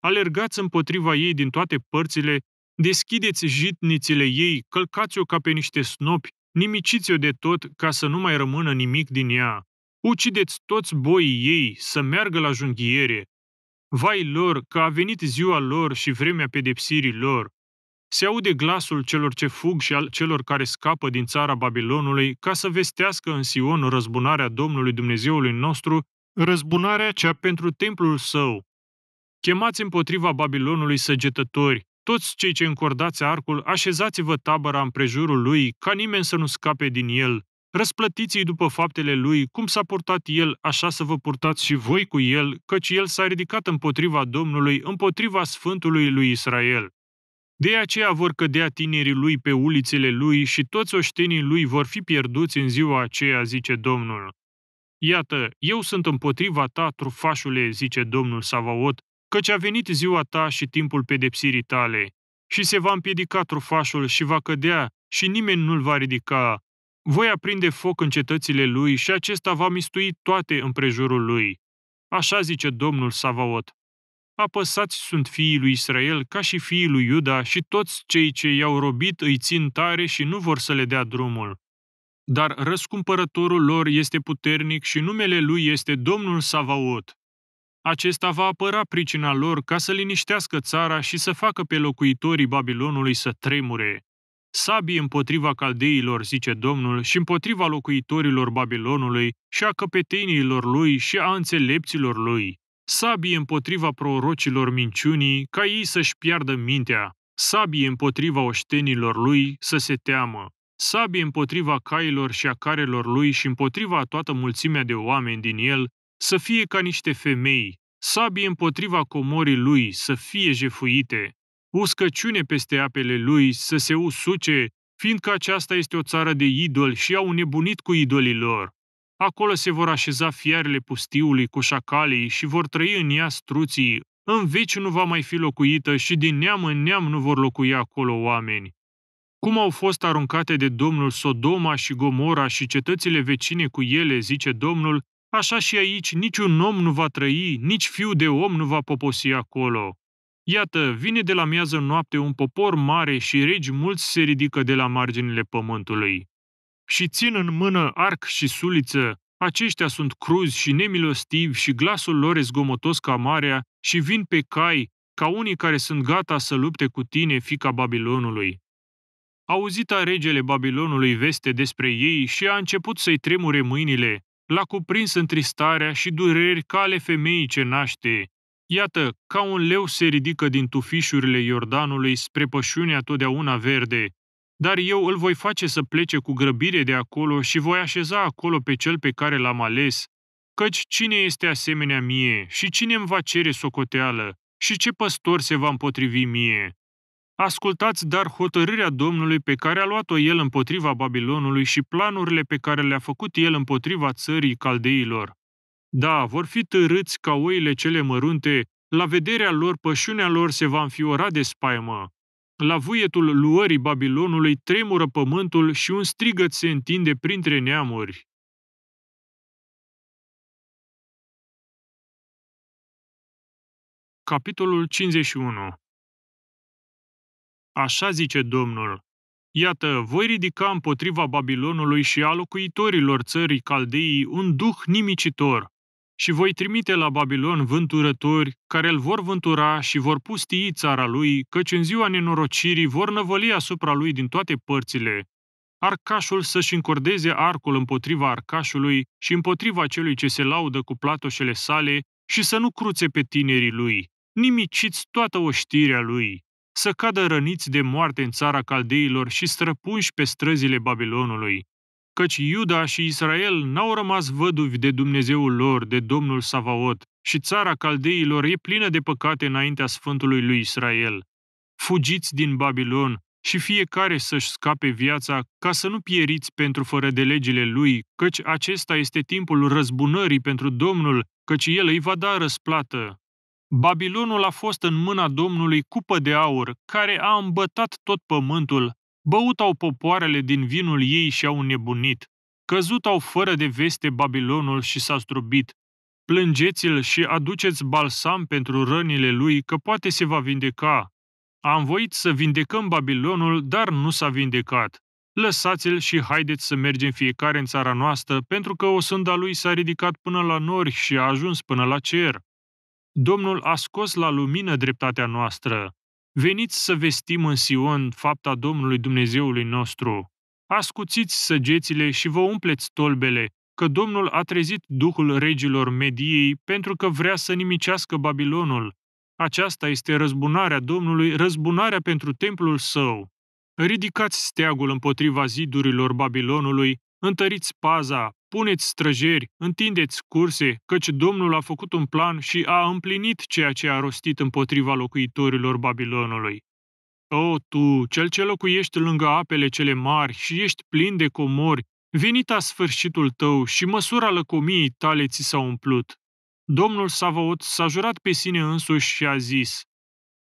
Alergați împotriva ei din toate părțile, deschideți jitnițile ei, călcați-o ca pe niște snopi, nimiciți-o de tot ca să nu mai rămână nimic din ea. Ucideți toți boii ei să meargă la junghiere. Vai lor că a venit ziua lor și vremea pedepsirii lor. Se aude glasul celor ce fug și al celor care scapă din țara Babilonului ca să vestească în Sion răzbunarea Domnului Dumnezeului nostru, răzbunarea cea pentru templul său. Chemați împotriva Babilonului săgetători, toți cei ce încordați arcul, așezați-vă tabăra împrejurul lui, ca nimeni să nu scape din el. Răsplătiți-i după faptele lui, cum s-a purtat el, așa să vă purtați și voi cu el, căci el s-a ridicat împotriva Domnului, împotriva Sfântului lui Israel. De aceea vor cădea tinerii lui pe ulițele lui și toți oștenii lui vor fi pierduți în ziua aceea, zice Domnul. Iată, eu sunt împotriva ta, trufașule, zice Domnul Savaot, căci a venit ziua ta și timpul pedepsirii tale, și se va împiedica trufașul și va cădea și nimeni nu-l va ridica. Voi aprinde foc în cetățile lui și acesta va mistui toate împrejurul lui. Așa zice Domnul Savaot. Apăsați sunt fiii lui Israel ca și fiii lui Iuda și toți cei ce i-au robit îi țin tare și nu vor să le dea drumul. Dar răscumpărătorul lor este puternic și numele lui este Domnul Savaot acesta va apăra pricina lor ca să liniștească țara și să facă pe locuitorii Babilonului să tremure. Sabii împotriva caldeilor, zice Domnul, și împotriva locuitorilor Babilonului și a căpeteniilor lui și a înțelepților lui. Sabii împotriva prorocilor minciunii, ca ei să-și piardă mintea. Sabii împotriva oștenilor lui, să se teamă Sabii împotriva cailor și a carelor lui și împotriva toată mulțimea de oameni din el, să fie ca niște femei, sabie împotriva comorii lui să fie jefuite, uscăciune peste apele lui să se usuce, fiindcă aceasta este o țară de idol și au nebunit cu idolii lor. Acolo se vor așeza fiarele pustiului cu șacalii și vor trăi în ea struții. În veci nu va mai fi locuită și din neam în neam nu vor locui acolo oameni. Cum au fost aruncate de Domnul Sodoma și Gomora și cetățile vecine cu ele, zice Domnul, Așa și aici niciun om nu va trăi, nici fiu de om nu va poposi acolo. Iată, vine de la miază noapte un popor mare și regi mulți se ridică de la marginile pământului. Și țin în mână arc și suliță, aceștia sunt cruzi și nemilostivi și glasul lor e zgomotos ca marea și vin pe cai, ca unii care sunt gata să lupte cu tine, fica Babilonului. Auzita regele Babilonului veste despre ei și a început să-i tremure mâinile, L-a cuprins întristarea și dureri cale femeii ce naște. Iată, ca un leu se ridică din tufișurile Iordanului spre pășunea totdeauna verde, dar eu îl voi face să plece cu grăbire de acolo și voi așeza acolo pe cel pe care l-am ales, căci cine este asemenea mie și cine îmi va cere socoteală și ce păstor se va împotrivi mie? Ascultați dar hotărârea Domnului pe care a luat-o el împotriva Babilonului și planurile pe care le-a făcut el împotriva țării caldeilor. Da, vor fi târâți ca oile cele mărunte, la vederea lor pășunea lor se va înfiora de spaimă. La vuietul luării Babilonului tremură pământul și un strigăt se întinde printre neamuri. Capitolul 51 Așa zice Domnul, Iată, voi ridica împotriva Babilonului și a locuitorilor țării caldeii un duh nimicitor și voi trimite la Babilon vânturători care îl vor vântura și vor pustii țara lui, căci în ziua nenorocirii vor năvăli asupra lui din toate părțile. Arcașul să-și încordeze arcul împotriva arcașului și împotriva celui ce se laudă cu platoșele sale și să nu cruțe pe tinerii lui, nimiciți toată oștirea lui să cadă răniți de moarte în țara caldeilor și străpunși pe străzile Babilonului. Căci Iuda și Israel n-au rămas văduvi de Dumnezeul lor, de Domnul Savaot, și țara caldeilor e plină de păcate înaintea Sfântului lui Israel. Fugiți din Babilon și fiecare să-și scape viața ca să nu pieriți pentru fără de legile lui, căci acesta este timpul răzbunării pentru Domnul, căci el îi va da răsplată. Babilonul a fost în mâna Domnului cupă de aur, care a îmbătat tot pământul, băut au popoarele din vinul ei și au nebunit. Căzut au fără de veste Babilonul și s-a strubit. Plângeți-l și aduceți balsam pentru rănile lui, că poate se va vindeca. Am voit să vindecăm Babilonul, dar nu s-a vindecat. Lăsați-l și haideți să mergem fiecare în țara noastră, pentru că sânda lui s-a ridicat până la nori și a ajuns până la cer. Domnul a scos la lumină dreptatea noastră. Veniți să vestim în Sion fapta Domnului Dumnezeului nostru. Ascuțiți săgețile și vă umpleți tolbele, că Domnul a trezit duhul regilor Mediei pentru că vrea să nimicească Babilonul. Aceasta este răzbunarea Domnului, răzbunarea pentru templul său. Ridicați steagul împotriva zidurilor Babilonului, întăriți paza, puneți străjeri, întindeți curse, căci Domnul a făcut un plan și a împlinit ceea ce a rostit împotriva locuitorilor Babilonului. O, tu, cel ce locuiești lângă apele cele mari și ești plin de comori, venita sfârșitul tău și măsura lăcomiei tale ți s-a umplut. Domnul Savaot s-a jurat pe sine însuși și a zis,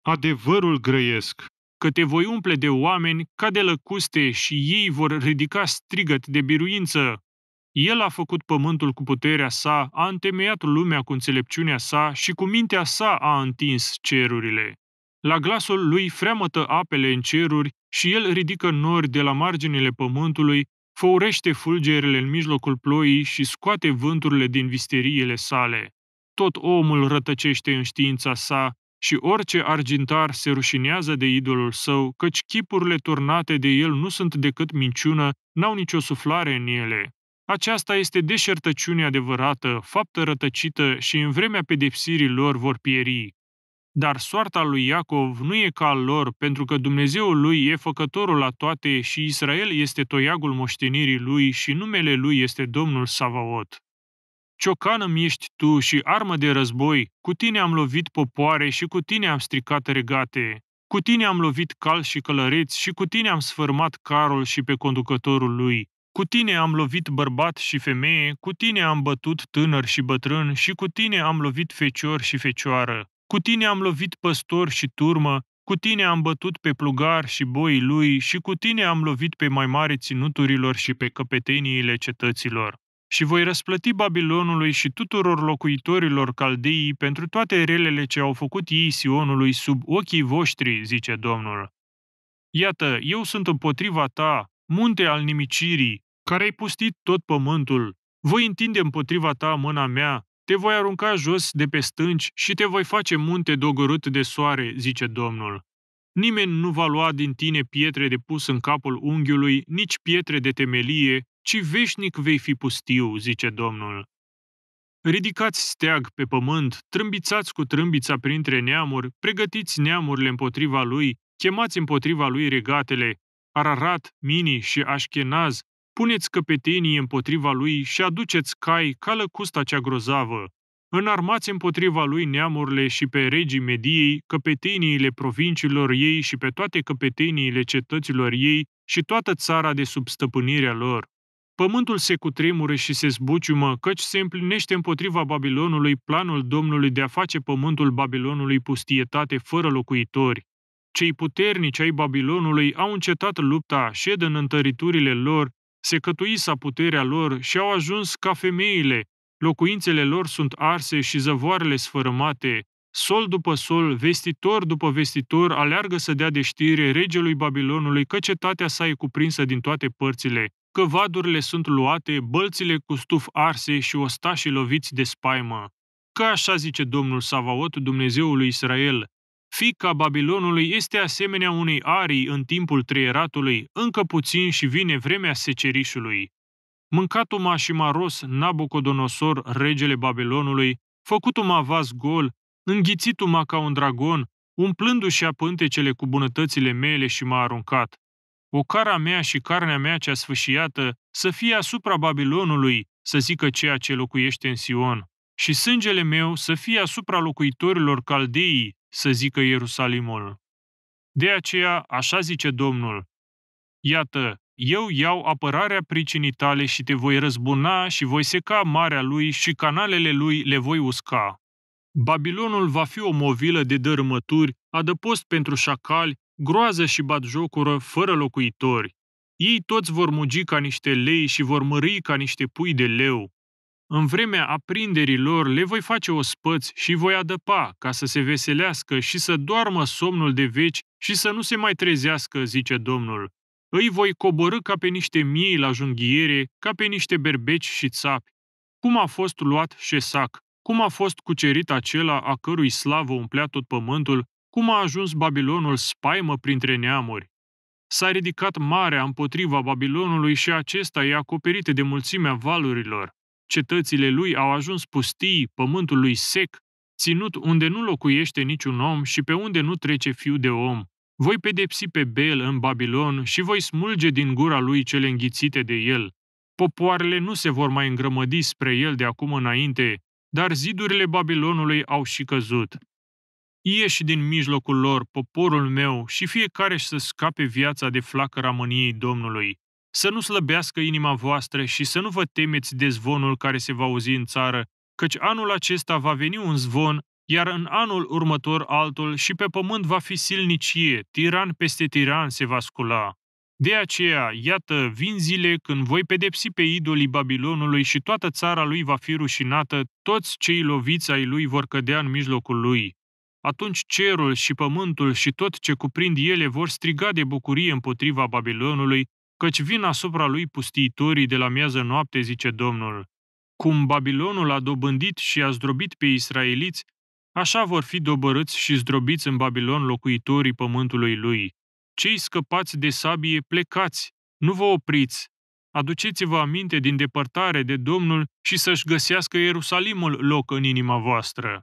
Adevărul grăiesc că te voi umple de oameni ca de lăcuste și ei vor ridica strigăt de biruință. El a făcut pământul cu puterea sa, a întemeiat lumea cu înțelepciunea sa și cu mintea sa a întins cerurile. La glasul lui freamătă apele în ceruri și el ridică nori de la marginile pământului, făurește fulgerele în mijlocul ploii și scoate vânturile din visteriile sale. Tot omul rătăcește în știința sa și orice argintar se rușinează de idolul său, căci chipurile turnate de el nu sunt decât minciună, n-au nicio suflare în ele. Aceasta este deșertăciune adevărată, faptă rătăcită și în vremea pedepsirii lor vor pieri. Dar soarta lui Iacov nu e ca lor, pentru că Dumnezeul lui e făcătorul la toate și Israel este toiagul moștenirii lui și numele lui este Domnul Savaot. Ciocană ești tu și armă de război, cu tine am lovit popoare și cu tine am stricat regate. Cu tine am lovit cal și călăreți și cu tine am sfârmat carul și pe conducătorul lui. Cu tine am lovit bărbat și femeie, cu tine am bătut tânăr și bătrân și cu tine am lovit fecior și fecioară. Cu tine am lovit păstor și turmă, cu tine am bătut pe plugar și boii lui și cu tine am lovit pe mai mare ținuturilor și pe căpeteniile cetăților și voi răsplăti Babilonului și tuturor locuitorilor caldeii pentru toate relele ce au făcut ei Sionului sub ochii voștri, zice Domnul. Iată, eu sunt împotriva ta, munte al nimicirii, care ai pustit tot pământul. Voi întinde împotriva ta mâna mea, te voi arunca jos de pe stânci și te voi face munte dogorât de soare, zice Domnul. Nimeni nu va lua din tine pietre de pus în capul unghiului, nici pietre de temelie, ci veșnic vei fi pustiu, zice Domnul. Ridicați steag pe pământ, trâmbițați cu trâmbița printre neamuri, pregătiți neamurile împotriva lui, chemați împotriva lui regatele, Ararat, Mini și Așchenaz, puneți căpetenii împotriva lui și aduceți cai ca lăcusta cea grozavă. Înarmați împotriva lui neamurile și pe regii Mediei, căpeteniile provinciilor ei și pe toate căpeteniile cetăților ei și toată țara de sub stăpânirea lor. Pământul se cutremură și se zbuciumă, căci se împlinește împotriva Babilonului planul Domnului de a face pământul Babilonului pustietate fără locuitori. Cei puternici ai Babilonului au încetat lupta, șed în întăriturile lor, se cătuisa puterea lor și au ajuns ca femeile. Locuințele lor sunt arse și zăvoarele sfărâmate. Sol după sol, vestitor după vestitor, aleargă să dea de știre regelui Babilonului că cetatea sa e cuprinsă din toate părțile că vadurile sunt luate, bălțile cu stuf arse și ostașii loviți de spaimă. Că așa zice Domnul Savaot, Dumnezeului Israel, Fica Babilonului este asemenea unei arii în timpul trieratului, încă puțin și vine vremea secerișului. Mâncat-o și maros Nabucodonosor, regele Babilonului, făcut-o avaz gol, înghițit-o ca un dragon, umplându-și apântecele cu bunătățile mele și m-a aruncat. O cara mea și carnea mea cea sfâșiată să fie asupra Babilonului, să zică ceea ce locuiește în Sion, și sângele meu să fie asupra locuitorilor caldeii, să zică Ierusalimul. De aceea, așa zice Domnul, Iată, eu iau apărarea pricinii tale și te voi răzbuna și voi seca marea lui și canalele lui le voi usca. Babilonul va fi o movilă de dărâmături, adăpost pentru șacali, groază și jocură fără locuitori. Ei toți vor mugi ca niște lei și vor mări ca niște pui de leu. În vremea aprinderii lor le voi face spăți și voi adăpa, ca să se veselească și să doarmă somnul de veci și să nu se mai trezească, zice Domnul. Îi voi coborâ ca pe niște miei la junghiere, ca pe niște berbeci și țapi. Cum a fost luat Șesac, cum a fost cucerit acela a cărui slavă umplea tot pământul, cum a ajuns Babilonul spaimă printre neamuri. S-a ridicat marea împotriva Babilonului și acesta e acoperit de mulțimea valurilor. Cetățile lui au ajuns pustii, pământul lui sec, ținut unde nu locuiește niciun om și pe unde nu trece fiu de om. Voi pedepsi pe Bel în Babilon și voi smulge din gura lui cele înghițite de el. Popoarele nu se vor mai îngrămădi spre el de acum înainte, dar zidurile Babilonului au și căzut. Ieși din mijlocul lor, poporul meu, și fiecare să scape viața de flacăra mâniei Domnului. Să nu slăbească inima voastră și să nu vă temeți de zvonul care se va auzi în țară, căci anul acesta va veni un zvon, iar în anul următor altul și pe pământ va fi silnicie, tiran peste tiran se va scula. De aceea, iată, vin zile când voi pedepsi pe idolii Babilonului și toată țara lui va fi rușinată, toți cei loviți ai lui vor cădea în mijlocul lui atunci cerul și pământul și tot ce cuprind ele vor striga de bucurie împotriva Babilonului, căci vin asupra lui pustiitorii de la miază noapte, zice Domnul. Cum Babilonul a dobândit și a zdrobit pe israeliți, așa vor fi dobărâți și zdrobiți în Babilon locuitorii pământului lui. Cei scăpați de sabie, plecați, nu vă opriți, aduceți-vă aminte din depărtare de Domnul și să-și găsească Ierusalimul loc în inima voastră.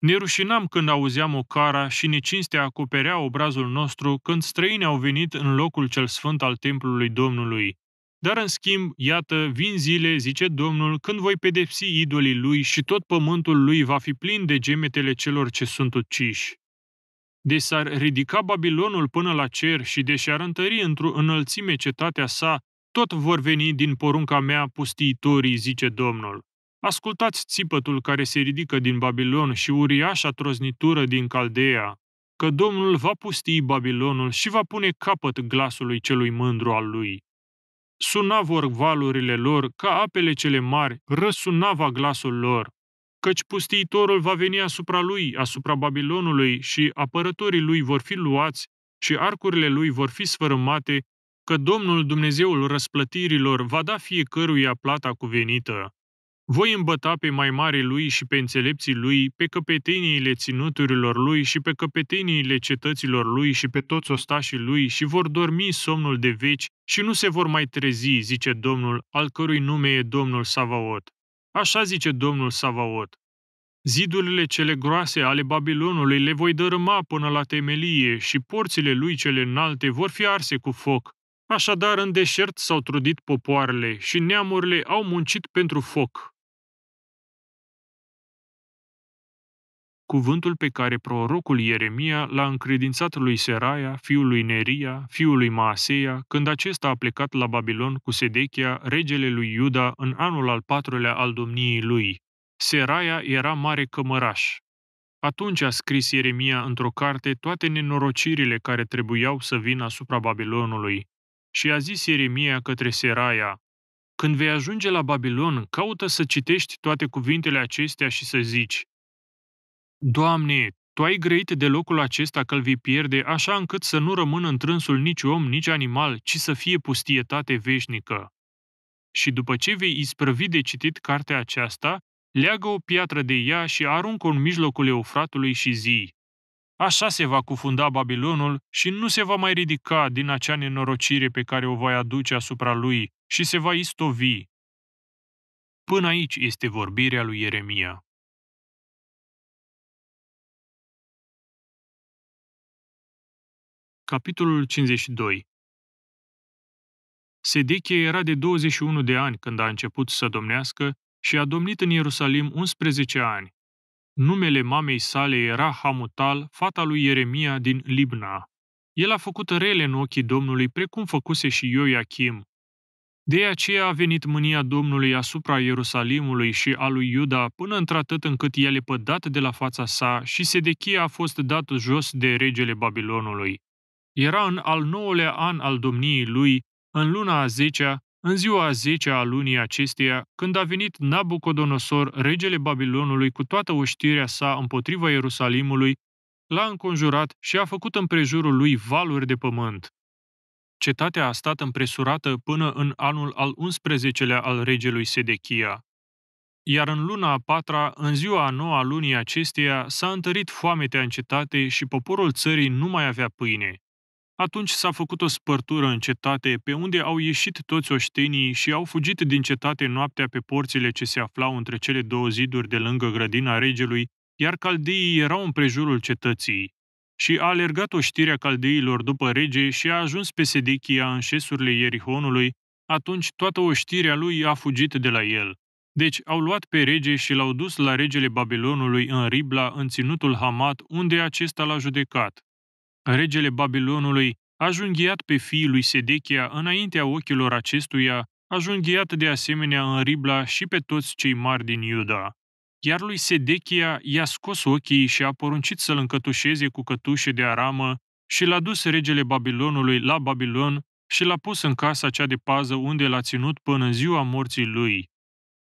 Ne rușinam când auzeam o cara și necinstea acoperea obrazul nostru când străini au venit în locul cel sfânt al templului Domnului. Dar în schimb, iată, vin zile, zice Domnul, când voi pedepsi idolii lui și tot pământul lui va fi plin de gemetele celor ce sunt uciși. De s-ar ridica Babilonul până la cer și de și-ar întări într-o înălțime cetatea sa, tot vor veni din porunca mea pustiitorii, zice Domnul. Ascultați țipătul care se ridică din Babilon și uriașa troznitură din Caldea, că Domnul va pusti Babilonul și va pune capăt glasului celui mândru al lui. Suna vor valurile lor ca apele cele mari, răsunava glasul lor, căci pustiitorul va veni asupra lui, asupra Babilonului și apărătorii lui vor fi luați și arcurile lui vor fi sfărâmate, că Domnul Dumnezeul răsplătirilor va da fiecăruia plata cuvenită. Voi îmbăta pe mai mari lui și pe înțelepții lui, pe căpeteniile ținuturilor lui și pe căpeteniile cetăților lui și pe toți ostașii lui și vor dormi somnul de veci și nu se vor mai trezi, zice Domnul, al cărui nume e Domnul Savaot. Așa zice Domnul Savaot. Zidurile cele groase ale Babilonului le voi dărâma până la temelie și porțile lui cele înalte vor fi arse cu foc. Așadar, în deșert s-au trudit popoarele și neamurile au muncit pentru foc, cuvântul pe care prorocul Ieremia l-a încredințat lui Seraia, fiul lui Neria, fiul lui Maaseia, când acesta a plecat la Babilon cu Sedechia, regele lui Iuda, în anul al patrulea al domniei lui. Seraia era mare cămăraș. Atunci a scris Ieremia într-o carte toate nenorocirile care trebuiau să vină asupra Babilonului. Și a zis Ieremia către Seraia, Când vei ajunge la Babilon, caută să citești toate cuvintele acestea și să zici, Doamne, Tu ai grăit de locul acesta că l vii pierde, așa încât să nu rămână întrânsul nici om, nici animal, ci să fie pustietate veșnică. Și după ce vei isprăvi de citit cartea aceasta, leagă o piatră de ea și aruncă în mijlocul Eufratului și zi. Așa se va cufunda Babilonul și nu se va mai ridica din acea nenorocire pe care o voi aduce asupra lui și se va istovi. Până aici este vorbirea lui Ieremia. Capitolul 52 Sedeche era de 21 de ani când a început să domnească și a domnit în Ierusalim 11 ani. Numele mamei sale era Hamutal, fata lui Ieremia din Libna. El a făcut rele în ochii Domnului, precum făcuse și Ioachim. De aceea a venit mânia Domnului asupra Ierusalimului și a lui Iuda, până într-atât încât el e pădat de la fața sa și Sedechia a fost dat jos de regele Babilonului. Era în al nouălea an al domniei lui, în luna a zecea, în ziua a zecea a lunii acesteia, când a venit Nabucodonosor, regele Babilonului, cu toată oștirea sa împotriva Ierusalimului, l-a înconjurat și a făcut împrejurul lui valuri de pământ. Cetatea a stat împresurată până în anul al 11-lea al regelui Sedechia. Iar în luna a patra, în ziua a noua a lunii acesteia, s-a întărit foametea în cetate și poporul țării nu mai avea pâine. Atunci s-a făcut o spărtură în cetate, pe unde au ieșit toți oștenii și au fugit din cetate noaptea pe porțile ce se aflau între cele două ziduri de lângă grădina regelui, iar caldeii erau în prejurul cetății. Și a alergat oștirea caldeilor după rege și a ajuns pe Sedechia în șesurile Ierihonului, atunci toată oștirea lui a fugit de la el. Deci au luat pe rege și l-au dus la regele Babilonului în Ribla, în ținutul Hamat, unde acesta l-a judecat. Regele Babilonului a junghiat pe fiii lui Sedechia înaintea ochilor acestuia, a junghiat de asemenea în Ribla și pe toți cei mari din Iuda. Iar lui Sedechia i-a scos ochii și a poruncit să-l încătușeze cu cătușe de aramă și l-a dus regele Babilonului la Babilon și l-a pus în casa cea de pază unde l-a ținut până în ziua morții lui.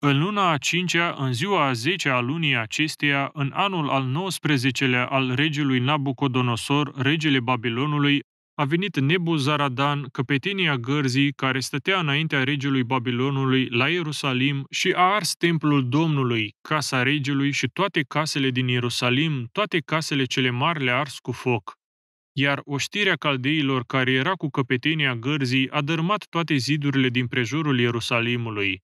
În luna a cincea, în ziua a zecea a lunii acesteia, în anul al 19-lea al regelui Nabucodonosor, regele Babilonului, a venit Nebu Zaradan, căpetenia gărzii care stătea înaintea regelui Babilonului la Ierusalim și a ars templul Domnului, casa regelui și toate casele din Ierusalim, toate casele cele mari le ars cu foc. Iar oștirea caldeilor care era cu căpetenia gărzii a dărmat toate zidurile din prejurul Ierusalimului.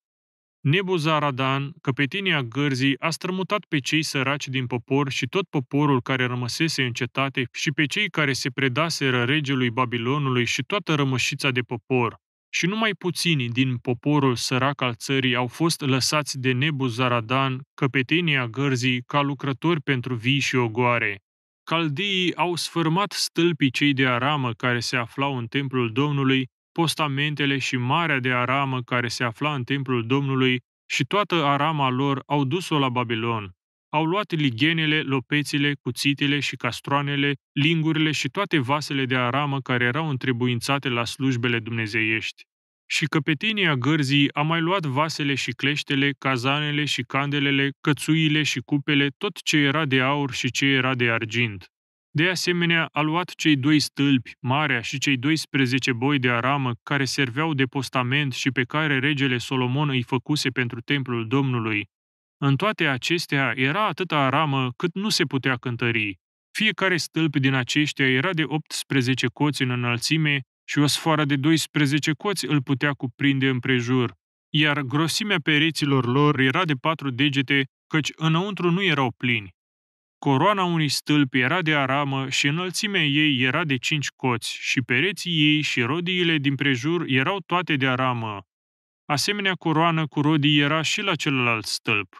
Nebuzaradan, căpetinia gărzii, a strămutat pe cei săraci din popor și tot poporul care rămăsese în cetate și pe cei care se predaseră regelui Babilonului și toată rămășița de popor. Și numai puțini din poporul sărac al țării au fost lăsați de Nebuzaradan, căpetenia gărzii, ca lucrători pentru vii și ogoare. Caldeii au sfârmat stâlpii cei de aramă care se aflau în templul Domnului postamentele și marea de aramă care se afla în templul Domnului și toată arama lor au dus-o la Babilon. Au luat ligenele, lopețile, cuțitele și castroanele, lingurile și toate vasele de aramă care erau întrebuințate la slujbele dumnezeiești. Și căpetenia gărzii a mai luat vasele și cleștele, cazanele și candelele, cățuile și cupele, tot ce era de aur și ce era de argint. De asemenea, a luat cei doi stâlpi, marea și cei 12 boi de aramă, care serveau de postament și pe care regele Solomon îi făcuse pentru templul Domnului. În toate acestea era atâta aramă cât nu se putea cântări. Fiecare stâlp din aceștia era de 18 coți în înălțime și o sfoară de 12 coți îl putea cuprinde împrejur, iar grosimea pereților lor era de patru degete, căci înăuntru nu erau plini. Coroana unui stâlp era de aramă și înălțimea ei era de cinci coți și pereții ei și rodiile din prejur erau toate de aramă. Asemenea coroană cu rodii era și la celălalt stâlp.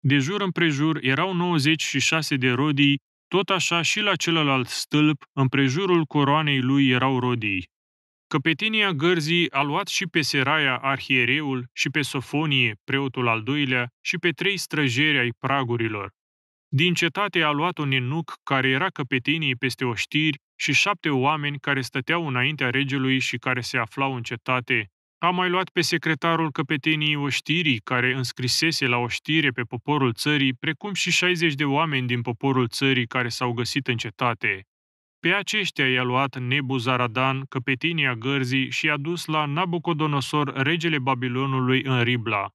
De jur împrejur erau 96 de rodii, tot așa și la celălalt stâlp, împrejurul coroanei lui erau rodii. Căpetenia gărzii a luat și pe Seraia arhiereul și pe Sofonie, preotul al doilea, și pe trei străjeri ai pragurilor, din cetate a luat un inuc care era căpetinii peste oștiri și șapte oameni care stăteau înaintea regelui și care se aflau în cetate. A mai luat pe secretarul căpetenii oștirii, care înscrisese la oștire pe poporul țării, precum și 60 de oameni din poporul țării care s-au găsit în cetate. Pe aceștia i-a luat Nebu Zaradan, căpetenia gărzii, și i-a dus la Nabucodonosor, regele Babilonului, în Ribla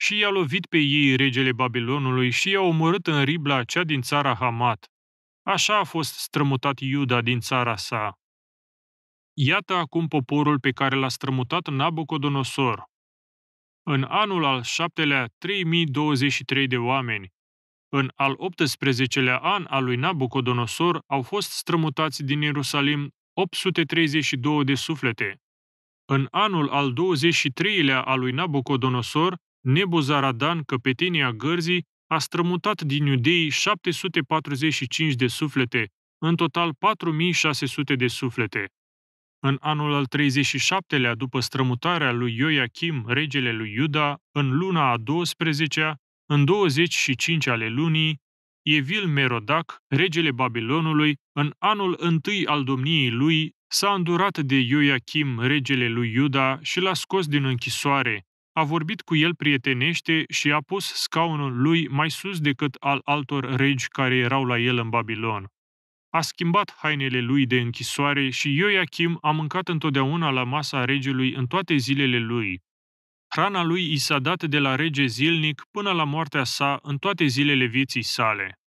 și i-a lovit pe ei regele Babilonului și i-a omorât în Ribla cea din țara Hamat. Așa a fost strămutat Iuda din țara sa. Iată acum poporul pe care l-a strămutat Nabucodonosor. În anul al șaptelea, 3023 de oameni. În al 18-lea an al lui Nabucodonosor au fost strămutați din Ierusalim 832 de suflete. În anul al 23-lea al lui Nabucodonosor Nebuzaradan, căpetenia gărzii, a strămutat din iudei 745 de suflete, în total 4600 de suflete. În anul al 37-lea după strămutarea lui Ioachim, regele lui Iuda, în luna a 12-a, în 25 ale lunii, Evil Merodac, regele Babilonului, în anul întâi al domniei lui, s-a îndurat de Ioachim, regele lui Iuda, și l-a scos din închisoare, a vorbit cu el prietenește și a pus scaunul lui mai sus decât al altor regi care erau la el în Babilon. A schimbat hainele lui de închisoare și Ioachim a mâncat întotdeauna la masa regelui în toate zilele lui. Hrana lui i s-a dat de la rege zilnic până la moartea sa în toate zilele vieții sale.